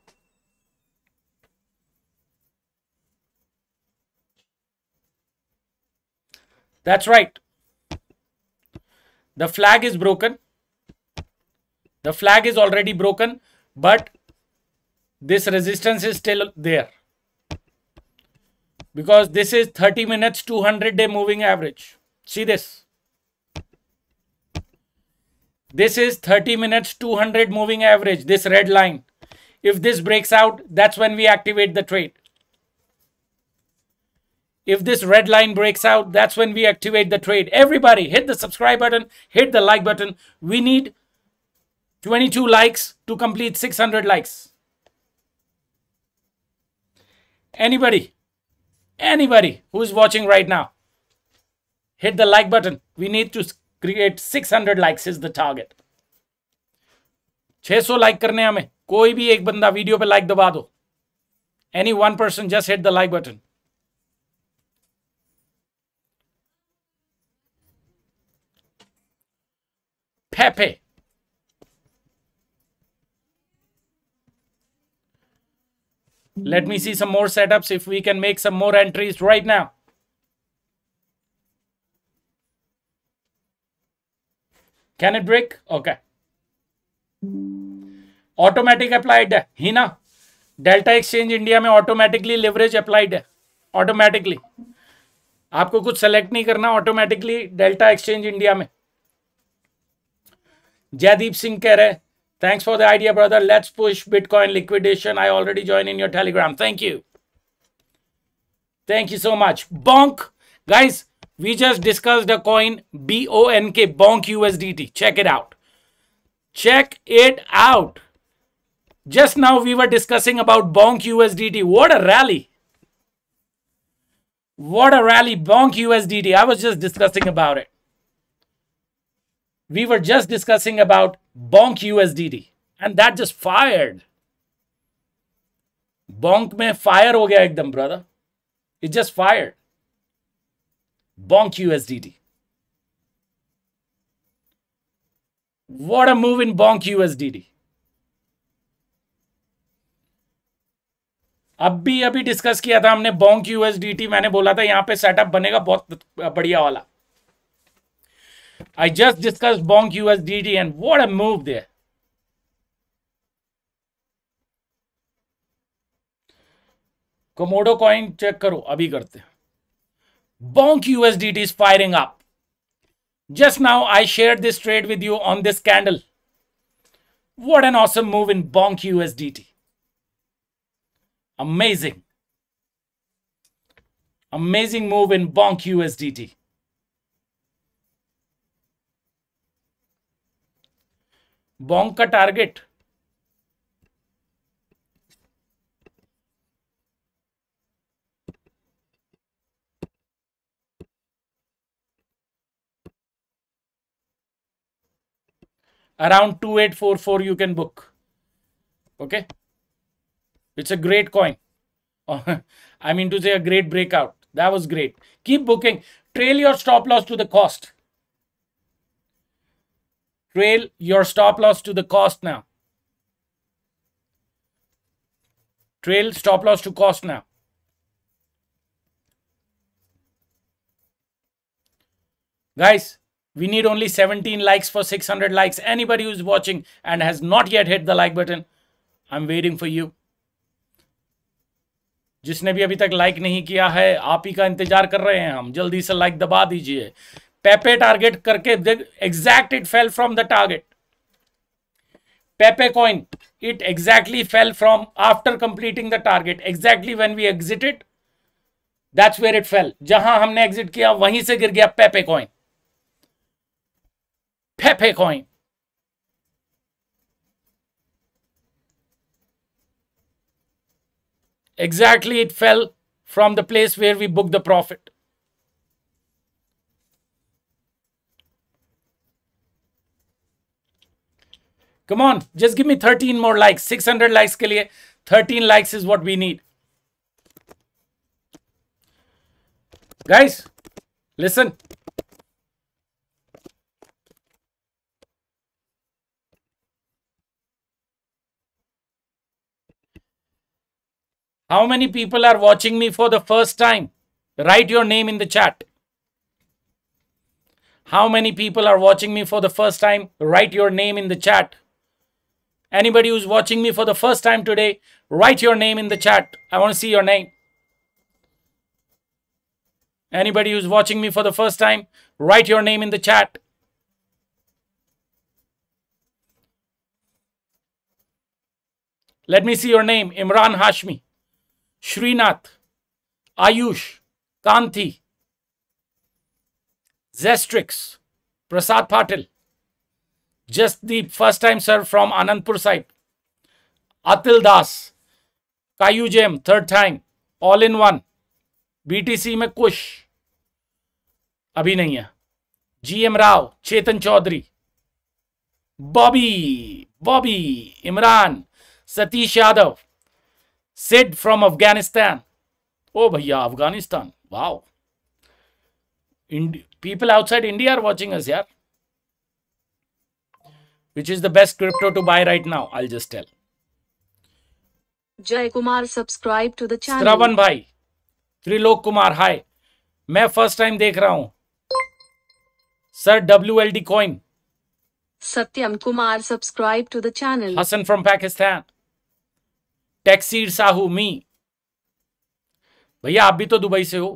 That's right. The flag is broken. The flag is already broken. but this resistance is still there because this is 30 minutes 200 day moving average see this this is 30 minutes 200 moving average this red line if this breaks out that's when we activate the trade if this red line breaks out that's when we activate the trade everybody hit the subscribe button hit the like button we need 22 likes to complete 600 likes. Anybody, anybody who's watching right now, hit the like button. We need to create 600 likes is the target. 600 like करने हमें कोई भी एक बंदा video पे like दबा दो Any one person just hit the like button. Pepe. Let me see some more setups if we can make some more entries right now. Can it break? Okay. Automatic applied है ही ना Delta Exchange India में automatically leverage applied है automatically आपको कुछ select नहीं करना automatically delta Exchange India में जयदीप सिंह कह रहे Thanks for the idea, brother. Let's push Bitcoin liquidation. I already joined in your Telegram. Thank you. Thank you so much. Bonk. Guys, we just discussed the coin B-O-N-K, Bonk USDT. Check it out. Check it out. Just now we were discussing about Bonk USDT. What a rally. What a rally. Bonk USDT. I was just discussing about it. We were just discussing about Bonk USDT and that just fired Bonk में fire हो गया एकदम brother it just fired Bonk USDT what a move in Bonk USDT अब भी अभी discuss किया था हमने बॉन्क यूएसडीटी मैंने बोला था यहां पे सेटअप बनेगा बहुत बढ़िया वाला I just discussed Bonk USDT and what a move there. Komodo coin check karo. Abhi karte. Bonk USDT is firing up. Just now I shared this trade with you on this candle. What an awesome move in Bonk USDT. Amazing. Amazing move in Bonk USDT. Bonk target around 2844 you can book okay it's a great coin oh, i mean to say a great breakout that was great keep booking trail your stop loss to the cost trail your stop loss to the cost now. Trail stop loss to cost now. Guys, we need only 17 likes for 600 likes. Anybody who's watching and has not yet hit the like button, I'm waiting for you. जिसने भी अभी तक like नहीं किया है आप ही का इंतजार कर रहे हैं हम जल्दी से लाइक दबा दीजिए पेपे टारगेट करके exact it fell from the target Pepe coin it exactly fell from after completing the target exactly when we exit it that's where it fell जहां हमने एग्जिट किया वहीं से गिर गया Pepe coin Pepe coin exactly it fell from the place where we booked the profit Come on, just give me 13 more likes. 600 likes ke liye, 13 likes is what we need. Guys, listen. How many people are watching me for the first time? Write your name in the chat. How many people are watching me for the first time? Write your name in the chat. Anybody who's watching me for the first time today, write your name in the chat. I want to see your name. Anybody who's watching me for the first time, write your name in the chat. Let me see your name. Imran Hashmi, Srinath, Ayush, Kanti, Zestrix, Prasad Patil, Just first time sir from Anandpur side side. Das Das. Kayu Jem, third time. All in one. BTC में कुश अभी नहीं है GM Rao Chetan Chaudhary Bobby Bobby Imran Satish Yadav Sid from Afghanistan oh भैया Afghanistan wow people outside India are watching us यार which is the best crypto to buy right now i'll just tell Jay Kumar subscribe to the channel Shravan भाई त्रिलोक कुमार हाय मैं first time देख रहा हूं sir W L D coin Satyam Kumar subscribe to the channel Hasan from Pakistan टैक्सीर साहू मी भैया आप भी तो दुबई से हो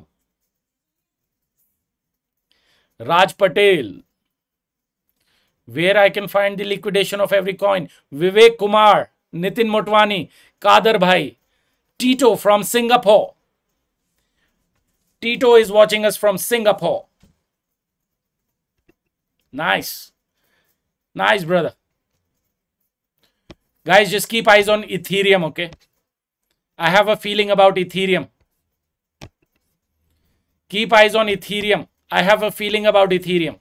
राज Patel where I can find the liquidation of every coin. Vivek Kumar, Nitin Motwani, Kader Bhai, Tito from Singapore. Tito is watching us from Singapore. Nice. Nice, brother. Guys, just keep eyes on Ethereum, okay? I have a feeling about Ethereum. Keep eyes on Ethereum. I have a feeling about Ethereum.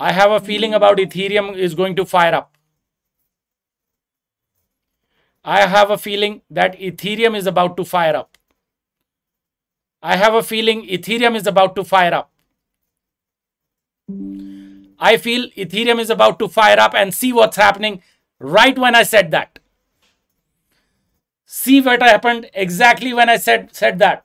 I have a feeling about Ethereum is going to fire up. I have a feeling that Ethereum is about to fire up. I have a feeling Ethereum is about to fire up. I feel Ethereum is about to fire up and see what's happening right when I said that. See what happened exactly when I said, said that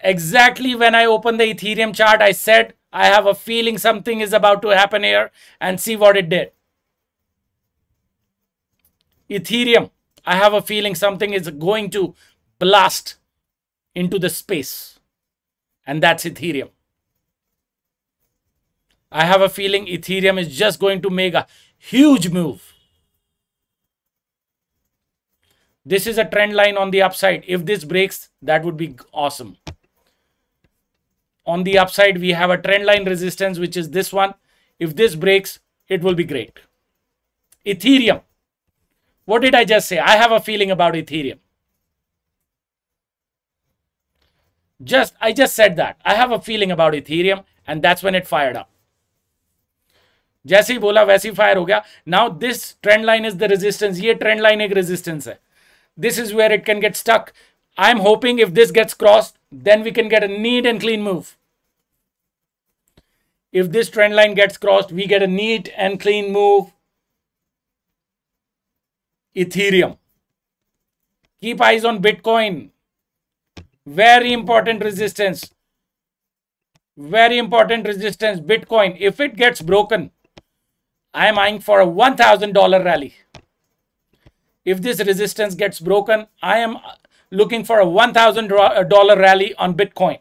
exactly when I opened the Ethereum chart, I said, I have a feeling something is about to happen here and see what it did. Ethereum, I have a feeling something is going to blast into the space. And that's Ethereum. I have a feeling Ethereum is just going to make a huge move. This is a trend line on the upside. If this breaks, that would be awesome on the upside we have a trend line resistance which is this one if this breaks it will be great ethereum what did i just say i have a feeling about ethereum just i just said that i have a feeling about ethereum and that's when it fired up जैसे ही बोला वैसे ही fire हो गया trend line is line is the resistance ये trend line एक resistance है this is where it can I'm hoping if this gets crossed, then we can get a neat and clean move. If this trend line gets crossed, we get a neat and clean move. Ethereum. Keep eyes on Bitcoin. Very important resistance. Very important resistance. Bitcoin, if it gets broken, I am eyeing for a $1,000 rally. If this resistance gets broken, I am looking for a $1,000 uh, rally on Bitcoin.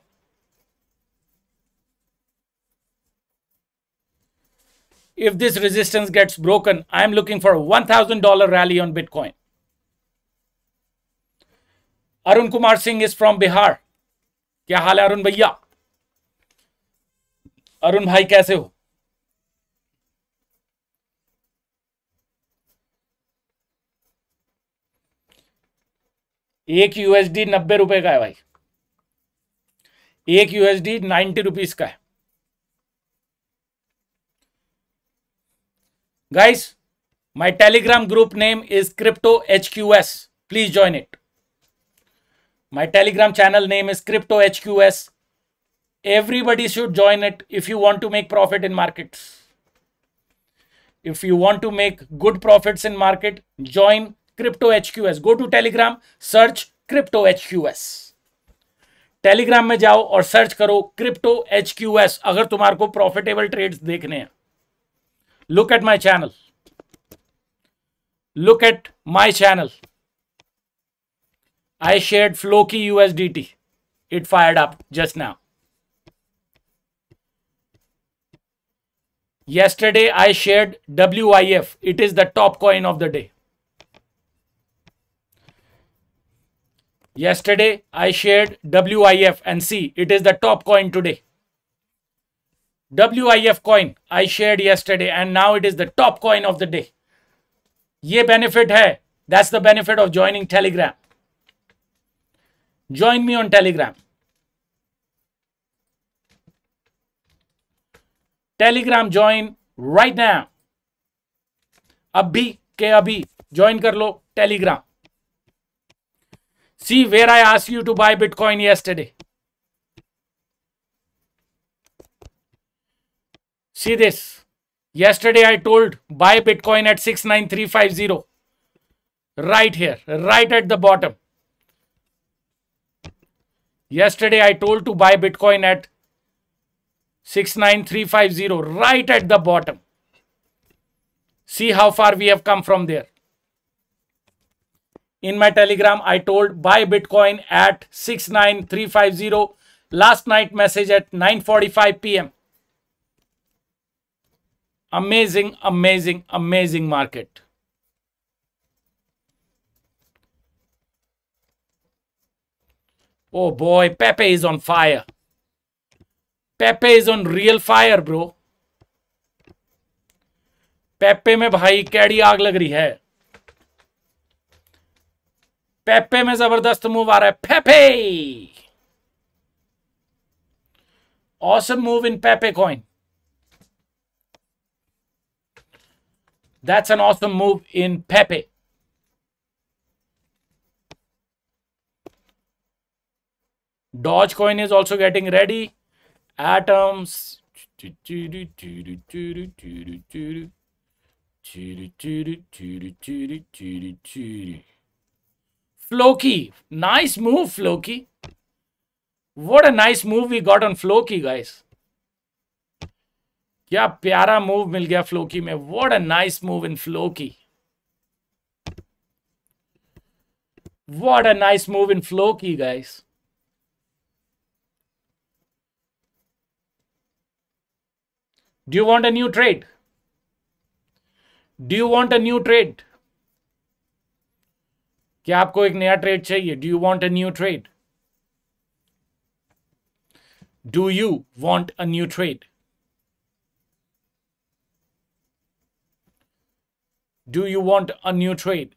If this resistance gets broken, I'm looking for a $1,000 rally on Bitcoin. Arun Kumar Singh is from Bihar. क्या हाल है अरुण भैया अरुण भाई कैसे हो एक USD नब्बे रुपए का है भाई एक यूएसडी नाइन्टी रुपीज का है guys my Telegram group name is crypto H Q S please join it my Telegram channel name is crypto H Q S everybody should join it if you want to make profit in market if you want to make good profit in market join crypto HQS go to Telegram search crypto HQS Telegram में जाओ और search करो crypto H Q S अगर तुम्हारे को profitable trades देखने हैं look at my channel look at my channel I share Floki USDT it fired up just now yesterday i shared wif it is the top coin of the day Yesterday, I shared WIF and see, it is the top coin today. WIF coin I shared yesterday and now it is the top coin of the day. ye benefit hai That's the benefit of joining Telegram. Join me on Telegram. Telegram join right now. अब भी के अभी join कर लो Telegram See where I asked you to buy Bitcoin yesterday. See this. Yesterday I told buy Bitcoin at 69350. Right here, right at the bottom. Yesterday I told to buy Bitcoin at 69350, right at the bottom. See how far we have come from there. In my telegram, I told buy Bitcoin at 69350. Last night message at 9.45 p.m. Amazing, amazing, amazing market. Oh boy, Pepe is on fire. Pepe is on real fire, bro. Pepe में भाई कैडी आग लग रही है पेपे में जबरदस्त move आ रहा है Pepe awesome move in Pepe coin That's an awesome move in Pepe. Dogecoin is also getting ready. Atoms. Floki. Nice move, Floki. What a nice move we got on Floki, guys. क्या प्यारा move मिल गया Floki में what a nice move in Floki what a nice move in Floki guys do you want a new trade do you want a new trade कि आपको एक नया trade चाहिए do you want a new trade do you want a new trade do you want a new trade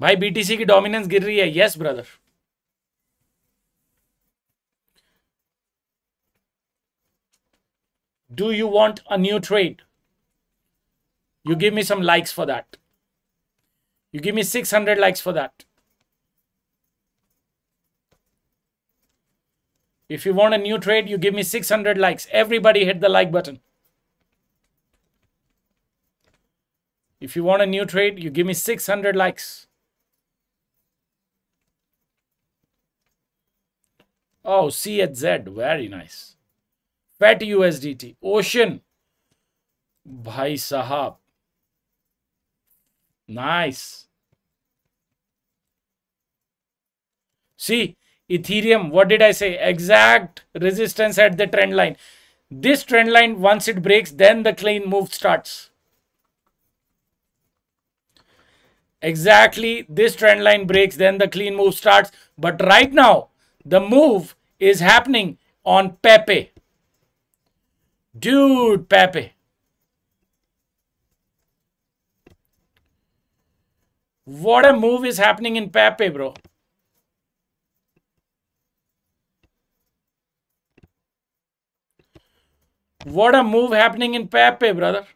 भाई BTC की dominance गिर रही है yes brother do you want a new trade You give me some likes for that. You give me 600 likes for that. If you want a new trade, you give me 600 likes. Everybody hit the like button. If you want a new trade, you give me 600 likes. Oh, C at Z. Very nice. Fat USDT. Ocean. Bhai Sahab. Nice. See, Ethereum, what did I say? Exact resistance at the trend line. This trend line, once it breaks, then the clean move starts. Exactly, this trend line breaks, then the clean move starts. But right now, the move is happening on Pepe. Dude, Pepe. What a move is happening in Pepe, bro. What a move happening in Pepe, brother.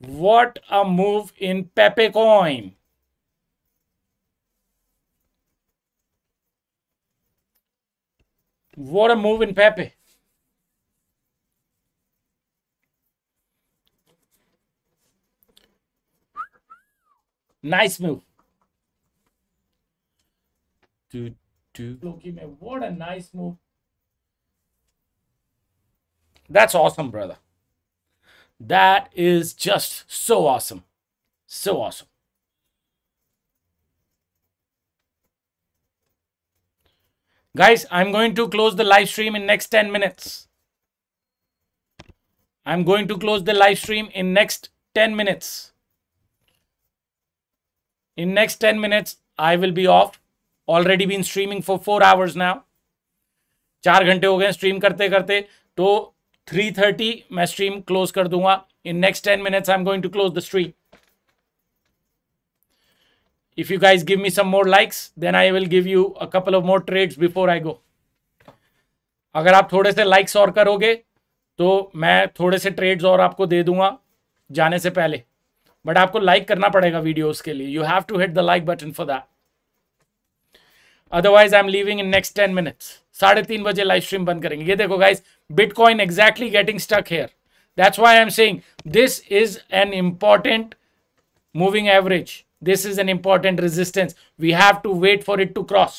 What a move in Pepe coin. What a move in Pepe. Nice move. Do do. Look what a nice move. That's awesome, brother. That is just so awesome. So awesome. Guys, I'm going to close the live stream in next 10 minutes. I'm going to close the live stream in next 10 minutes. In next 10 minutes, I will be off. Already been streaming for 4 hours now. 4 ghante ho gaye stream karte karte to 3:30 मैं stream close kar dunga in next 10 minutes i'm going to close the stream if you guys give me some more likes then i will give you a couple of more trades before i go अगर आप थोड़े से likes और करोगे तो मैं थोड़े से ट्रेड्स और आपको दे दूंगा जाने से पहले बट आपको लाइक करना पड़ेगा वीडियोस के लिए you have to hit the like button for that otherwise I am leaving in next ten minutes साढ़े तीन बजे लाइव स्ट्रीम बंद करेंगे ये देखो guys bitcoin exactly getting stuck here that's why I am saying this is an important moving average This is an important resistance. We have to wait for it to cross.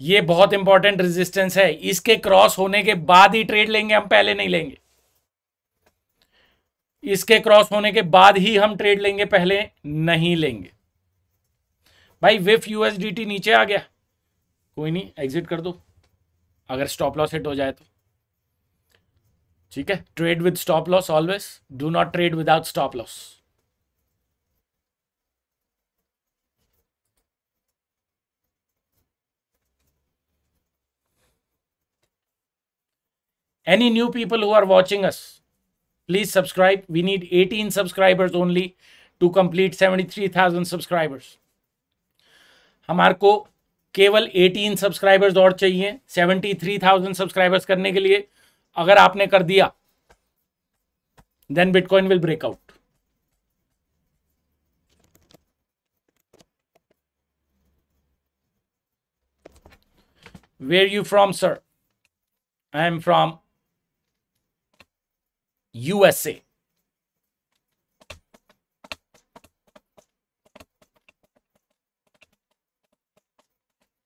ये बहुत important resistance है इसके cross होने के बाद ही trade लेंगे हम पहले नहीं लेंगे इसके क्रॉस होने के बाद ही हम ट्रेड लेंगे पहले नहीं लेंगे भाई विफ यूएसडीटी नीचे आ गया कोई नहीं एग्जिट कर दो अगर स्टॉप लॉस हिट हो जाए तो ठीक है trade with stop loss always do not trade without stop loss any new people who are watching us please subscribe we need eighteen subscribers only to complete seventy three thousand subscribers हमारे को केवल eighteen subscribers और चाहिए seventy three thousand subscribers करने के लिए अगर आपने कर दिया then bitcoin will break out where you from sir i am from usa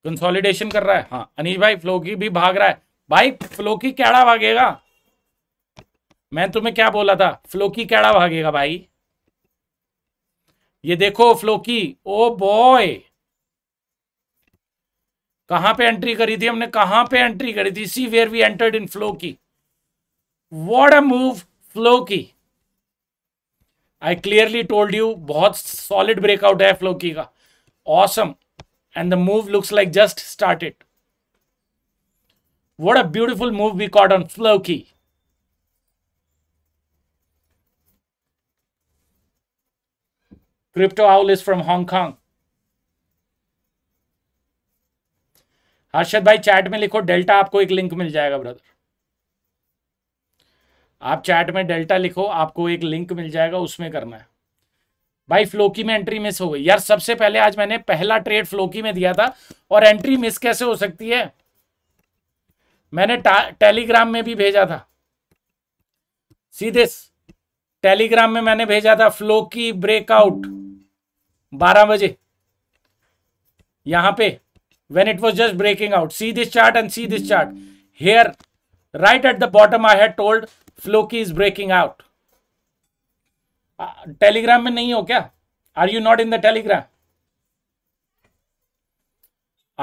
Consolidation कर रहा है हाँ अनिश भाई फ्लो की भी भाग रहा है भाई फ्लोकी कैड़ा भागेगा मैं तुम्हें क्या बोला था फ्लोकी कैड़ा भागेगा भाई ये देखो फ्लोकी ओ बॉय कहां पे एंट्री करी थी हमने कहां पे एंट्री करी थी see where we entered in Floki what a move Floki I clearly told you बहुत सॉलिड ब्रेकआउट है फ्लोकी का awesome and the move looks like just started What a beautiful move we caught on Floki. Crypto Owl is from Hong Kong. Harshad भाई chat में लिखो delta आपको एक link मिल जाएगा brother आप चैट में डेल्टा लिखो आपको एक लिंक मिल जाएगा उसमें करना है भाई फ्लोकी में एंट्री मिस हो गई यार सबसे पहले आज मैंने पहला ट्रेड फ्लोकी में दिया था और एंट्री मिस कैसे हो सकती है मैंने टेलीग्राम में भी भेजा था सी दिस टेलीग्राम में मैंने भेजा था फ्लो की ब्रेकआउट बारह बजे यहां पे when it was just breaking out see this chart and see this chart here right at the bottom I had told Floki is breaking out Telegram में नहीं हो क्या are you not in the Telegram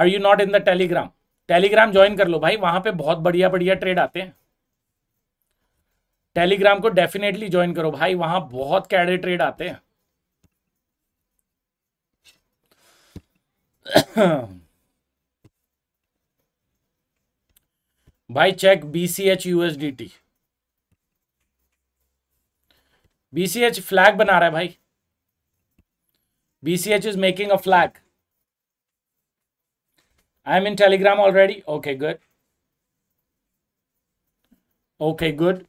are you not in the Telegram Telegram join कर लो भाई वहां पे बहुत बढ़िया बढ़िया ट्रेड आते हैं टेलीग्राम को डेफिनेटली ज्वाइन करो भाई वहां बहुत कैडे ट्रेड आते हैं भाई check BCH USDT BCH flag बना रहा है भाई BCH is making a flag I'm in Telegram already. Okay, good. Okay, good.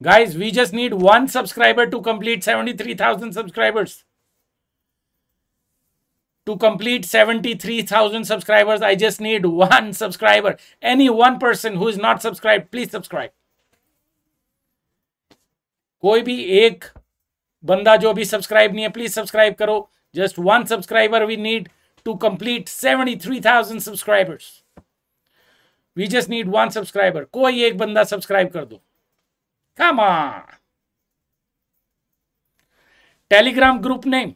Guys, we just need one subscriber to complete 73,000 subscribers. To complete 73,000 subscribers, I just need one subscriber. Any one person who is not subscribed, please subscribe. कोई भी एक बंदा जो अभी subscribe नहीं है please subscribe करो just one subscriber we need to complete seventy three thousand subscribers we just need one subscriber कोई एक बंदा सब्सक्राइब कर दो come Telegram group name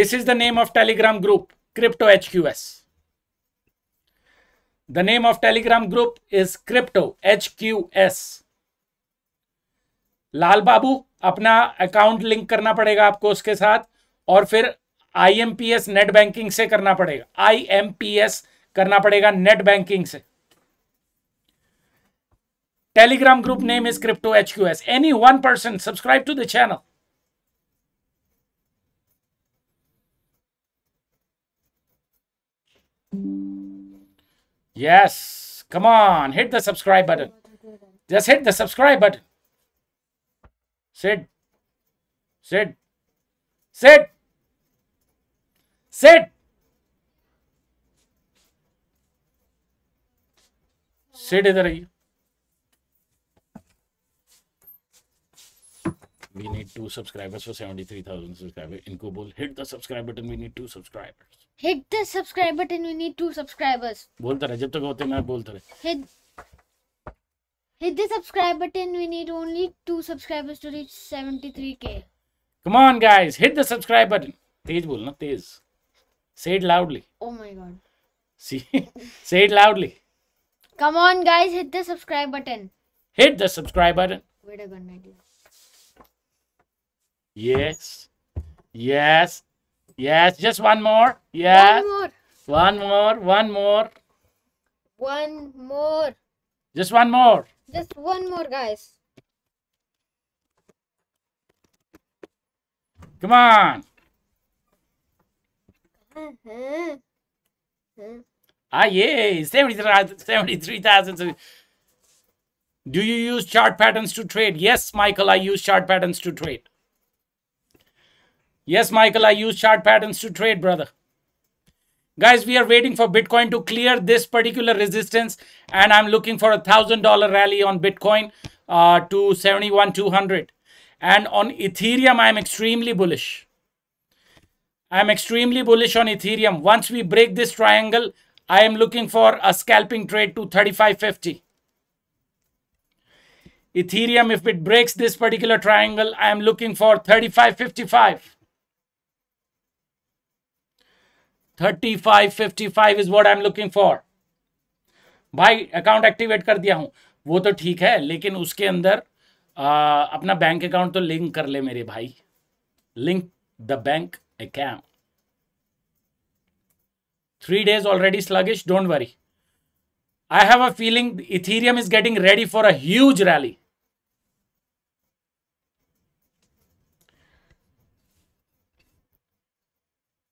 this is the name of Telegram group Crypto H Q S The name of Telegram group is Crypto HQS. Lal Babu अपना account link करना पड़ेगा आपको उसके साथ और फिर आईएमपीएस नेट बैंकिंग से करना पड़ेगा आईएमपीएस करना पड़ेगा नेट बैंकिंग से Telegram group name is crypto H Q S any one person subscribe to the channel Yes. Come on. Hit the subscribe button. Just hit the subscribe button. Sid. Sid. Sid. Sid. Sid, इधर आइए We need two subscribers for 73,000 subscribers. Inko bol, hit the subscribe button. We need two subscribers. Hit the subscribe button. We need two subscribers. बोलता रहे जब तक होते ना बोलता रहे. Hit hit the subscribe button. We need only two subscribers to reach 73k. Come on, guys, hit the subscribe button. tez bol na tez Say it loudly. Oh my god. See, say it loudly. Come on, guys, hit the subscribe button. Hit the subscribe button. Wait a minute Yes. Yes. Yes. Just one more. Yes. One more. One more. One more. One more. Just one more. Just one more, guys. Come on. Uh-huh. Ah, yay. 73,000. 73, Do you use chart patterns to trade? Yes, Michael, I use chart patterns to trade. Yes, Michael, I use chart patterns to trade, brother. Guys, we are waiting for Bitcoin to clear this particular resistance, and I'm looking for a $1,000 rally on Bitcoin uh, to 71,200. And on Ethereum, I'm extremely bullish. I'm extremely bullish on Ethereum. Once we break this triangle, I am looking for a scalping trade to 3550. Ethereum, if it breaks this particular triangle, I am looking for 3555. 3555 is what I am looking for भाई account activate कर दिया हूं वो तो ठीक है लेकिन उसके अंदर आ, अपना बैंक अकाउंट तो लिंक कर ले मेरे भाई link the bank account three days already sluggish don't worry I have a feeling Ethereum is getting ready for a huge rally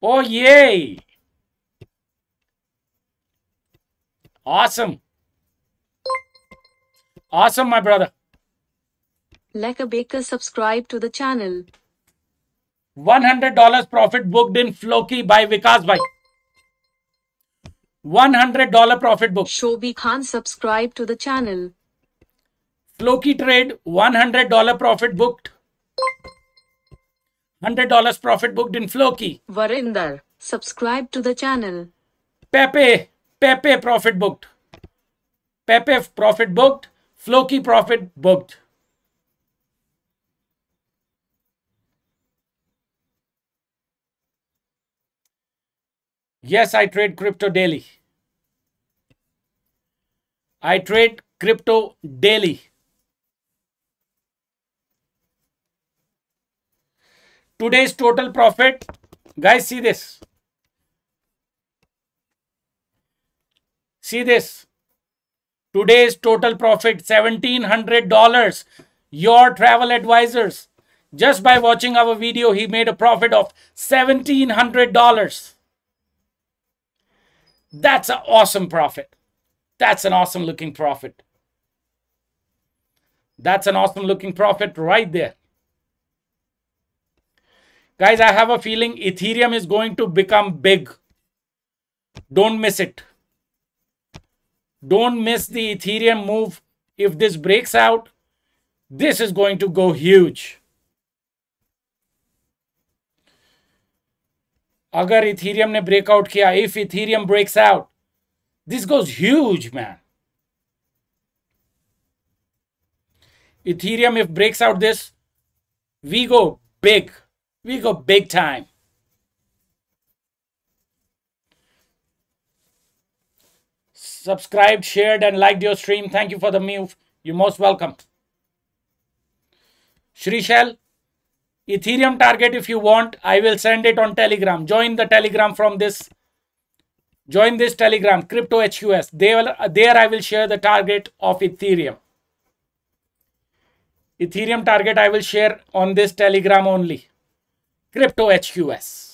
oh yeah Awesome. Awesome, my brother. Like a baker, subscribe to the channel. $100 profit booked in Floki by Vikas Bhai. $100 profit book. Shobi Khan, subscribe to the channel. Floki trade, $100 profit booked. $100 profit booked in Floki. Varinder, subscribe to the channel. Pepe, Pepe profit booked. Pepe profit booked. Floki profit booked. Yes, I trade crypto daily. I trade crypto daily. Today's total profit, guys, see this See this. Today's total profit $1,700. Your travel advisors. Just by watching our video, he made a profit of $1,700. That's an awesome profit. That's an awesome looking profit. That's an awesome looking profit right there. Guys, I have a feeling Ethereum is going to become big. Don't miss it don't miss the ethereum move if this breaks out this is going to go huge agar ethereum ne breakout kiya if ethereum breaks out this goes huge man ethereum if breaks out this we go big we go big time subscribed, shared, and liked your stream. Thank you for the move. You're most welcome. Shrishal, Ethereum target if you want, I will send it on Telegram. Join the Telegram from this. Join this Telegram, Crypto HQS. They will, there I will share the target of Ethereum. Ethereum target I will share on this Telegram only. Crypto HQS.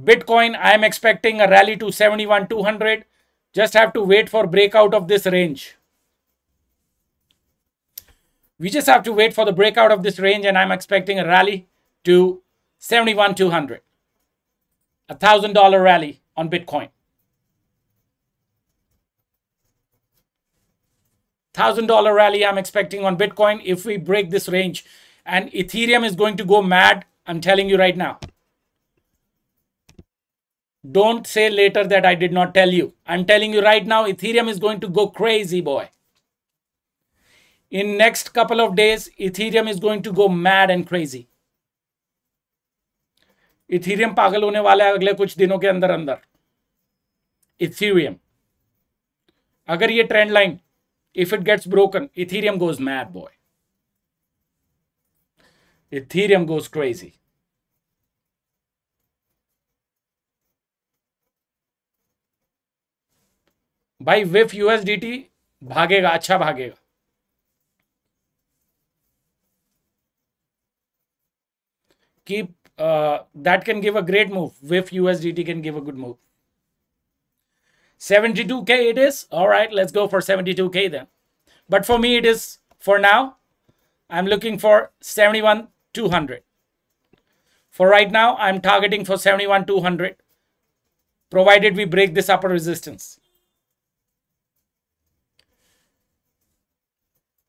Bitcoin, I am expecting a rally to 71,200. Just have to wait for breakout of this range. We just have to wait for the breakout of this range and I'm expecting a rally to 71,200. A $1,000 rally on Bitcoin. $1,000 rally I'm expecting on Bitcoin if we break this range. And Ethereum is going to go mad. I'm telling you right now. Don't say later that I did not tell you. I'm telling you right now, Ethereum is going to go crazy, boy. In next couple of days, Ethereum is going to go mad and crazy. Ethereum पागल होने वाला है अगले कुछ दिनों के अंदर अंदर Ethereum. अगर ये trend line, if it gets broken, Ethereum goes mad, boy. Ethereum goes crazy. भाई विफ यूएसडीटी भागेगा अच्छा भागेगा keep uh, that can give a great move with USDT can give a good move. 72k it is. All right, let's go for 72k then. But for me, it is for now. I'm looking for 71 200. For right now, I'm targeting for 71 200, provided we break this upper resistance.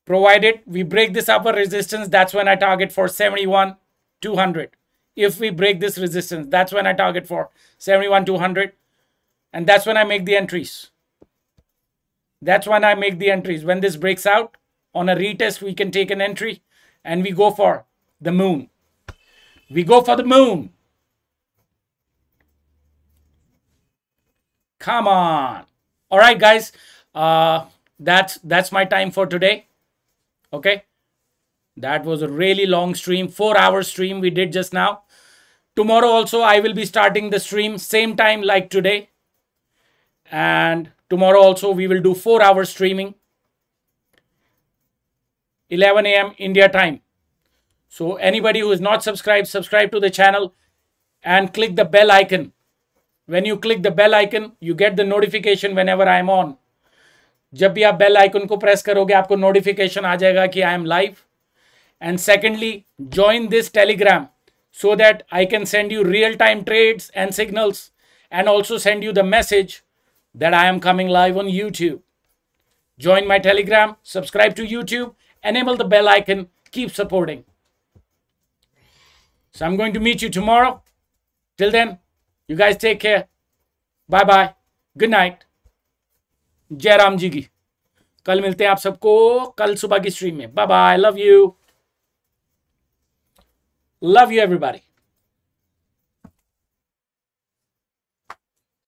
Provided we break this upper resistance, that's when I target for 71, 200. If we break this resistance, that's when I target for 71, 200. And that's when I make the entries. That's when I make the entries. When this breaks out, on a retest, we can take an entry and we go for the moon. We go for the moon. Come on. All right, guys. Uh, that's that's my time for today. Okay. That was a really long stream, four hour stream we did just now. Tomorrow also I will be starting the stream same time like today. And tomorrow also we will do four hour streaming. 11 a.m. India time. So anybody who is not subscribed, subscribe to the channel and click the bell icon. When you click the bell icon, you get the notification whenever I'm on. जब भी आप bell icon को press करोगे आपको notification आ जाएगा कि I am live and secondly join this Telegram so that I can send you real time trades and signals and also send you the message that I am coming live on YouTube join my Telegram subscribe to YouTube enable the bell icon keep supporting so I am going to meet you tomorrow till then you guys take care bye bye good night Jairam ji की कल मिलते हैं आप सबको कल सुबह की stream में bye bye love you love you everybody